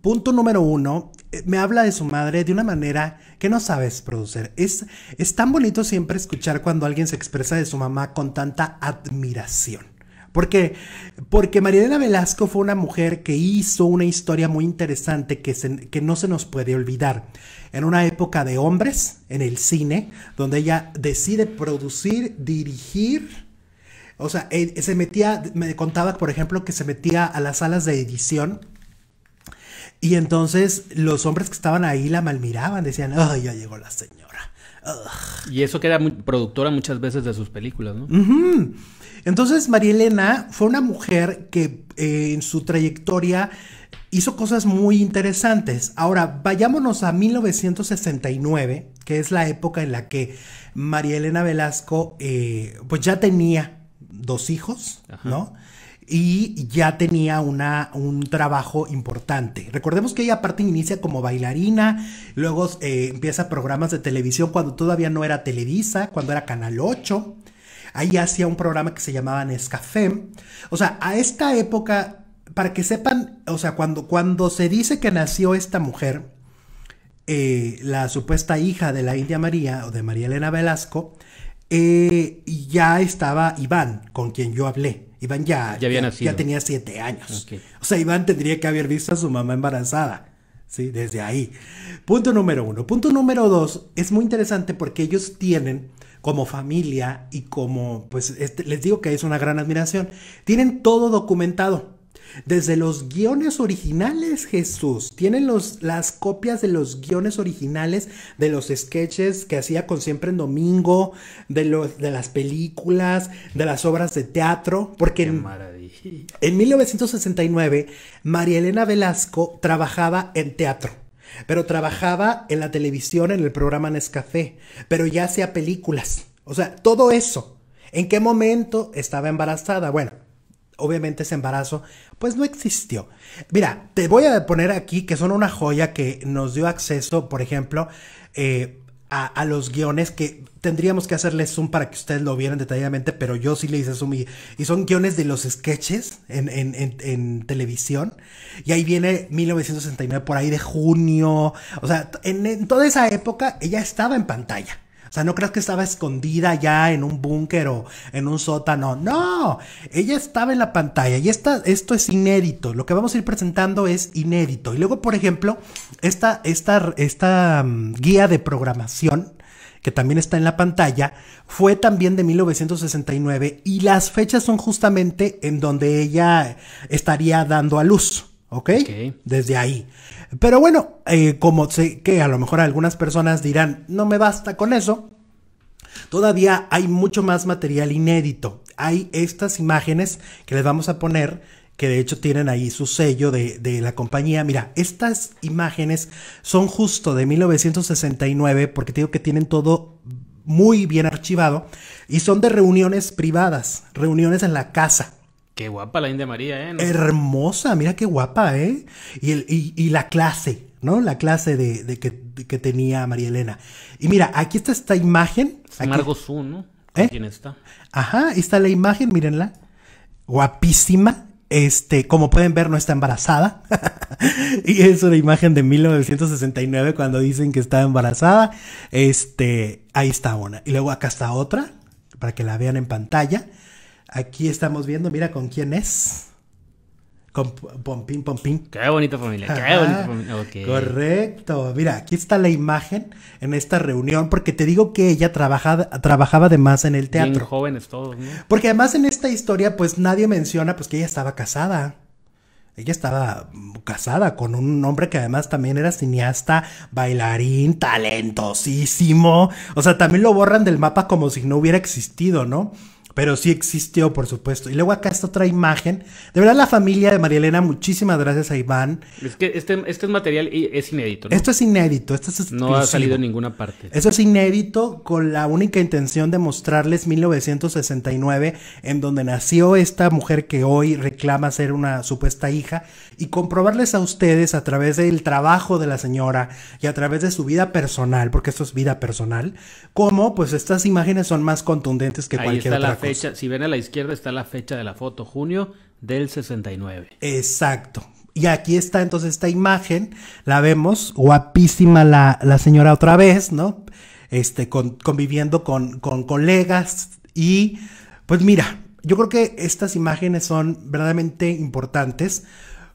punto número uno, eh, me habla de su madre de una manera que no sabes producir. Es, es tan bonito siempre escuchar cuando alguien se expresa de su mamá con tanta admiración. Porque, porque Marielena Velasco fue una mujer que hizo una historia muy interesante que, que no se nos puede olvidar. En una época de hombres, en el cine, donde ella decide producir, dirigir, o sea, eh, se metía, me contaba, por ejemplo, que se metía a las salas de edición y entonces los hombres que estaban ahí la malmiraban, decían, ¡ay, ya llegó la señora! Y eso que era muy productora muchas veces de sus películas, ¿no? Entonces María Elena fue una mujer que eh, en su trayectoria hizo cosas muy interesantes. Ahora, vayámonos a 1969, que es la época en la que María Elena Velasco eh, pues ya tenía dos hijos, ¿no? y ya tenía una, un trabajo importante. Recordemos que ella aparte inicia como bailarina, luego eh, empieza programas de televisión cuando todavía no era Televisa, cuando era Canal 8. Ahí hacía un programa que se llamaba Nescafé. O sea, a esta época, para que sepan, o sea, cuando, cuando se dice que nació esta mujer, eh, la supuesta hija de la India María o de María Elena Velasco, eh, ya estaba Iván, con quien yo hablé. Iván ya, ya, había ya tenía siete años. O sea, Iván tendría que haber visto a su mamá embarazada. Sí, desde ahí. Punto número uno. Punto número dos, es muy interesante porque ellos tienen como familia y como, pues este, les digo que es una gran admiración, tienen todo documentado. Desde los guiones originales, Jesús. Tienen los, las copias de los guiones originales de los sketches que hacía con Siempre en Domingo, de, de las películas, de las obras de teatro. Porque En, en 1969, María Elena Velasco trabajaba en teatro. Pero trabajaba en la televisión, en el programa Nescafé, pero ya hacía películas. O sea, todo eso. ¿En qué momento estaba embarazada? Bueno, obviamente ese embarazo, pues no existió. Mira, te voy a poner aquí que son una joya que nos dio acceso, por ejemplo, eh, a, los guiones que tendríamos que hacerles zoom para que ustedes lo vieran detalladamente, pero yo sí le hice zoom y, son guiones de los sketches en, televisión. Y ahí viene 1969 por ahí de junio. O sea, en toda esa época ella estaba en pantalla. O sea, no creas que estaba escondida ya en un búnker o en un sótano. No, ella estaba en la pantalla y esto es inédito. Lo que vamos a ir presentando es inédito. Y luego, por ejemplo, esta, esta, esta mm, guía de programación que también está en la pantalla, fue también de 1969 y las fechas son justamente en donde ella estaría dando a luz. ¿Ok? okay. Desde ahí. Pero bueno, eh, como sé que a lo mejor algunas personas dirán, no me basta con eso, todavía hay mucho más material inédito. Hay estas imágenes que les vamos a poner, que de hecho tienen ahí su sello de, de la compañía. Mira, estas imágenes son justo de 1969, porque digo que tienen todo muy bien archivado, y son de reuniones privadas, reuniones en la casa Qué guapa la India María, ¿eh? Hermosa, mira qué guapa, ¿eh? Y, el, la clase, ¿no? La clase de, que, tenía María Elena. Y mira, aquí está esta imagen. Es aquí... ¿no? ¿Eh? ¿Quién está? Ajá, está la imagen, mírenla. Guapísima. Este, como pueden ver, no está embarazada. y es una imagen de 1969 cuando dicen que está embarazada. Este, ahí está una. Y luego acá está otra, para que la vean en pantalla. Aquí estamos viendo, mira con quién es. Con Pompín Pompín. Qué bonita familia, qué bonita familia. Correcto. Mira, aquí está la imagen en esta reunión, porque te digo que ella trabajaba, trabajaba además en el teatro. Bien jóvenes todos, Porque además en esta historia, pues nadie menciona pues que ella estaba casada. Ella estaba mm, casada con un hombre que además también era cineasta, bailarín, talentosísimo. O sea, también lo borran del mapa como si no hubiera existido, ¿no? Pero sí existió, por supuesto. Y luego acá está otra imagen. De verdad, la familia de María Elena, muchísimas gracias a Iván. Es que este, este material y es inédito, Esto es inédito, esto No ha salido en ninguna parte. Esto es inédito con la única intención de mostrarles 1969, en donde nació esta mujer que hoy reclama ser una supuesta hija, y comprobarles a ustedes a través del trabajo de la señora y a través de su vida personal, porque esto es vida personal, cómo pues estas imágenes son más contundentes que cualquier otra si ven a la izquierda está la fecha de la foto, junio del 69. Exacto. Y aquí está entonces esta imagen, la vemos, guapísima la, la señora otra vez, ¿no? Este, conviviendo con, con colegas y pues mira, yo creo que estas imágenes son verdaderamente importantes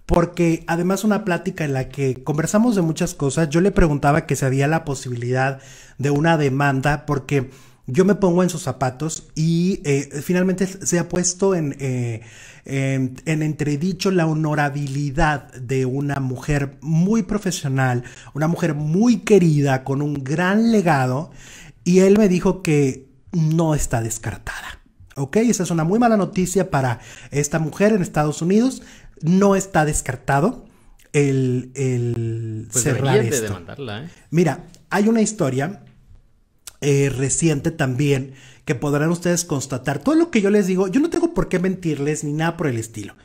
porque además una plática en la que conversamos de muchas cosas, yo le preguntaba que se había la posibilidad de una demanda porque yo me pongo en sus zapatos y eh, finalmente se ha puesto eh, en, en, entredicho la honorabilidad de una mujer muy profesional, una mujer muy querida, con un gran legado, y él me dijo que no está descartada. ¿Ok? Esa es una muy mala noticia para esta mujer en Estados Unidos. No está descartado el, el pues cerrar esto. ¿eh? Mira, hay una historia eh, reciente también que podrán ustedes constatar. Todo lo que yo les digo, yo no tengo por qué mentirles ni nada por el estilo.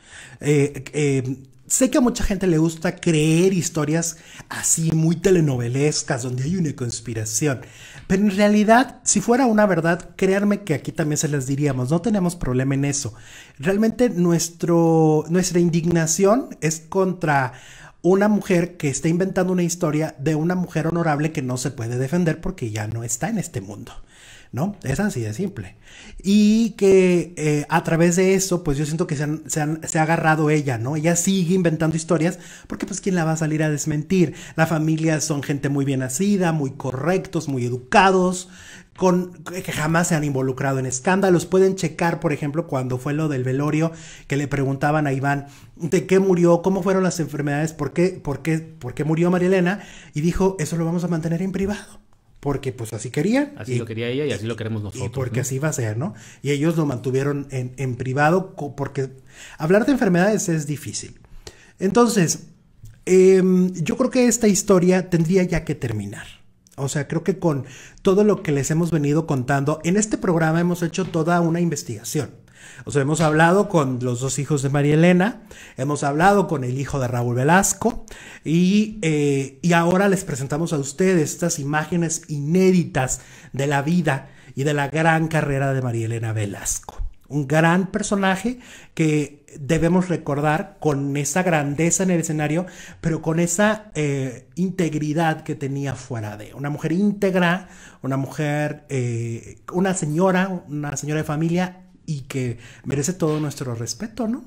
Eh, eh, sé que a mucha gente le gusta creer historias así muy telenovelescas, donde hay una conspiración. Pero en realidad, si fuera una verdad, créanme que aquí también se las diríamos, no tenemos problema en eso. Realmente nuestro, nuestra indignación es contra una mujer que está inventando una historia de una mujer honorable que no se puede defender porque ya no está en este mundo. ¿no? Es así de simple. Y que eh, a través de eso, pues yo siento que se, han, ha agarrado ella, ¿no? Ella sigue inventando historias porque pues quién la va a salir a desmentir. La familia son gente muy bien nacida, muy correctos, muy educados. Con, que jamás se han involucrado en escándalos. Pueden checar, por ejemplo, cuando fue lo del velorio, que le preguntaban a Iván de qué murió, cómo fueron las enfermedades, por qué, por qué, por qué murió María Elena, y dijo, eso lo vamos a mantener en privado porque pues así quería. Así lo quería ella y así lo queremos nosotros. Y porque así va a ser, ¿no? Y ellos lo mantuvieron en, privado porque hablar de enfermedades es difícil. Entonces, em, yo creo que esta historia tendría ya que terminar. O sea, creo que con todo lo que les hemos venido contando, en este programa hemos hecho toda una investigación. O sea, hemos hablado con los dos hijos de María Elena, hemos hablado con el hijo de Raúl Velasco eh, y, ahora les presentamos a ustedes estas imágenes inéditas de la vida y de la gran carrera de María Elena Velasco. Un gran personaje que debemos recordar con esa grandeza en el escenario, pero con esa eh, integridad que tenía fuera de. Una mujer íntegra, una mujer, eh, una señora, una señora de familia y que merece todo nuestro respeto, ¿no?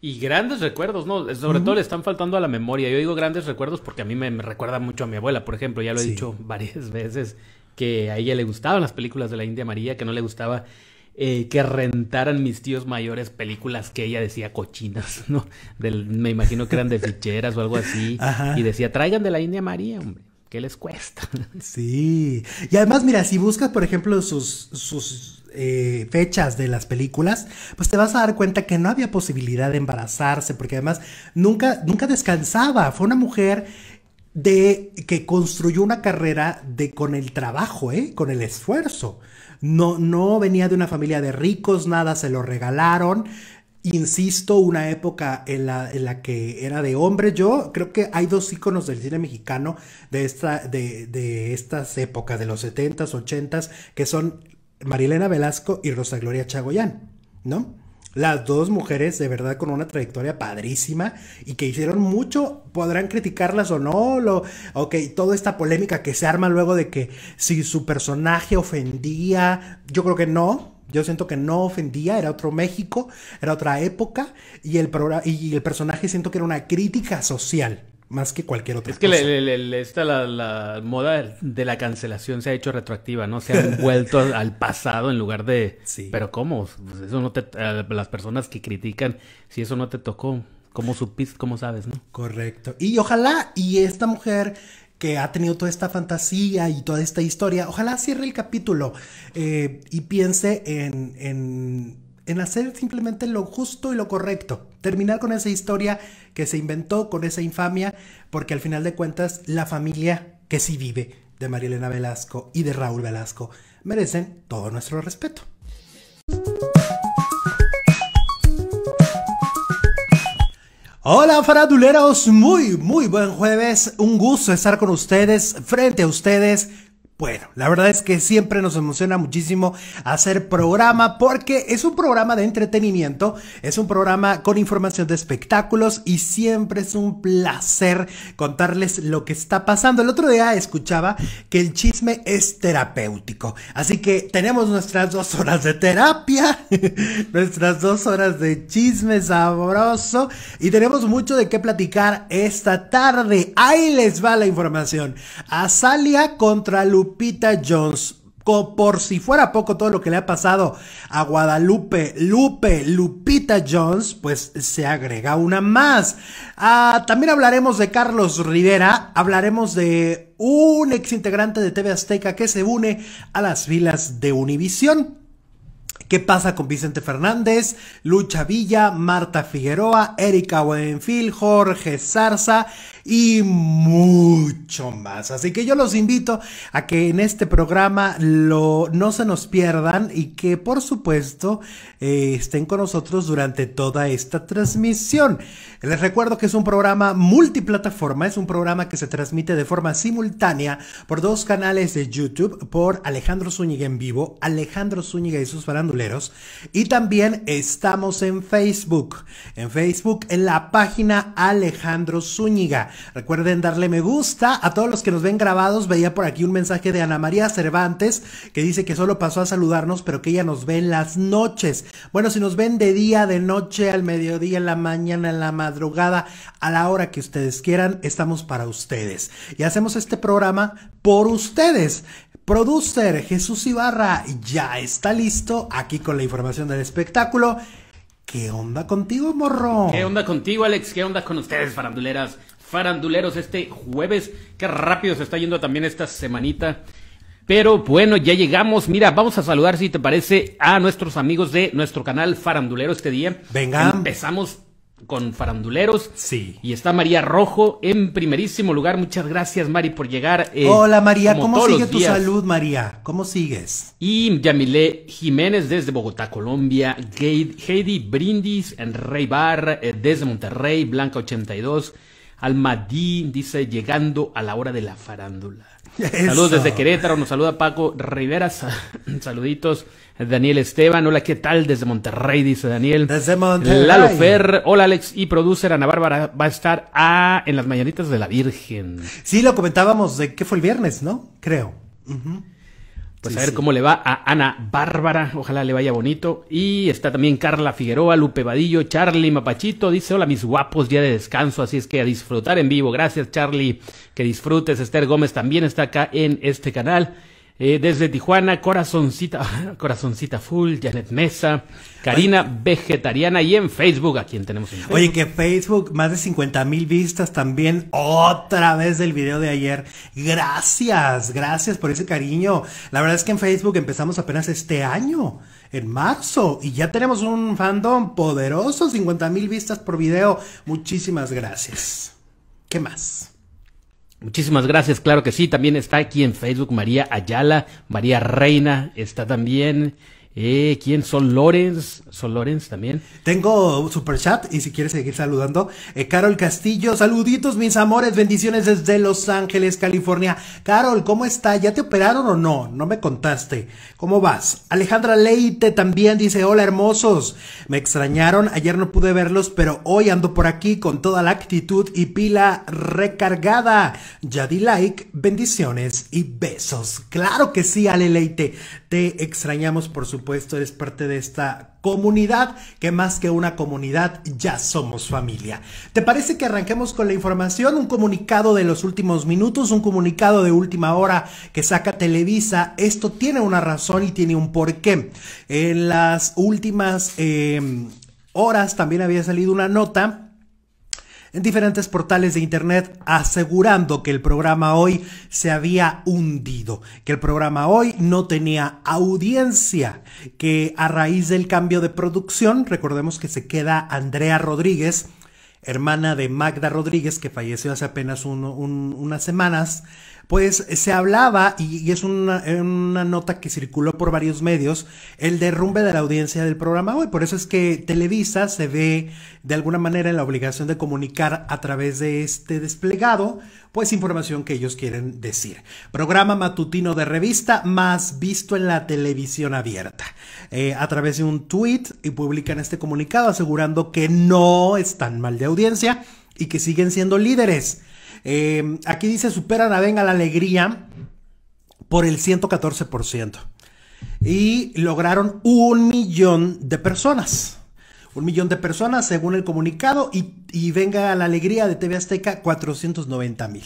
Y grandes recuerdos, ¿no? Sobre todo le están faltando a la memoria. Yo digo grandes recuerdos porque a mí me, recuerda mucho a mi abuela, por ejemplo, ya lo he dicho varias veces, que a ella le gustaban las películas de la India María, que no le gustaba eh, que rentaran mis tíos mayores películas que ella decía cochinas, ¿no? Del, me imagino que eran de ficheras o algo así. Y decía, traigan de la India María, hombre. ¿Qué les cuesta? sí. Y además, mira, si buscas, por ejemplo, sus, sus eh, fechas de las películas, pues te vas a dar cuenta que no había posibilidad de embarazarse, porque además nunca, nunca descansaba. Fue una mujer de que construyó una carrera de con el trabajo, ¿eh? con el esfuerzo. No, no venía de una familia de ricos, nada, se lo regalaron. Insisto, una época en la, que era de hombre. Yo creo que hay dos íconos del cine mexicano de, esta, de, de estas épocas, de los 70s, 80s, que son Marilena Velasco y Rosa Gloria Chagoyán, ¿no? Las dos mujeres de verdad con una trayectoria padrísima y que hicieron mucho, podrán criticarlas o no, lo, ok, toda esta polémica que se arma luego de que si su personaje ofendía, yo creo que no, yo siento que no ofendía, era otro México, era otra época y el, y el personaje siento que era una crítica social, más que cualquier otra. Es que la, moda de la cancelación se ha hecho retroactiva, ¿no? Se han vuelto al pasado en lugar de... Sí. Pero ¿cómo? Pues eso no te, las personas que critican, si eso no te tocó, ¿cómo supiste, cómo sabes, no? Correcto. Y ojalá, y esta mujer que ha tenido toda esta fantasía y toda esta historia, ojalá cierre el capítulo eh, y piense en en hacer simplemente lo justo y lo correcto, terminar con esa historia que se inventó, con esa infamia, porque al final de cuentas la familia que sí vive de Marielena Velasco y de Raúl Velasco merecen todo nuestro respeto. Hola faraduleros, muy muy buen jueves, un gusto estar con ustedes, frente a ustedes bueno, la verdad es que siempre nos emociona muchísimo hacer programa porque es un programa de entretenimiento, es un programa con información de espectáculos y siempre es un placer contarles lo que está pasando. El otro día escuchaba que el chisme es terapéutico, así que tenemos nuestras dos horas de terapia, nuestras dos horas de chisme sabroso y tenemos mucho de qué platicar esta tarde. Ahí les va la información. Azalia contra Lu Lupita Jones. Por si fuera poco todo lo que le ha pasado a Guadalupe, Lupe, Lupita Jones, pues se agrega una más. Ah, también hablaremos de Carlos Rivera, hablaremos de un ex integrante de TV Azteca que se une a las filas de Univisión. ¿Qué pasa con Vicente Fernández, Lucha Villa, Marta Figueroa, Erika Buenfil, Jorge Zarza y mucho más. Así que yo los invito a que en este programa lo, no se nos pierdan y que por supuesto eh, estén con nosotros durante toda esta transmisión. Les recuerdo que es un programa multiplataforma, es un programa que se transmite de forma simultánea por dos canales de YouTube, por Alejandro Zúñiga en vivo, Alejandro Zúñiga y sus faranduleros, y también estamos en Facebook, en Facebook en la página Alejandro Zúñiga. Recuerden darle me gusta. A todos los que nos ven grabados, veía por aquí un mensaje de Ana María Cervantes que dice que solo pasó a saludarnos, pero que ella nos ve en las noches. Bueno, si nos ven de día, de noche, al mediodía, en la mañana, en la madrugada, a la hora que ustedes quieran, estamos para ustedes. Y hacemos este programa por ustedes. Producer Jesús Ibarra ya está listo aquí con la información del espectáculo. ¿Qué onda contigo, morro? ¿Qué onda contigo, Alex? ¿Qué onda con ustedes, faranduleras? faranduleros este jueves. Qué rápido se está yendo también esta semanita. Pero bueno, ya llegamos. Mira, vamos a saludar, si te parece, a nuestros amigos de nuestro canal Farandulero este día. Venga. Empezamos con Faranduleros. Sí. Y está María Rojo en primerísimo lugar. Muchas gracias, Mari, por llegar. Eh, Hola, María. ¿Cómo sigue tu salud, María? ¿Cómo sigues? Y Yamile Jiménez desde Bogotá, Colombia. Heidi Brindis en Rey Bar eh, desde Monterrey. Blanca 82. Almadí dice, llegando a la hora de la farándula. Saludos desde Querétaro, nos saluda Paco Rivera, saluditos. Daniel Esteban, hola, ¿qué tal? Desde Monterrey, dice Daniel. Desde Monterrey. Lalo Fer, hola Alex y producer Ana Bárbara va a estar a, ah, en las mañanitas de la Virgen. Sí, lo comentábamos de que fue el viernes, ¿no? Creo. Pues a ver cómo le va a Ana Bárbara, ojalá le vaya bonito. Y está también Carla Figueroa, Lupe Vadillo, Charlie Mapachito, dice, hola mis guapos, día de descanso, así es que a disfrutar en vivo. Gracias Charlie, que disfrutes. Esther Gómez también está acá en este canal. Eh, desde Tijuana, Corazoncita, Corazoncita Full, Janet Mesa, Karina Vegetariana y en Facebook, a quien tenemos en Oye, que Facebook, más de 50 mil vistas también, otra vez del video de ayer. Gracias, gracias por ese cariño. La verdad es que en Facebook empezamos apenas este año en marzo y ya tenemos un fandom poderoso, 50 mil vistas por video. Muchísimas gracias. ¿Qué más? Muchísimas gracias, claro que sí. También está aquí en Facebook María Ayala, María Reina está también. Eh, ¿Quién? ¿Son Lorenz. ¿Son Lorenz también. Tengo super chat y si quieres seguir saludando. Eh, Carol Castillo, saluditos mis amores, bendiciones desde Los Ángeles, California. Carol, ¿cómo está? ¿Ya te operaron o no? No me contaste. ¿Cómo vas? Alejandra Leite también dice, hola hermosos. Me extrañaron, ayer no pude verlos, pero hoy ando por aquí con toda la actitud y pila recargada. Ya di like, bendiciones y besos. Claro que sí, Ale Leite. Te extrañamos por supuesto supuesto eres parte de esta comunidad, que más que una comunidad ya somos familia. ¿Te parece que arranquemos con la información? Un comunicado de los últimos minutos, un comunicado de última hora que saca Televisa. Esto tiene una razón y tiene un porqué. En las últimas eh, horas también había salido una nota en diferentes portales de Internet asegurando que el programa hoy se había hundido, que el programa hoy no tenía audiencia, que a raíz del cambio de producción, recordemos que se queda Andrea Rodríguez, hermana de Magda Rodríguez, que falleció hace apenas unas semanas, pues se hablaba, y, es eh, una, nota que circuló por varios medios, el derrumbe de la audiencia del programa hoy. Por eso es que Televisa se ve de alguna manera en la obligación de comunicar a través de este desplegado, pues información que ellos quieren decir. Programa matutino de revista más visto en la televisión abierta. Eh, a través de un tweet y publican este comunicado asegurando que no están mal de audiencia y que siguen siendo líderes Em, aquí dice, superan a Venga la Alegría por el 114%. Y lograron un millón de personas. Un millón de personas según el comunicado y, Venga la Alegría de TV Azteca 490 mil.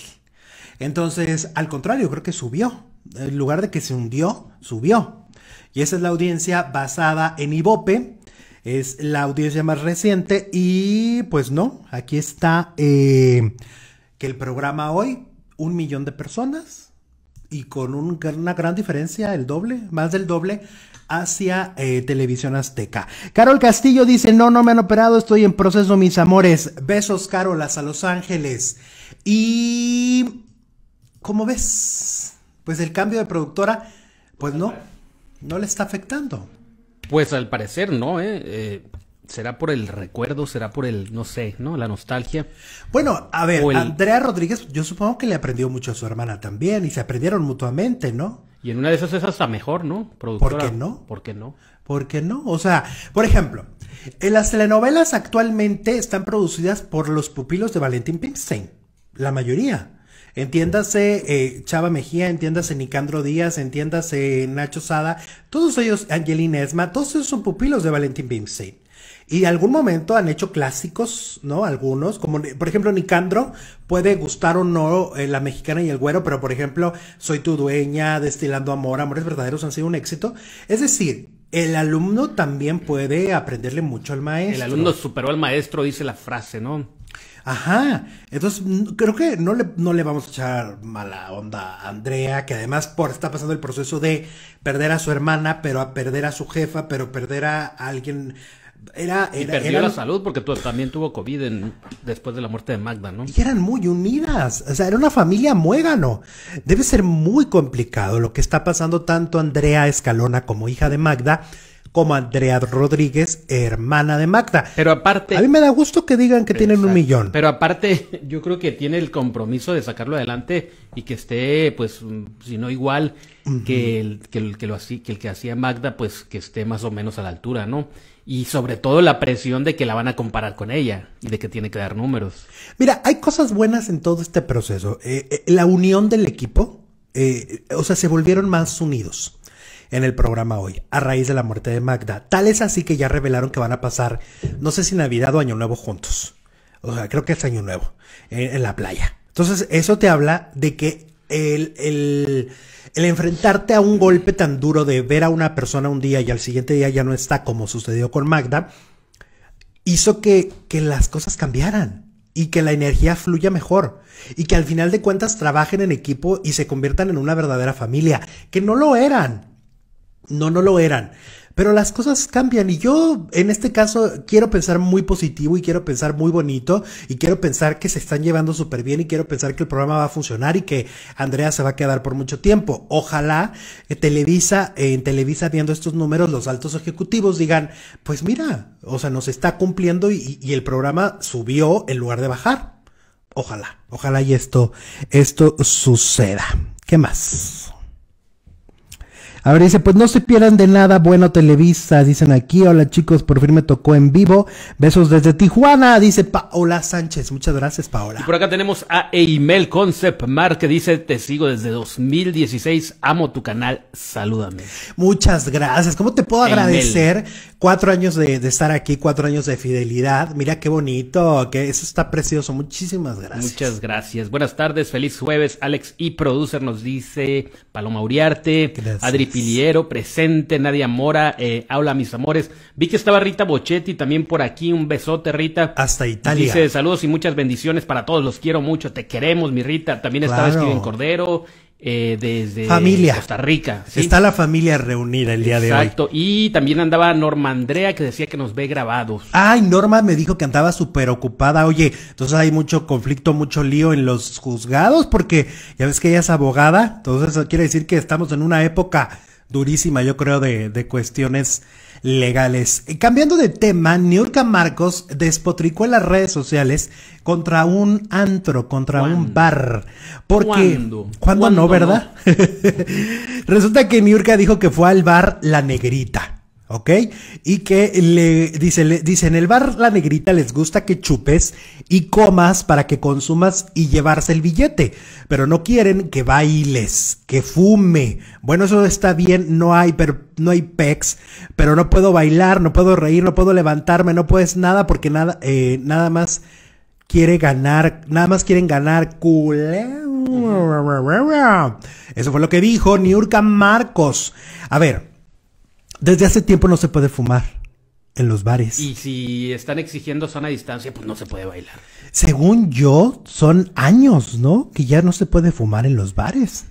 Entonces, al contrario, creo que subió. En lugar de que se hundió, subió. Y esa es la audiencia basada en Ibope. Es la audiencia más reciente. Y pues no, aquí está. Eh, que el programa hoy, un millón de personas y con una gran diferencia, el doble, más del doble, hacia eh, Televisión Azteca. Carol Castillo dice, no, no me han operado, estoy en proceso, mis amores. Besos, Carol, hasta Los Ángeles. Y, ¿cómo ves? Pues el cambio de productora, pues no, no le está afectando. Pues al parecer no, ¿eh? eh será por el recuerdo, será por el, no sé, ¿no? La nostalgia. Bueno, a ver, Andrea Rodríguez, yo supongo que le aprendió mucho a su hermana también y se aprendieron mutuamente, ¿no? Y en una de esas es hasta mejor, ¿no? ¿Por qué no? ¿Por qué no? ¿Por qué no? O sea, por ejemplo, en las telenovelas actualmente están producidas por los pupilos de Valentín Pimstein, la mayoría. Entiéndase eh, Chava Mejía, entiéndase Nicandro Díaz, entiéndase Nacho Sada, todos ellos, Angelina Esma, todos ellos son pupilos de Valentín Pimstein. Y algún momento han hecho clásicos, ¿no? Algunos, como por ejemplo Nicandro, puede gustar o no eh, la mexicana y el güero, pero por ejemplo Soy tu dueña, Destilando Amor, Amores Verdaderos han sido un éxito. Es decir, el alumno también puede aprenderle mucho al maestro. El alumno superó al maestro, dice la frase, ¿no? Ajá. Entonces, creo que no le, no le vamos a echar mala onda a Andrea, que además por, está pasando el proceso de perder a su hermana, pero a perder a su jefa, pero perder a alguien era, y perdió la salud porque también tuvo COVID después de la muerte de Magda, ¿no? Y eran muy unidas. O sea, era una familia muégano. Debe ser muy complicado lo que está pasando tanto Andrea Escalona como hija de Magda, como Andrea Rodríguez, hermana de Magda. Pero aparte. A mí me da gusto que digan que tienen un millón. Pero aparte, yo creo que tiene el compromiso de sacarlo adelante y que esté, pues, mm, si no igual que, que, lo, que el que hacía Magda, pues que esté más o menos a la altura, ¿no? Y sobre todo la presión de que la van a comparar con ella y de que tiene que dar números. Mira, hay cosas buenas en todo este proceso. Eh, eh, la unión del equipo, eh, o sea, se volvieron más unidos en el programa hoy, a raíz de la muerte de Magda. Tal es así que ya revelaron que van a pasar, no sé si Navidad o Año Nuevo juntos. O sea, creo que es Año Nuevo, en, en la playa. Entonces, eso te habla de que el, el el enfrentarte a un golpe tan duro de ver a una persona un día y al siguiente día ya no está como sucedió con Magda, hizo que, las cosas cambiaran y que la energía fluya mejor y que al final de cuentas trabajen en equipo y se conviertan en una verdadera familia, que no lo eran. No, no lo eran. Pero las cosas cambian y yo en este caso quiero pensar muy positivo y quiero pensar muy bonito y quiero pensar que se están llevando súper bien y quiero pensar que el programa va a funcionar y que Andrea se va a quedar por mucho tiempo. Ojalá eh, Televisa, eh, en Televisa viendo estos números, los altos ejecutivos digan, pues mira, o sea, nos está cumpliendo y, y el programa subió en lugar de bajar. Ojalá, ojalá y esto, esto suceda. ¿Qué más? A ver, dice, pues no se pierdan de nada, bueno Televisa, dicen aquí, hola chicos, por fin me tocó en vivo, besos desde Tijuana, dice Paola Sánchez, muchas gracias Paola. por acá tenemos a Eimel Concept Mar que dice, te sigo desde 2016, amo tu canal, salúdame. Muchas gracias, ¿cómo te puedo agradecer cuatro años de, de, estar aquí, cuatro años de fidelidad? Mira qué bonito, que eso está precioso, muchísimas gracias. Muchas gracias, buenas tardes, feliz jueves, Alex y Producer nos dice, Paloma Uriarte, Adri Piliero, presente, Nadia Mora, eh, Habla Mis Amores. Vi que estaba Rita Bochetti también por aquí, un besote Rita. Hasta Italia. Dice saludos y muchas bendiciones para todos, los quiero mucho, te queremos mi Rita. También estaba aquí Cordero, eh, desde Costa Rica. Está la familia reunida el día de hoy. Exacto. Y también andaba Norma Andrea que decía que nos ve grabados. Ay, Norma me dijo que andaba súper ocupada. Oye, entonces hay mucho conflicto, mucho lío en los juzgados porque ya ves que ella es abogada. Entonces eso quiere decir que estamos en una época durísima, yo creo, de, de cuestiones legales. Eh, cambiando de tema, Niurka Marcos despotricó en las redes sociales contra un antro, contra un bar. Porque. ¿Cuándo? ¿Cuándo, no, verdad? Resulta que Niurka dijo que fue al bar La Negrita. ¿ok? Y que le dice, le dice, en el bar la negrita les gusta que chupes y comas para que consumas y llevarse el billete, pero no quieren que bailes, que fume. Bueno, eso está bien, no hay, pero no hay pecs, pero no puedo bailar, no puedo reír, no puedo levantarme, no puedes nada porque nada, eh, nada más quiere ganar, nada más quieren ganar culo, Eso fue lo que dijo Niurka Marcos. A ver, desde hace tiempo no se puede fumar en los bares. Y si están exigiendo zona a distancia, pues no se puede bailar. Según yo, son años, ¿no? Que ya no se puede fumar en los bares.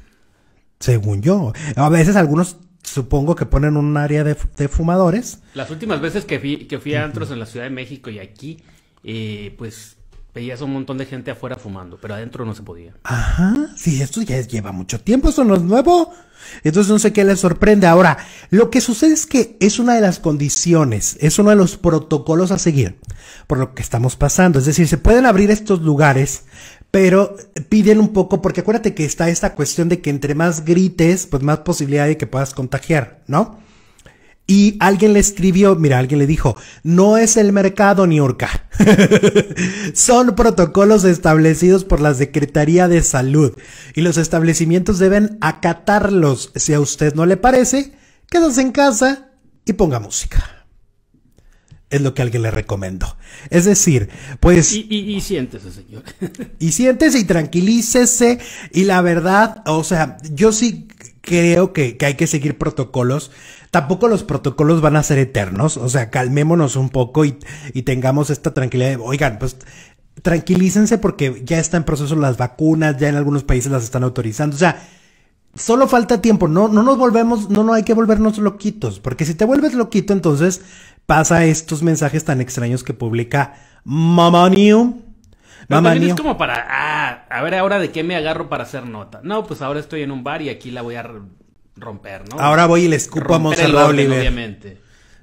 Según yo. A veces algunos supongo que ponen un área de, fumadores. Las últimas veces que fui, a antros en la Ciudad de México y aquí, eh, pues veías un montón de gente afuera fumando, pero adentro no se podía. Ajá, sí, esto ya lleva mucho tiempo, eso no es nuevo. Entonces no sé qué les sorprende. Ahora, lo que sucede es que es una de las condiciones, es uno de los protocolos a seguir por lo que estamos pasando. Es decir, se pueden abrir estos lugares, pero piden un poco, porque acuérdate que está esta cuestión de que entre más grites, pues más posibilidad de que puedas contagiar, ¿no? Y alguien le escribió, mira, alguien le dijo, no es el mercado ni urca. Son protocolos establecidos por la Secretaría de Salud y los establecimientos deben acatarlos. Si a usted no le parece, quédese en casa y ponga música. Es lo que alguien le recomendó. Es decir, pues... Y, y, y siéntese, señor. y siéntese y tranquilícese. Y la verdad, o sea, yo sí creo que, que, hay que seguir protocolos tampoco los protocolos van a ser eternos, o sea, calmémonos un poco y, tengamos esta tranquilidad oigan, pues tranquilícense porque ya está en proceso las vacunas, ya en algunos países las están autorizando, o sea, solo falta tiempo, no, no nos volvemos, no, no hay que volvernos loquitos, porque si te vuelves loquito, entonces pasa estos mensajes tan extraños que publica Mamá New. Mamá es como para, ah, a ver ahora de qué me agarro para hacer nota. No, pues ahora estoy en un bar y aquí la voy a romper, ¿no? Ahora voy y le escupo a Obviamente.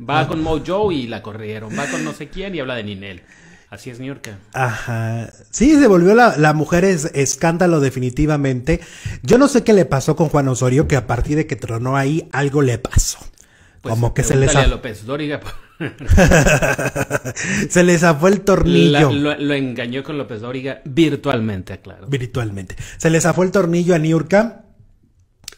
Va ah. con Mojo y la corrieron. Va con no sé quién y habla de Ninel. Así es, New Ajá. Sí, se volvió la, la mujer es, escándalo definitivamente. Yo no sé qué le pasó con Juan Osorio, que a partir de que tronó ahí, algo le pasó. Pues, Como que se les... A López Dóriga. se les zafó el tornillo. lo, engañó con López Dóriga virtualmente, claro. Virtualmente. Se les zafó el tornillo a Niurka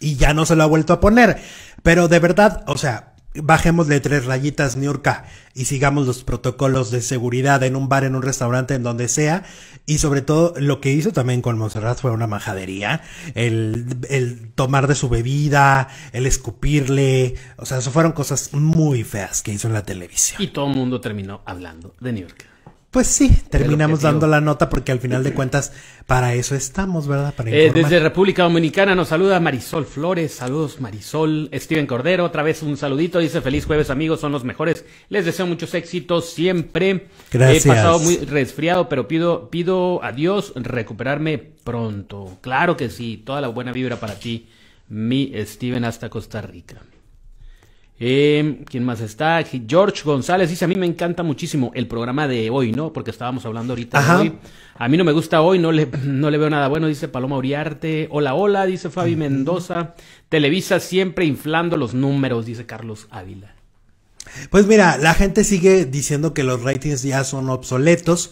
y ya no se lo ha vuelto a poner. Pero de verdad, o sea, de tres rayitas Niurka y sigamos los protocolos de seguridad en un bar, en un restaurante, en donde sea. Y sobre todo, lo que hizo también con Monserrat fue una majadería. El, tomar de su bebida, el escupirle. O sea, eso fueron cosas muy feas que hizo en la televisión. Y todo el mundo terminó hablando de Niurka. Pues sí, terminamos dando la nota porque al final de cuentas para eso estamos, ¿verdad? Eh, desde República Dominicana nos saluda Marisol Flores, saludos Marisol, Steven Cordero, otra vez un saludito, dice feliz jueves amigos, son los mejores, les deseo muchos éxitos siempre. Gracias. He pasado muy resfriado, pero pido, pido a Dios recuperarme pronto. Claro que sí, toda la buena vibra para ti, mi Steven hasta Costa Rica. Eh, ¿Quién más está? George González dice, a mí me encanta muchísimo el programa de hoy, ¿no? Porque estábamos hablando ahorita A mí no me gusta hoy, no le, no le veo nada bueno, dice Paloma Uriarte. Hola, hola, dice Fabi Mendoza. Televisa siempre inflando los números, dice Carlos Ávila. Pues mira, la gente sigue diciendo que los ratings ya son obsoletos,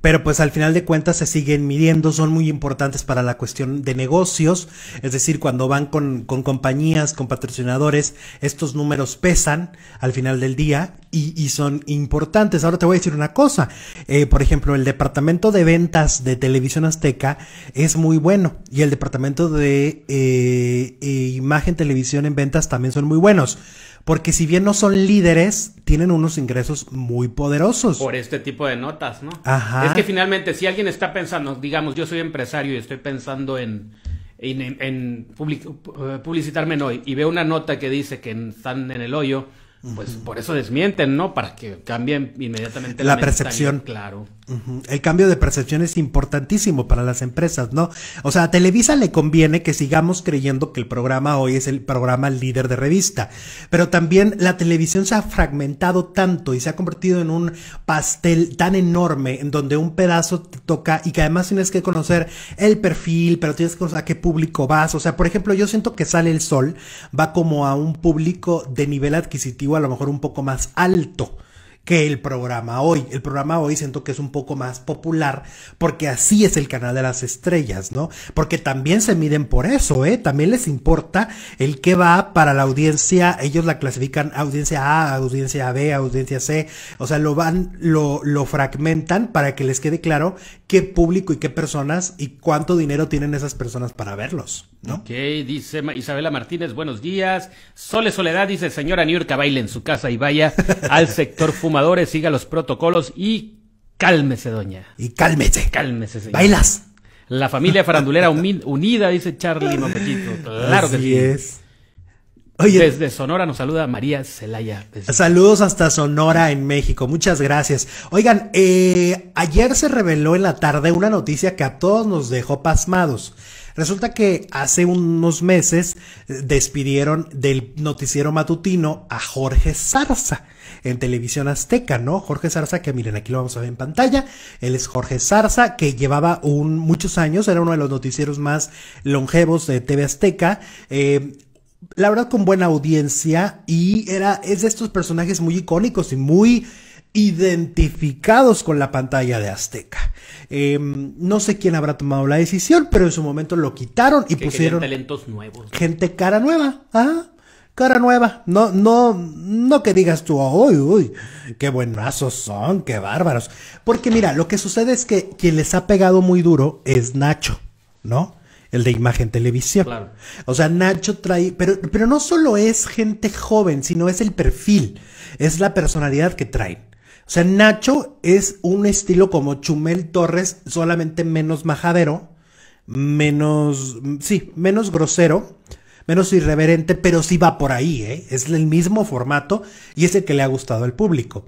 pero pues al final de cuentas se siguen midiendo, son muy importantes para la cuestión de negocios, es decir, cuando van con, compañías, con patrocinadores, estos números pesan al final del día y, son importantes. Ahora te voy a decir una cosa, eh, por ejemplo, el departamento de ventas de Televisión Azteca es muy bueno y el departamento de eh, eh, imagen televisión en ventas también son muy buenos porque si bien no son líderes, tienen unos ingresos muy poderosos. Por este tipo de notas, ¿no? Ajá. Es que finalmente, si alguien está pensando, digamos, yo soy empresario y estoy pensando en, eh, publicitarme hoy y veo una nota que dice que están en el hoyo, pues por eso desmienten, ¿no? Para que cambien inmediatamente la, percepción. Claro. El cambio de percepción es importantísimo para las empresas, ¿no? O sea, a Televisa le conviene que sigamos creyendo que el programa hoy es el programa líder de revista, pero también la televisión se ha fragmentado tanto y se ha convertido en un pastel tan enorme en donde un pedazo te toca y que además tienes que conocer el perfil, pero tienes que conocer a qué público vas. O sea, por ejemplo, yo siento que sale el sol, va como a un público de nivel adquisitivo a lo mejor un poco más alto que el programa hoy. El programa hoy siento que es un poco más popular porque así es el canal de las estrellas, ¿no? Porque también se miden por eso, ¿eh? También les importa el que va para la audiencia. Ellos la clasifican audiencia A, audiencia B, audiencia C. O sea, lo van, lo, lo fragmentan para que les quede claro qué público y qué personas y cuánto dinero tienen esas personas para verlos, ¿no? Ok, dice Isabela Martínez, buenos días. Sole Soledad dice, señora Niurka, baile en su casa y vaya al sector fuma siga los protocolos y cálmese, doña. Y cálmese. Cálmese, ¿Bailas? La familia farandulera unida, dice Charlie Mapachito. Claro que sí. Es. Desde Sonora nos saluda María Celaya. Saludos hasta Sonora en México. Muchas gracias. Oigan, eh, ayer se reveló en la tarde una noticia que a todos nos dejó pasmados. Resulta que hace unos meses eh, despidieron del noticiero matutino a Jorge Zarza en televisión azteca, ¿no? Jorge Zarza, que miren, aquí lo vamos a ver en pantalla. Él es Jorge Zarza, que llevaba muchos años, era uno de los noticieros más longevos de TV Azteca. Eh, la verdad, con buena audiencia y era, es de estos personajes muy icónicos y muy identificados con la pantalla de Azteca. Em, no sé quién habrá tomado la decisión, pero en su momento lo quitaron y pusieron talentos nuevos. Gente cara nueva. ¿ah? cara nueva. No, no, no que digas tú, uy, uy, qué buenazos son, qué bárbaros. Porque mira, lo que sucede es que quien les ha pegado muy duro es Nacho, ¿no? El de imagen televisión. O sea, Nacho trae, pero, pero no solo es gente joven, sino es el perfil, es la personalidad que traen. O sea, Nacho es un estilo como Chumel Torres, solamente menos majadero, menos, sí, menos grosero menos irreverente, pero sí va por ahí, ¿eh? es el mismo formato y es el que le ha gustado al público.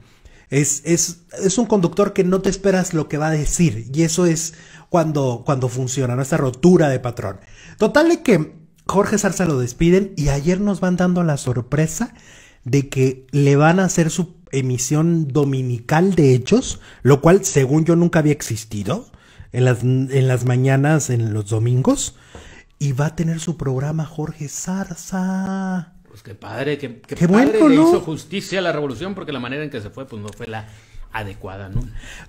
Es, es, es, un conductor que no te esperas lo que va a decir y eso es cuando, cuando funciona, ¿no? esta rotura de patrón. Total de que Jorge Zarza lo despiden y ayer nos van dando la sorpresa de que le van a hacer su emisión dominical de hechos, lo cual según yo nunca había existido en las, en las mañanas, en los domingos y va a tener su programa Jorge Zarza. Pues qué padre, qué, padre bueno, hizo justicia a la revolución porque la manera en que se fue pues no fue la adecuada, ¿no?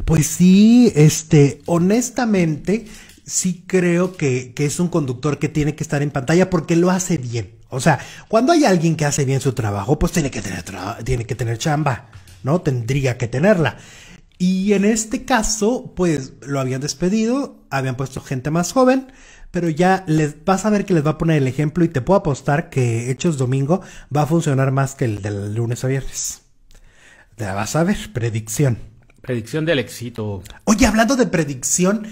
Pues sí, este, honestamente sí creo que, es un conductor que tiene que estar en pantalla porque lo hace bien. O sea, cuando hay alguien que hace bien su trabajo, pues tiene que tener, tiene que tener chamba, ¿no? Tendría que tenerla. Y en este caso, pues lo habían despedido, habían puesto gente más joven pero ya les vas a ver que les va a poner el ejemplo y te puedo apostar que Hechos Domingo va a funcionar más que el del lunes a viernes. La vas a ver, predicción. Predicción del éxito. Oye, hablando de predicción,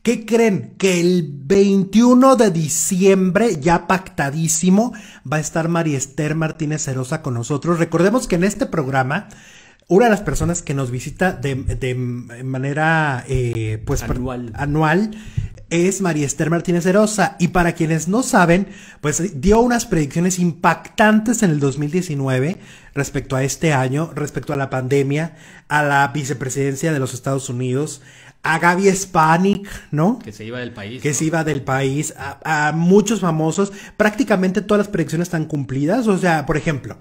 ¿Qué creen? Que el 21 de diciembre, ya pactadísimo, va a estar María Esther Martínez Cerosa con nosotros. Recordemos que en este programa, una de las personas que nos visita de, manera eh, pues, anual es María Esther Martínez Herosa y para quienes no saben, pues eh, dio unas predicciones impactantes en el 2019 respecto a este año, respecto a la pandemia, a la vicepresidencia de los Estados Unidos, a Gaby Spanik, ¿no? Que se iba del país. Que se iba del país, a, muchos famosos, prácticamente todas las predicciones están cumplidas, o sea, por ejemplo,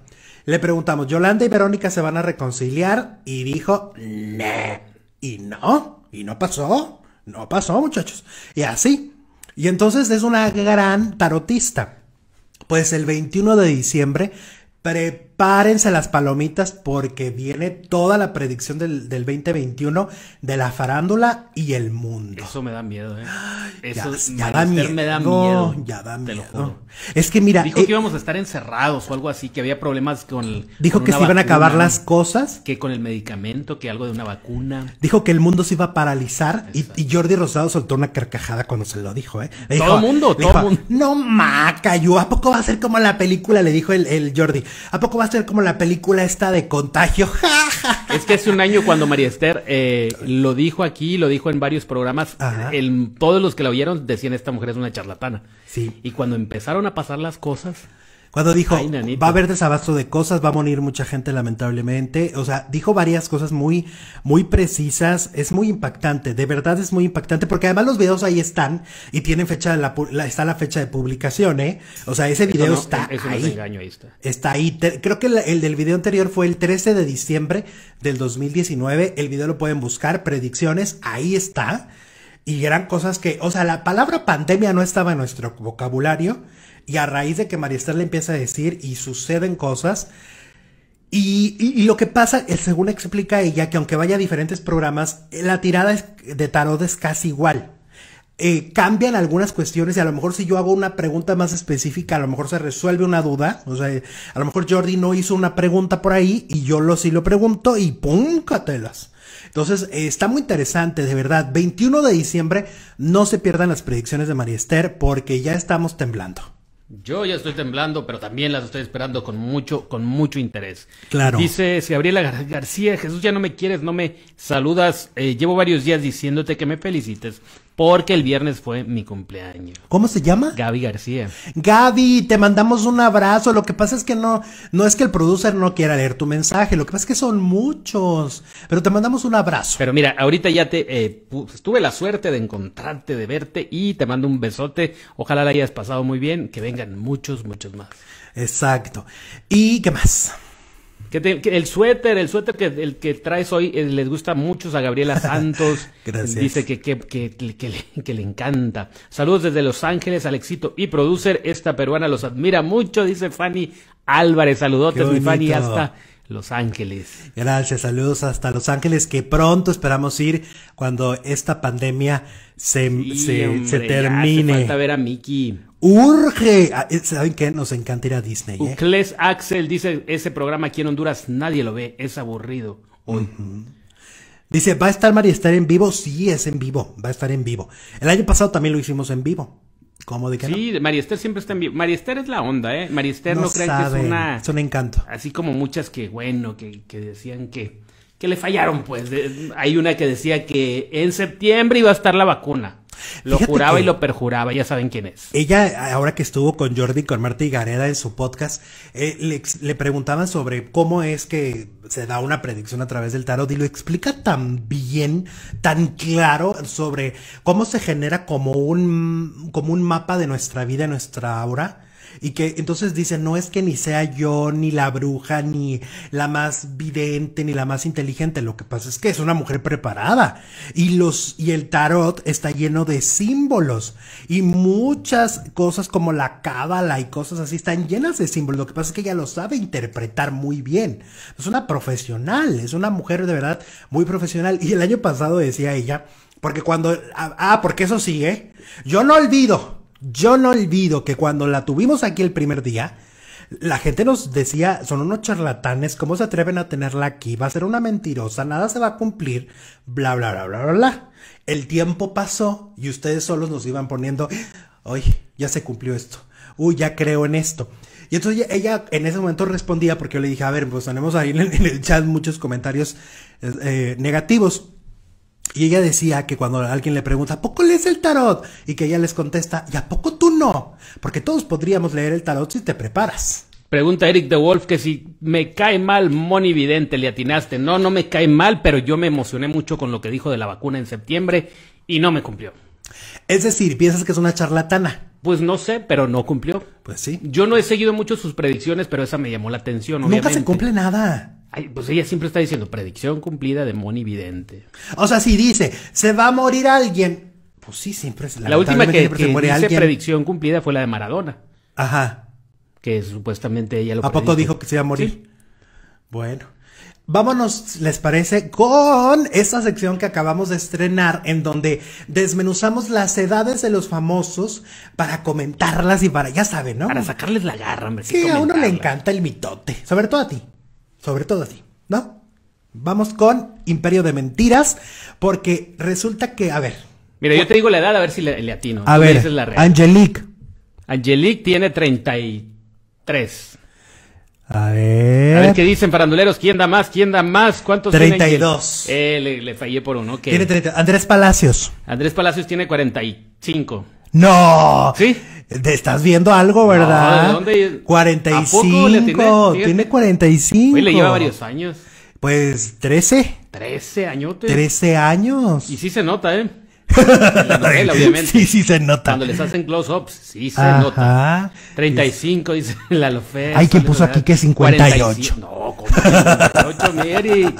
le preguntamos, ¿Yolanda y Verónica se van a reconciliar? Y dijo, no. Y no, y no pasó. No pasó, muchachos. Y así. Y entonces es una gran tarotista. Pues el 21 de diciembre pre párense las palomitas porque viene toda la predicción del, del 2021 de la farándula y el mundo. Eso me da miedo, ¿eh? Eso ya, ya da miedo. ya da miedo. Te lo juro. Es que mira. Dijo que eh, íbamos a estar encerrados o algo así, que había problemas con. El, dijo que se iban a acabar las cosas. Que con el medicamento, que algo de una vacuna. Dijo que el mundo se iba a paralizar y, Jordi Rosado soltó una carcajada cuando se lo dijo, ¿eh? todo el mundo, todo mundo. No maca, yo, ¿a poco va a ser como la película? Le dijo el, Jordi. ¿A poco va a a ser como la película esta de contagio. es que hace un año cuando María Esther eh, lo dijo aquí, lo dijo en varios programas, el, todos los que la oyeron decían esta mujer es una charlatana. Sí. Y cuando empezaron a pasar las cosas, cuando dijo, va a haber desabasto de cosas, va a morir mucha gente lamentablemente. O sea, dijo varias cosas muy, muy precisas. Es muy impactante, de verdad es muy impactante, porque además los videos ahí están y tienen fecha la, está la fecha de publicación, ¿eh? O sea, ese video está eso ahí. engaño, ahí. está. Está ahí. creo que el, el del video anterior fue el 13 de diciembre del 2019. El video lo pueden buscar, predicciones, ahí está. Y eran cosas que, o sea, la palabra pandemia no estaba en nuestro vocabulario y a raíz de que Mariester le empieza a decir y suceden cosas, y, lo que pasa, es, eh, según explica ella, que aunque vaya a diferentes programas, eh, la tirada de tarot es casi igual. Eh, cambian algunas cuestiones y a lo mejor si yo hago una pregunta más específica, a lo mejor se resuelve una duda. O sea, a lo mejor Jordi no hizo una pregunta por ahí y yo lo sí lo pregunto y ¡pum! catelas. Entonces, está muy interesante, de verdad. 21 de diciembre, no se pierdan las predicciones de Mariester, porque ya estamos temblando. Yo ya estoy temblando, pero también las estoy esperando con mucho, con mucho interés. Claro. Dice Gabriela García, Jesús, ya no me quieres, no me saludas. Eh, llevo varios días diciéndote que me felicites, porque el viernes fue mi cumpleaños. ¿Cómo se llama? Gaby García. Gaby, te mandamos un abrazo. Lo que pasa es que no, no es que el producer no quiera leer tu mensaje, lo que pasa es que son muchos, pero te mandamos un abrazo. Pero mira, ahorita ya te eh, pues, tuve la suerte de encontrarte, de verte y te mando un besote. Ojalá la hayas pasado muy bien, que vengan muchos, muchos más. Exacto. ¿Y qué más? el suéter, el suéter que, el que traes hoy eh, les gusta mucho a Gabriela Santos. Gracias. Dice que, que, le, que, le, encanta. Saludos desde Los Ángeles al éxito y producer. Esta peruana los admira mucho, dice Fanny Álvarez. Saludotes, mi Fanny, hasta los Ángeles. Gracias, saludos hasta Los Ángeles, que pronto esperamos ir cuando esta pandemia se, termine. ver a Mickey. ¡Urge! Ah, eh, ¿Saben qué? Nos encanta ir a Disney. ¿eh? Ucles Axel dice: Ese programa aquí en Honduras nadie lo ve, es aburrido. Dice: ¿Va a estar María estar en vivo? Sí, es en vivo, va a estar en vivo. El año pasado también lo hicimos en vivo sí, Mariester siempre está en vivo. María es la onda, ¿eh? María no, no creen que es una. Es un encanto. Así como muchas que, bueno, que, que decían que, que le fallaron, pues. hay una que decía que en septiembre iba a estar la vacuna. Lo juraba y lo perjuraba, ya saben quién es. Ella, ahora que estuvo con Jordi, con Marta y Gareda en su podcast, eh, le, le, preguntaban sobre cómo es que se da una predicción a través del tarot y lo explica tan bien, tan claro sobre cómo se genera como un, como un mapa de nuestra vida, nuestra aura y que entonces dice, no es que ni sea yo, ni la bruja, ni la más vidente, ni la más inteligente. Lo que pasa es que es una mujer preparada. Y los, y el tarot está lleno de símbolos. Y muchas cosas como la cábala y cosas así están llenas de símbolos. Lo que pasa es que ella lo sabe interpretar muy bien. Es una profesional, es una mujer de verdad muy profesional. Y el año pasado decía ella, porque cuando, ah, ah porque eso sigue, yo no olvido. Yo no olvido que cuando la tuvimos aquí el primer día, la gente nos decía, son unos charlatanes, ¿cómo se atreven a tenerla aquí? Va a ser una mentirosa, nada se va a cumplir, bla, bla, bla, bla, bla, bla. El tiempo pasó y ustedes solos nos iban poniendo, hoy ya se cumplió esto, uy, ya creo en esto. Y entonces ella, en ese momento respondía, porque yo le dije, a ver, pues tenemos ahí en el, chat muchos comentarios eh, negativos. Y ella decía que cuando alguien le pregunta, ¿a poco lees el tarot? Y que ella les contesta, ¿y a poco tú no? Porque todos podríamos leer el tarot si te preparas. Pregunta Eric de Wolf que si me cae mal Moni Vidente, le atinaste. No, no me cae mal, pero yo me emocioné mucho con lo que dijo de la vacuna en septiembre y no me cumplió. Es decir, piensas que es una charlatana. Pues no sé, pero no cumplió. Pues sí. Yo no he seguido mucho sus predicciones, pero esa me llamó la atención. Nunca se cumple nada pues ella siempre está diciendo predicción cumplida de Moni Vidente. O sea, si dice, se va a morir alguien. Pues sí, siempre es la última que, que dice predicción cumplida fue la de Maradona. Ajá. Que supuestamente ella lo ¿A poco dijo que se iba a morir? Bueno. Vámonos, ¿les parece? Con esta sección que acabamos de estrenar, en donde desmenuzamos las edades de los famosos para comentarlas y para, ya saben, ¿no? Para sacarles la garra, hombre. Sí, a uno le encanta el mitote, sobre todo a ti sobre todo así, ¿no? Vamos con Imperio de Mentiras, porque resulta que, a ver. Mira, yo te digo la edad, a ver si le, atino. A ver, la Angelique. Angelique tiene 33. A ver. A ver qué dicen, faranduleros. ¿Quién da más? ¿Quién da más? ¿Cuántos 32. dos. Eh, le, fallé por uno. ok. Tiene treinta... Andrés Palacios. Andrés Palacios tiene 45. ¡No! ¿Sí? ¿Te estás viendo algo, verdad? ¿de dónde? 45. tiene? tiene 45. Y le lleva varios años. Pues 13. 13 añotes. 13 años. Y sí se nota, ¿eh? la novela, obviamente. Sí, sí se nota. Cuando les hacen close-ups, sí se Ajá. nota. 35, este. dice la Lofe. Ay, ¿quién puso aquí que 58. No, como 58, Mary.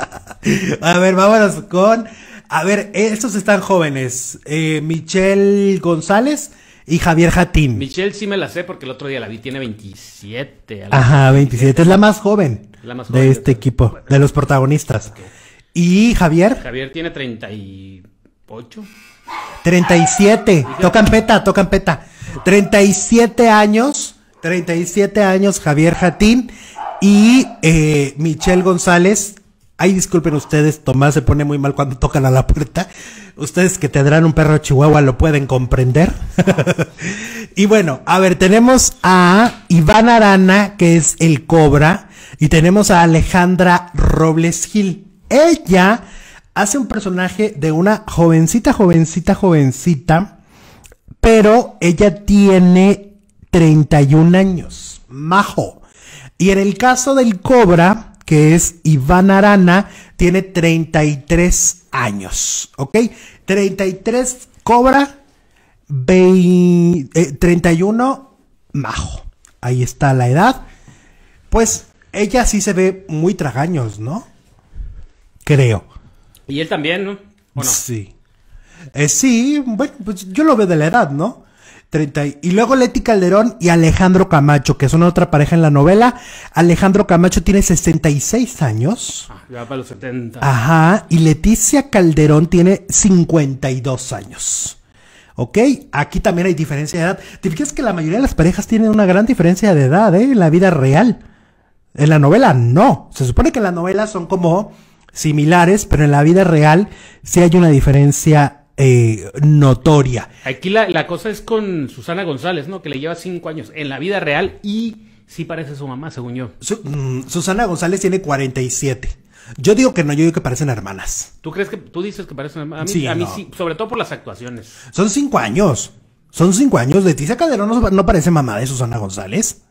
A ver, vámonos con. A ver, estos están jóvenes. Eh, Michelle González y Javier Jatín. Michelle sí me la sé porque el otro día la vi, tiene 27. A Ajá, 27, es la más joven, la más joven de este equipo, de los protagonistas. ¿Y Javier? Javier tiene 38. 37, tocan peta, tocan peta. 37 años, 37 años Javier Jatín y eh, Michelle González Ay, disculpen ustedes, Tomás se pone muy mal cuando tocan a la puerta. Ustedes que tendrán un perro chihuahua lo pueden comprender. y bueno, a ver, tenemos a Iván Arana, que es el Cobra, y tenemos a Alejandra Robles Gil. Ella hace un personaje de una jovencita, jovencita, jovencita, pero ella tiene 31 años. Majo. Y en el caso del Cobra, que es Iván Arana, tiene 33 años, ¿ok? 33 cobra, 20, 31 eh, majo. Ahí está la edad. Pues ella sí se ve muy tragaños, ¿no? Creo. Y él también, ¿no? no? Sí. Eh, sí, bueno, pues yo lo veo de la edad, ¿no? y, luego Leti Calderón y Alejandro Camacho, que son otra pareja en la novela. Alejandro Camacho tiene 66 años. Ah, ya para los 70. Ajá, y Leticia Calderón tiene 52 años. ¿ok? Aquí también hay diferencia de edad. ¿Te fijas que la mayoría de las parejas tienen una gran diferencia de edad, ¿eh? En la vida real. En la novela no. Se supone que en la novela son como similares, pero en la vida real sí hay una diferencia eh, notoria. Aquí la, cosa es con Susana González, ¿no? Que le lleva cinco años en la vida real y sí parece su mamá, según yo. Mm, Susana González tiene 47. Yo digo que no, yo digo que parecen hermanas. ¿Tú crees que tú dices que parecen hermanas? A mí, sí, a mí sí, sobre todo por las actuaciones. Son cinco años. Son cinco años. Leticia Calderón no, no parece mamá de Susana González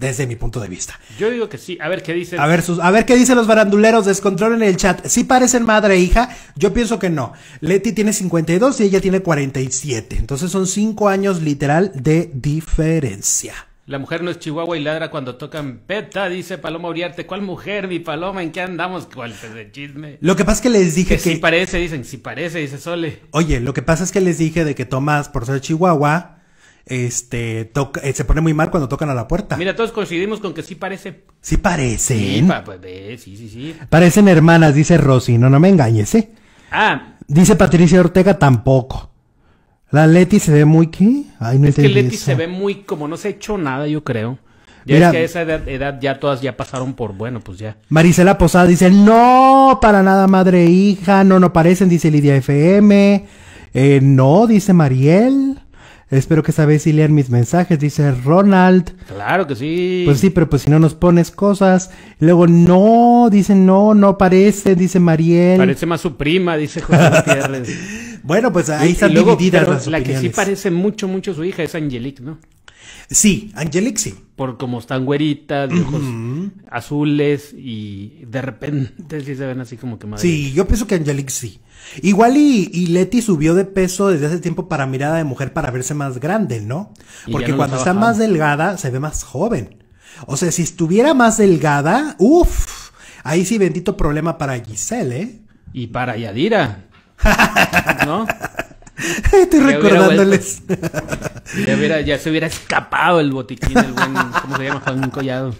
desde mi punto de vista. Yo digo que sí, a ver qué dicen. A ver, a ver qué dicen los baranduleros, descontrol en el chat. Si parecen madre e hija, yo pienso que no. Leti tiene 52 y ella tiene 47, entonces son 5 años literal de diferencia. La mujer no es chihuahua y ladra cuando tocan peta, dice Paloma Uriarte. ¿Cuál mujer, mi Paloma? ¿En qué andamos? ¿Cuál es chisme? Lo que pasa es que les dije que... Si parece, dicen, si parece, dice Sole. Oye, lo que pasa es que les dije de que Tomás, por ser chihuahua este, eh, se pone muy mal cuando tocan a la puerta. Mira, todos coincidimos con que sí parece. Sí parecen. Pues, sí, sí, sí, Parecen hermanas, dice Rosy. No, no me engañes, ¿eh? Ah. Dice Patricia Ortega, tampoco. La Leti se ve muy, ¿qué? Ay, no es que Leti se ve muy, como no se ha hecho nada, yo creo. Ya es que a esa edad, ya todas ya pasaron por bueno, pues ya. Marisela Posada dice, no, para nada, madre hija, no, no parecen, dice Lidia FM. Eh, no, dice Mariel. Espero que esta si lean mis mensajes, dice Ronald. Claro que sí. Pues sí, pero pues si no nos pones cosas. Luego, no, dice no, no parece, dice Mariel. Parece más su prima, dice José Gutiérrez. bueno, pues ahí están divididas La que sí parece mucho, mucho su hija es Angelique, ¿no? Sí, Angelique sí. Por como están güeritas, ojos azules y de repente sí se ven así como que más. Sí, yo pienso que Angelique sí. Igual y, y, Leti subió de peso desde hace tiempo para mirada de mujer para verse más grande, ¿no? Porque cuando está, más delgada se ve más joven. O sea, si estuviera más delgada, uff, ahí sí bendito problema para Giselle, ¿eh? Y para Yadira. ¿No? Estoy recordándoles. Ya, se hubiera escapado el botiquín, el buen, ¿cómo se llama? Juan Collado.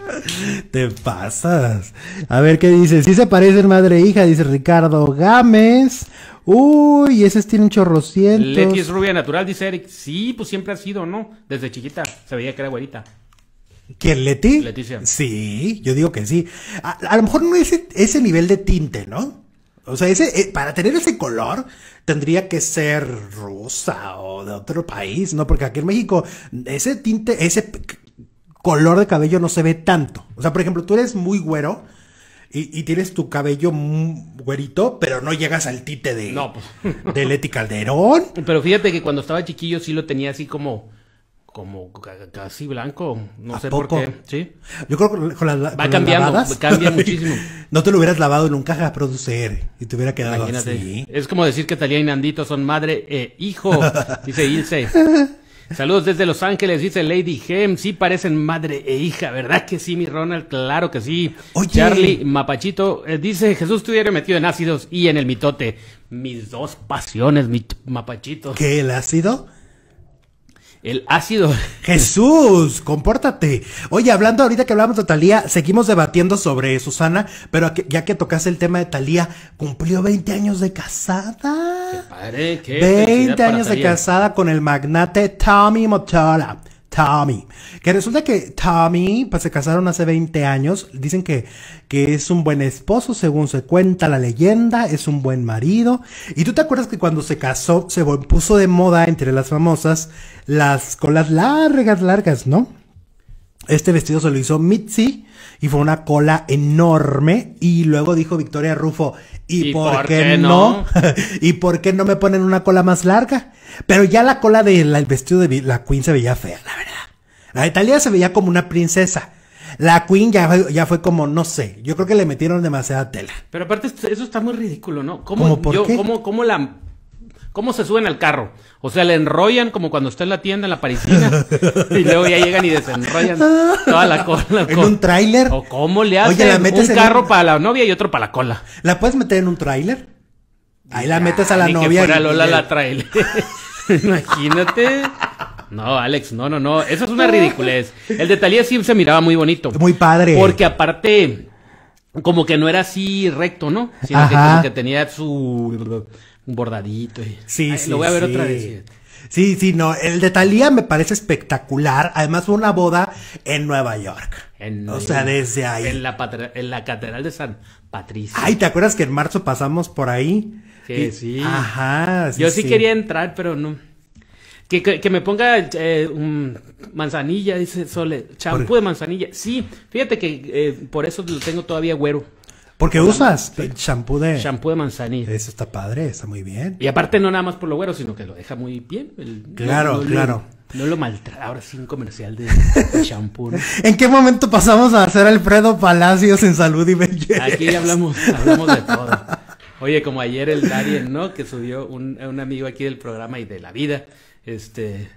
Te pasas. A ver qué dice, si se parecen madre e hija, dice Ricardo Gámez. Uy, ese tiene un chorrocientos. Leti es rubia natural, dice Eric. Sí, pues siempre ha sido, ¿no? Desde chiquita se veía que era güerita. ¿Quién, Leti? Leticia. Sí, yo digo que sí. a lo mejor no es ese nivel de tinte, ¿no? O sea, ese, eh, para tener ese color tendría que ser rosa o de otro país, ¿no? Porque aquí en México ese tinte, ese color de cabello no se ve tanto. O sea, por ejemplo, tú eres muy güero y, tienes tu cabello güerito, pero no llegas al tinte de, no, pues. de Leti Calderón. Pero fíjate que cuando estaba chiquillo sí lo tenía así como como casi blanco, no sé por qué. Sí. Yo creo que con las va cambiando, cambia muchísimo. no te lo hubieras lavado en caja a producir y te hubiera quedado Imagínate. Es como decir que Talía y Nandito son madre e hijo, dice Ilse. Saludos desde Los Ángeles, dice Lady Gem. Sí parecen madre e hija, ¿verdad que sí, mi Ronald? Claro que sí. Charlie Mapachito eh, dice: Jesús estuviera metido en ácidos y en el mitote. Mis dos pasiones, mi Mapachito. ¿Qué, el ácido? El ácido. Jesús, compórtate. Oye, hablando ahorita que hablamos de Talía, seguimos debatiendo sobre Susana, pero ya que tocaste el tema de Talía, cumplió 20 años de casada. Qué 20 años de casada con el magnate Tommy Mottola Tommy. Que resulta que Tommy, pues se casaron hace 20 años. Dicen que, que es un buen esposo, según se cuenta la leyenda, es un buen marido. Y tú te acuerdas que cuando se casó, se puso de moda entre las famosas las colas largas, largas, ¿no? Este vestido se lo hizo Mitzi y fue una cola enorme. Y luego dijo Victoria Rufo, ¿y, por, qué, no? ¿Y por qué no me ponen una cola más larga? Pero ya la cola del vestido de la Queen se veía fea, la verdad. La Italia se veía como una princesa. La Queen ya fue, ya fue como, no sé, yo creo que le metieron demasiada tela. Pero aparte, eso está muy ridículo, ¿no? ¿Cómo, Cómo, cómo la ¿Cómo se suben al carro? O sea, le enrollan como cuando está en la tienda, en la parisina. y luego ya llegan y desenrollan toda la cola. ¿En un tráiler? ¿O cómo le hacen Oye, ¿la metes un carro para la novia y otro para la cola? ¿La puedes meter en un tráiler? Ahí la metes a la novia. Que fuera Lola la trailer. Imagínate. No, Alex, no, no, no. Eso es una ridiculez. El detalle sí se miraba muy bonito. Muy padre. Porque aparte, como que no era así recto, ¿no? Sino que tenía su bordadito. Sí, sí. Lo voy a ver otra vez. Sí, sí, no. El de Talía me parece espectacular. Además, fue una boda en Nueva York. En, o sea, desde ahí. En la, en la Catedral de San Patricio. Ay, ¿te acuerdas que en marzo pasamos por ahí? Sí, sí. Ajá. Yo sí, quería entrar, pero no. Que, que, me ponga eh, un manzanilla, dice Sole. Champú de manzanilla. Sí, fíjate que eh, por eso lo tengo todavía güero. Porque usas el shampoo de... Shampoo de manzanilla. Eso está padre, está muy bien. Y aparte no nada más por lo güero, sino que lo deja muy bien. El, claro, claro. no lo maltrata. Ahora sí un comercial de, shampoo. ¿En qué momento pasamos a hacer Alfredo Palacios en salud y belleza? Aquí hablamos, hablamos de todo. Oye, como ayer el Darien, ¿no? Que subió un, un amigo aquí del programa y de la vida. Este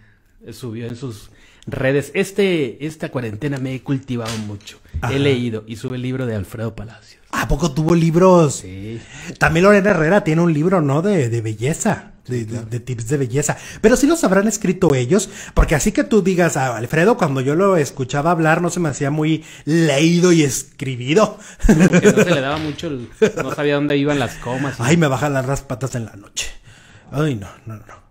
subió en sus redes. Este, esta cuarentena me he cultivado mucho. He leído y sube el libro de Alfredo Palacios. ¿A poco tuvo libros? Sí. También Lorena Herrera tiene un libro, ¿no? De, de belleza. De, tips de belleza. Pero sí los habrán escrito ellos, porque así que tú digas a ah, Alfredo, cuando yo lo escuchaba hablar, no se me hacía muy leído y escribido. no se le daba mucho, no sabía dónde iban las comas. Ay, me bajan las patas en la noche. Ay, no, no, no.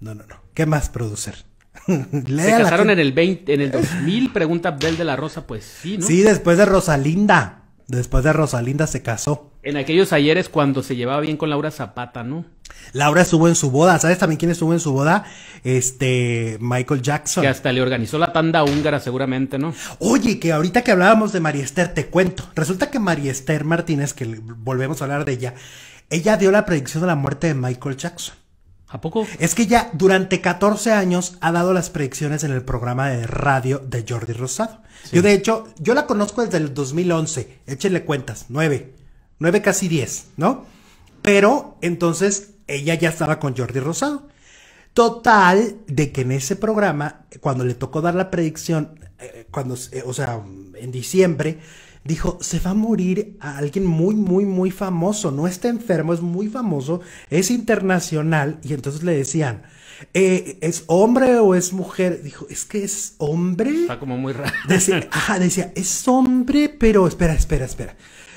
No, no, no. ¿Qué más, producir? Se casaron en el en el 2000, pregunta Abdel de la Rosa, pues sí, ¿no? Sí, después de Rosalinda. Después de Rosalinda se casó. En aquellos ayeres cuando se llevaba bien con Laura Zapata, ¿no? Laura estuvo en su boda, ¿sabes también quién estuvo en su boda? Este, Michael Jackson. Que hasta le organizó la tanda húngara seguramente, ¿no? Oye, que ahorita que hablábamos de María Esther, te cuento. Resulta que María Esther Martínez, que volvemos a hablar de ella, ella dio la predicción de la muerte de Michael Jackson. ¿A poco? Es que ya durante 14 años ha dado las predicciones en el programa de radio de Jordi Rosado. Yo, de hecho, yo la conozco desde el 2011. Échenle cuentas, nueve, 9 casi 10, ¿no? Pero entonces ella ya estaba con Jordi Rosado. Total, de que en ese programa, cuando le tocó dar la predicción, eh, cuando, eh, o sea, en diciembre, dijo, se va a morir a alguien muy, muy, muy famoso, no está enfermo, es muy famoso, es internacional, y entonces le decían, eh, ¿es hombre o es mujer? Dijo, es que es hombre. Está como muy raro. Decía, decía, es hombre, pero espera, espera, espera.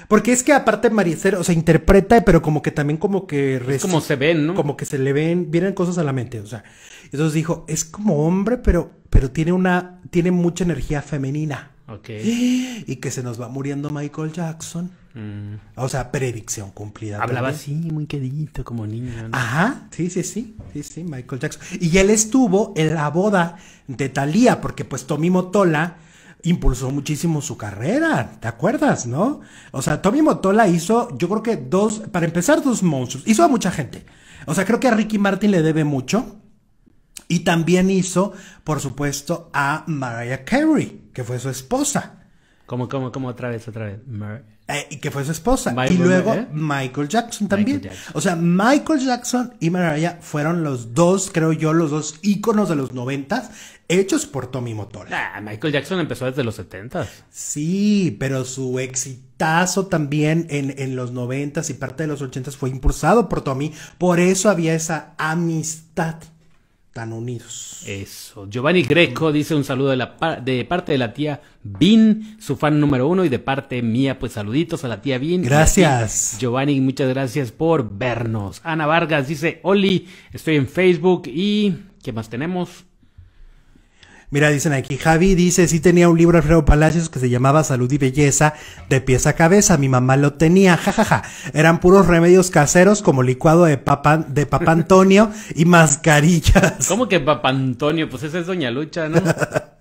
Porque es que aparte Maricero o sea, interpreta, pero como que también como que... como se ven, ¿no? Como que se le ven, vienen cosas a la mente, o sea. Entonces dijo, es como hombre, pero, pero tiene una, tiene mucha energía femenina. Okay. Y que se nos va muriendo Michael Jackson. Mm. O sea, predicción cumplida. Hablaba así, muy quedito, como niño. Ajá, sí, sí, sí, sí, sí, Michael Jackson. Y él estuvo en la boda de Thalía, porque pues Tommy Motola impulsó muchísimo su carrera, ¿te acuerdas, no? O sea, Tommy Motola hizo, yo creo que dos, para empezar, dos monstruos. Hizo a mucha gente. O sea, creo que a Ricky Martin le debe mucho. Y también hizo, por supuesto, a Mariah Carey que fue su esposa. Como, como, como otra vez, otra vez. Eh, que fue su esposa. y luego ¿eh? Michael Jackson también. O sea, Michael Jackson y Mariah fueron los dos, creo yo, los dos íconos de los noventas hechos por Tommy Motola. Ah, Michael Jackson empezó desde los setentas. Sí, pero su exitazo también en, en los noventas y parte de los ochentas fue impulsado por Tommy. Por eso había esa amistad tan unidos. Eso. Giovanni Greco dice un saludo de, la de parte de la tía Bin, su fan número uno, y de parte mía, pues saluditos a la tía Bin. Gracias. Giovanni, muchas gracias por vernos. Ana Vargas dice, Oli, estoy en Facebook y... ¿Qué más tenemos? Mira, dicen aquí, Javi dice, sí tenía un libro Alfredo Palacios que se llamaba Salud y Belleza de pies a cabeza, mi mamá lo tenía, jajaja. Ja, ja. Eran puros remedios caseros como licuado de Papa de papá Antonio y mascarillas. ¿Cómo que Papa Antonio? Pues esa es Doña Lucha, ¿no?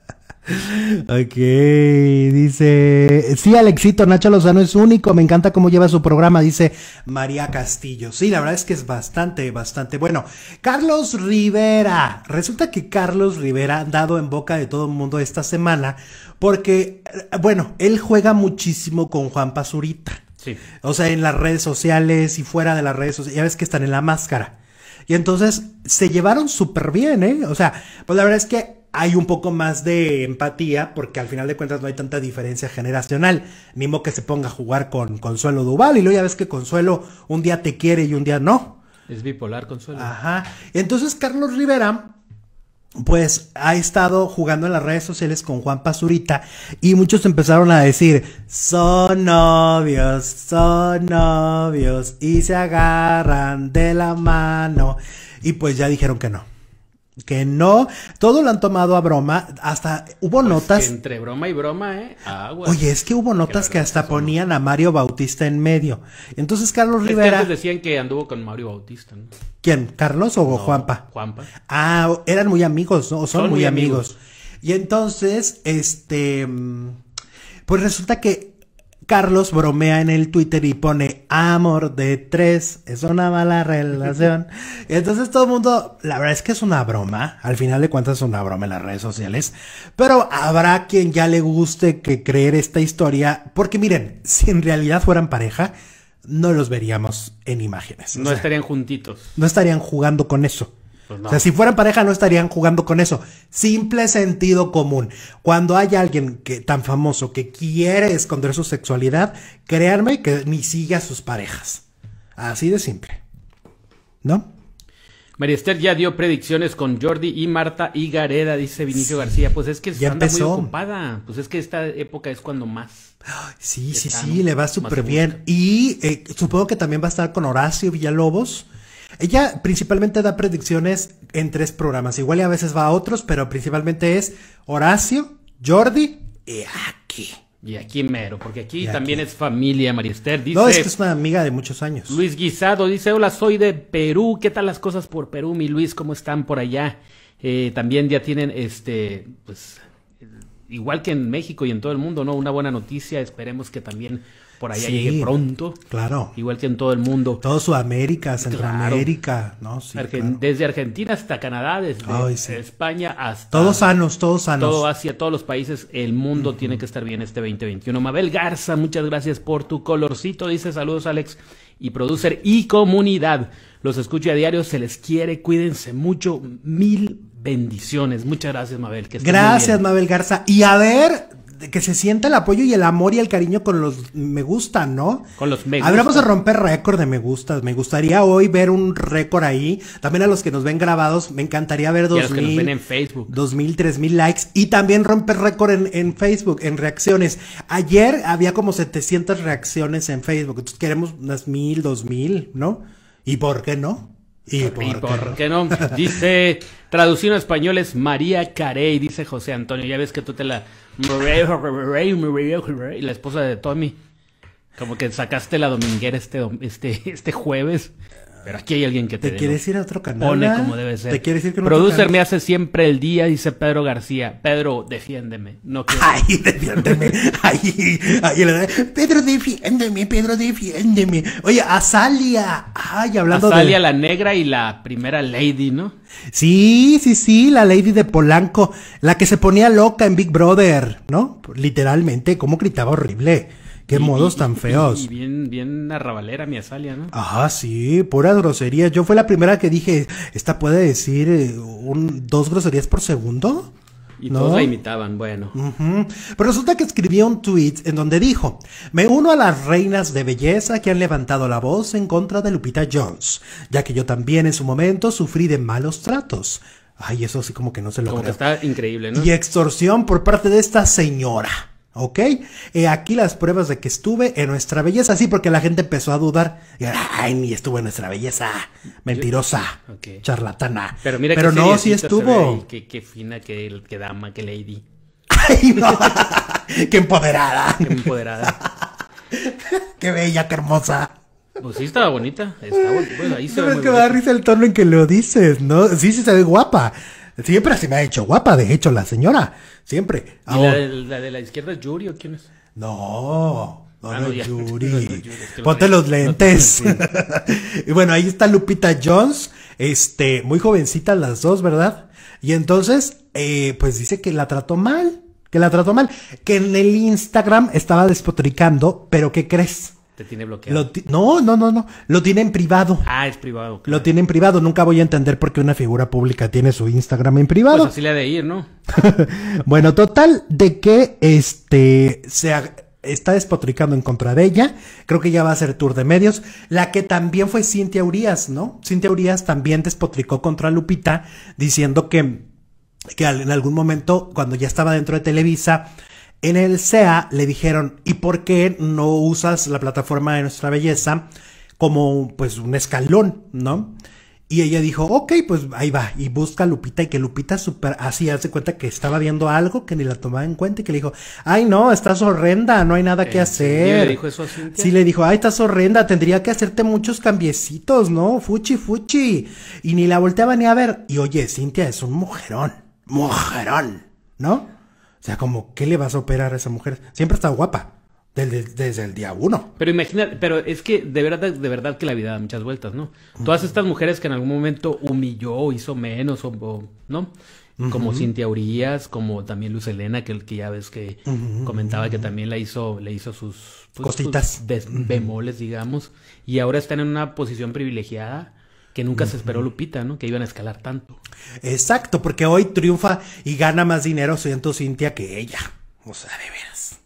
Ok, dice, sí, Alexito, Nacho Lozano es único, me encanta cómo lleva su programa, dice María Castillo. Sí, la verdad es que es bastante, bastante bueno. Carlos Rivera, resulta que Carlos Rivera ha dado en boca de todo el mundo esta semana, porque, eh, bueno, él juega muchísimo con Juan Pazurita. Sí. O sea, en las redes sociales y fuera de las redes sociales, ya ves que están en la máscara. Y entonces se llevaron súper bien, ¿eh? O sea, pues la verdad es que hay un poco más de empatía porque al final de cuentas no hay tanta diferencia generacional. mismo que se ponga a jugar con Consuelo Duval y luego ya ves que Consuelo un día te quiere y un día no. Es bipolar Consuelo. Ajá. Entonces Carlos Rivera pues ha estado jugando en las redes sociales con Juan Pazurita y muchos empezaron a decir, son novios, son novios y se agarran de la mano y pues ya dijeron que no. Que no, todo lo han tomado a broma, hasta hubo pues notas. entre broma y broma, ¿eh? Oye, es que hubo notas que, hasta ponían a Mario Bautista en medio. Entonces Carlos Rivera. decían que anduvo con Mario Bautista, ¿no? ¿Quién? ¿Carlos o Juanpa? Juanpa. Ah, eran muy amigos, ¿no? son, muy amigos. Y entonces, este. Mm, pues resulta que Carlos bromea en el Twitter y pone amor de tres, es una mala relación. Entonces todo el mundo, la verdad es que es una broma, al final de cuentas es una broma en las redes sociales, pero habrá quien ya le guste que creer esta historia, porque miren, si en realidad fueran pareja, no los veríamos en imágenes. No estarían juntitos. No estarían jugando con eso. Pues o sea, si fueran pareja no estarían jugando con eso. Simple sentido común. Cuando hay alguien que, tan famoso que quiere esconder su sexualidad, créanme que ni sigue a sus parejas. Así de simple. ¿No? María Esther ya dio predicciones con Jordi y Marta y Gareda, dice Vinicio García. Pues es que muy ocupada. Pues es que esta época es cuando más. Sí, sí, sí, le va súper bien. Y eh, supongo que también va a estar con Horacio Villalobos ella principalmente da predicciones en tres programas. Igual y a veces va a otros, pero principalmente es Horacio, Jordi y aquí. Y aquí mero, porque aquí, también es familia, Mariester. no, es que es una amiga de muchos años. Luis Guisado dice, hola, soy de Perú. ¿Qué tal las cosas por Perú, mi Luis? ¿Cómo están por allá? Eh, también ya tienen, este, pues, igual que en México y en todo el mundo, ¿no? Una buena noticia. Esperemos que también por allá llegue pronto. Claro. Igual que en todo el mundo. Todo Sudamérica, Centroamérica, ¿no? Desde Argentina hasta Canadá, desde España hasta. Todos sanos, todos sanos. Todo hacia todos los países, el mundo tiene que estar bien este 2021. Mabel Garza, muchas gracias por tu colorcito. Dice saludos, Alex, y producer y comunidad. Los escucho a diario, se les quiere, cuídense mucho. Mil bendiciones. Muchas gracias, Mabel. gracias, Mabel Garza. Y a ver, que se sienta el apoyo y el amor y el cariño con los me gustan, ¿no? Con los me A romper récord de me gustas. Me gustaría hoy ver un récord ahí. También a los que nos ven grabados, me encantaría ver dos mil a los que nos ven en Facebook. likes. Y también romper récord en, Facebook, en reacciones. Ayer había como 700 reacciones en Facebook. Entonces queremos unas mil, dos mil, ¿no? ¿Y por qué no? ¿Y por, qué no? Dice, traducido a español es María Carey, dice José Antonio. Ya ves que tú te la... Y la esposa de Tommy. Como que sacaste la dominguera este, este, este jueves. Pero aquí hay alguien que te. ¿Te quieres ir a otro canal? Pone como debe ser. ¿Te quieres ir Producer me hace siempre el día, dice Pedro García. Pedro, defiéndeme. No quiero. Ay, defiéndeme. Ay, ay, Pedro, defiéndeme. Pedro, defiéndeme. Oye, Azalia. Ay, hablando de. Azalia, la negra y la primera lady, ¿no? Sí, sí, sí, la lady de Polanco. La que se ponía loca en Big Brother, ¿no? Literalmente, cómo gritaba horrible. Qué modos tan feos. Y, bien, bien arrabalera mi asalia, ¿no? Ajá, ah, sí, pura grosería. Yo fue la primera que dije, ¿esta puede decir eh, dos groserías por segundo? Y ¿No? todos la imitaban, bueno. Pero resulta que escribió un tweet en donde dijo: Me uno a las reinas de belleza que han levantado la voz en contra de Lupita Jones, ya que yo también en su momento sufrí de malos tratos. Ay, eso sí, como que no se lo como está increíble, ¿no? Y extorsión por parte de esta señora. ¿Ok? Eh, aquí las pruebas de que estuve en nuestra belleza. Sí, porque la gente empezó a dudar. Y, Ay, ni estuvo en nuestra belleza. Mentirosa. Charlatana. Pero mira que no, sí estuvo. Qué, fina, qué, dama, qué lady. Ay, no. qué empoderada. Qué bella, qué hermosa. Pues sí, estaba bonita. Estaba, bueno, pues, ahí se que me da risa el tono en que lo dices, ¿no? Sí, sí se ve guapa. Siempre se me ha hecho guapa, de hecho, la señora. Siempre. ¿Y la, de la izquierda es Yuri o quién es? No. No, Yuri. Ponte los lentes. y bueno, ahí está Lupita Jones. Este, muy jovencita las dos, ¿verdad? Y entonces, eh, pues dice que la trató mal. Que la trató mal. Que en el Instagram estaba despotricando, pero ¿qué crees? tiene bloqueado. no, no, no, no. Lo tiene en privado. Ah, es privado. Lo tiene en privado. Nunca voy a entender por qué una figura pública tiene su Instagram en privado. Pues así le ha de ir, ¿no? bueno, total, de que este se está despotricando en contra de ella. Creo que ya va a ser tour de medios. La que también fue Cintia Urias, ¿no? Cintia Urias también despotricó contra Lupita diciendo que que en algún momento, cuando ya estaba dentro de Televisa, en el SEA le dijeron, ¿y por qué no usas la plataforma de nuestra belleza como pues un escalón, ¿no? Y ella dijo, ok, pues ahí va, y busca a Lupita, y que Lupita super, así hace cuenta que estaba viendo algo que ni la tomaba en cuenta, y que le dijo, ay no, estás horrenda, no hay nada que hacer. le dijo eso a Cintia? Sí, le dijo, ay, estás horrenda, tendría que hacerte muchos cambiecitos, ¿no? Fuchi, fuchi. Y ni la volteaba ni a ver. Y oye, Cintia es un mujerón, mujerón, ¿no? O sea, como, ¿qué le vas a operar a esa mujer? Siempre está guapa. Desde, el día uno. Pero imagínate, pero es que de verdad, de verdad que la vida da muchas vueltas, ¿no? Todas estas mujeres que en algún momento humilló, hizo menos, o, ¿no? Como Cintia Urias, como también Luz Elena, que, que ya ves que comentaba que también la hizo, le hizo sus pues, cositas, sus bemoles, digamos, y ahora están en una posición privilegiada que nunca se esperó Lupita, ¿no? Que iban a escalar tanto. Exacto, porque hoy triunfa y gana más dinero siento, Cintia que ella. O sea, de veras.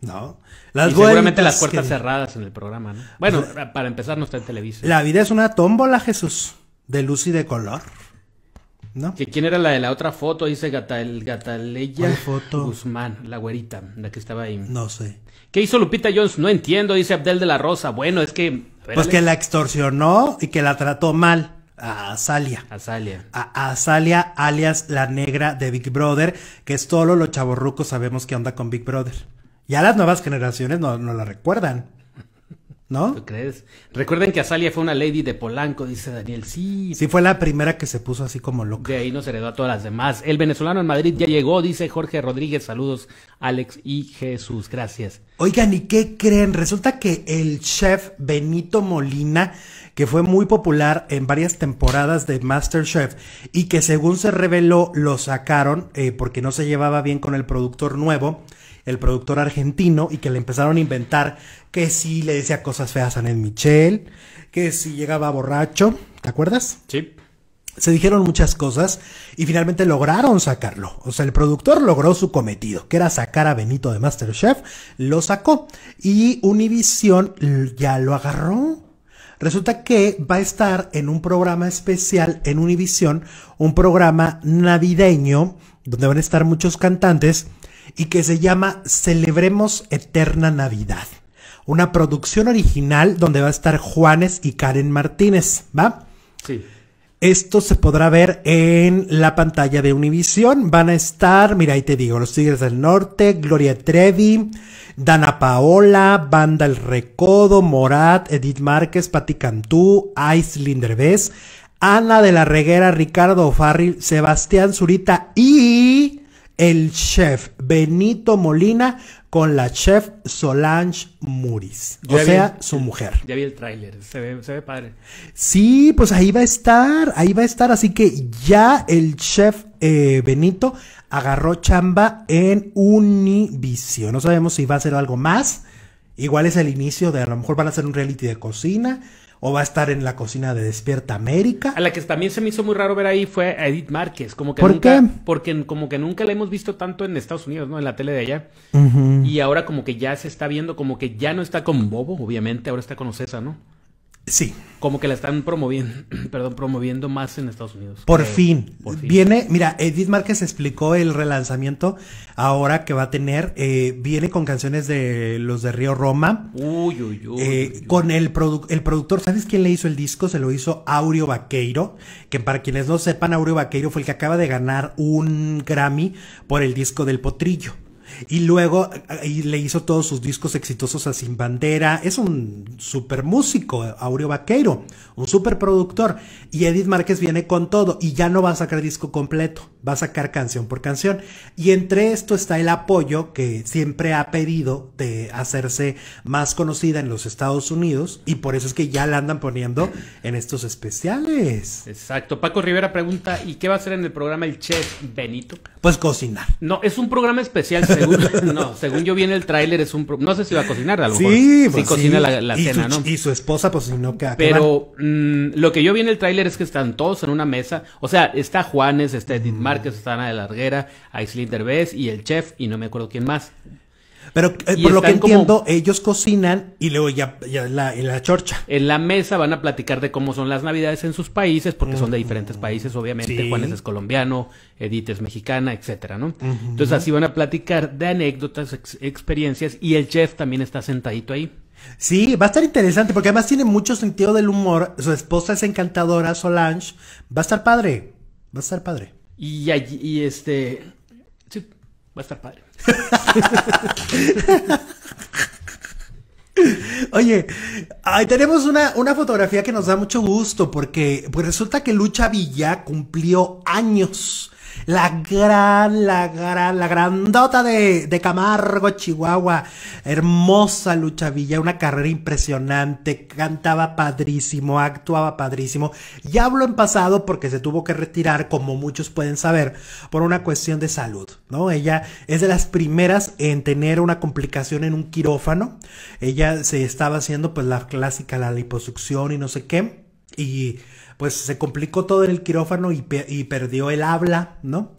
¿No? Las y seguramente las puertas cerradas en el programa, ¿no? Bueno, pues, eh, para empezar no está en Televisa. La vida es una tómbola, Jesús, de luz y de color. ¿No? Que quién era la de la otra foto, dice Gatal, Gataleya foto? Guzmán, la güerita, la que estaba ahí. No sé. ¿Qué hizo Lupita Jones? No entiendo, dice Abdel de la Rosa. Bueno, es que pues que la extorsionó y que la trató mal. A Azalia. Azalia. A Azalia, alias la negra de Big Brother, que es solo los rucos sabemos que anda con Big Brother. Ya las nuevas generaciones no, no la recuerdan. ¿No? ¿Tú crees? Recuerden que Azalia fue una lady de Polanco, dice Daniel. Sí. Sí, fue la primera que se puso así como loca. De ahí nos heredó a todas las demás. El venezolano en Madrid ya llegó, dice Jorge Rodríguez. Saludos, Alex y Jesús. Gracias. Oigan, ¿y qué creen? Resulta que el chef Benito Molina, que fue muy popular en varias temporadas de MasterChef y que según se reveló lo sacaron eh, porque no se llevaba bien con el productor nuevo el productor argentino y que le empezaron a inventar que si le decía cosas feas a Ned Michel, que si llegaba borracho, ¿te acuerdas? Sí. Se dijeron muchas cosas y finalmente lograron sacarlo. O sea, el productor logró su cometido, que era sacar a Benito de Masterchef, lo sacó y Univision ya lo agarró. Resulta que va a estar en un programa especial en Univision, un programa navideño donde van a estar muchos cantantes y que se llama Celebremos Eterna Navidad. Una producción original donde va a estar Juanes y Karen Martínez, ¿va? Sí. Esto se podrá ver en la pantalla de Univisión. Van a estar, mira, ahí te digo, Los Tigres del Norte, Gloria Trevi, Dana Paola, Banda El Recodo, Morat, Edith Márquez, Pati Cantú, Aislinn Bes, Ana de la Reguera, Ricardo Farril, Sebastián Zurita y el chef Benito Molina con la chef Solange Muris, o sea, su mujer. Ya vi el tráiler, se ve, se ve padre. Sí, pues ahí va a estar, ahí va a estar, así que ya el chef eh, Benito agarró chamba en Univision, no sabemos si va a ser algo más, igual es el inicio de, a lo mejor van a hacer un reality de cocina, o va a estar en la cocina de Despierta América. A la que también se me hizo muy raro ver ahí fue a Edith Márquez, como que ¿Por nunca, qué? porque como que nunca la hemos visto tanto en Estados Unidos, ¿no? En la tele de allá. Y ahora como que ya se está viendo, como que ya no está con Bobo, obviamente, ahora está con Ocesa, ¿no? Sí. Como que la están promoviendo, perdón, promoviendo más en Estados Unidos. Eh, por, fin. Viene, mira, Edith Márquez explicó el relanzamiento ahora que va a tener. Eh, viene con canciones de los de Río Roma. Uy, uy, uy. Eh, con el, el productor, ¿sabes quién le hizo el disco? Se lo hizo Aureo Vaqueiro. Que para quienes no sepan, Aureo Vaqueiro fue el que acaba de ganar un Grammy por el disco del Potrillo. Y luego eh, y le hizo todos sus discos exitosos a Sin Bandera. Es un super músico, Aureo Vaqueiro, un super productor. Y Edith Márquez viene con todo y ya no va a sacar disco completo, va a sacar canción por canción. Y entre esto está el apoyo que siempre ha pedido de hacerse más conocida en los Estados Unidos y por eso es que ya la andan poniendo en estos especiales. Exacto. Paco Rivera pregunta, ¿y qué va a hacer en el programa el chef Benito? Pues cocinar. No, es un programa especial según, no, según yo vi en el tráiler es un... No sé si va a cocinar, a lo mejor. Sí, pues cocina la, cena, su, ¿no? Y su esposa, pues si no queda Pero mm, lo que yo vi en el tráiler es que están todos en una mesa. O sea, está Juanes, está Edith mm. Márquez, está Ana de Larguera, Aislinn Derbez y el chef y no me acuerdo quién más. Pero eh, por lo que entiendo, ellos cocinan y luego ya, la, chorcha. En la mesa van a platicar de cómo son las navidades en sus países, porque son de diferentes países, obviamente. Juan es colombiano, Edith es mexicana, etcétera, ¿no? Entonces así van a platicar de anécdotas, experiencias, y el chef también está sentadito ahí. Sí, va a estar interesante porque además tiene mucho sentido del humor. Su esposa es encantadora, Solange. Va a estar padre. Va a estar padre. Y, y este. Sí, va a estar padre. Oye, ahí tenemos una, fotografía que nos da mucho gusto porque pues resulta que Lucha Villa cumplió años la gran, la gran, la grandota de, Camargo, Chihuahua. Hermosa luchavilla una carrera impresionante. Cantaba padrísimo, actuaba padrísimo. Ya hablo en pasado porque se tuvo que retirar, como muchos pueden saber, por una cuestión de salud, ¿no? Ella es de las primeras en tener una complicación en un quirófano. Ella se estaba haciendo pues la clásica, la liposucción y no sé qué. Y pues se complicó todo en el quirófano y, perdió el habla, ¿no?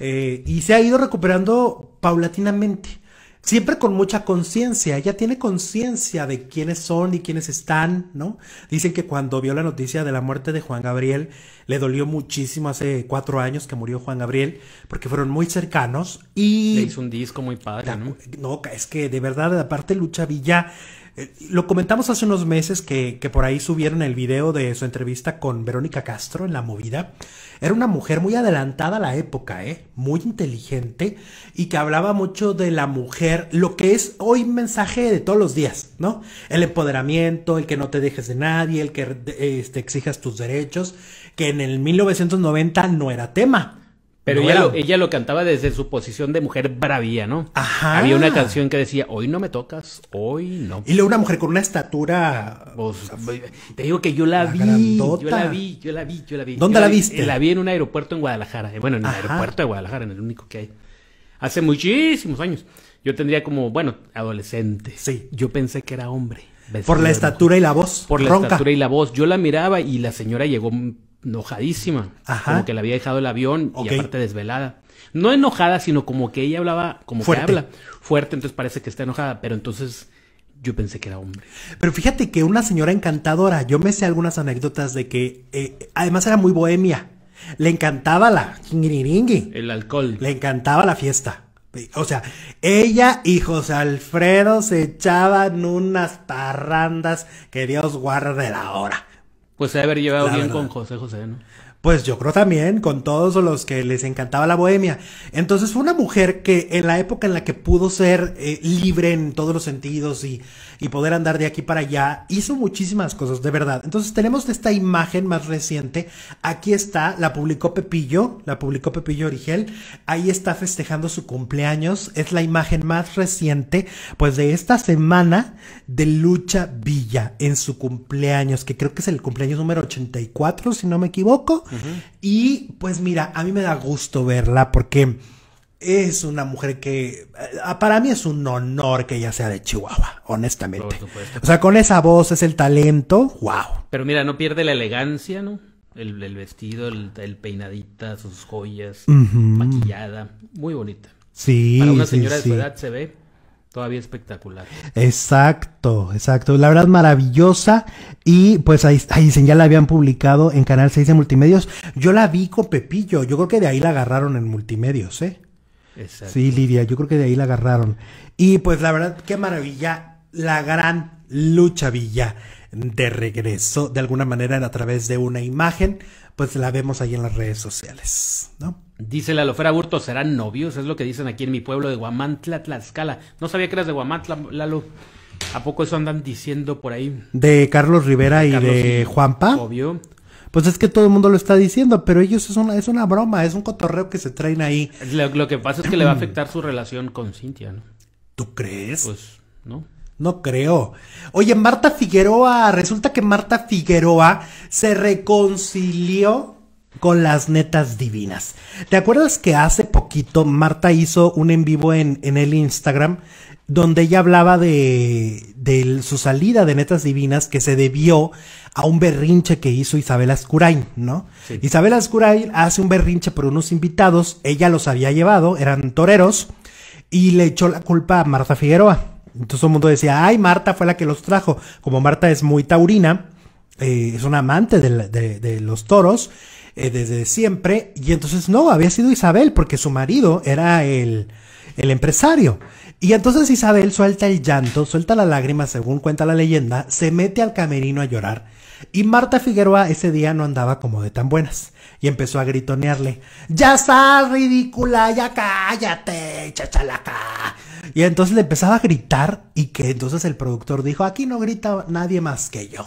Eh, y se ha ido recuperando paulatinamente, siempre con mucha conciencia, ella tiene conciencia de quiénes son y quiénes están, ¿no? Dicen que cuando vio la noticia de la muerte de Juan Gabriel, le dolió muchísimo hace cuatro años que murió Juan Gabriel, porque fueron muy cercanos y... Le hizo un disco muy padre, ¿no? No, es que de verdad, aparte Lucha Villa eh, lo comentamos hace unos meses que, que, por ahí subieron el video de su entrevista con Verónica Castro en La Movida. Era una mujer muy adelantada a la época, ¿eh? muy inteligente y que hablaba mucho de la mujer, lo que es hoy mensaje de todos los días, ¿no? El empoderamiento, el que no te dejes de nadie, el que eh, te este, exijas tus derechos, que en el 1990 no era tema. Pero ella, lo, cantaba desde su posición de mujer bravía, ¿no? Ajá. Había una canción que decía, hoy no me tocas, hoy no. Y luego una mujer con una estatura... Pues, te digo que yo la, vi, yo la vi, yo la vi, yo la vi. ¿Dónde la, viste? La vi en un aeropuerto en Guadalajara. Eh, bueno, en el aeropuerto de Guadalajara, en el único que hay. Hace muchísimos años. Yo tendría como, bueno, adolescente. Sí. Yo pensé que era hombre. Por la estatura y la voz. Por la estatura y la voz. Yo la miraba y la señora llegó enojadísima. Como que le había dejado el avión y aparte desvelada. No enojada, sino como que ella hablaba, como Fuerte. que habla. Fuerte, entonces parece que está enojada, pero entonces yo pensé que era hombre. Pero fíjate que una señora encantadora, yo me sé algunas anécdotas de que eh, además era muy bohemia. Le encantaba la El alcohol. Le encantaba la fiesta. O sea, ella y José Alfredo se echaban unas parrandas que Dios guarde la hora. Pues se haber llevado bien con José José, ¿no? Pues yo creo también, con todos los que les encantaba la bohemia. Entonces fue una mujer que en la época en la que pudo ser eh, libre en todos los sentidos y, poder andar de aquí para allá, hizo muchísimas cosas, de verdad. Entonces tenemos esta imagen más reciente. Aquí está, la publicó Pepillo, la publicó Pepillo Origel. Ahí está festejando su cumpleaños. Es la imagen más reciente, pues de esta semana de Lucha Villa en su cumpleaños, que creo que es el cumpleaños número 84, si no me equivoco. Y pues mira, a mí me da gusto verla porque es una mujer que eh, para mí es un honor que ella sea de Chihuahua, honestamente. O sea, con esa voz, es el talento, wow. Pero mira, no pierde la elegancia, ¿no? El, vestido, el, peinadita, sus joyas, maquillada, muy bonita. Sí. Para una señora de su edad se ve Todavía espectacular. Exacto, exacto. La verdad maravillosa. Y pues ahí, ahí dicen, ya la habían publicado en Canal 6 de Multimedios. Yo la vi con Pepillo. Yo creo que de ahí la agarraron en Multimedios, ¿eh? Exacto. Sí, Lidia, yo creo que de ahí la agarraron. Y pues la verdad, qué maravilla. La gran lucha villa de regreso, de alguna manera, a través de una imagen, pues la vemos ahí en las redes sociales, ¿no? Dice la Lofera Burto, ¿serán novios? Es lo que dicen aquí en mi pueblo de Guamantla, Tlaxcala. No sabía que eras de Guamantla, Lalo. ¿A poco eso andan diciendo por ahí? De Carlos Rivera y de Juanpa. Obvio. Pues es que todo el mundo lo está diciendo, pero ellos es una, broma, es un cotorreo que se traen ahí. Lo, lo que pasa es que le va a mm. afectar su relación con Cintia, ¿no? ¿Tú crees? Pues, ¿no? No creo. Oye, Marta Figueroa, resulta que Marta Figueroa se reconcilió con las netas divinas. ¿Te acuerdas que hace poquito Marta hizo un en vivo en, el Instagram donde ella hablaba de, su salida de Netas Divinas que se debió a un berrinche que hizo Isabel Ascurain, ¿no? Isabel Ascurain hace un berrinche por unos invitados, ella los había llevado, eran toreros, y le echó la culpa a Marta Figueroa. Entonces todo el mundo decía, ay, Marta fue la que los trajo. Como Marta es muy taurina, eh, es una amante de los toros, eh, desde siempre. Y entonces no, había sido Isabel porque su marido era el, el empresario. Y entonces Isabel suelta el llanto, suelta la lágrima, según cuenta la leyenda, se mete al camerino a llorar. Y Marta Figueroa ese día no andaba como de tan buenas. Y empezó a gritonearle, ya estás ridícula, ya cállate, chachalaca. Y entonces le empezaba a gritar y que entonces el productor dijo, aquí no grita nadie más que yo.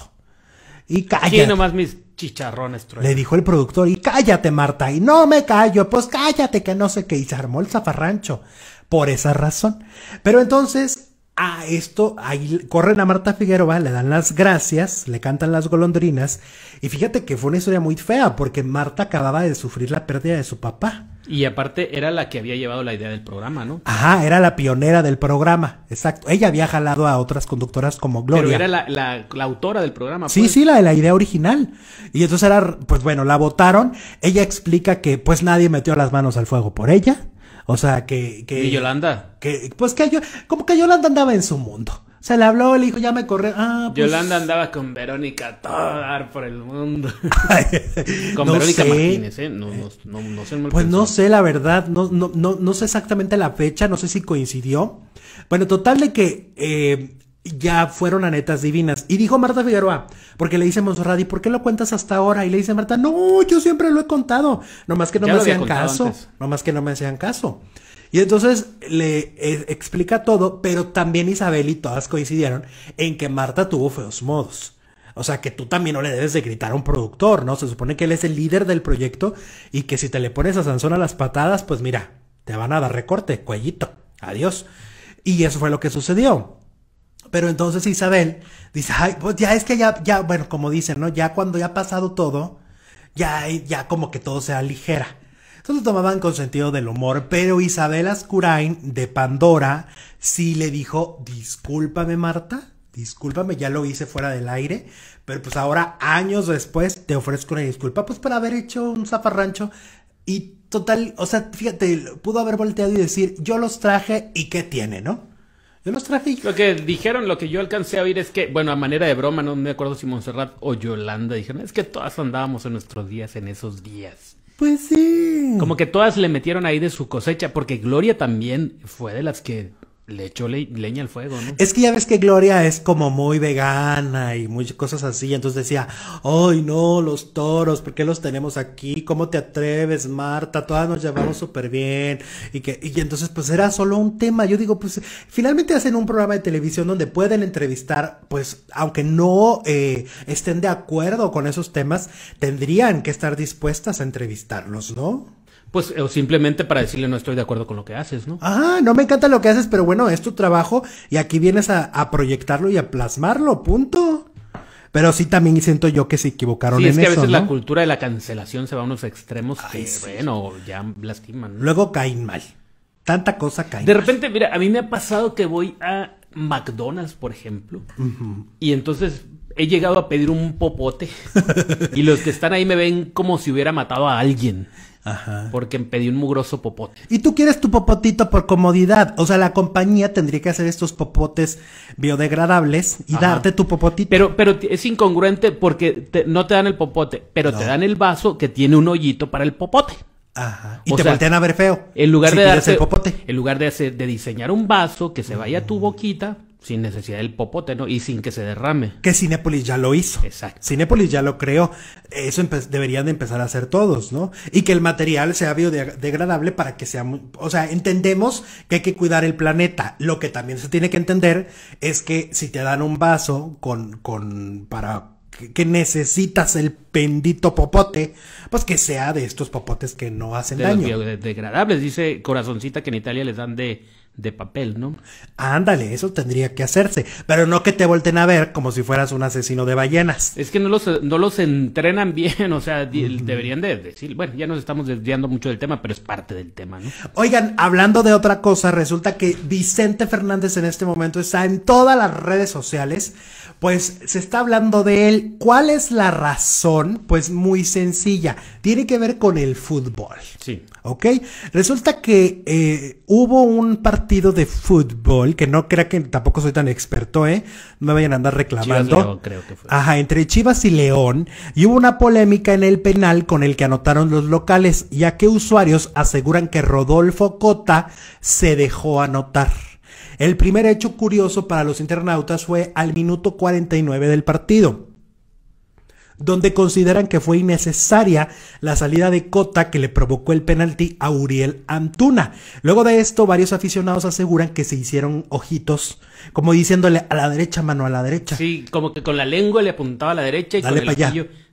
Y cállate. nomás mis chicharrones, Le dijo el productor, y cállate, Marta. Y no me callo, pues cállate, que no sé qué. Y se armó el zafarrancho. Por esa razón. Pero entonces, Ah, esto, ahí corren a Marta Figueroa, le dan las gracias, le cantan las golondrinas. Y fíjate que fue una historia muy fea, porque Marta acababa de sufrir la pérdida de su papá. Y aparte era la que había llevado la idea del programa, ¿no? Ajá, era la pionera del programa, exacto. Ella había jalado a otras conductoras como Gloria. Pero era la, autora del programa. Sí, pues. sí, la de la idea original. Y entonces era, pues bueno, la votaron. Ella explica que pues nadie metió las manos al fuego por ella o sea, que... ¿Y Yolanda? Que, pues que yo, como que Yolanda andaba en su mundo. Se le habló, le dijo, ya me corre. Ah, pues... Yolanda andaba con Verónica todo por el mundo. con Verónica Martínez, ¿eh? No, no, no sé. pues no sé, la verdad. No, no, sé exactamente la fecha. No sé si coincidió. Bueno, total de que eh, ya fueron anetas netas divinas. Y dijo Marta Figueroa, porque le dice Monserrat, ¿y por qué lo cuentas hasta ahora? Y le dice Marta, no, yo siempre lo he contado, nomás que no me hacían caso, nomás que no me hacían caso. Y entonces le eh, explica todo, pero también Isabel y todas coincidieron en que Marta tuvo feos modos. O sea, que tú también no le debes de gritar a un productor, ¿no? Se supone que él es el líder del proyecto y que si te le pones a Sansón a las patadas, pues mira, te van a dar recorte, cuellito. Adiós. Y eso fue lo que sucedió. Pero entonces Isabel dice, ay, pues ya es que ya, ya, bueno, como dicen, ¿no? Ya cuando ya ha pasado todo, ya, ya como que todo sea ligera. Entonces lo tomaban con sentido del humor, pero Isabel Ascurain de Pandora sí le dijo, discúlpame Marta, discúlpame, ya lo hice fuera del aire, pero pues ahora años después te ofrezco una disculpa, pues por haber hecho un zafarrancho y total, o sea, fíjate, pudo haber volteado y decir, yo los traje y qué tiene, ¿no? Lo que dijeron, lo que yo alcancé a oír es que, bueno, a manera de broma, no me acuerdo si Monserrat o Yolanda dijeron, es que todas andábamos en nuestros días, en esos días. Pues sí. Como que todas le metieron ahí de su cosecha, porque Gloria también fue de las que le echó leña al fuego, ¿no? Es que ya ves que Gloria es como muy vegana y muchas cosas así, entonces decía, ay no, los toros, ¿por qué los tenemos aquí? ¿Cómo te atreves, Marta? Todas nos llevamos súper bien. Y que, y entonces pues era solo un tema. Yo digo, pues finalmente hacen un programa de televisión donde pueden entrevistar, pues, aunque no eh, estén de acuerdo con esos temas, tendrían que estar dispuestas a entrevistarlos, ¿no? pues o simplemente para decirle no estoy de acuerdo con lo que haces, ¿no? Ah, no me encanta lo que haces, pero bueno, es tu trabajo y aquí vienes a, proyectarlo y a plasmarlo, punto. Pero sí también siento yo que se equivocaron en eso, es que a veces la cultura de la cancelación se va a unos extremos que, bueno, ya lastiman. Luego caen mal. Tanta cosa cae. De repente, mira, a mí me ha pasado que voy a McDonald's, por ejemplo, y entonces he llegado a pedir un popote y los que están ahí me ven como si hubiera matado a alguien. Porque pedí un mugroso popote. Y tú quieres tu popotito por comodidad. O sea, la compañía tendría que hacer estos popotes biodegradables y darte tu popotito. Pero, pero es incongruente porque no te dan el popote, pero te dan el vaso que tiene un hoyito para el popote. Ajá. Y te voltean a ver feo. En lugar de el popote. En lugar de, de diseñar un vaso que se vaya a tu boquita sin necesidad del popote, ¿no? Y sin que se derrame. Que Cinépolis ya lo hizo. Exacto. Cinépolis ya lo creó. Eso deberían de empezar a hacer todos, ¿no? Y que el material sea biodegradable para que sea... O sea, entendemos que hay que cuidar el planeta. Lo que también se tiene que entender es que si te dan un vaso con... con para que necesitas el bendito popote, pues que sea de estos popotes que no hacen de Biodegradables, dice Corazoncita que en Italia les dan de de papel, ¿no? Ándale, eso tendría que hacerse, pero no que te volten a ver como si fueras un asesino de ballenas. Es que no los, entrenan bien, o sea, deberían de decir, bueno, ya nos estamos desviando mucho del tema, pero es parte del tema, ¿no? Oigan, hablando de otra cosa, resulta que Vicente Fernández en este momento está en todas las redes sociales pues se está hablando de él. ¿Cuál es la razón? Pues muy sencilla. Tiene que ver con el fútbol. Sí. ¿Ok? Resulta que eh, hubo un partido de fútbol, que no crea que tampoco soy tan experto, ¿eh? No me vayan a andar reclamando. creo que fue. Ajá, entre Chivas y León. Y hubo una polémica en el penal con el que anotaron los locales, ya que usuarios aseguran que Rodolfo Cota se dejó anotar. El primer hecho curioso para los internautas fue al minuto 49 del partido, donde consideran que fue innecesaria la salida de Cota que le provocó el penalti a Uriel Antuna. Luego de esto, varios aficionados aseguran que se hicieron ojitos, como diciéndole a la derecha, mano, a la derecha. Sí, como que con la lengua le apuntaba a la derecha y se con el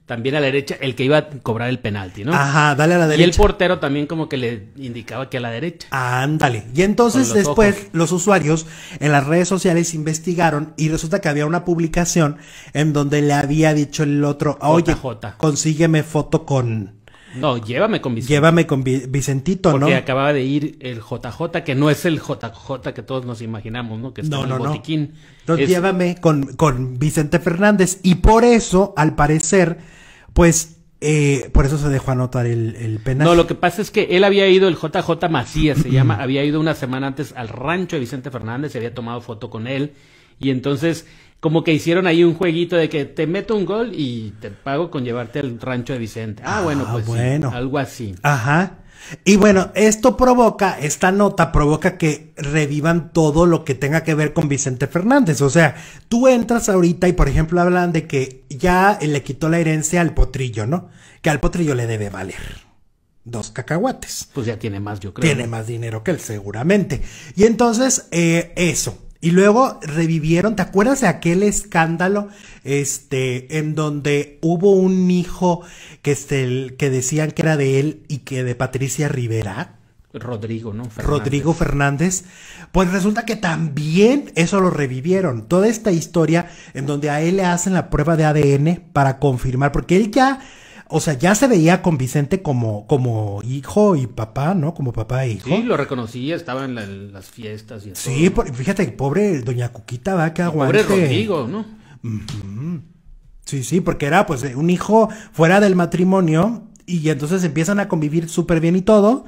también a la derecha el que iba a cobrar el penalti, ¿no? Ajá, dale a la derecha. Y el portero también como que le indicaba que a la derecha. Ándale. Y entonces después los usuarios en las redes sociales investigaron y resulta que había una publicación en donde le había dicho el otro, oye, consígueme foto con... No, llévame con Vicentito. Llévame con Vicentito, ¿no? Porque acababa de ir el JJ, que no es el JJ que todos nos imaginamos, ¿no? Que está no, en el botiquín. No. llévame con, con Vicente Fernández. Y por eso, al parecer pues eh, por eso se dejó anotar el, el, penal. No, lo que pasa es que él había ido, el JJ Macías se llama, había ido una semana antes al rancho de Vicente Fernández, se había tomado foto con él y entonces como que hicieron ahí un jueguito de que te meto un gol y te pago con llevarte al rancho de Vicente. Ah, ah bueno, pues bueno. algo así. Ajá. Y bueno, esto provoca, esta nota provoca que revivan todo lo que tenga que ver con Vicente Fernández. O sea, tú entras ahorita y por ejemplo hablan de que ya le quitó la herencia al potrillo, ¿no? Que al potrillo le debe valer dos cacahuates. Pues ya tiene más, yo creo. Tiene más dinero que él, seguramente. Y entonces, eh, eso. Y luego revivieron, ¿te acuerdas de aquel escándalo este en donde hubo un hijo que este, que decían que era de él y que de Patricia Rivera? Rodrigo, ¿no? Rodrigo Fernández. Pues resulta que también eso lo revivieron. Toda esta historia en donde a él le hacen la prueba de ADN para confirmar, porque él ya o sea, ya se veía con Vicente como, como hijo y papá, ¿no? Como papá e hijo. Sí, lo reconocía, estaba en, las fiestas y así. Sí, fíjate, pobre doña Cuquita, va, que aguante. Pobre Rodrigo, ¿no? Sí, sí, porque era pues un hijo fuera del matrimonio y entonces empiezan a convivir súper bien y todo.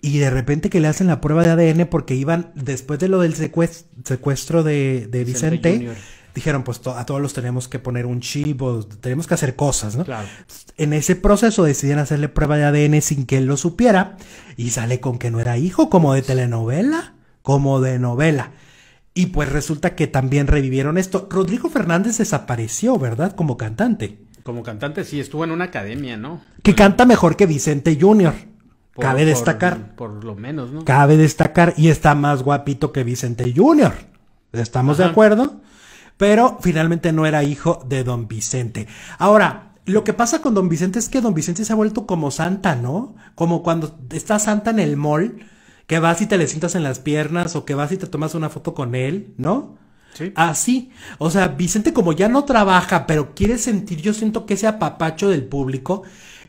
Y de repente que le hacen la prueba de ADN porque iban, después de lo del secuestro de, de Vicente dijeron, pues a todos los tenemos que poner un chip o tenemos que hacer cosas, ¿no? Claro. En ese proceso decidieron hacerle prueba de ADN sin que él lo supiera y sale con que no era hijo, como de telenovela, como de novela. Y pues resulta que también revivieron esto. Rodrigo Fernández desapareció, ¿verdad? Como cantante. Como cantante, sí, estuvo en una academia, ¿no? Que canta mejor que Vicente Junior. Cabe destacar. Por, lo menos, ¿no? Cabe destacar y está más guapito que Vicente Junior. ¿Estamos de acuerdo? pero finalmente no era hijo de don Vicente. Ahora, lo que pasa con don Vicente es que don Vicente se ha vuelto como Santa, ¿no? Como cuando está Santa en el mall, que vas y te le sientas en las piernas o que vas y te tomas una foto con él, ¿no? Sí. Así. O sea, Vicente como ya no trabaja, pero quiere sentir, yo siento que ese apapacho del público,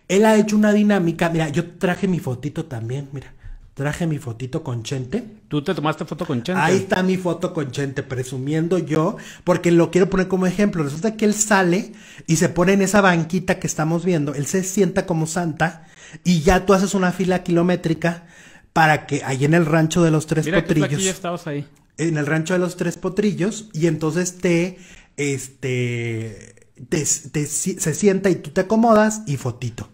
él ha hecho una dinámica. Mira, yo traje mi fotito también, mira. Traje mi fotito con Chente. ¿Tú te tomaste foto con Chente? Ahí está mi foto con Chente, presumiendo yo, porque lo quiero poner como ejemplo. Resulta que él sale y se pone en esa banquita que estamos viendo. Él se sienta como santa y ya tú haces una fila kilométrica para que ahí en el rancho de los tres Mira potrillos. estabas ahí. En el rancho de los tres potrillos y entonces te, este, te, te, se sienta y tú te acomodas y fotito.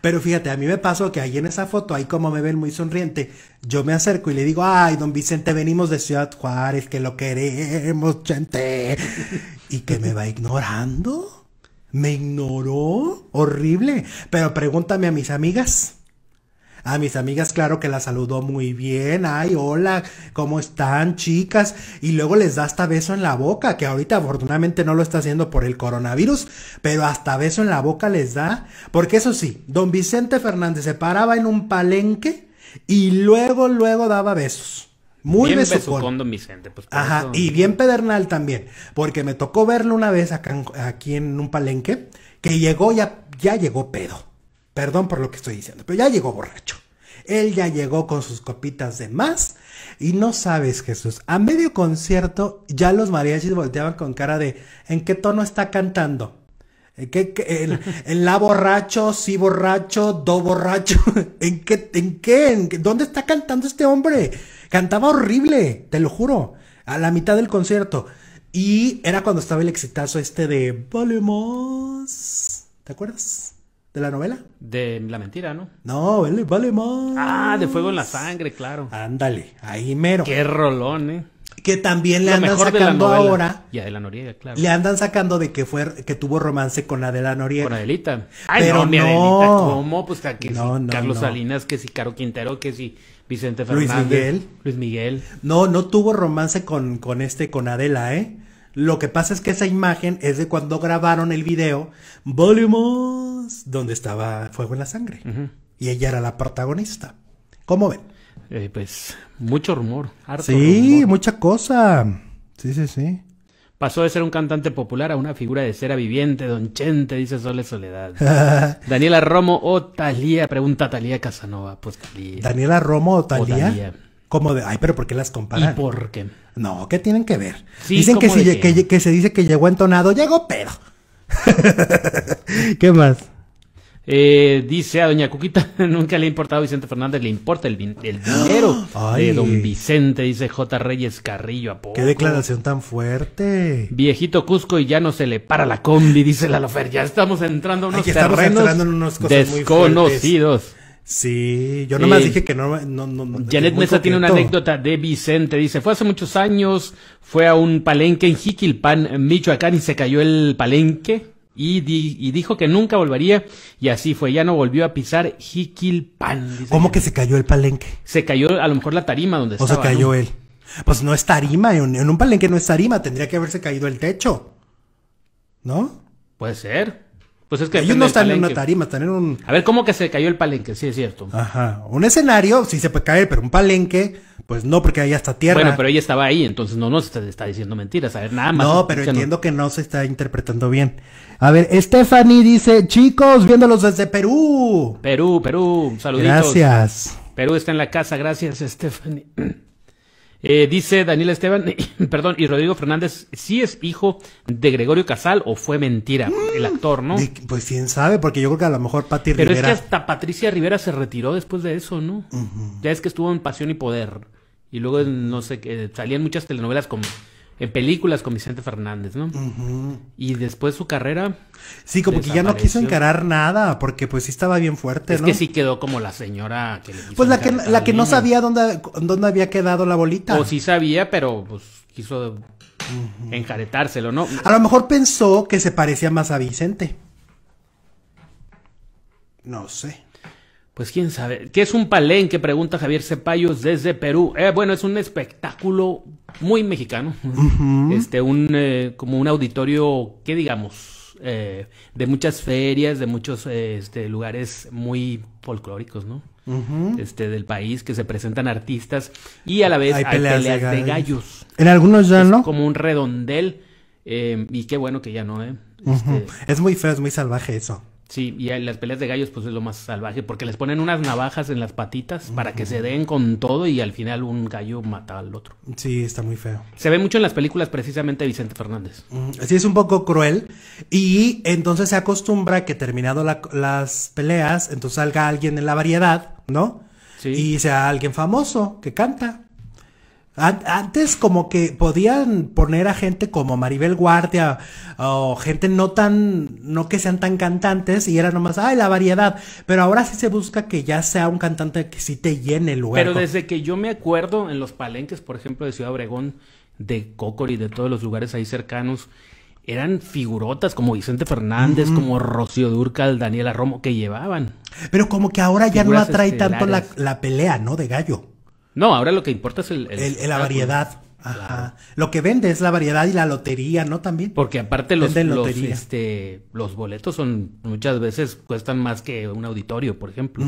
Pero fíjate, a mí me pasó que ahí en esa foto, ahí como me ven muy sonriente, yo me acerco y le digo, ay, don Vicente, venimos de Ciudad Juárez, que lo queremos, gente. y que me va ignorando. Me ignoró. Horrible. Pero pregúntame a mis amigas. A mis amigas, claro que la saludó muy bien. Ay, hola, ¿cómo están, chicas? Y luego les da hasta beso en la boca, que ahorita afortunadamente no lo está haciendo por el coronavirus, pero hasta beso en la boca les da. Porque eso sí, don Vicente Fernández se paraba en un palenque y luego, luego daba besos. Muy besos. Vicente. Pues, Ajá, y bien pedernal también, porque me tocó verlo una vez aquí en un palenque, que llegó, ya, ya llegó pedo Perdón por lo que estoy diciendo, pero ya llegó borracho. Él ya llegó con sus copitas de más. Y no sabes, Jesús, a medio concierto ya los mariachis volteaban con cara de ¿en qué tono está cantando? ¿En, qué, en, la borracho, ¿Sí borracho, do borracho? ¿En qué? ¿En qué? ¿Dónde está cantando este hombre? Cantaba horrible, te lo juro, a la mitad del concierto. Y era cuando estaba el exitazo este de Vale ¿Te acuerdas? ¿De la novela? De La Mentira, ¿no? No, vale, vale más. Ah, de Fuego en la Sangre, claro. Ándale, ahí mero. Qué rolón, ¿eh? Que también le andan sacando ahora. Y Adela Noriega, claro. Le andan sacando de que fue que tuvo romance con Adela Noriega. Con Adelita. Ay, Pero no, mi Adelita, ¿cómo? Pues que Carlos Salinas, que si Caro Quintero, que si Vicente Fernández. Luis Miguel. Luis Miguel. No, no tuvo romance con, con este, con Adela, ¿eh? Lo que pasa es que esa imagen es de cuando grabaron el video donde estaba Fuego en la Sangre. Y ella era la protagonista. ¿Cómo ven? Eh, pues mucho rumor. Harto sí, mucha cosa. Sí, sí, sí. Pasó de ser un cantante popular a una figura de cera viviente, don Chente, dice Sole Soledad. Daniela Romo o Talía, pregunta Talía Casanova. Pues Daniela Romo o Talía. Como de, ay, pero ¿por qué las comparan? ¿Y por qué? No, ¿qué tienen que ver? Dicen que, que, se dice que llegó entonado, llegó pero ¿Qué más? Eh, dice a doña Cuquita, nunca le ha importado a Vicente Fernández, le importa el, dinero de don Vicente, dice J. Reyes Carrillo. ¿a ¡Qué declaración tan fuerte! Viejito Cusco y ya no se le para la combi, dice la Lofer. Ya estamos entrando en unos desconocidos. Sí, yo nomás eh, dije que no. Janet Mesa tiene una anécdota de Vicente. Dice: Fue hace muchos años, fue a un palenque en Jiquilpan, en Michoacán, y se cayó el palenque y, dijo que nunca volvería y así fue, ya no volvió a pisar Jiquilpan. ¿Cómo que se cayó el palenque? Se cayó a lo mejor la tarima donde estaba. O se cayó él. Pues no es tarima, en un palenque no es tarima, tendría que haberse caído el techo. ¿No? Puede ser. Pues es que ellos no están en una tarima, están en un. A ver, ¿cómo que se cayó el palenque? Sí, es cierto. Ajá. Un escenario, sí se puede caer, pero un palenque, pues no, porque ahí está tierra. Bueno, pero ella estaba ahí, entonces no nos está, diciendo mentiras. A ver, nada más. No, pero entiendo que no se está interpretando bien. A ver, Stephanie dice: chicos, viéndolos desde Perú. Perú, Perú, saluditos. Gracias. Perú está en la casa, gracias, Stephanie. Eh, dice Daniel Esteban, perdón, y Rodrigo Fernández, ¿sí es hijo de Gregorio Casal o fue mentira mm, el actor, no? pues quién sabe, porque yo creo que a lo mejor Pati Pero es que hasta Patricia Rivera se retiró después de eso, ¿no? Ya es que estuvo en Pasión y Poder. Y luego, no sé, salían muchas telenovelas como en películas con Vicente Fernández, ¿no? Y después su carrera. Sí, como que ya no quiso encarar nada, porque pues sí estaba bien fuerte, es ¿no? Es que sí quedó como la señora Pues la que, la que no sabía dónde, dónde había quedado la bolita. O sí sabía, pero pues quiso Encaretárselo ¿no? A lo mejor pensó que se parecía más a Vicente. No sé. Pues quién sabe. ¿Qué es un Que Pregunta Javier Cepayos desde Perú. Eh, bueno, es un espectáculo muy mexicano. Este, un, eh, como un auditorio, ¿qué digamos? Eh, de muchas ferias, de muchos eh, este, lugares muy folclóricos, ¿no? este, del país, que se presentan artistas y a la vez hay peleas, de, gallos. En algunos ya es no. Como un redondel. Eh, y qué bueno que ya no, ¿eh? Este es muy feo, es muy salvaje eso. Sí, y las peleas de gallos pues es lo más salvaje, porque les ponen unas navajas en las patitas para que se den con todo y al final un gallo mata al otro. Sí, está muy feo. Se ve mucho en las películas precisamente Vicente Fernández. Sí, es un poco cruel y entonces se acostumbra que terminado las peleas, entonces salga alguien en la variedad, ¿no? Sí. Y sea alguien famoso que canta. Antes como que podían poner a gente como Maribel Guardia o gente no tan, no que sean tan cantantes y era nomás, ay, la variedad. Pero ahora sí se busca que ya sea un cantante que sí te llene el lugar. Pero desde que yo me acuerdo en los palenques, por ejemplo, de Ciudad Obregón, de y de todos los lugares ahí cercanos, eran figurotas como Vicente Fernández, como Rocío Durcal, Daniela Romo, que llevaban. Pero como que ahora ya no atrae tanto la, la pelea, ¿no? De gallo. No, ahora lo que importa es el... la variedad. Ajá. Lo que vende es la variedad y la lotería, ¿no? También. Porque aparte los, los, este, los boletos son muchas veces cuestan más que un auditorio, por ejemplo.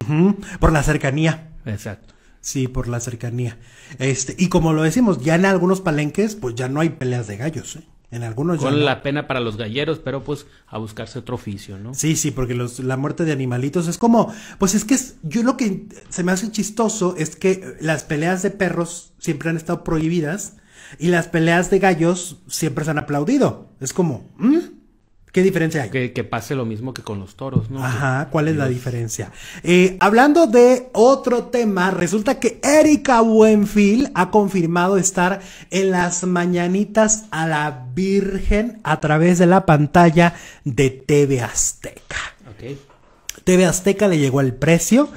Por la cercanía. Exacto. Sí, por la cercanía. Este, y como lo decimos, ya en algunos palenques, pues ya no hay peleas de gallos, ¿eh? En algunos la pena para los galleros, pero pues a buscarse otro oficio, ¿no? Sí, sí, porque los, la muerte de animalitos es como, pues es que es, yo lo que se me hace chistoso es que las peleas de perros siempre han estado prohibidas y las peleas de gallos siempre se han aplaudido. Es como, ¿Mm? ¿Qué diferencia hay? Que, pase lo mismo que con los toros, ¿no? Ajá, ¿cuál es la diferencia? Eh, hablando de otro tema, resulta que Erika Buenfil ha confirmado estar en las mañanitas a la Virgen a través de la pantalla de TV Azteca. TV Azteca le llegó el precio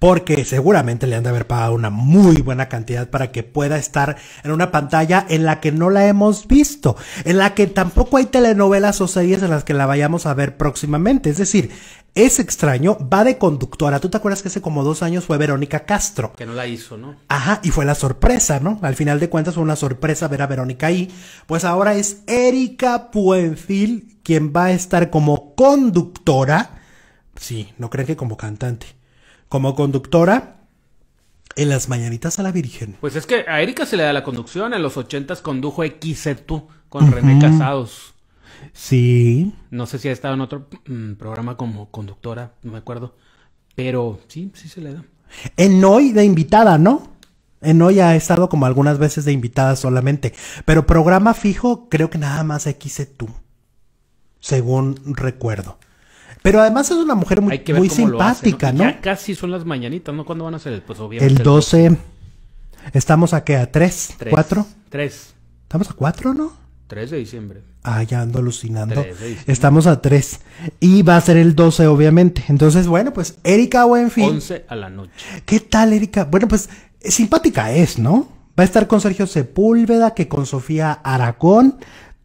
porque seguramente le han de haber pagado una muy buena cantidad para que pueda estar en una pantalla en la que no la hemos visto, en la que tampoco hay telenovelas o series en las que la vayamos a ver próximamente. Es decir, es extraño, va de conductora. ¿Tú te acuerdas que hace como dos años fue Verónica Castro? Que no la hizo, ¿no? Ajá, y fue la sorpresa, ¿no? Al final de cuentas fue una sorpresa ver a Verónica ahí. Pues ahora es Erika Puenfil quien va a estar como conductora. Sí, no creen que como cantante como conductora en las mañanitas a la Virgen. Pues es que a Erika se le da la conducción. En los ochentas condujo XZ e con René Casados. Sí. No sé si ha estado en otro mm, programa como conductora, no me acuerdo. Pero sí, sí se le da. En hoy de invitada, ¿no? En hoy ha estado como algunas veces de invitada solamente. Pero programa fijo, creo que nada más XZ, e según recuerdo. Pero además es una mujer muy, muy simpática, ¿no? Ya casi son las mañanitas, ¿no? ¿Cuándo van a ser? Pues obviamente. El 12. Estamos a qué? ¿A 3? ¿4? 3. Estamos a 4, ¿no? 3 de diciembre. Ah, ya ando alucinando. Estamos a 3. Y va a ser el 12, obviamente. Entonces, bueno, pues Erika fin. 11 a la noche. ¿Qué tal, Erika? Bueno, pues simpática es, ¿no? Va a estar con Sergio Sepúlveda, que con Sofía Aracón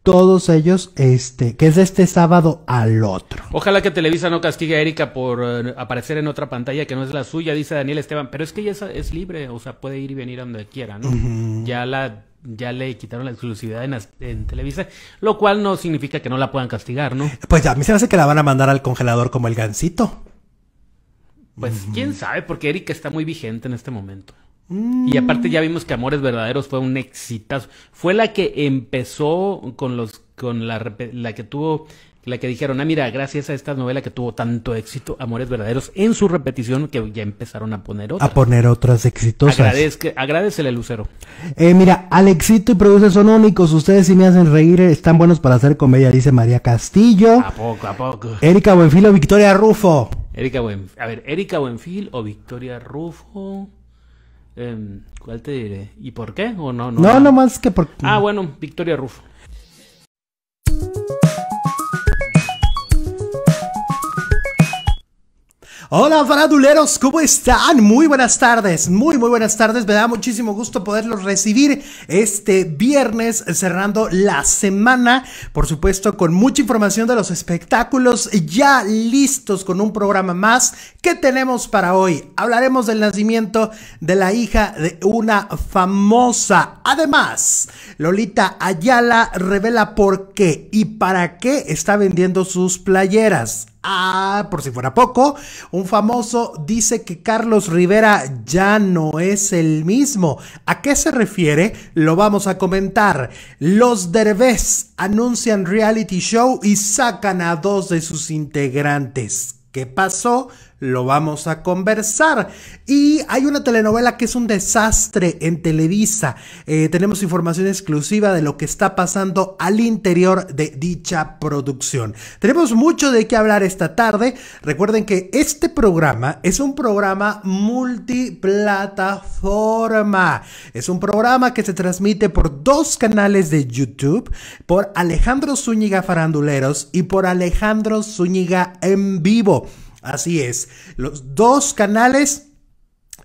todos ellos, este, que es de este sábado al otro. Ojalá que Televisa no castigue a Erika por eh, aparecer en otra pantalla que no es la suya, dice Daniel Esteban, pero es que ella es, libre, o sea, puede ir y venir a donde quiera, ¿no? Ya la ya le quitaron la exclusividad en, Televisa, lo cual no significa que no la puedan castigar, ¿no? Pues a mí se me hace que la van a mandar al congelador como el gancito. Pues quién sabe, porque Erika está muy vigente en este momento. Y aparte mm. ya vimos que Amores Verdaderos fue un exitazo. Fue la que empezó con los con la, la que tuvo la que dijeron, "Ah, mira, gracias a esta novela que tuvo tanto éxito, Amores Verdaderos en su repetición que ya empezaron a poner otras. A poner otras exitosas. Agradezca, agradecele Lucero. Eh, mira, Alexito y Produce son únicos, ustedes sí me hacen reír, eh, están buenos para hacer comedia, dice María Castillo. A poco, a poco. Erika Buenfil o Victoria Rufo. Erika Buenfil, a ver, Erika Buenfil o Victoria Rufo. Em, ¿Cuál te diré? ¿Y por qué? ¿O no? No, no, más que por... Ah, bueno, Victoria Rufo. Hola faraduleros, ¿cómo están? Muy buenas tardes, muy muy buenas tardes. Me da muchísimo gusto poderlos recibir este viernes cerrando la semana, por supuesto con mucha información de los espectáculos ya listos con un programa más ¿Qué tenemos para hoy? Hablaremos del nacimiento de la hija de una famosa. Además, Lolita Ayala revela por qué y para qué está vendiendo sus playeras. Ah, por si fuera poco, un famoso dice que Carlos Rivera ya no es el mismo. ¿A qué se refiere? Lo vamos a comentar. Los Derbez anuncian reality show y sacan a dos de sus integrantes. ¿Qué pasó? lo vamos a conversar. Y hay una telenovela que es un desastre en Televisa. Eh, tenemos información exclusiva de lo que está pasando al interior de dicha producción. Tenemos mucho de qué hablar esta tarde. Recuerden que este programa es un programa multiplataforma. Es un programa que se transmite por dos canales de YouTube, por Alejandro Zúñiga Faranduleros y por Alejandro Zúñiga en vivo. Así es. Los dos canales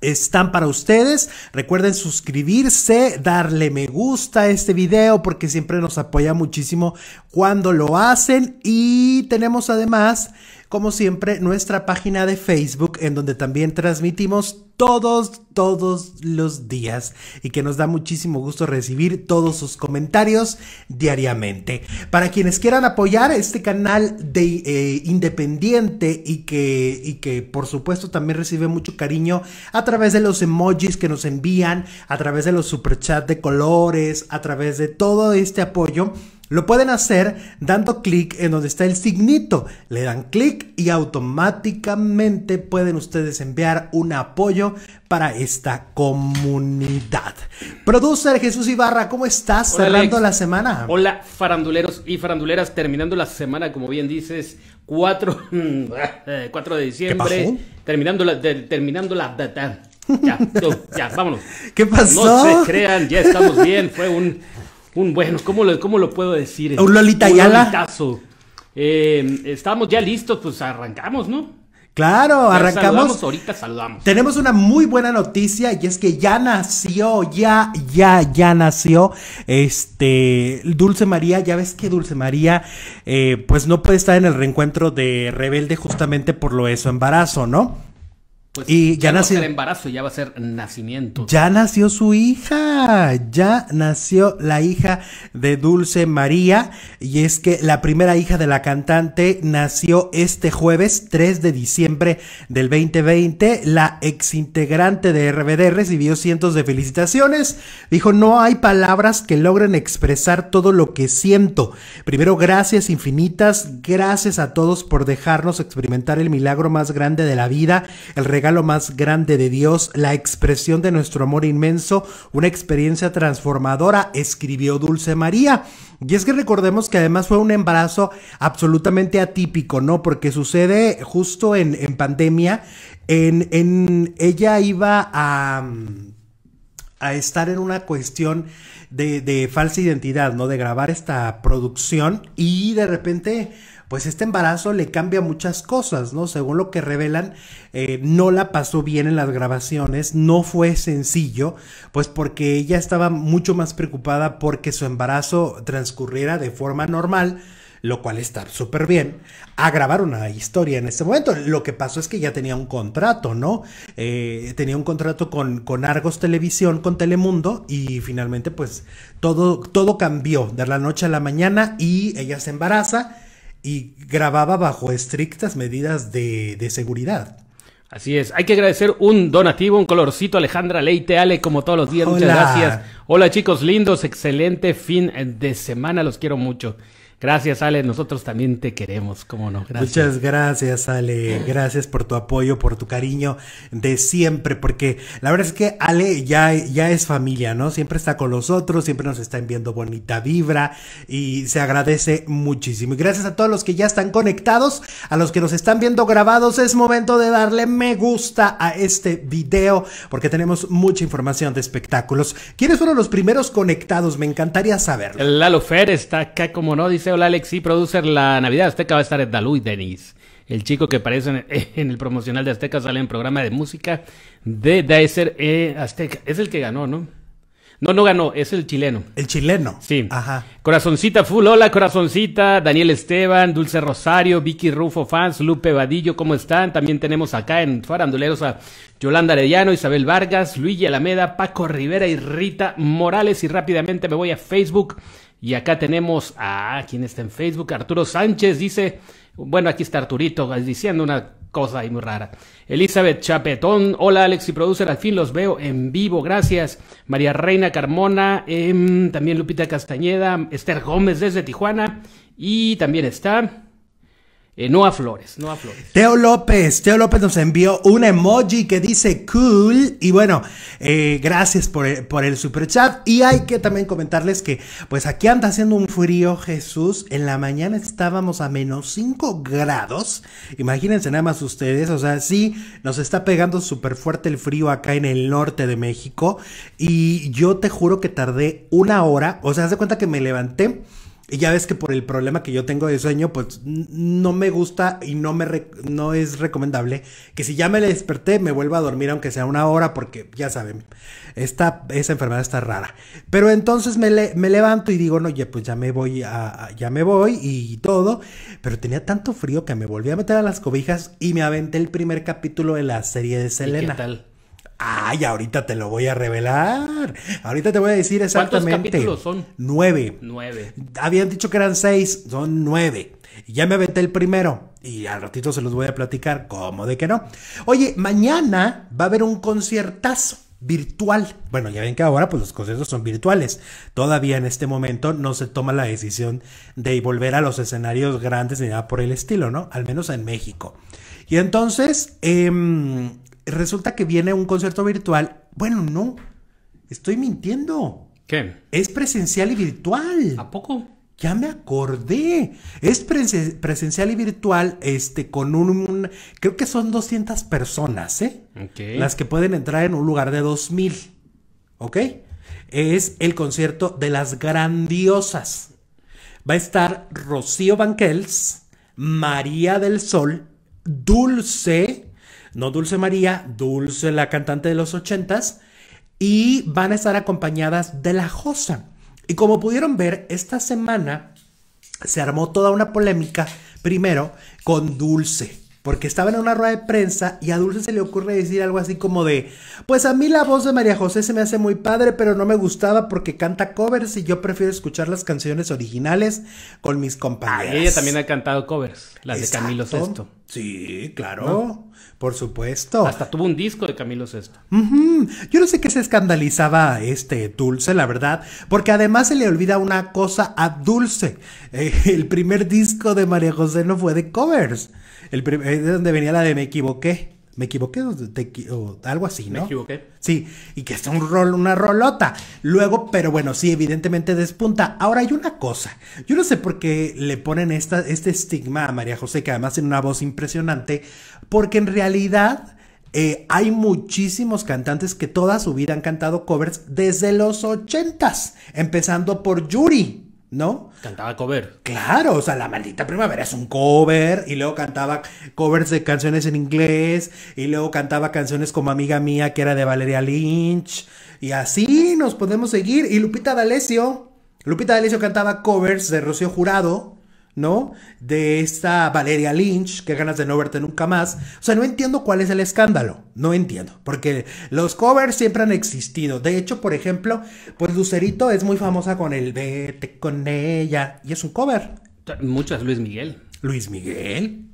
están para ustedes. Recuerden suscribirse, darle me gusta a este video porque siempre nos apoya muchísimo cuando lo hacen. Y tenemos además como siempre, nuestra página de Facebook, en donde también transmitimos todos, todos los días y que nos da muchísimo gusto recibir todos sus comentarios diariamente. Para quienes quieran apoyar este canal de eh, independiente y que, y que por supuesto también recibe mucho cariño a través de los emojis que nos envían, a través de los superchats de colores, a través de todo este apoyo, lo pueden hacer dando clic en donde está el signito. Le dan clic y automáticamente pueden ustedes enviar un apoyo para esta comunidad. Producer Jesús Ibarra, ¿cómo estás cerrando la semana? Hola, faranduleros y faranduleras, terminando la semana, como bien dices, 4, 4 de diciembre. Terminando la, terminando la data. Ya, ya, vámonos. ¿Qué pasó? No se crean, ya estamos bien. Fue un un, bueno, ¿cómo lo, lo puedo decir? Un Lolita Un Eh, estamos ya listos, pues arrancamos, ¿no? Claro, arrancamos. Saludamos, ahorita saludamos. Tenemos una muy buena noticia y es que ya nació, ya, ya, ya nació. Este, Dulce María, ya ves que Dulce María, eh, pues no puede estar en el reencuentro de Rebelde justamente por lo de su embarazo, ¿no? Pues, y ya, nació. el embarazo, ya va a ser nacimiento. Ya nació su hija. Ya nació la hija de Dulce María. Y es que la primera hija de la cantante nació este jueves 3 de diciembre del 2020. La exintegrante de RBD recibió cientos de felicitaciones. Dijo: No hay palabras que logren expresar todo lo que siento. Primero, gracias infinitas. Gracias a todos por dejarnos experimentar el milagro más grande de la vida. El regalo más grande de Dios, la expresión de nuestro amor inmenso, una experiencia transformadora, escribió Dulce María. Y es que recordemos que además fue un embarazo absolutamente atípico, ¿no? Porque sucede justo en, pandemia, en, ella iba a, a estar en una cuestión de, de falsa identidad, ¿no? De grabar esta producción y de repente pues este embarazo le cambia muchas cosas, ¿no? Según lo que revelan, eh, no la pasó bien en las grabaciones, no fue sencillo, pues porque ella estaba mucho más preocupada porque su embarazo transcurriera de forma normal, lo cual está súper bien, a grabar una historia en este momento. Lo que pasó es que ya tenía un contrato, ¿no? Eh, tenía un contrato con, con, Argos Televisión, con Telemundo, y finalmente pues todo, todo cambió de la noche a la mañana y ella se embaraza y grababa bajo estrictas medidas de, de seguridad. Así es, hay que agradecer un donativo, un colorcito, Alejandra Leite, Ale, como todos los días, muchas gracias. Hola chicos lindos, excelente fin de semana, los quiero mucho. Gracias, Ale. Nosotros también te queremos, como no. Gracias. Muchas gracias, Ale. Gracias por tu apoyo, por tu cariño de siempre, porque la verdad es que Ale ya, ya es familia, ¿no? Siempre está con nosotros, siempre nos están viendo bonita vibra y se agradece muchísimo. Y gracias a todos los que ya están conectados, a los que nos están viendo grabados. Es momento de darle me gusta a este video, porque tenemos mucha información de espectáculos. ¿quién es uno de los primeros conectados? Me encantaría saberlo. Lalo Fer está acá, como no, dice Hola Alex, sí, producer, la Navidad Azteca va a estar Edalú y Denis. El chico que aparece en el, promocional de Azteca sale en programa de música de Daiser eh, Azteca. Es el que ganó, ¿no? No, no ganó, es el chileno. El chileno. Sí. Ajá. Corazoncita Full, hola Corazoncita, Daniel Esteban, Dulce Rosario, Vicky Rufo Fans, Lupe Vadillo, ¿cómo están? También tenemos acá en Faranduleros a Yolanda Arellano, Isabel Vargas, Luigi Alameda, Paco Rivera y Rita Morales. Y rápidamente me voy a Facebook y acá tenemos a ah, quien está en Facebook, Arturo Sánchez, dice, bueno, aquí está Arturito diciendo una cosa ahí muy rara. Elizabeth Chapetón, hola Alex y producer, al fin los veo en vivo, gracias. María Reina Carmona, em, también Lupita Castañeda, Esther Gómez desde Tijuana y también está eh, no a Flores, no a Flores. Teo López, Teo López nos envió un emoji que dice cool. Y bueno, eh, gracias por, por el super chat. Y hay que también comentarles que, pues aquí anda haciendo un frío, Jesús. En la mañana estábamos a menos 5 grados. Imagínense nada más ustedes. O sea, sí, nos está pegando súper fuerte el frío acá en el norte de México. Y yo te juro que tardé una hora. O sea, haz de cuenta que me levanté y ya ves que por el problema que yo tengo de sueño, pues no me gusta y no, me no es recomendable que si ya me desperté me vuelva a dormir aunque sea una hora porque ya saben, esta, esa enfermedad está rara. Pero entonces me, me levanto y digo, no, ya pues ya me voy, ya me voy y todo. Pero tenía tanto frío que me volví a meter a las cobijas y me aventé el primer capítulo de la serie de Selena. qué tal? Ay, ahorita te lo voy a revelar. Ahorita te voy a decir exactamente. ¿Cuántos capítulos son? Nueve. Nueve. Habían dicho que eran seis, son nueve. Ya me aventé el primero y al ratito se los voy a platicar, ¿cómo de que no? Oye, mañana va a haber un conciertazo virtual. Bueno, ya ven que ahora pues los conciertos son virtuales. Todavía en este momento no se toma la decisión de volver a los escenarios grandes ni nada por el estilo, ¿no? Al menos en México. Y entonces, eh, resulta que viene un concierto virtual. Bueno, no, estoy mintiendo. ¿Qué? Es presencial y virtual. ¿A poco? Ya me acordé. Es presencial y virtual, este, con un, creo que son 200 personas, ¿eh? Las que pueden entrar en un lugar de 2000. ¿Ok? Es el concierto de las grandiosas. Va a estar Rocío Banquels, María del Sol, Dulce, no Dulce María, Dulce la cantante de los ochentas, y van a estar acompañadas de La Josa. Y como pudieron ver, esta semana se armó toda una polémica, primero, con Dulce porque estaba en una rueda de prensa y a Dulce se le ocurre decir algo así como de, pues a mí la voz de María José se me hace muy padre, pero no me gustaba porque canta covers y yo prefiero escuchar las canciones originales con mis ah, compañeros. ella también ha cantado covers, las de Camilo Sesto. Sí, claro, por supuesto. Hasta tuvo un disco de Camilo Sesto. Yo no sé qué se escandalizaba este Dulce, la verdad, porque además se le olvida una cosa a Dulce. Eh, el primer disco de María José no fue de covers el, de donde venía la de me equivoqué. Me equivoqué o, algo así, ¿no? Me equivoqué. Sí, y que es un rol, una rolota. Luego, pero bueno, sí, evidentemente despunta. Ahora hay una cosa. Yo no sé por qué le ponen esta, este estigma a María José, que además tiene una voz impresionante, porque en realidad eh, hay muchísimos cantantes que toda su vida han cantado covers desde los ochentas, empezando por Yuri. ¿no? Cantaba cover. Claro, o sea, La Maldita Primavera es un cover, y luego cantaba covers de canciones en inglés, y luego cantaba canciones como Amiga Mía, que era de Valeria Lynch, y así nos podemos seguir. Y Lupita D'Alessio, Lupita D'Alessio cantaba covers de Rocío Jurado, ¿no? De esta Valeria Lynch, que ganas de no verte nunca más. O sea, no entiendo cuál es el escándalo, no entiendo, porque los covers siempre han existido. De hecho, por ejemplo, pues Lucerito es muy famosa con el Vete con ella, y es un cover. Muchas, Luis Miguel. Luis Miguel,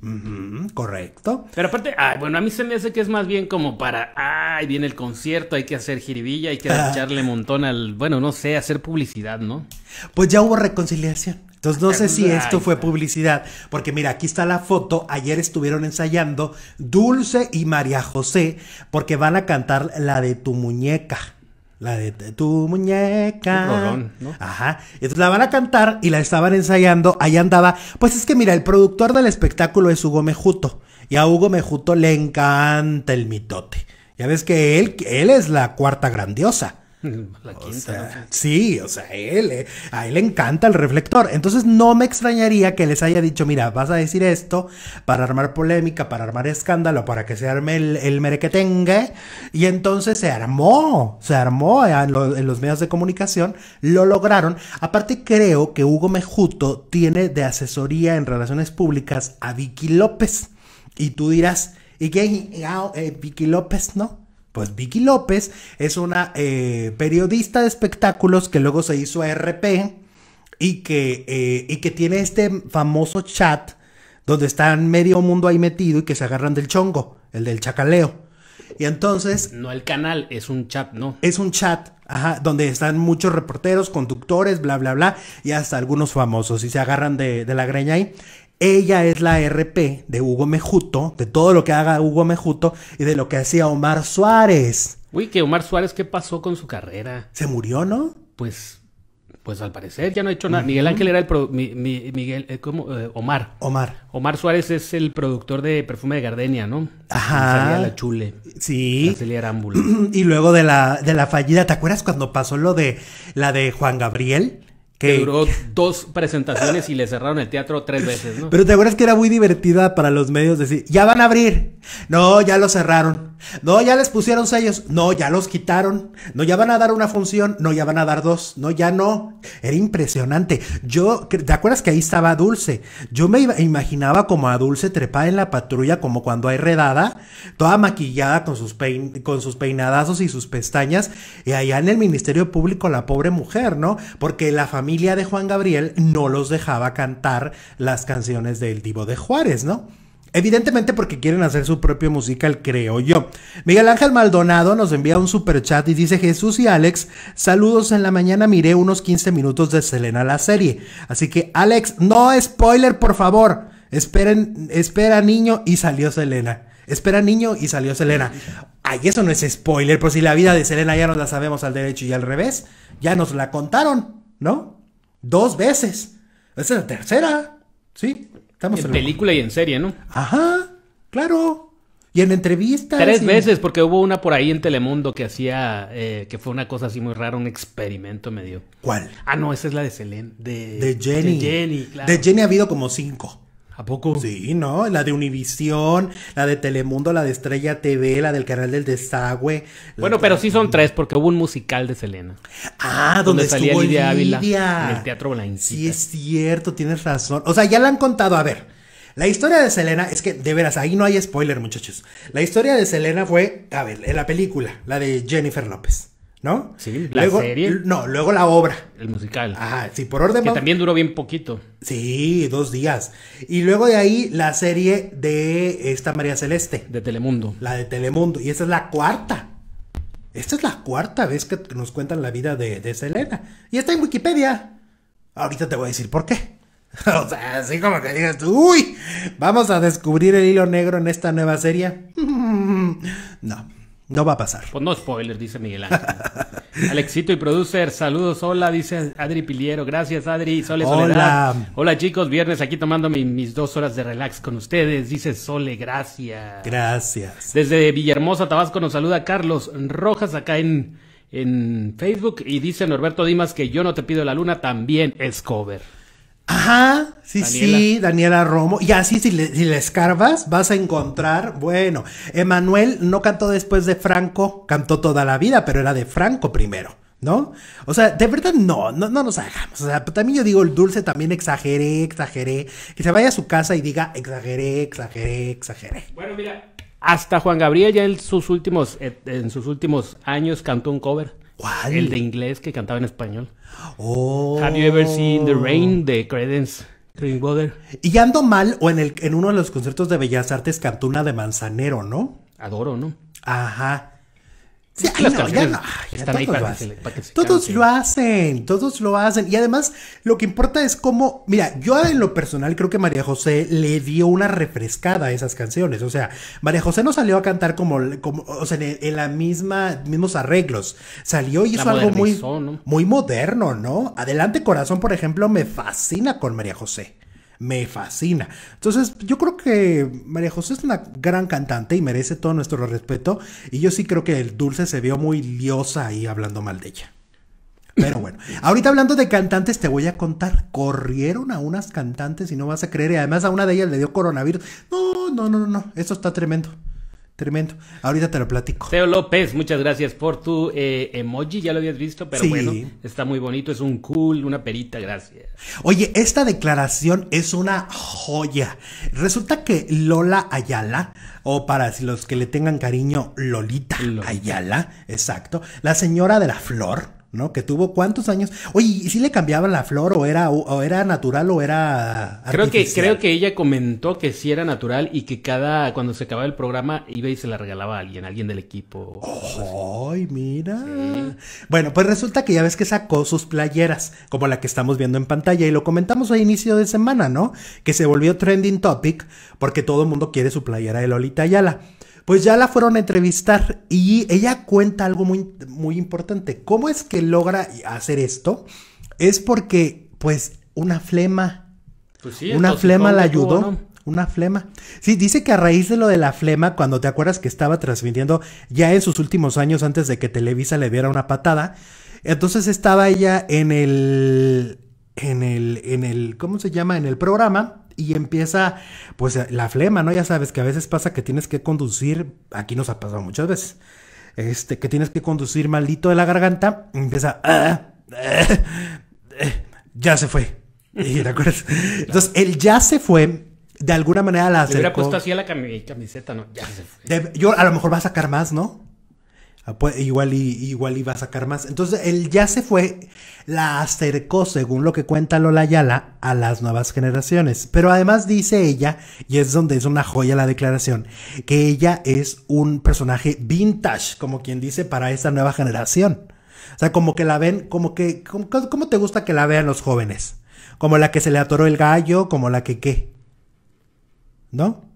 correcto. Pero aparte, bueno, a mí se me hace que es más bien como para, ay, viene el concierto, hay que hacer jiribilla, hay que echarle montón al, bueno, no sé, hacer publicidad, ¿no? Pues ya hubo reconciliación. Entonces no sé si esto fue publicidad, porque mira, aquí está la foto, ayer estuvieron ensayando Dulce y María José, porque van a cantar la de tu muñeca. La de tu muñeca. ¿no? Ajá. Entonces la van a cantar y la estaban ensayando. Ahí andaba. Pues es que mira, el productor del espectáculo es Hugo Mejuto. Y a Hugo Mejuto le encanta el mitote. Ya ves que él, él es la cuarta grandiosa. Pues sí, o sea, a él le encanta el reflector. Entonces no me extrañaría que les haya dicho, mira, vas a decir esto para armar polémica, para armar escándalo, para que se arme el, el merequetengue. Y entonces se armó, se armó en, los medios de comunicación, lo lograron. Aparte creo que Hugo Mejuto tiene de asesoría en relaciones públicas a Vicky López. Y tú dirás, ¿y quién? Ah, eh, Vicky López, ¿no? Pues Vicky López es una eh, periodista de espectáculos que luego se hizo RP y que, eh, y que tiene este famoso chat donde están medio mundo ahí metido y que se agarran del chongo, el del chacaleo. Y entonces... No el canal, es un chat, ¿no? Es un chat, ajá, donde están muchos reporteros, conductores, bla, bla, bla, y hasta algunos famosos, y se agarran de, de la greña ahí. Ella es la RP de Hugo Mejuto, de todo lo que haga Hugo Mejuto y de lo que hacía Omar Suárez. Uy, que Omar Suárez, ¿qué pasó con su carrera? Se murió, ¿no? Pues, pues al parecer ya no ha hecho nada. Miguel Ángel era el pro, Miguel, eh, ¿cómo? Eh, Omar. Omar. Omar Suárez es el productor de perfume de Gardenia, ¿no? Ajá. la Chule. Sí. Celia Y luego de la, de la fallida, ¿te acuerdas cuando pasó lo de la de Juan Gabriel? que duró dos presentaciones y le cerraron el teatro tres veces, Pero te acuerdas que era muy divertida para los medios decir, ya van a abrir. No, ya lo cerraron. No, ya les pusieron sellos. No, ya los quitaron. No, ya van a dar una función. No, ya van a dar dos. No, ya no. Era impresionante. Yo, ¿te acuerdas que ahí estaba Dulce? Yo me imaginaba como a Dulce trepada en la patrulla, como cuando hay redada, toda maquillada con sus, con sus peinadazos y sus pestañas. Y allá en el Ministerio Público, la pobre mujer, ¿no? Porque la familia de Juan Gabriel no los dejaba cantar las canciones del Divo de Juárez, ¿no? Evidentemente porque quieren hacer su propio musical, creo yo. Miguel Ángel Maldonado nos envía un super chat y dice Jesús y Alex, saludos en la mañana, miré unos 15 minutos de Selena la serie. Así que Alex, no spoiler, por favor. Esperen, espera niño y salió Selena. Espera niño y salió Selena. Ay, eso no es spoiler, por pues si la vida de Selena ya nos la sabemos al derecho y al revés. Ya nos la contaron, ¿no? Dos veces. Esa es la tercera, ¿sí? en, película y en serie, ¿no? Ajá, claro. Y en entrevistas. Tres meses, veces, porque hubo una por ahí en Telemundo que hacía, eh, que fue una cosa así muy rara, un experimento medio. ¿Cuál? Ah, no, esa es la de Selene. De, de Jenny. De Jenny, claro. De Jenny ha habido como cinco. ¿A poco? Sí, ¿no? La de Univisión, la de Telemundo, la de Estrella TV, la del Canal del Desagüe. Bueno, pero sí son tres porque hubo un musical de Selena. Ah, donde, salía Lidia Ávila en el Teatro Blanquita. Sí, es cierto, tienes razón. O sea, ya la han contado, a ver. La historia de Selena, es que de veras, ahí no hay spoiler, muchachos. La historia de Selena fue, a ver, en la película, la de Jennifer López. ¿no? Sí, la luego, serie. No, luego la obra. El musical. Ajá, sí, por orden. Que también duró bien poquito. Sí, dos días. Y luego de ahí la serie de esta María Celeste. De Telemundo. La de Telemundo. Y esta es la cuarta. Esta es la cuarta vez que nos cuentan la vida de, Selena. Y está en Wikipedia. Ahorita te voy a decir por qué. o sea, así como que digas, uy, vamos a descubrir el hilo negro en esta nueva serie. no. No va a pasar. Pues no spoilers, dice Miguel Ángel. Alexito y producer, saludos, hola, dice Adri Piliero. Gracias, Adri. Sole hola. Hola, chicos, viernes aquí tomando mis dos horas de relax con ustedes. Dice Sole, gracias. Gracias. Desde Villahermosa, Tabasco, nos saluda Carlos Rojas acá en, en Facebook. Y dice Norberto Dimas que yo no te pido la luna, también es cover. Ajá, sí, sí, Daniela Romo. Y así, si le, escarbas, vas a encontrar. Bueno, Emanuel no cantó después de Franco, cantó toda la vida, pero era de Franco primero. ¿No? O sea, de verdad no, no, no nos hagamos. O sea, también yo digo, el dulce también exageré, exageré. Que se vaya a su casa y diga, exageré, exageré, exageré. Bueno, mira, hasta Juan Gabriel ya en sus últimos, eh, en sus últimos años cantó un cover. El de inglés que cantaba en español. Oh. Have you ever seen the rain de Credence? Clearwater. Y ando mal, o en, el, en uno de los conciertos de Bellas Artes cantó una de Manzanero, ¿no? Adoro, ¿no? Ajá. Todos lo hacen, todos lo hacen. Y además, lo que importa es cómo. Mira, yo en lo personal creo que María José le dio una refrescada a esas canciones. O sea, María José no salió a cantar como, como o sea, en, la misma, mismos arreglos. Salió y hizo algo muy, muy moderno, ¿no? Adelante Corazón, por ejemplo, me fascina con María José me fascina. Entonces, yo creo que María José es una gran cantante y merece todo nuestro respeto. Y yo sí creo que el Dulce se vio muy liosa ahí hablando mal de ella. Pero bueno, ahorita hablando de cantantes, te voy a contar. Corrieron a unas cantantes y no vas a creer. Y además a una de ellas le dio coronavirus. No, no, no, no, no. Esto está tremendo. Tremendo. Ahorita te lo platico. Teo López, muchas gracias por tu eh, emoji. Ya lo habías visto, pero bueno, está muy bonito. Es un cool, una perita, gracias. Oye, esta declaración es una joya. Resulta que Lola Ayala, o para los que le tengan cariño, Lolita. Ayala, exacto, la señora de la flor ¿no? Que tuvo cuántos años. Oye, ¿y si le cambiaba la flor o era, era natural o era Creo que, creo que ella comentó que sí era natural y que cada, cuando se acababa el programa, iba y se la regalaba a alguien, alguien del equipo. ¡Ay, mira! Bueno, pues resulta que ya ves que sacó sus playeras, como la que estamos viendo en pantalla, y lo comentamos a inicio de semana, ¿no? Que se volvió trending topic porque todo el mundo quiere su playera de Lolita Ayala pues ya la fueron a entrevistar y ella cuenta algo muy, muy importante. ¿Cómo es que logra hacer esto? Es porque, pues, una flema, pues una flema la ayudó. Una flema. Sí, dice que a raíz de lo de la flema, cuando te acuerdas que estaba transmitiendo ya en sus últimos años antes de que Televisa le diera una patada, entonces estaba ella en el, en el, en el, ¿cómo se llama? En el programa y empieza pues la flema, ¿no? Ya sabes que a veces pasa que tienes que conducir, aquí nos ha pasado muchas veces, este, que tienes que conducir maldito de la garganta, empieza, ah, ah, ah, ya se fue. ¿Y te Entonces, el ya se fue, de alguna manera la acercó. Le hubiera así la camiseta, ¿no? Ya se fue. yo a lo mejor va a sacar más, ¿no? Ah, pues, igual y, igual iba a sacar más. Entonces él ya se fue, la acercó, según lo que cuenta Lola yala a las nuevas generaciones. Pero además dice ella, y es donde es una joya la declaración, que ella es un personaje vintage, como quien dice, para esa nueva generación. O sea, como que la ven, como que, ¿cómo te gusta que la vean los jóvenes? Como la que se le atoró el gallo, como la que qué. ¿No?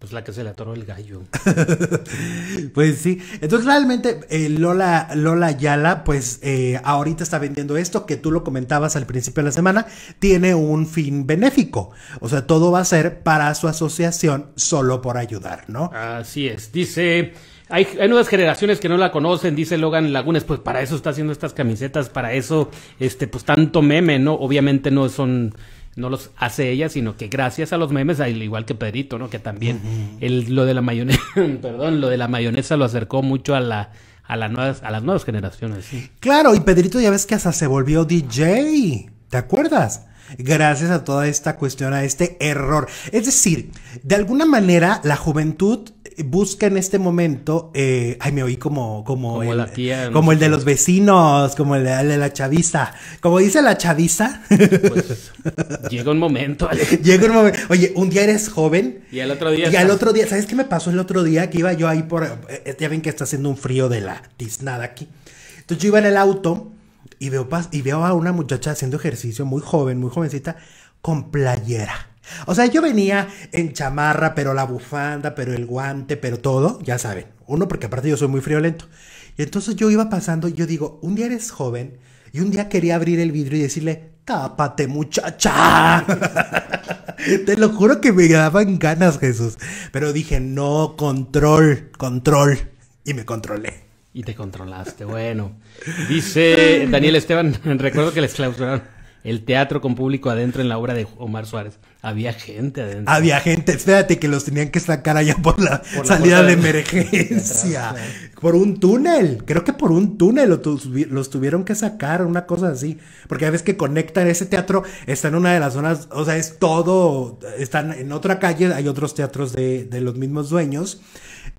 Pues la que se le atoró el gallo. pues sí. Entonces realmente eh, Lola, Lola Yala, pues eh, ahorita está vendiendo esto que tú lo comentabas al principio de la semana, tiene un fin benéfico. O sea, todo va a ser para su asociación solo por ayudar, ¿no? Así es. Dice... Hay, hay, nuevas generaciones que no la conocen, dice Logan Lagunes, pues para eso está haciendo estas camisetas, para eso, este, pues tanto meme, ¿no? Obviamente no son no los hace ella, sino que gracias a los memes, al igual que Pedrito, ¿no? Que también lo de la mayonesa, perdón, lo de la mayonesa lo acercó mucho a la a las nuevas a las nuevas generaciones. Claro, y Pedrito ya ves que hasta se volvió DJ, ¿te acuerdas? Gracias a toda esta cuestión, a este error. Es decir, de alguna manera la juventud busca en este momento, eh, ay, me oí como, como, el, de los vecinos, como el de, la chaviza, como dice la chaviza. Pues, llega un momento, Llega un momento, oye, un día eres joven. Y al otro día. Y otro día, ¿sabes qué me pasó el otro día? Que iba yo ahí por, eh, ya ven que está haciendo un frío de la tiznada aquí. Entonces yo iba en el auto y veo, y veo a una muchacha haciendo ejercicio, muy joven, muy jovencita, con playera o sea, yo venía en chamarra, pero la bufanda, pero el guante, pero todo, ya saben. Uno, porque aparte yo soy muy friolento. Y entonces yo iba pasando, yo digo, un día eres joven y un día quería abrir el vidrio y decirle, tápate muchacha. Te lo juro que me daban ganas, Jesús. Pero dije, no, control, control. Y me controlé. Y te controlaste, bueno. Dice Daniel Esteban, recuerdo que les clausuraron el teatro con público adentro en la obra de Omar Suárez. Había gente adentro. Había gente, espérate que los tenían que sacar allá por la, salida de, emergencia, por un túnel, creo que por un túnel los, los tuvieron que sacar, una cosa así, porque a veces que conectan ese teatro, está en una de las zonas, o sea, es todo, están en otra calle, hay otros teatros de los mismos dueños.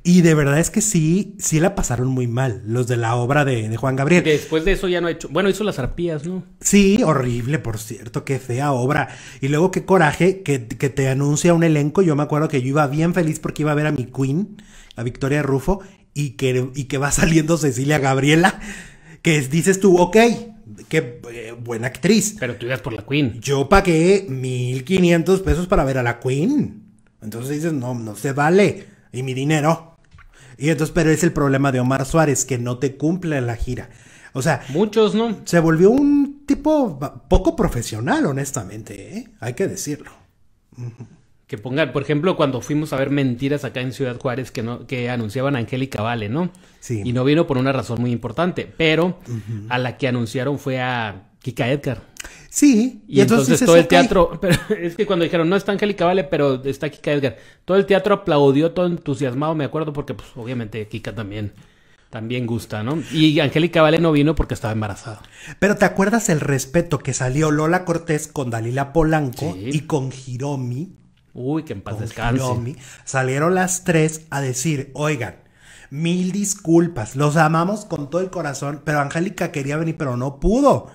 Y de verdad es que sí, sí la pasaron muy mal, los de la obra de, Juan Gabriel. Después de eso ya no ha hecho. Bueno, hizo las arpías, ¿no? Sí, horrible, por cierto, qué fea obra. Y luego qué coraje que, te anuncia un elenco. Yo me acuerdo que yo iba bien feliz porque iba a ver a mi queen, la Victoria Rufo, y que, y que va saliendo Cecilia Gabriela, que dices tú, ok, qué eh, buena actriz. Pero tú ibas por la queen. Yo pagué 1.500 pesos para ver a la queen. Entonces dices, no, no se vale. Y mi dinero. Y entonces, pero es el problema de Omar Suárez, que no te cumple la gira. O sea, muchos no. Se volvió un tipo poco profesional, honestamente, ¿eh? hay que decirlo. Que pongan, por ejemplo, cuando fuimos a ver mentiras acá en Ciudad Juárez que que anunciaban a Angélica Vale, ¿no? Sí. Y no vino por una razón muy importante, pero a la que anunciaron fue a Kika Edgar. Sí. Y, entonces, todo el teatro, es que cuando dijeron, no está Angélica Vale, pero está Kika Edgar, todo el teatro aplaudió, todo entusiasmado, me acuerdo, porque pues obviamente Kika también también gusta, ¿no? Y Angélica Vale no vino porque estaba embarazada. Pero ¿te acuerdas el respeto que salió Lola Cortés con Dalila Polanco y con Hiromi? Uy, que en paz salieron las tres a decir, oigan, mil disculpas, los amamos con todo el corazón, pero Angélica quería venir, pero no pudo.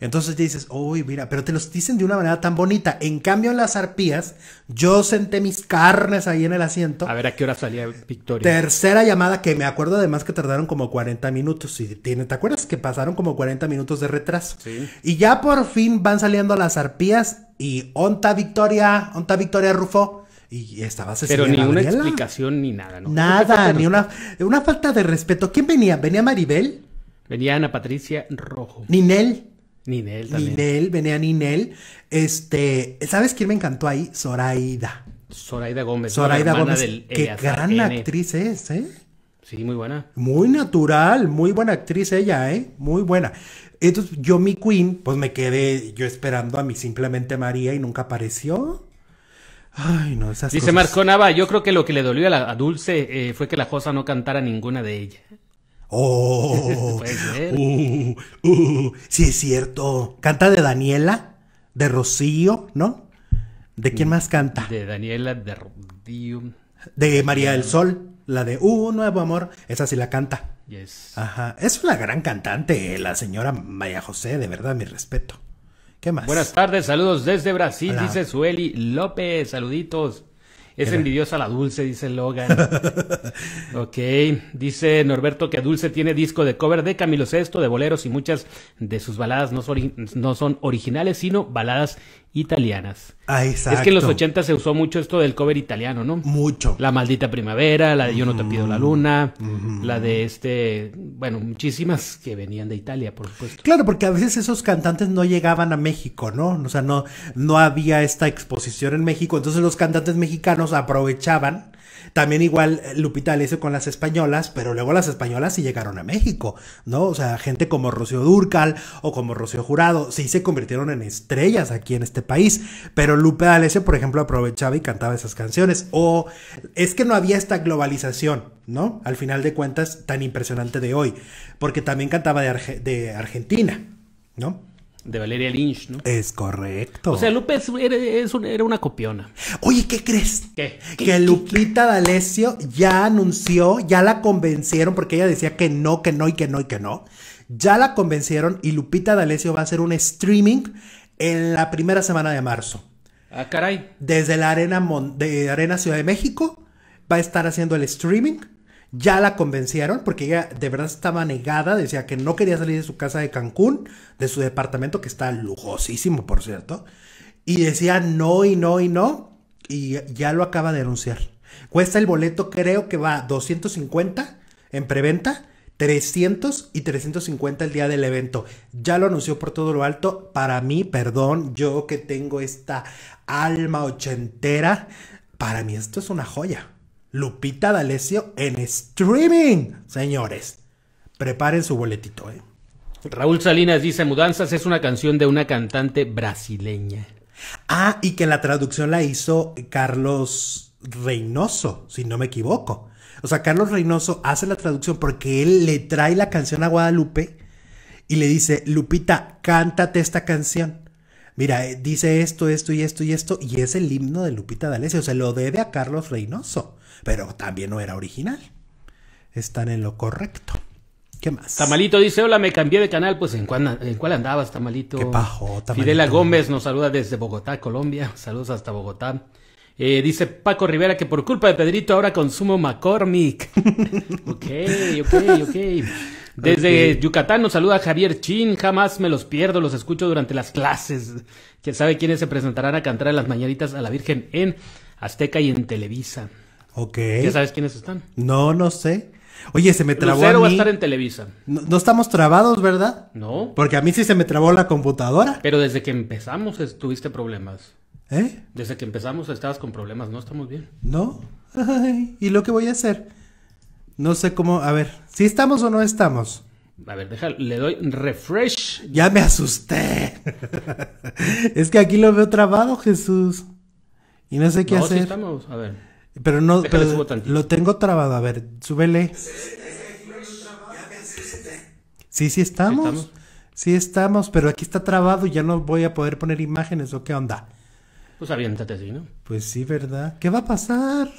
Entonces ya dices, uy, mira, pero te los dicen de una manera tan bonita. En cambio, en las arpías, yo senté mis carnes ahí en el asiento. A ver a qué hora salía Victoria. Tercera llamada que me acuerdo además que tardaron como 40 minutos. Y ¿te acuerdas que pasaron como 40 minutos de retraso? Sí. Y ya por fin van saliendo las arpías y onta Victoria, onta Victoria Rufo y estaba Pero ni una explicación ni nada, ¿no? Nada, ni una, una falta de respeto. ¿Quién venía? ¿Venía Maribel? Venía Ana Patricia Rojo. Ninel. Ninel también. Ninel, venía Ninel. Este, ¿sabes quién me encantó ahí? Zoraida. Zoraida Gómez. Zoraida Gómez. qué gran actriz es, ¿eh? Sí, muy buena. Muy natural, muy buena actriz ella, ¿eh? Muy buena. Entonces, yo, mi queen, pues me quedé yo esperando a mi simplemente María y nunca apareció. Ay, no, esas Dice cosas... Marco Nava, yo creo que lo que le dolió a, Dulce eh, fue que la Josa no cantara ninguna de ellas. ¡Oh! Uh, uh, sí, es cierto. Canta de Daniela, de Rocío, ¿no? ¿De quién mm, más canta? De Daniela, de Rocío. De este, María del Sol, la de Uh, Nuevo Amor. Esa sí la canta. Yes. Ajá. Es una gran cantante, la señora María José, de verdad, mi respeto. ¿Qué más? Buenas tardes, saludos desde Brasil, dice Sueli López, saluditos. Es envidiosa la Dulce, dice Logan. ok, dice Norberto que Dulce tiene disco de cover de Camilo Sesto, de boleros y muchas de sus baladas no son originales, sino baladas italianas. Ah, Es que en los 80 se usó mucho esto del cover italiano, ¿no? Mucho. La maldita primavera, la de Yo no te pido la luna, la de este, bueno, muchísimas que venían de Italia, por supuesto. Claro, porque a veces esos cantantes no llegaban a México, ¿no? O sea, no, no había esta exposición en México, entonces los cantantes mexicanos aprovechaban también igual eh, Lupita le con las españolas, pero luego las españolas sí llegaron a México, ¿no? O sea, gente como Rocío Durcal o como Rocío Jurado, sí se convirtieron en estrellas aquí en este país, pero Lupe D'Alessio, por ejemplo, aprovechaba y cantaba esas canciones, o es que no había esta globalización, ¿no? Al final de cuentas, tan impresionante de hoy, porque también cantaba de Argentina, ¿no? De Valeria Lynch, ¿no? Es correcto. O sea, Lupe era, una copiona. Oye, ¿qué crees? ¿Qué? que Lupita D'Alessio ya anunció, ya la convencieron, porque ella decía que no, que no y que no y que no. Ya la convencieron y Lupita D'Alessio va a hacer un streaming en la primera semana de marzo. Ah, caray. Desde la Arena, de Arena Ciudad de México va a estar haciendo el streaming ya la convencieron porque ella de verdad estaba negada, decía que no quería salir de su casa de Cancún, de su departamento que está lujosísimo, por cierto, y decía no y no y no, y ya lo acaba de anunciar. Cuesta el boleto, creo que va 250 en preventa, 300 y 350 el día del evento. Ya lo anunció por todo lo alto. Para mí, perdón, yo que tengo esta alma ochentera, para mí esto es una joya. Lupita D'Alessio en streaming, señores. Preparen su boletito, ¿eh? Raúl Salinas dice, Mudanzas es una canción de una cantante brasileña. Ah, y que la traducción la hizo Carlos Reynoso, si no me equivoco. O sea, Carlos Reynoso hace la traducción porque él le trae la canción a Guadalupe y le dice, Lupita, cántate esta canción. Mira, eh, dice esto, esto y esto y esto, y es el himno de Lupita D'Alessio. Se lo debe a Carlos Reynoso pero también no era original. Están en lo correcto. ¿Qué más? Tamalito dice, hola, me cambié de canal, pues ¿en cuál, en cuál andabas, Tamalito? Qué pajo, Tamalito. Fidela Gómez nos saluda desde Bogotá, Colombia. Saludos hasta Bogotá. Eh, dice Paco Rivera que por culpa de Pedrito ahora consumo McCormick. ok, ok, ok. Desde Yucatán nos saluda Javier Chin. Jamás me los pierdo, los escucho durante las clases. Quién sabe quiénes se presentarán a cantar las mañanitas a la Virgen en Azteca y en Televisa. Ok. ¿Ya sabes quiénes están? No, no sé. Oye, se me trabó. a va a estar en Televisa. No, estamos trabados, ¿verdad? No. Porque a mí sí se me trabó la computadora. Pero desde que empezamos tuviste problemas. ¿Eh? Desde que empezamos estabas con problemas, no estamos bien. ¿No? ¿Y lo que voy a hacer? No sé cómo. A ver, ¿si estamos o no estamos? A ver, déjalo, le doy refresh. Ya me asusté. es que aquí lo veo trabado, Jesús. Y no sé qué hacer. Sí estamos, a ver. Pero no, lo tengo trabado. A ver, súbele. Sí, sí estamos. Sí estamos, pero aquí está trabado y ya no voy a poder poner imágenes o qué onda. Pues aviéntate así, ¿no? Pues sí, ¿verdad? ¿Qué va a pasar?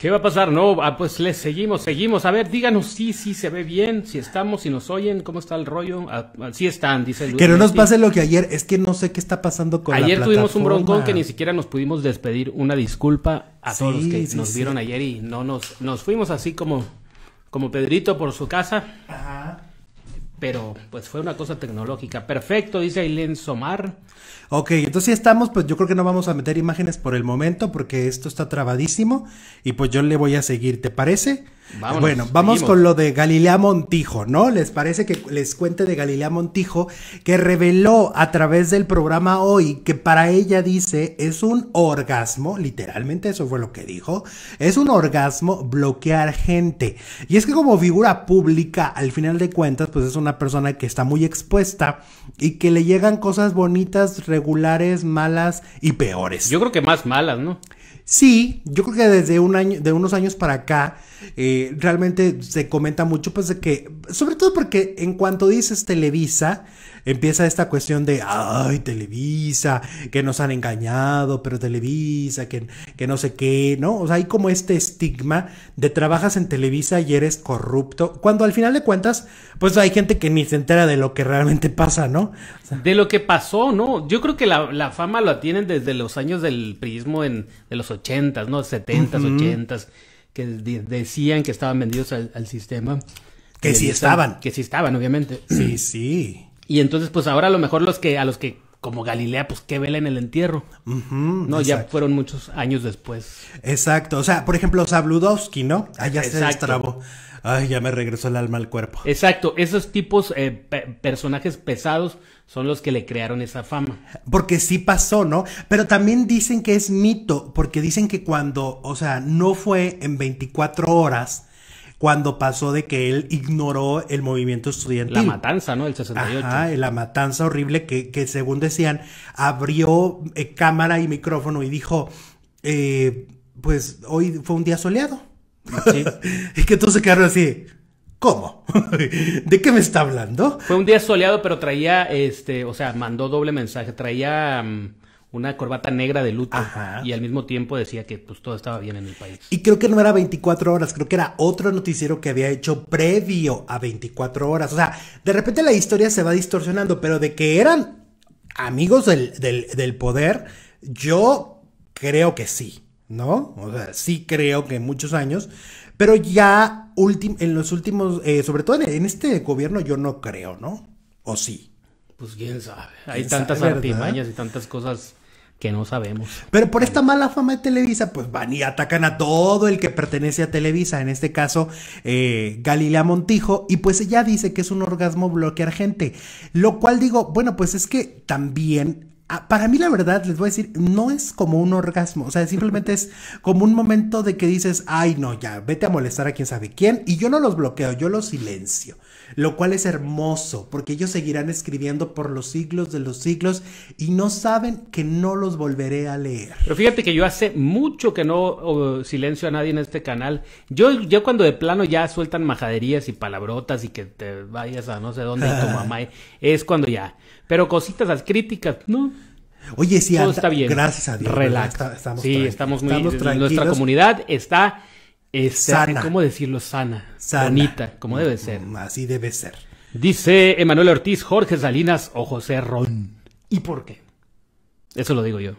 ¿Qué va a pasar? No, ah, pues les seguimos, seguimos. A ver, díganos sí, sí se ve bien, si estamos, si nos oyen, cómo está el rollo. Ah, ah, sí están, dice Luis. Que nos pase lo que ayer, es que no sé qué está pasando con ayer Ayer tuvimos un broncón que ni siquiera nos pudimos despedir. Una disculpa a todos los que nos vieron ayer y no nos, nos fuimos así como, como Pedrito por su casa. Ajá pero pues fue una cosa tecnológica. Perfecto, dice Ailén Somar. Ok, entonces ya estamos, pues yo creo que no vamos a meter imágenes por el momento porque esto está trabadísimo y pues yo le voy a seguir, ¿te parece? bueno, vamos con lo de Galilea Montijo, ¿no? ¿Les parece que les cuente de Galilea Montijo que reveló a través del programa hoy que para ella dice es un orgasmo, literalmente eso fue lo que dijo, es un orgasmo bloquear gente. Y es que como figura pública, al final de cuentas, pues es una persona que está muy expuesta y que le llegan cosas bonitas, regulares, malas y peores. Yo creo que más malas, ¿no? Sí, yo creo que desde un año, de unos años para acá, eh, realmente se comenta mucho, pues de que, sobre todo porque en cuanto dices Televisa, empieza esta cuestión de, ay, Televisa, que nos han engañado, pero Televisa, que, que no sé qué, ¿no? O sea, hay como este estigma de trabajas en Televisa y eres corrupto, cuando al final de cuentas, pues hay gente que ni se entera de lo que realmente pasa, ¿no? de lo que pasó, ¿no? Yo creo que la, fama la tienen desde los años del prismo en, de los ochentas, ¿no? Setentas, ochentas, que decían que estaban vendidos al, al sistema. Que sí estaban. Que sí estaban, obviamente. Sí, sí. Y entonces, pues ahora a lo mejor los que, a los que como Galilea, pues que vela en el entierro. no, ya fueron muchos años después. Exacto. O sea, por ejemplo, Sabludowski, ¿no? Ah, ya se destrabó. Ay, ya me regresó el alma al cuerpo. Exacto. Esos tipos, eh, personajes pesados, son los que le crearon esa fama. Porque sí pasó, ¿no? Pero también dicen que es mito, porque dicen que cuando, o sea, no fue en 24 horas cuando pasó de que él ignoró el movimiento estudiantil. La matanza, ¿no? El 68. la matanza horrible que, que según decían, abrió eh, cámara y micrófono y dijo, eh, pues hoy fue un día soleado. Sí. y que entonces quedaron así. ¿Cómo? ¿De qué me está hablando? Fue un día soleado, pero traía, este, o sea, mandó doble mensaje, traía... Mm, una corbata negra de luto y al mismo tiempo decía que pues todo estaba bien en el país. Y creo que no era 24 horas, creo que era otro noticiero que había hecho previo a 24 horas. O sea, de repente la historia se va distorsionando, pero de que eran amigos del, poder, yo creo que sí, ¿no? O sea, sí creo que muchos años, pero ya en los últimos, eh, sobre todo en, este gobierno yo no creo, ¿no? ¿O sí? Pues quién sabe. Hay tantas artimañas y tantas cosas que no sabemos. Pero por esta mala fama de Televisa, pues van y atacan a todo el que pertenece a Televisa, en este caso eh, Galilea Montijo, y pues ella dice que es un orgasmo bloquear gente, lo cual digo, bueno, pues es que también... Ah, para mí la verdad, les voy a decir, no es como un orgasmo, o sea, simplemente es como un momento de que dices, ay no, ya, vete a molestar a quien sabe quién, y yo no los bloqueo, yo los silencio lo cual es hermoso, porque ellos seguirán escribiendo por los siglos de los siglos y no saben que no los volveré a leer. Pero fíjate que yo hace mucho que no oh, silencio a nadie en este canal. Yo, yo cuando de plano ya sueltan majaderías y palabrotas y que te vayas a no sé dónde y tu mamá, es cuando ya. Pero cositas, las críticas, ¿no? Oye, sí, Gracias a Dios. estamos sí, estamos muy Nuestra comunidad está es sana. ¿Cómo decirlo? Sana, Bonita, como debe mm, ser. Así debe ser. Dice Emanuel Ortiz, Jorge Salinas o José Ron. ¿Y por qué? Eso lo digo yo.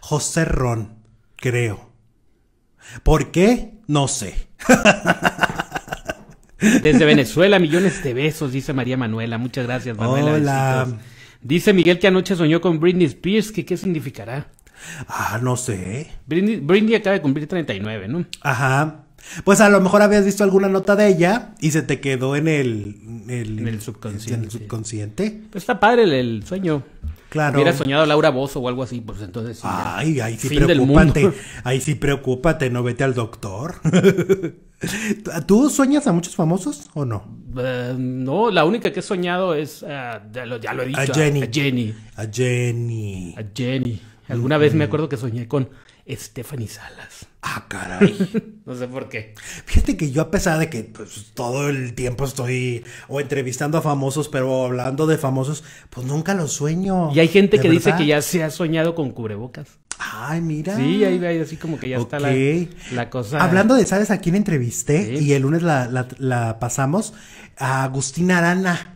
José Ron, creo. ¿Por qué? No sé. Desde Venezuela, millones de besos, dice María Manuela. Muchas gracias, Manuela. Hola. Dice Miguel que anoche soñó con Britney Spears, qué significará. Ah, no sé. Brindy, acaba de cumplir 39, ¿no? Ajá. Pues a lo mejor habías visto alguna nota de ella y se te quedó en el, en el subconsciente. el subconsciente. Pues está padre el, sueño. Claro. Hubiera soñado a Laura Bozo o algo así, pues entonces. Ay, ahí sí preocúpate. Ahí sí preocúpate, no vete al doctor. ¿Tú sueñas a muchos famosos o no? Eh, no, la única que he soñado es. Eh, ya, lo, he dicho. A Jenny. A Jenny. A Jenny. A Jenny. Alguna vez me acuerdo que soñé con Stephanie Salas. Ah, caray. no sé por qué. Fíjate que yo, a pesar de que pues, todo el tiempo estoy o entrevistando a famosos, pero hablando de famosos, pues nunca los sueño. Y hay gente que dice que ya se ha soñado con cubrebocas. Ay, mira. Sí, ahí, ahí así como que ya está la, cosa. Hablando de, ¿sabes a quién entrevisté? Y el lunes la, la, pasamos. A Agustín Arana.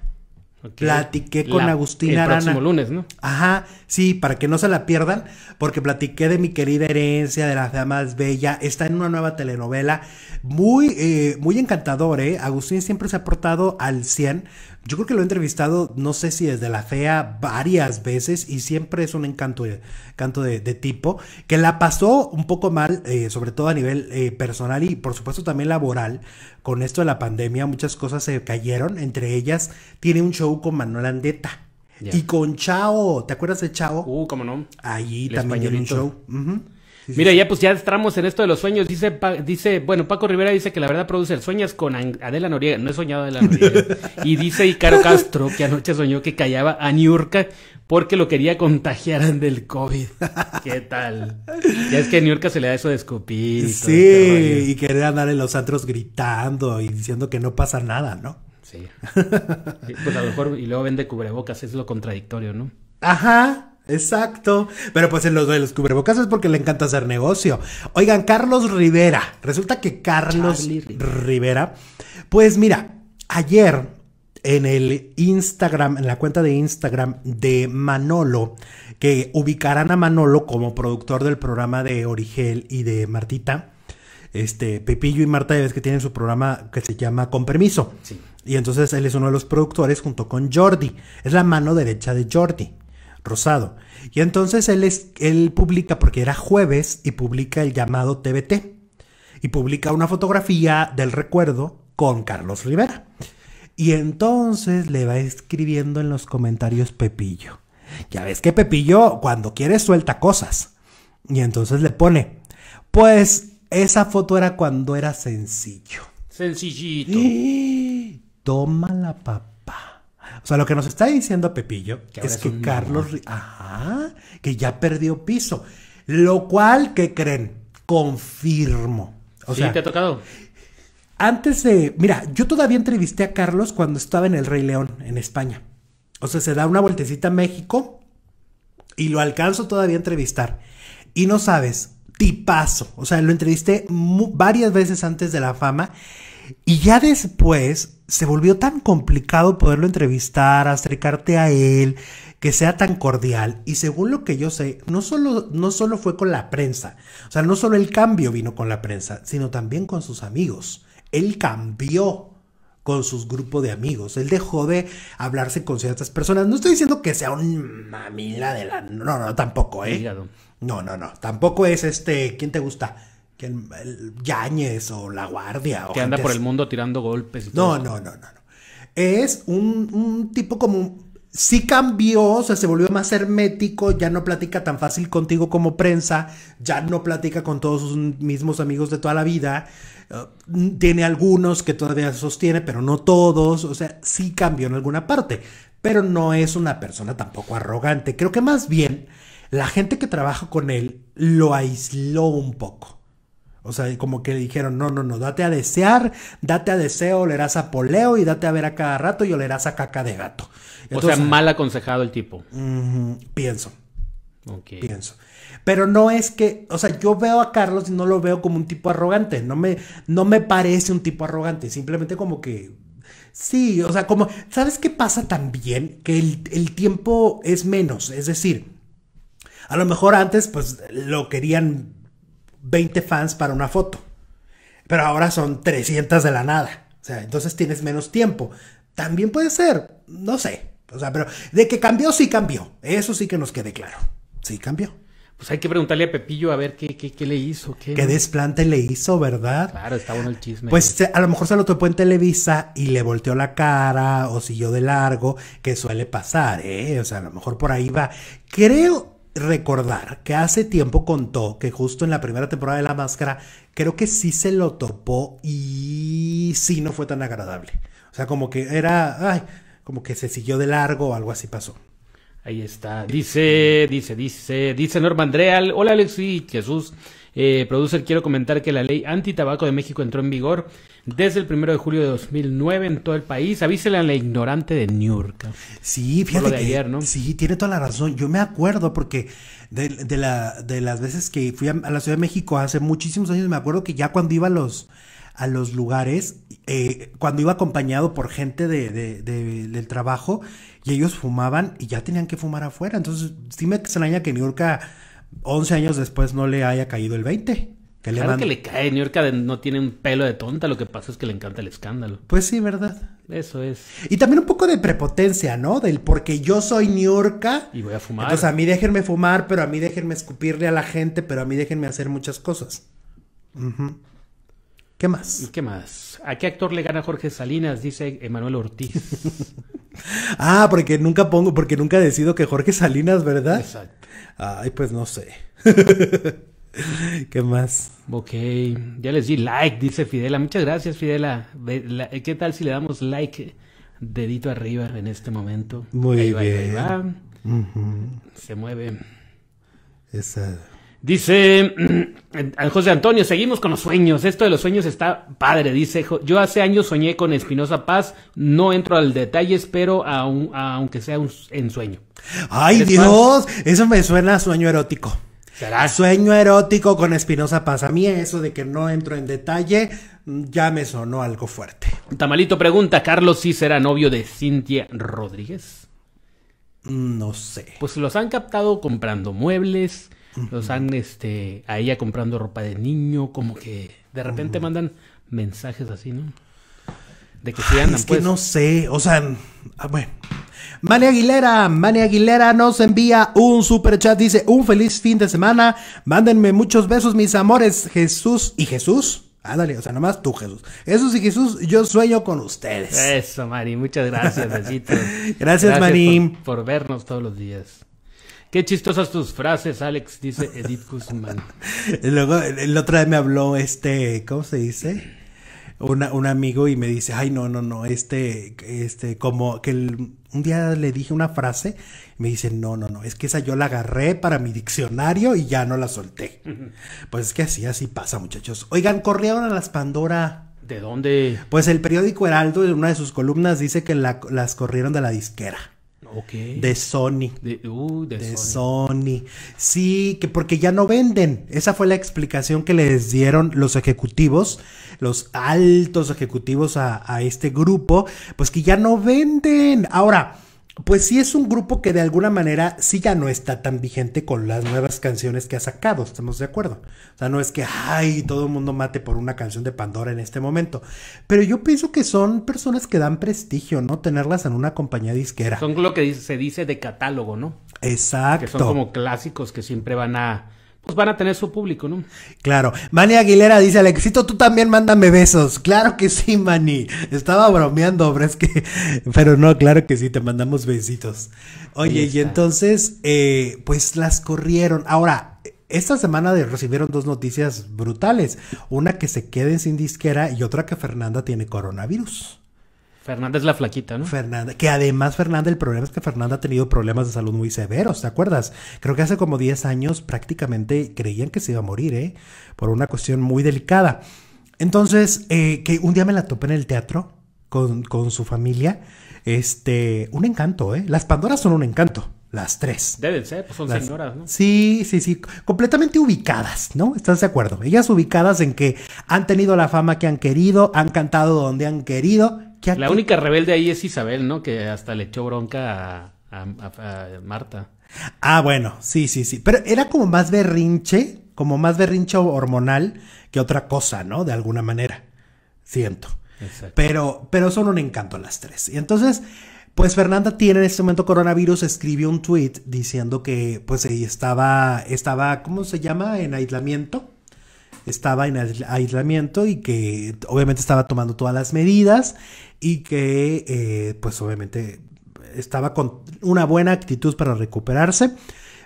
Platiqué con Agustín Arana. El próximo lunes, ¿no? Ajá. Sí, para que no se la pierdan, porque platiqué de mi querida herencia, de la fea más bella. Está en una nueva telenovela muy, eh, muy encantador, ¿eh? Agustín siempre se ha portado al 100. Yo creo que lo he entrevistado, no sé si desde la fea, varias veces y siempre es un encanto, encanto eh, de, tipo, que la pasó un poco mal, eh, sobre todo a nivel eh, personal y por supuesto también laboral, con esto de la pandemia, muchas cosas se cayeron, entre ellas tiene un show con Manuel Andeta y con Chao, ¿te acuerdas de Chao? Uh, cómo no. Allí también en un show. Mira, ya pues ya entramos en esto de los sueños. Dice, dice, bueno, Paco Rivera dice que la verdad produce sueños sueñas con Adela Noriega. No he soñado Adela Noriega. y dice Icaro Castro que anoche soñó que callaba a Niurka porque lo quería contagiar del COVID. ¿Qué tal? ya es que a Niurka se le da eso de escupir. Sí, este y quería andar en los antros gritando y diciendo que no pasa nada, ¿no? Sí. pues a lo mejor, y luego vende cubrebocas, es lo contradictorio, ¿no? Ajá. Exacto. Pero pues en los cubrebocas es porque le encanta hacer negocio. Oigan, Carlos Rivera. Resulta que Carlos Rivera. Pues mira, ayer en el Instagram, en la cuenta de Instagram de Manolo, que ubicarán a Manolo como productor del programa de Origel y de Martita. Este, Pepillo y Marta, ya ves que tienen su programa que se llama Con Permiso. Sí. Y entonces él es uno de los productores junto con Jordi. Es la mano derecha de Jordi Rosado. Y entonces él, él publica, porque era jueves, y publica el llamado TBT. Y publica una fotografía del recuerdo con Carlos Rivera. Y entonces le va escribiendo en los comentarios Pepillo. Ya ves que Pepillo cuando quiere suelta cosas. Y entonces le pone, pues esa foto era cuando era sencillo. Sencillito. ¡Eh! Toma la papá. O sea, lo que nos está diciendo Pepillo es que Carlos, ajá, que ya perdió piso. Lo cual, ¿qué creen? Confirmo. O sí, sea, te ha tocado. Antes de, mira, yo todavía entrevisté a Carlos cuando estaba en el Rey León, en España. O sea, se da una vueltecita a México y lo alcanzo todavía a entrevistar. Y no sabes, tipazo. O sea, lo entrevisté varias veces antes de la fama. Y ya después se volvió tan complicado poderlo entrevistar, acercarte a él, que sea tan cordial. Y según lo que yo sé, no solo, no solo fue con la prensa, o sea, no solo el cambio vino con la prensa, sino también con sus amigos. Él cambió con sus grupo de amigos. Él dejó de hablarse con ciertas personas. No estoy diciendo que sea un mamila de la... No, no, tampoco, ¿eh? No, no, no. Tampoco es este... ¿Quién te gusta? el, o La Guardia. que anda por el mundo tirando golpes. no, no, no, no, no. Es un, tipo como sí cambió, o sea, se volvió más hermético, ya no platica tan fácil contigo como prensa, ya no platica con todos sus mismos amigos de toda la vida, eh, tiene algunos que todavía sostiene, pero no todos, o sea, sí cambió en alguna parte, pero no es una persona tampoco arrogante, creo que más bien la gente que trabaja con él lo aisló un poco. O sea, como que dijeron, no, no, no, date a desear, date a deseo, olerás a poleo y date a ver a cada rato y olerás a caca de gato. o sea, mal aconsejado el tipo. pienso. Pienso. Pero no es que, o sea, yo veo a Carlos y no lo veo como un tipo arrogante, no me, no me parece un tipo arrogante, simplemente como que Sí, o sea, como, ¿sabes qué pasa también? Que el, el, tiempo es menos, es decir, a lo mejor antes pues lo querían 20 fans para una foto. Pero ahora son 300 de la nada. O sea, entonces tienes menos tiempo. También puede ser, no sé. O sea, pero de que cambió, sí cambió. Eso sí que nos quede claro. Sí cambió. Pues hay que preguntarle a Pepillo a ver qué, le hizo. Qué, desplante le hizo, ¿verdad? Claro, está bueno el chisme. Pues eh, a lo mejor se lo topó en Televisa y le volteó la cara o siguió de largo, que suele pasar, ¿eh? O sea, a lo mejor por ahí va. Creo, recordar que hace tiempo contó que justo en la primera temporada de La Máscara, creo que sí se lo topó y sí no fue tan agradable. O sea, como que era, ay, como que se siguió de largo o algo así pasó. Ahí está. Dice, dice, dice, dice Norma Andreal. Hola Alex Jesús. Eh, producer, quiero comentar que la ley tabaco de México entró en vigor desde el primero de julio de 2009 en todo el país. Avísele a la ignorante de New York. Sí, fíjate. ¿no? Sí, tiene toda la razón. Yo me acuerdo porque de, la, de las veces que fui a, la Ciudad de México hace muchísimos años, me acuerdo que ya cuando iba a los, a los lugares, eh, cuando iba acompañado por gente del trabajo y ellos fumaban y ya tenían que fumar afuera. Entonces, dime que se extraña que New York 11 años después no le haya caído el 20. Que claro le que le cae. New no tiene un pelo de tonta. Lo que pasa es que le encanta el escándalo. Pues sí, ¿verdad? Eso es. Y también un poco de prepotencia, ¿no? Del porque yo soy New Y voy a fumar. Entonces a mí déjenme fumar, pero a mí déjenme escupirle a la gente, pero a mí déjenme hacer muchas cosas. ¿Qué más? ¿Qué más? ¿A qué actor le gana Jorge Salinas? Dice Emanuel Ortiz. ah, porque nunca pongo, porque nunca decido que Jorge Salinas, ¿verdad? Exacto. Ay, pues no sé. ¿Qué más? Ok, ya les di like, dice Fidela. Muchas gracias, Fidela. ¿Qué tal si le damos like? Dedito arriba en este momento. Muy bien. Se mueve. Dice José Antonio, seguimos con los sueños. Esto de los sueños está padre, dice. Yo hace años soñé con Espinosa Paz. No entro al detalle, espero aunque sea un sueño ¡Ay, Dios! Eso me suena a sueño erótico. ¿Será sueño erótico con Espinosa Paz? A mí eso de que no entro en detalle mm, ya me sonó algo fuerte. Tamalito pregunta, ¿Carlos sí será novio de Cintia Rodríguez? Mm, no sé. Pues los han captado comprando muebles, los han este, a ella comprando ropa de niño, como que de repente mandan mensajes así, ¿no? de que Es que pues. no sé, o sea, ah, bueno. Mani Aguilera, Mani Aguilera nos envía un super chat, dice, un feliz fin de semana, mándenme muchos besos mis amores, Jesús y Jesús. Ándale, o sea, nomás tú, Jesús. Jesús y Jesús, yo sueño con ustedes. Eso, Mari, muchas gracias, besitos. gracias, gracias, Por, vernos todos los días. Qué chistosas tus frases, Alex, dice Edith Guzmán. Luego, el, otra otro día me habló este, ¿cómo se dice? un amigo y me dice, ay, no, no, no, este, este, como que un día le dije una frase me dice, no, no, no, es que esa yo la agarré para mi diccionario y ya no la solté. pues es que así, así pasa, muchachos. Oigan, corrieron a las Pandora. ¿De dónde? Pues el periódico Heraldo, en una de sus columnas, dice que las corrieron de la disquera. De Sony. De, uh, Sony. Sí, que porque ya no venden. Esa fue la explicación que les dieron los ejecutivos, los altos ejecutivos a, a este grupo, pues que ya no venden. Ahora, pues sí es un grupo que de alguna manera sí ya no está tan vigente con las nuevas canciones que ha sacado, estamos de acuerdo. O sea, no es que, ay, todo el mundo mate por una canción de Pandora en este momento. Pero yo pienso que son personas que dan prestigio, ¿no? Tenerlas en una compañía disquera. Son lo que se dice de catálogo, ¿no? Exacto. Que son como clásicos que siempre van a pues van a tener su público, ¿no? Claro. Mani Aguilera dice, al éxito tú también mándame besos. Claro que sí, Mani. Estaba bromeando, pero es que... Pero no, claro que sí, te mandamos besitos. Oye, y entonces, eh, pues las corrieron. Ahora, esta semana recibieron dos noticias brutales. Una que se queden sin disquera y otra que Fernanda tiene coronavirus. Fernanda es la flaquita, ¿no? Fernanda, que además Fernanda, el problema es que Fernanda ha tenido problemas de salud muy severos, ¿te acuerdas? Creo que hace como 10 años prácticamente creían que se iba a morir, ¿eh? Por una cuestión muy delicada. Entonces, eh, que un día me la topé en el teatro con, su familia. Este, un encanto, ¿eh? Las Pandoras son un encanto. Las tres. Deben ser, pues son señoras, ¿no? Sí, sí, sí. Completamente ubicadas, ¿no? ¿Estás de acuerdo? Ellas ubicadas en que han tenido la fama que han querido, han cantado donde han querido la única rebelde ahí es Isabel, ¿no? Que hasta le echó bronca a, Marta. Ah, bueno, sí, sí, sí. Pero era como más berrinche, como más berrinche hormonal que otra cosa, ¿no? De alguna manera. Siento. Pero, pero son un encanto las tres. Y entonces, pues Fernanda tiene en este momento coronavirus, Escribió un tweet diciendo que pues estaba, estaba, ¿cómo se llama? En aislamiento. Estaba en aislamiento y que obviamente estaba tomando todas las medidas y que eh, pues obviamente estaba con una buena actitud para recuperarse.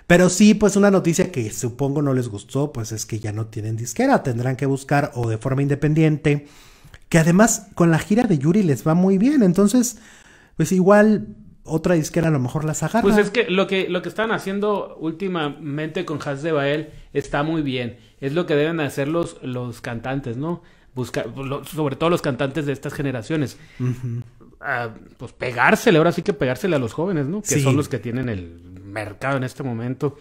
Pero sí, pues una noticia que supongo no les gustó, pues es que ya no tienen disquera, tendrán que buscar o de forma independiente, que además con la gira de Yuri les va muy bien, entonces pues igual otra disquera a lo mejor las agarra. Pues es que lo que, lo que están haciendo últimamente con Has de Bael está muy bien, es lo que deben hacer los, los cantantes, ¿no? buscar, sobre todo los cantantes de estas generaciones, ah, pues pegársele, ahora sí que pegársele a los jóvenes, ¿no? Que son los que tienen el mercado en este momento.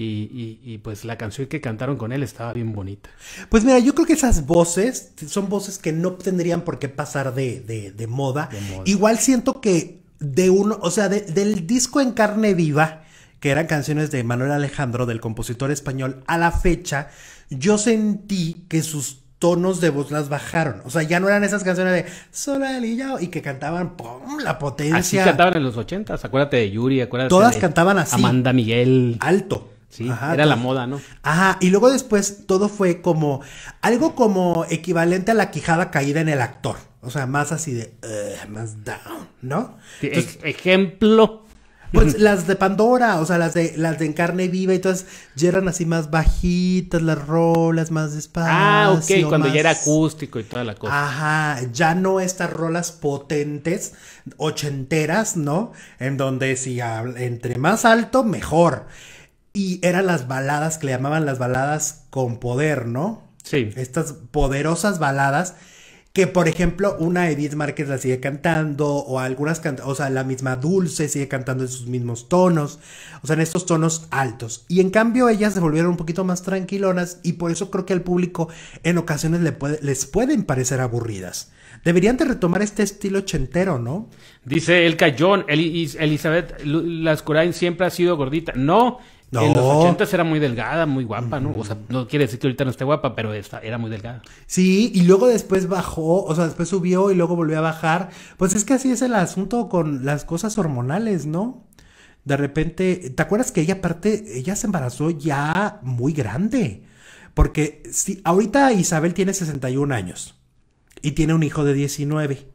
Y, pues la canción que cantaron con él estaba bien bonita. Pues mira, yo creo que esas voces son voces que no tendrían por qué pasar de, moda. de moda. Igual siento que de uno, o sea, del disco en carne viva, que eran canciones de Manuel Alejandro, del compositor español, a la fecha, yo sentí que sus tonos de voz las bajaron. O sea, ya no eran esas canciones de Sola el y que cantaban ¡pum! la potencia. Así cantaban en los ochentas. Acuérdate de Yuri, acuérdate Todas cantaban así. Amanda Miguel. Alto. Sí, era la moda, ¿no? Ajá, y luego después todo fue como algo como equivalente a la quijada caída en el actor. O sea, más así de más down, ¿no? ejemplo pues las de Pandora, o sea, las de las de Encarne Viva y todas, ya eran así más bajitas, las rolas más despacio. Ah, ok, cuando ya era acústico y toda la cosa. Ajá, ya no estas rolas potentes, ochenteras, ¿no? En donde si entre más alto, mejor. Y eran las baladas que le llamaban las baladas con poder, ¿no? Sí. Estas poderosas baladas que por ejemplo una Edith Márquez la sigue cantando o algunas can o sea, la misma Dulce sigue cantando en sus mismos tonos, o sea, en estos tonos altos. Y en cambio ellas se volvieron un poquito más tranquilonas y por eso creo que al público en ocasiones le les pueden parecer aburridas. Deberían de retomar este estilo chentero, ¿no? Dice el Cayón, el Elizabeth Lascurain siempre ha sido gordita. No, no. En los ochentas era muy delgada, muy guapa, ¿no? O sea, mm. no quiere decir que ahorita no esté guapa, pero era muy delgada. Sí, y luego después bajó, o sea, después subió y luego volvió a bajar. Pues es que así es el asunto con las cosas hormonales, ¿no? De repente, ¿te acuerdas que ella aparte, ella se embarazó ya muy grande? Porque si, ahorita Isabel tiene 61 años y tiene un hijo de 19.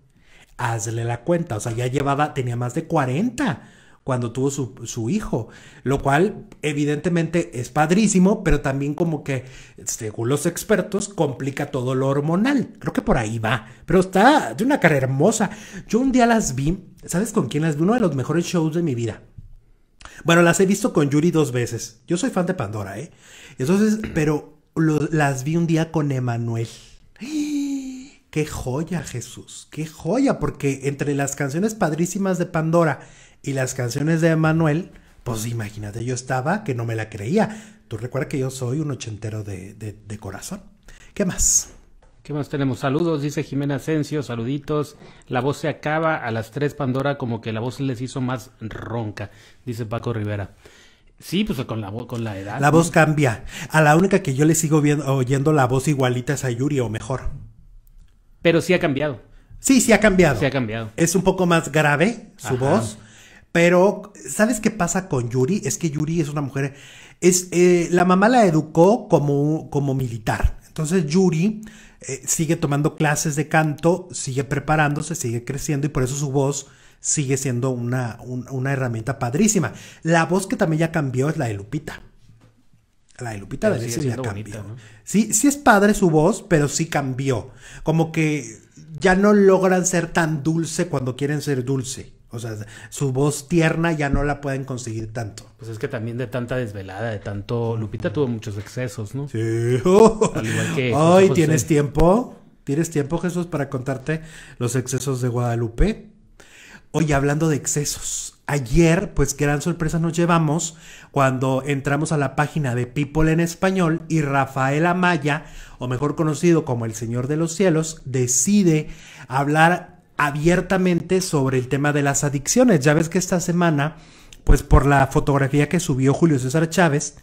Hazle la cuenta, o sea, ya llevaba, tenía más de 40 cuando tuvo su, hijo, lo cual evidentemente es padrísimo, pero también como que, según los expertos, complica todo lo hormonal. Creo que por ahí va, pero está de una cara hermosa. Yo un día las vi, ¿sabes con quién las vi? Uno de los mejores shows de mi vida. Bueno, las he visto con Yuri dos veces. Yo soy fan de Pandora, ¿eh? Entonces, pero las vi un día con Emanuel. ¡Qué joya, Jesús! ¡Qué joya! Porque entre las canciones padrísimas de Pandora y las canciones de Manuel, pues imagínate, yo estaba que no me la creía. Tú recuerdas que yo soy un ochentero de, corazón. ¿Qué más? ¿Qué más tenemos? Saludos, dice Jimena Asensio, saluditos. La voz se acaba a las tres Pandora, como que la voz les hizo más ronca, dice Paco Rivera. Sí, pues con la, con la edad. La voz cambia. A la única que yo le sigo viendo, oyendo la voz igualita es a Yuri o mejor. Pero sí ha cambiado. Sí, sí ha cambiado. Sí ha cambiado. Es un poco más grave su voz, pero, ¿sabes qué pasa con Yuri? Es que Yuri es una mujer, es, eh, la mamá la educó como, como militar. Entonces Yuri eh, sigue tomando clases de canto, sigue preparándose, sigue creciendo y por eso su voz sigue siendo una, herramienta padrísima. La voz que también ya cambió es la de Lupita. La de Lupita de ya cambió. Sí, sí es padre su voz, pero sí cambió. Como que ya no logran ser tan dulce cuando quieren ser dulce. O sea, su voz tierna ya no la pueden conseguir tanto. Pues es que también de tanta desvelada, de tanto. Lupita tuvo muchos excesos, ¿no? Sí. Al igual que. Hoy tienes tiempo. ¿Tienes tiempo, Jesús, para contarte los excesos de Guadalupe? Hoy hablando de excesos. Ayer, pues qué gran sorpresa nos llevamos cuando entramos a la página de People en Español y Rafael Amaya, o mejor conocido como el Señor de los Cielos, decide hablar abiertamente sobre el tema de las adicciones. Ya ves que esta semana, pues por la fotografía que subió Julio César Chávez,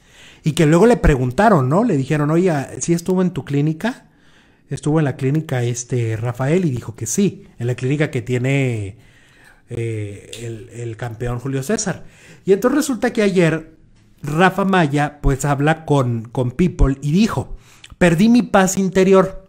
y que luego le preguntaron, ¿no? Le dijeron, oye, ¿sí estuvo en tu clínica? Estuvo en la clínica este Rafael y dijo que sí, en la clínica que tiene eh, el, campeón Julio César. Y entonces resulta que ayer Rafa Maya pues habla con, con People y dijo, perdí mi paz interior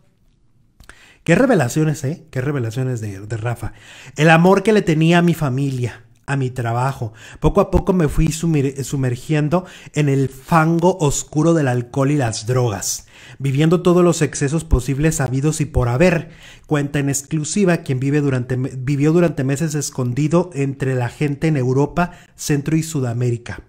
Qué revelaciones, ¿eh? Qué revelaciones de, de Rafa. El amor que le tenía a mi familia a mi trabajo. Poco a poco me fui sumergiendo en el fango oscuro del alcohol y las drogas viviendo todos los excesos posibles habidos y por haber, cuenta en exclusiva quien vive durante, vivió durante meses escondido entre la gente en Europa, Centro y Sudamérica.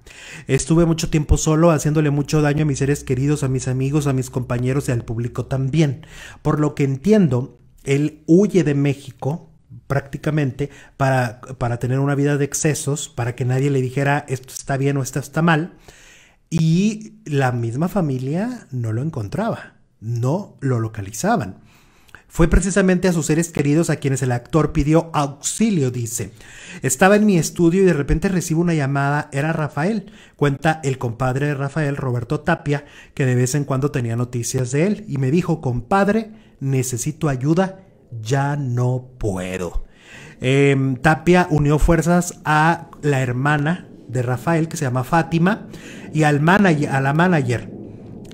Estuve mucho tiempo solo, haciéndole mucho daño a mis seres queridos, a mis amigos, a mis compañeros y al público también. Por lo que entiendo, él huye de México prácticamente para, para tener una vida de excesos, para que nadie le dijera esto está bien o esto está mal y la misma familia no lo encontraba, no lo localizaban. Fue precisamente a sus seres queridos a quienes el actor pidió auxilio, dice. Estaba en mi estudio y de repente recibo una llamada, era Rafael, cuenta el compadre de Rafael, Roberto Tapia, que de vez en cuando tenía noticias de él, y me dijo, compadre, necesito ayuda, ya no puedo. Em, Tapia unió fuerzas a la hermana de Rafael, que se llama Fátima, y al manager, a la manager,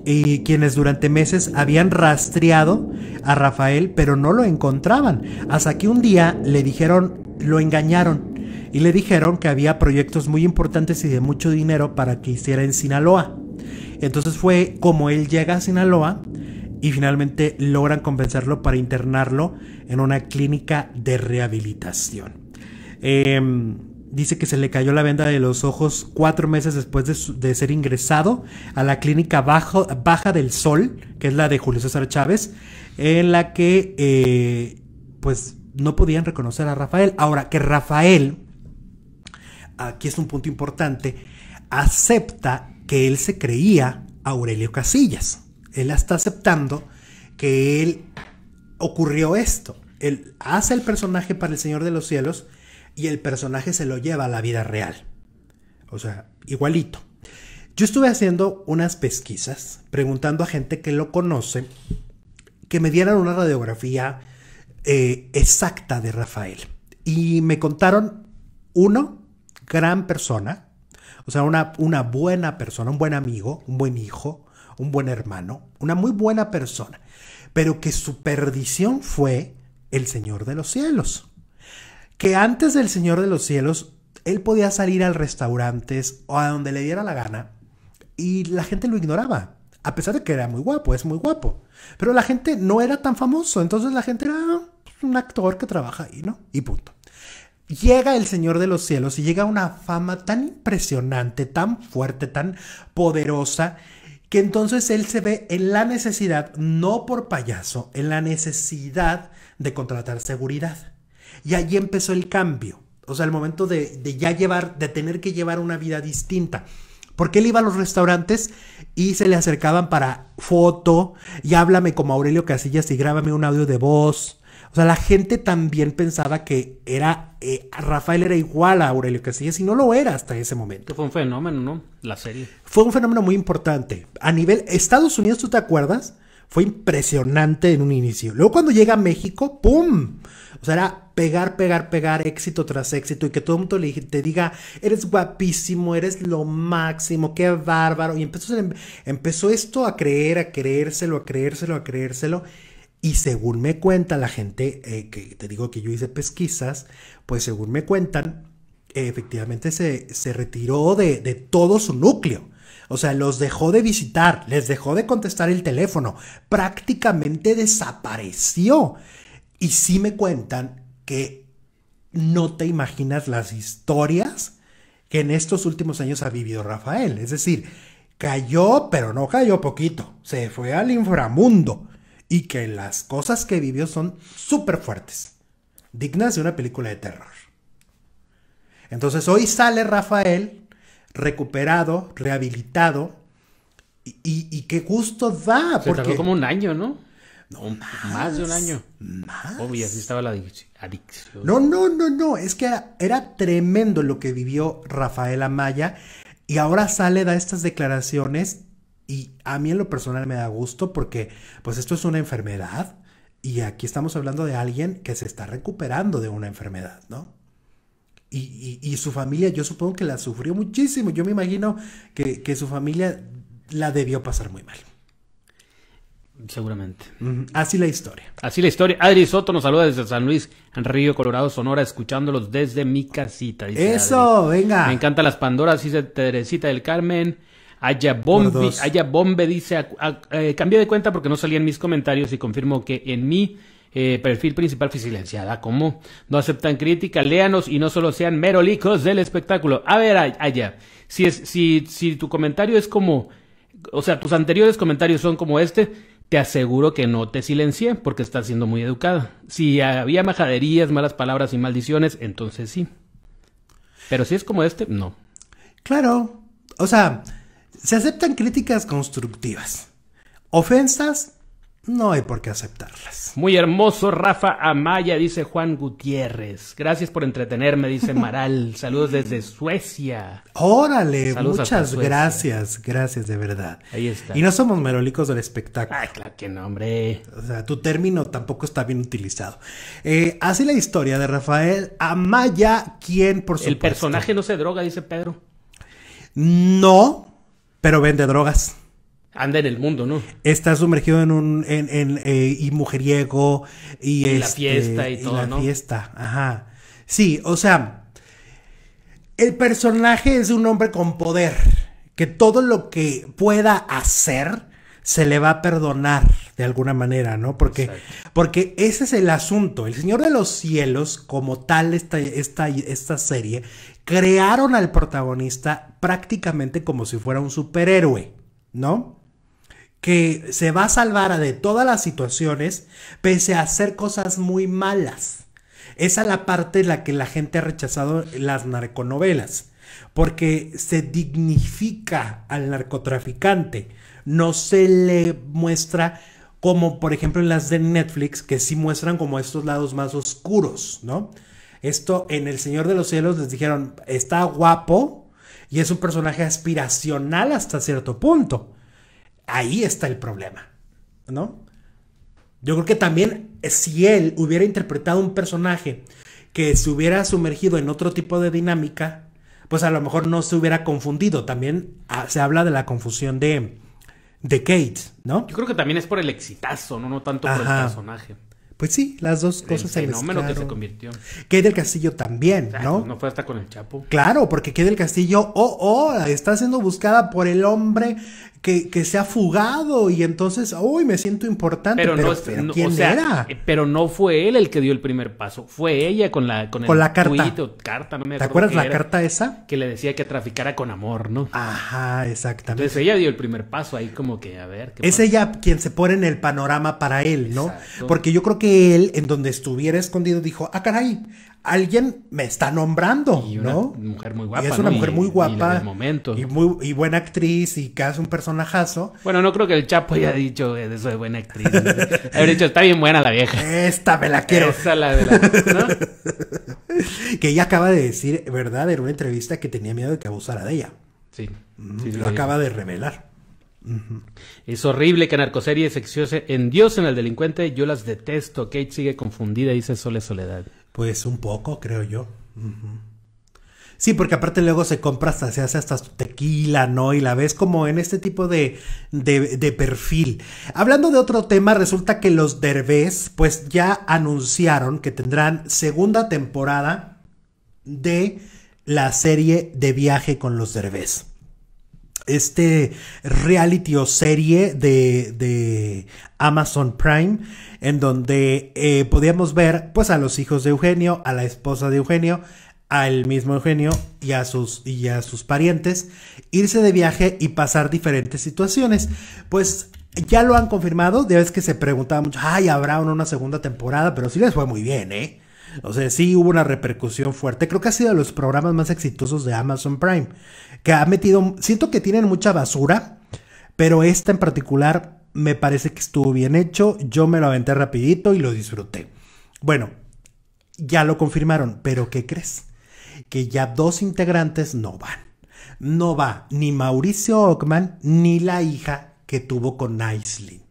y quienes durante meses habían rastreado a Rafael, pero no lo encontraban. Hasta que un día le dijeron, lo engañaron, y le dijeron que había proyectos muy importantes y de mucho dinero para que hiciera en Sinaloa. Entonces fue como él llega a Sinaloa y finalmente logran convencerlo para internarlo en una clínica de rehabilitación. Em, dice que se le cayó la venda de los ojos cuatro meses después de, ser ingresado a la clínica Bajo, Baja del Sol, que es la de Julio César Chávez, en la que eh, pues no podían reconocer a Rafael. Ahora que Rafael, aquí es un punto importante, acepta que él se creía Aurelio Casillas. Él está aceptando que él ocurrió esto. Él hace el personaje para el Señor de los Cielos, y el personaje se lo lleva a la vida real. O sea, igualito. Yo estuve haciendo unas pesquisas, preguntando a gente que lo conoce, que me dieran una radiografía eh, exacta de Rafael. Y me contaron, uno, gran persona, o sea, una buena persona, un buen amigo, un buen hijo, un buen hermano, una muy buena persona, pero que su perdición fue el Señor de los Cielos que antes del Señor de los Cielos, él podía salir al restaurantes o a donde le diera la gana y la gente lo ignoraba. A pesar de que era muy guapo, es muy guapo. Pero la gente no era tan famoso, entonces la gente era ah, pues, un actor que trabaja ahí, ¿no? Y punto. Llega el Señor de los Cielos y llega una fama tan impresionante, tan fuerte, tan poderosa, que entonces él se ve en la necesidad, no por payaso, en la necesidad de contratar seguridad. Y allí empezó el cambio. O sea, el momento de, ya llevar, de tener que llevar una vida distinta. Porque él iba a los restaurantes y se le acercaban para foto y háblame como Aurelio Casillas y grábame un audio de voz. O sea, la gente también pensaba que era eh, Rafael era igual a Aurelio Casillas y no lo era hasta ese momento. Fue un fenómeno, ¿no? La serie. Fue un fenómeno muy importante. A nivel Estados Unidos, ¿tú te acuerdas? Fue impresionante en un inicio. Luego cuando llega a México, ¡pum! O sea, era pegar, pegar, pegar éxito tras éxito y que todo el mundo le, te diga, eres guapísimo, eres lo máximo, qué bárbaro. Y empezó, empezó esto a creer, a creérselo, a creérselo, a creérselo. Y según me cuenta la gente, eh, que te digo que yo hice pesquisas, pues según me cuentan, efectivamente se, retiró de, de todo su núcleo. O sea, los dejó de visitar, les dejó de contestar el teléfono, prácticamente desapareció. Y sí me cuentan que no te imaginas las historias que en estos últimos años ha vivido Rafael. Es decir, cayó, pero no cayó poquito. Se fue al inframundo. Y que las cosas que vivió son súper fuertes. Dignas de una película de terror. Entonces hoy sale Rafael recuperado, rehabilitado. Y, qué gusto da. Se porque... tardó como un año, ¿no? No más. de un año. Más. así estaba la adicción. No, no, no, no. Es que era, tremendo lo que vivió Rafael Amaya. Y ahora sale, da estas declaraciones. Y a mí en lo personal me da gusto porque, pues, esto es una enfermedad. Y aquí estamos hablando de alguien que se está recuperando de una enfermedad, ¿no? Y, su familia, yo supongo que la sufrió muchísimo. Yo me imagino que su familia la debió pasar muy mal. Seguramente. Así la historia. Así la historia. Adri Soto nos saluda desde San Luis, en Río Colorado, Sonora, escuchándolos desde mi casita. Eso, venga. Me encantan las Pandoras, dice Teresita del Carmen. Haya Bombe, Haya Bombe dice, a, eh, cambié de cuenta porque no salían mis comentarios y confirmo que en mi eh, perfil principal fui silenciada. ¿Cómo? No aceptan crítica, léanos y no solo sean merolicos del espectáculo. A ver, Aya, si, es, si, si tu comentario es como, o sea, tus anteriores comentarios son como este, te aseguro que no te silencié porque estás siendo muy educada. Si había majaderías, malas palabras y maldiciones, entonces sí. Pero si es como este, no. Claro. O sea, se aceptan críticas constructivas. Ofensas no hay por qué aceptarlas. Muy hermoso, Rafa Amaya, dice Juan Gutiérrez. Gracias por entretenerme, dice Maral. Saludos desde Suecia. Órale, muchas gracias, gracias de verdad. Ahí está. Y no somos merólicos del espectáculo. Ay, claro que no, O sea, tu término tampoco está bien utilizado. Eh, así la historia de Rafael Amaya, quien por supuesto. El personaje no se droga, dice Pedro. No, pero vende drogas anda en el mundo, ¿no? Está sumergido en un. En, eh, y mujeriego. Y, la este, fiesta y, y todo, la fiesta, ajá. Sí, o sea. El personaje es un hombre con poder. Que todo lo que pueda hacer se le va a perdonar de alguna manera, ¿no? Porque, porque ese es el asunto. El Señor de los Cielos, como tal, esta, esta, esta serie, crearon al protagonista prácticamente como si fuera un superhéroe, ¿no? que se va a salvar de todas las situaciones pese a hacer cosas muy malas. Esa es la parte en la que la gente ha rechazado las narconovelas, porque se dignifica al narcotraficante, no se le muestra como por ejemplo en las de Netflix, que sí muestran como estos lados más oscuros, ¿no? Esto en El Señor de los Cielos les dijeron, está guapo y es un personaje aspiracional hasta cierto punto. Ahí está el problema, ¿no? Yo creo que también eh, si él hubiera interpretado un personaje que se hubiera sumergido en otro tipo de dinámica, pues a lo mejor no se hubiera confundido. También ah, se habla de la confusión de, de Kate, ¿no? Yo creo que también es por el exitazo, no, no tanto por el personaje. Pues sí, las dos cosas el fenómeno se que se convirtió. Kate del Castillo también, ¿no? No fue hasta con el Chapo. Claro, porque Kate del Castillo, oh, oh, está siendo buscada por el hombre que, se ha fugado y entonces, uy, me siento importante. Pero, no, eh, Pero no fue él el que dio el primer paso, fue ella con la con, la carta. carta ¿Te acuerdas la carta esa? Que le decía que traficara con amor, ¿no? Ajá, exactamente. Entonces ella dio el primer paso ahí como que, a ver. es ella quien se pone en el panorama para él, ¿no? Porque yo creo que él, en donde estuviera escondido, dijo, ah, caray, alguien me está nombrando, y una ¿no? Mujer muy guapa. Y es una mujer muy guapa. Y, momento. y, muy, buena actriz y que un personajazo. Bueno, no creo que el Chapo haya dicho eso eh, de buena actriz. Ha dicho, está bien buena la vieja. Esta me la quiero. la... que ella acaba de decir, ¿verdad? En una entrevista que tenía miedo de que abusara de ella. Sí. lo, acaba de revelar. Es horrible que En Dios en el delincuente. Yo las detesto. Kate sigue confundida, Y dice Sole Soledad. Pues un poco, creo yo. Sí, porque aparte luego se compra hasta, se hace hasta su tequila, ¿no? Y la ves como en este tipo de, perfil. Hablando de otro tema, resulta que los derbés pues ya anunciaron que tendrán segunda temporada de la serie de viaje con los derbés este reality o serie de, de Amazon Prime, en donde eh, podíamos ver pues a los hijos de Eugenio, a la esposa de Eugenio, al mismo Eugenio y a sus, y a sus parientes, irse de viaje y pasar diferentes situaciones. Pues ya lo han confirmado, de vez que se preguntaba mucho, ay, habrá una segunda temporada, pero si les fue muy bien, ¿eh? O sea, sí hubo una repercusión fuerte. Creo que ha sido de los programas más exitosos de Amazon Prime. Que ha metido. Siento que tienen mucha basura. Pero esta en particular me parece que estuvo bien hecho. Yo me lo aventé rapidito y lo disfruté. Bueno, ya lo confirmaron. Pero ¿qué crees? Que ya dos integrantes no van. No va ni Mauricio Ockman ni la hija que tuvo con Aislinn.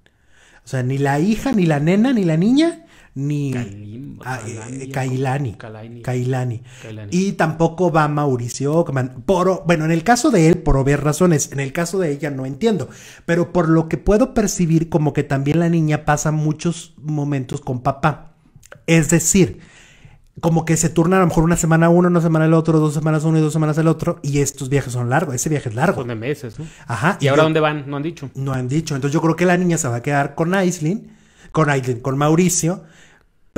O sea, ni la hija, ni la nena, ni la niña ni ah, eh, eh, Kailani, Kailani, Y tampoco va Mauricio bueno, en el caso de él, por obvias razones, en el caso de ella no entiendo, pero por lo que puedo percibir, como que también la niña pasa muchos momentos con papá. Es decir, como que se turna a lo mejor una semana uno, una semana el otro, dos semanas uno y dos semanas el otro, y estos viajes son largos, ese viaje es largo. Son de meses, Ajá. ¿Y, ahora dónde van? No han dicho. No han dicho. Entonces yo creo que la niña se va a quedar con Aislin, con Aislin, con Mauricio,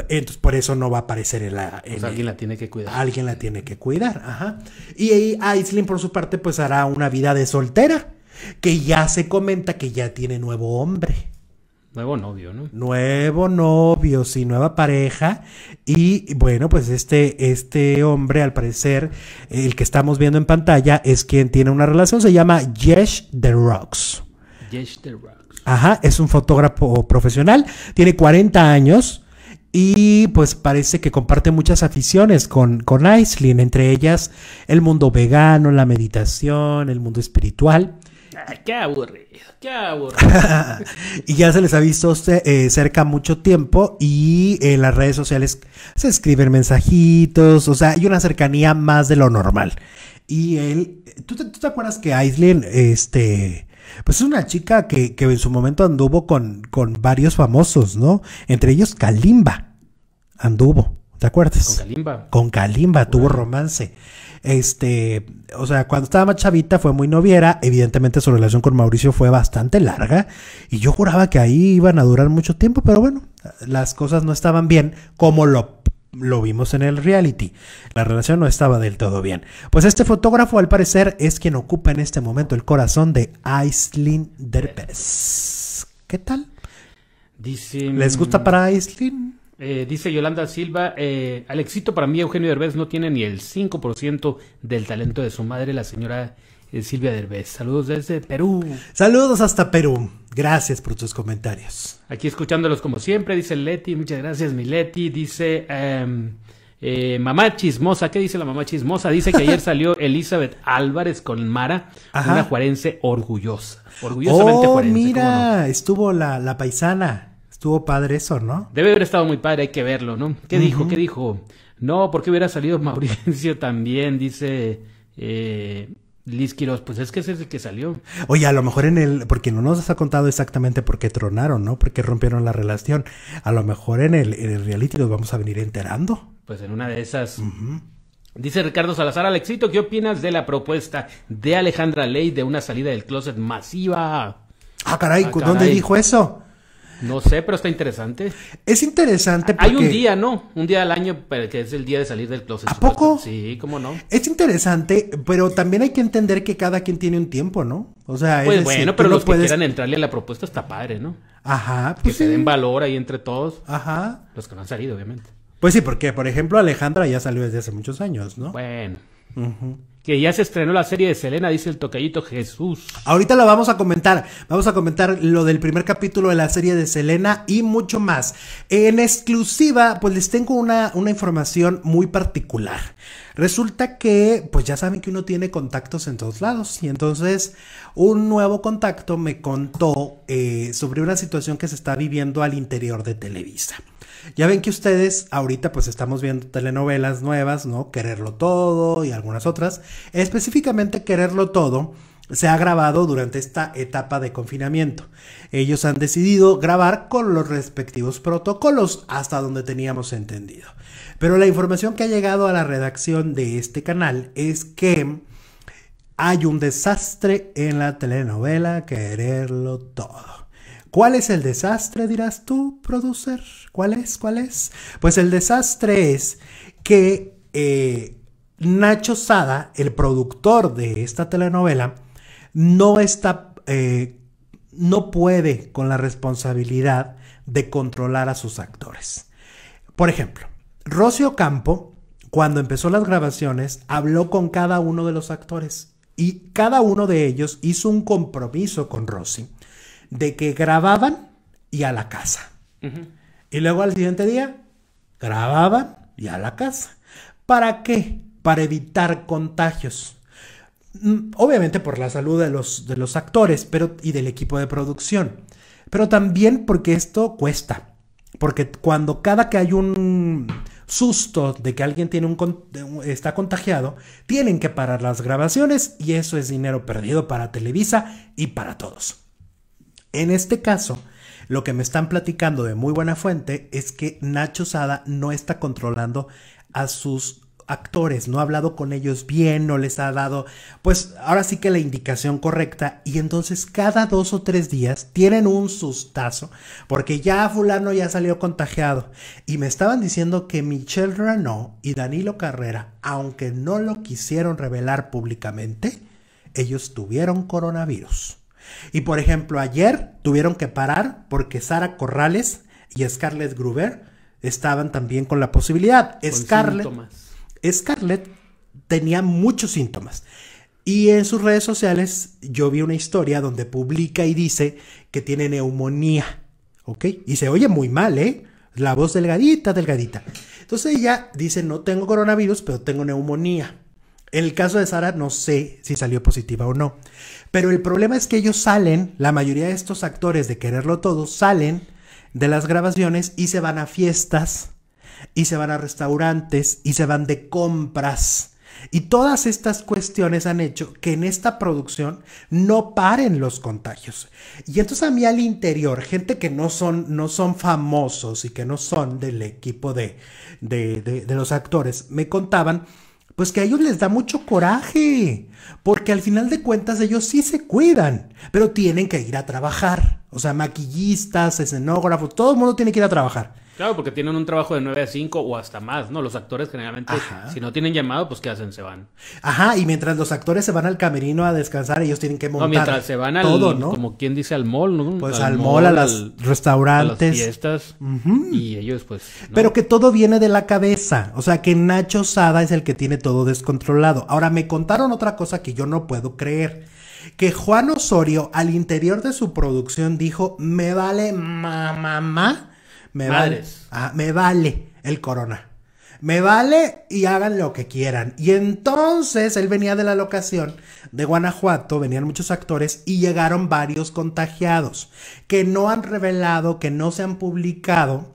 entonces, por eso no va a aparecer en la. Pues alguien la tiene que cuidar. Alguien la tiene que cuidar, ajá. Y ahí por su parte, pues hará una vida de soltera. Que ya se comenta que ya tiene nuevo hombre. Nuevo novio, ¿no? Nuevo novio, sí, nueva pareja. Y bueno, pues este, este hombre, al parecer, el que estamos viendo en pantalla, es quien tiene una relación. Se llama Jesh The Rocks. Yesh The Rocks. Ajá, es un fotógrafo profesional. Tiene 40 años y pues parece que comparte muchas aficiones con, con Aislin, entre ellas el mundo vegano, la meditación, el mundo espiritual. qué aburrido, qué aburrido. y ya se les ha visto eh, cerca mucho tiempo y en las redes sociales se escriben mensajitos, o sea, hay una cercanía más de lo normal. Y él, ¿tú te, tú te acuerdas que Aislin, este, pues es una chica que, en su momento anduvo con, con, varios famosos, ¿no? Entre ellos Kalimba. Anduvo, ¿te acuerdas? Con Kalimba. Con Kalimba tuvo romance. Este, o sea, cuando estaba más chavita fue muy noviera. Evidentemente su relación con Mauricio fue bastante larga. Y yo juraba que ahí iban a durar mucho tiempo, pero bueno, las cosas no estaban bien como lo lo vimos en el reality. La relación no estaba del todo bien. Pues este fotógrafo al parecer es quien ocupa en este momento el corazón de Aislin Derbez. ¿Qué tal? Dice, ¿Les gusta mm, para Aislin? Eh, dice Yolanda Silva, eh, éxito para mí Eugenio Derbez no tiene ni el 5% del talento de su madre, la señora eh, Silvia Derbez. Saludos desde Perú. Saludos hasta Perú. Gracias por tus comentarios. Aquí escuchándolos como siempre, dice Leti. Muchas gracias, mi Leti. Dice em, eh, Mamá Chismosa. ¿Qué dice la mamá chismosa? Dice que ayer salió Elizabeth Álvarez con Mara, una juarense orgullosa. Orgullosamente oh, juarense, Mira, estuvo la, paisana. Estuvo padre eso, ¿no? Debe haber estado muy padre, hay que verlo, ¿no? ¿Qué dijo? ¿Qué dijo? No, ¿por porque hubiera salido Mauricio también, dice. Eh, Liz Quiroz, pues es que ese es el que salió. Oye, a lo mejor en el, porque no nos ha contado exactamente por qué tronaron, ¿no? Por qué rompieron la relación. A lo mejor en el, en reality los vamos a venir enterando. Pues en una de esas. Dice Ricardo Salazar, Alexito, ¿qué opinas de la propuesta de Alejandra Ley de una salida del closet masiva? ah, caray. Ah, ¿dónde dijo eso? No sé, pero está interesante. Es interesante porque... Hay un día, ¿no? Un día al año que es el día de salir del closet. ¿A poco? Sí, cómo no. Es interesante, pero también hay que entender que cada quien tiene un tiempo, ¿no? O sea, es pues bueno, pero los que quieran entrarle a la propuesta está padre, ¿no? Ajá, pues Que se den valor ahí entre todos. Ajá. Los que no han salido, obviamente. Pues sí, porque, por ejemplo, Alejandra ya salió desde hace muchos años, ¿no? Bueno. Ajá que ya se estrenó la serie de Selena, dice el tocadito Jesús. Ahorita la vamos a comentar. Vamos a comentar lo del primer capítulo de la serie de Selena y mucho más. En exclusiva, pues les tengo una, una información muy particular. Resulta que, pues ya saben que uno tiene contactos en todos lados. Y entonces, un nuevo contacto me contó eh, sobre una situación que se está viviendo al interior de Televisa. Ya ven que ustedes ahorita pues estamos viendo telenovelas nuevas, ¿no? Quererlo todo y algunas otras. Específicamente Quererlo todo se ha grabado durante esta etapa de confinamiento. Ellos han decidido grabar con los respectivos protocolos hasta donde teníamos entendido. Pero la información que ha llegado a la redacción de este canal es que hay un desastre en la telenovela Quererlo todo. ¿Cuál es el desastre, dirás tú, producer? ¿Cuál es? ¿Cuál es? Pues el desastre es que eh, Nacho Sada, el productor de esta telenovela, no está, eh, no puede con la responsabilidad de controlar a sus actores. Por ejemplo, Rocio Campo, cuando empezó las grabaciones, habló con cada uno de los actores y cada uno de ellos hizo un compromiso con Rossi de que grababan y a la casa. Y luego al siguiente día, grababan y a la casa. ¿Para qué? Para evitar contagios. Mm, obviamente por la salud de los, de los actores pero, y del equipo de producción, pero también porque esto cuesta. Porque cuando cada que hay un susto de que alguien tiene un, está contagiado, tienen que parar las grabaciones y eso es dinero perdido para Televisa y para todos. En este caso, lo que me están platicando de muy buena fuente es que Nacho Sada no está controlando a sus actores, no ha hablado con ellos bien, no les ha dado, pues ahora sí que la indicación correcta y entonces cada dos o tres días tienen un sustazo porque ya fulano ya salió contagiado y me estaban diciendo que Michelle Renault y Danilo Carrera, aunque no lo quisieron revelar públicamente, ellos tuvieron coronavirus. Y por ejemplo, ayer tuvieron que parar porque Sara Corrales y Scarlett Gruber estaban también con la posibilidad. Scarlett, Scarlett tenía muchos síntomas. Y en sus redes sociales yo vi una historia donde publica y dice que tiene neumonía. ¿Ok? Y se oye muy mal, ¿eh? La voz delgadita, delgadita. Entonces ella dice, no tengo coronavirus, pero tengo neumonía. En el caso de Sara no sé si salió positiva o no. Pero el problema es que ellos salen, la mayoría de estos actores de quererlo todo, salen de las grabaciones y se van a fiestas, y se van a restaurantes, y se van de compras. Y todas estas cuestiones han hecho que en esta producción no paren los contagios. Y entonces a mí al interior, gente que no son, no son famosos y que no son del equipo de los actores, me contaban pues que a ellos les da mucho coraje. Porque al final de cuentas ellos sí se cuidan, pero tienen que ir a trabajar. O sea, maquillistas, escenógrafos, todo el mundo tiene que ir a trabajar. Claro, porque tienen un trabajo de 9 a 5 o hasta más, ¿no? Los actores generalmente, si no tienen llamado, pues ¿qué hacen? Se van. Ajá, y mientras los actores se van al camerino a descansar, ellos tienen que montar. mientras se van todo, ¿no? como quien dice, al mall, ¿no? Pues al, mall, a los restaurantes. A las fiestas. Y ellos, pues. Pero que todo viene de la cabeza. O sea, que Nacho Sada es el que tiene todo descontrolado. Ahora, me contaron otra cosa que yo no puedo creer. Que Juan Osorio al interior de su producción dijo, me vale mamá, me ah, me vale el corona. Me vale y hagan lo que quieran. Y entonces él venía de la locación de Guanajuato, venían muchos actores y llegaron varios contagiados que no han revelado, que no se han publicado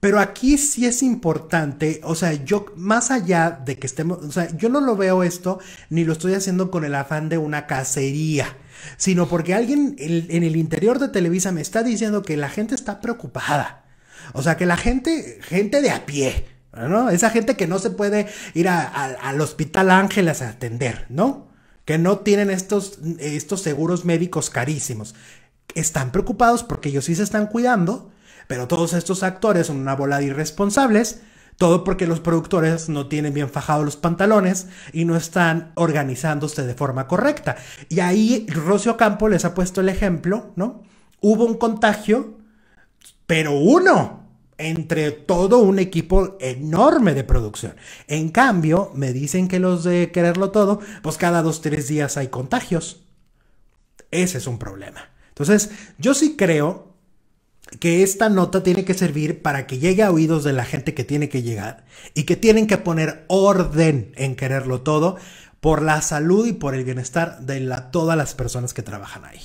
pero aquí sí es importante, o sea, yo más allá de que estemos, o sea, yo no lo veo esto ni lo estoy haciendo con el afán de una cacería, sino porque alguien en, el interior de Televisa me está diciendo que la gente está preocupada. O sea, que la gente, gente de a pie, ¿no? Esa gente que no se puede ir al Hospital Ángeles a atender, ¿no? Que no tienen estos, estos seguros médicos carísimos. Están preocupados porque ellos sí se están cuidando pero todos estos actores son una bola de irresponsables, todo porque los productores no tienen bien fajados los pantalones y no están organizándose de forma correcta. Y ahí Rocio Campo les ha puesto el ejemplo, ¿no? Hubo un contagio, pero uno entre todo un equipo enorme de producción. En cambio, me dicen que los de quererlo todo, pues cada dos, tres días hay contagios. Ese es un problema. Entonces, yo sí creo que esta nota tiene que servir para que llegue a oídos de la gente que tiene que llegar y que tienen que poner orden en quererlo todo por la salud y por el bienestar de todas las personas que trabajan ahí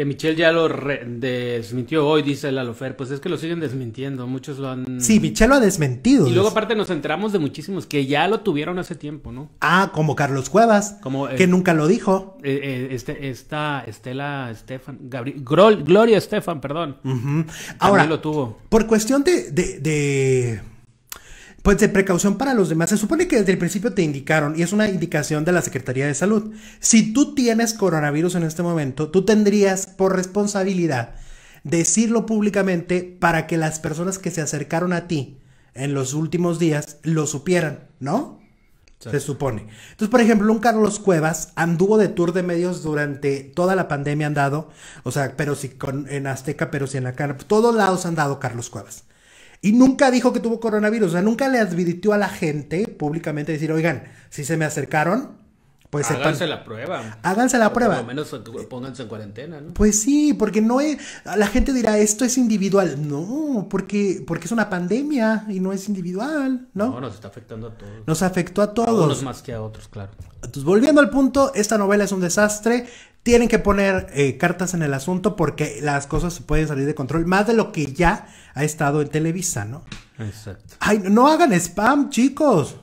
que Michelle ya lo desmintió hoy, dice el alofer. pues es que lo siguen desmintiendo, muchos lo han... Sí, Michelle lo ha desmentido. Y luego aparte nos enteramos de muchísimos que ya lo tuvieron hace tiempo, ¿no? Ah, como Carlos Cuevas, como, eh, que nunca lo dijo. Eh, eh, este, esta Estela Estefan, Gloria Estefan, perdón. Ahora, lo tuvo. por cuestión de pues de precaución para los demás. Se supone que desde el principio te indicaron, y es una indicación de la Secretaría de Salud. Si tú tienes coronavirus en este momento, tú tendrías por responsabilidad decirlo públicamente para que las personas que se acercaron a ti en los últimos días lo supieran, ¿no? Se supone. Entonces, por ejemplo, un Carlos Cuevas anduvo de tour de medios durante toda la pandemia, han dado, o sea, pero si con, en Azteca, pero si en la cara, todos lados han dado Carlos Cuevas. Y nunca dijo que tuvo coronavirus, o sea, nunca le advirtió a la gente públicamente decir, oigan, si se me acercaron, pues háganse la prueba. Háganse la prueba. Por lo menos pues, pónganse en cuarentena, ¿no? Pues sí, porque no es. La gente dirá, esto es individual. No, porque, porque es una pandemia y no es individual, ¿no? No, nos está afectando a todos. Nos afectó a todos. A más que a otros, claro. Entonces, volviendo al punto, esta novela es un desastre tienen que poner eh, cartas en el asunto porque las cosas pueden salir de control, más de lo que ya ha estado en Televisa, ¿no? Exacto. Ay, no hagan spam, chicos.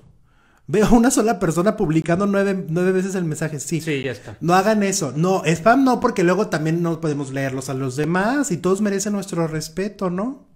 Veo una sola persona publicando nueve, nueve veces el mensaje. Sí. Sí, ya está. No hagan eso. No, spam no, porque luego también no podemos leerlos a los demás y todos merecen nuestro respeto, ¿no?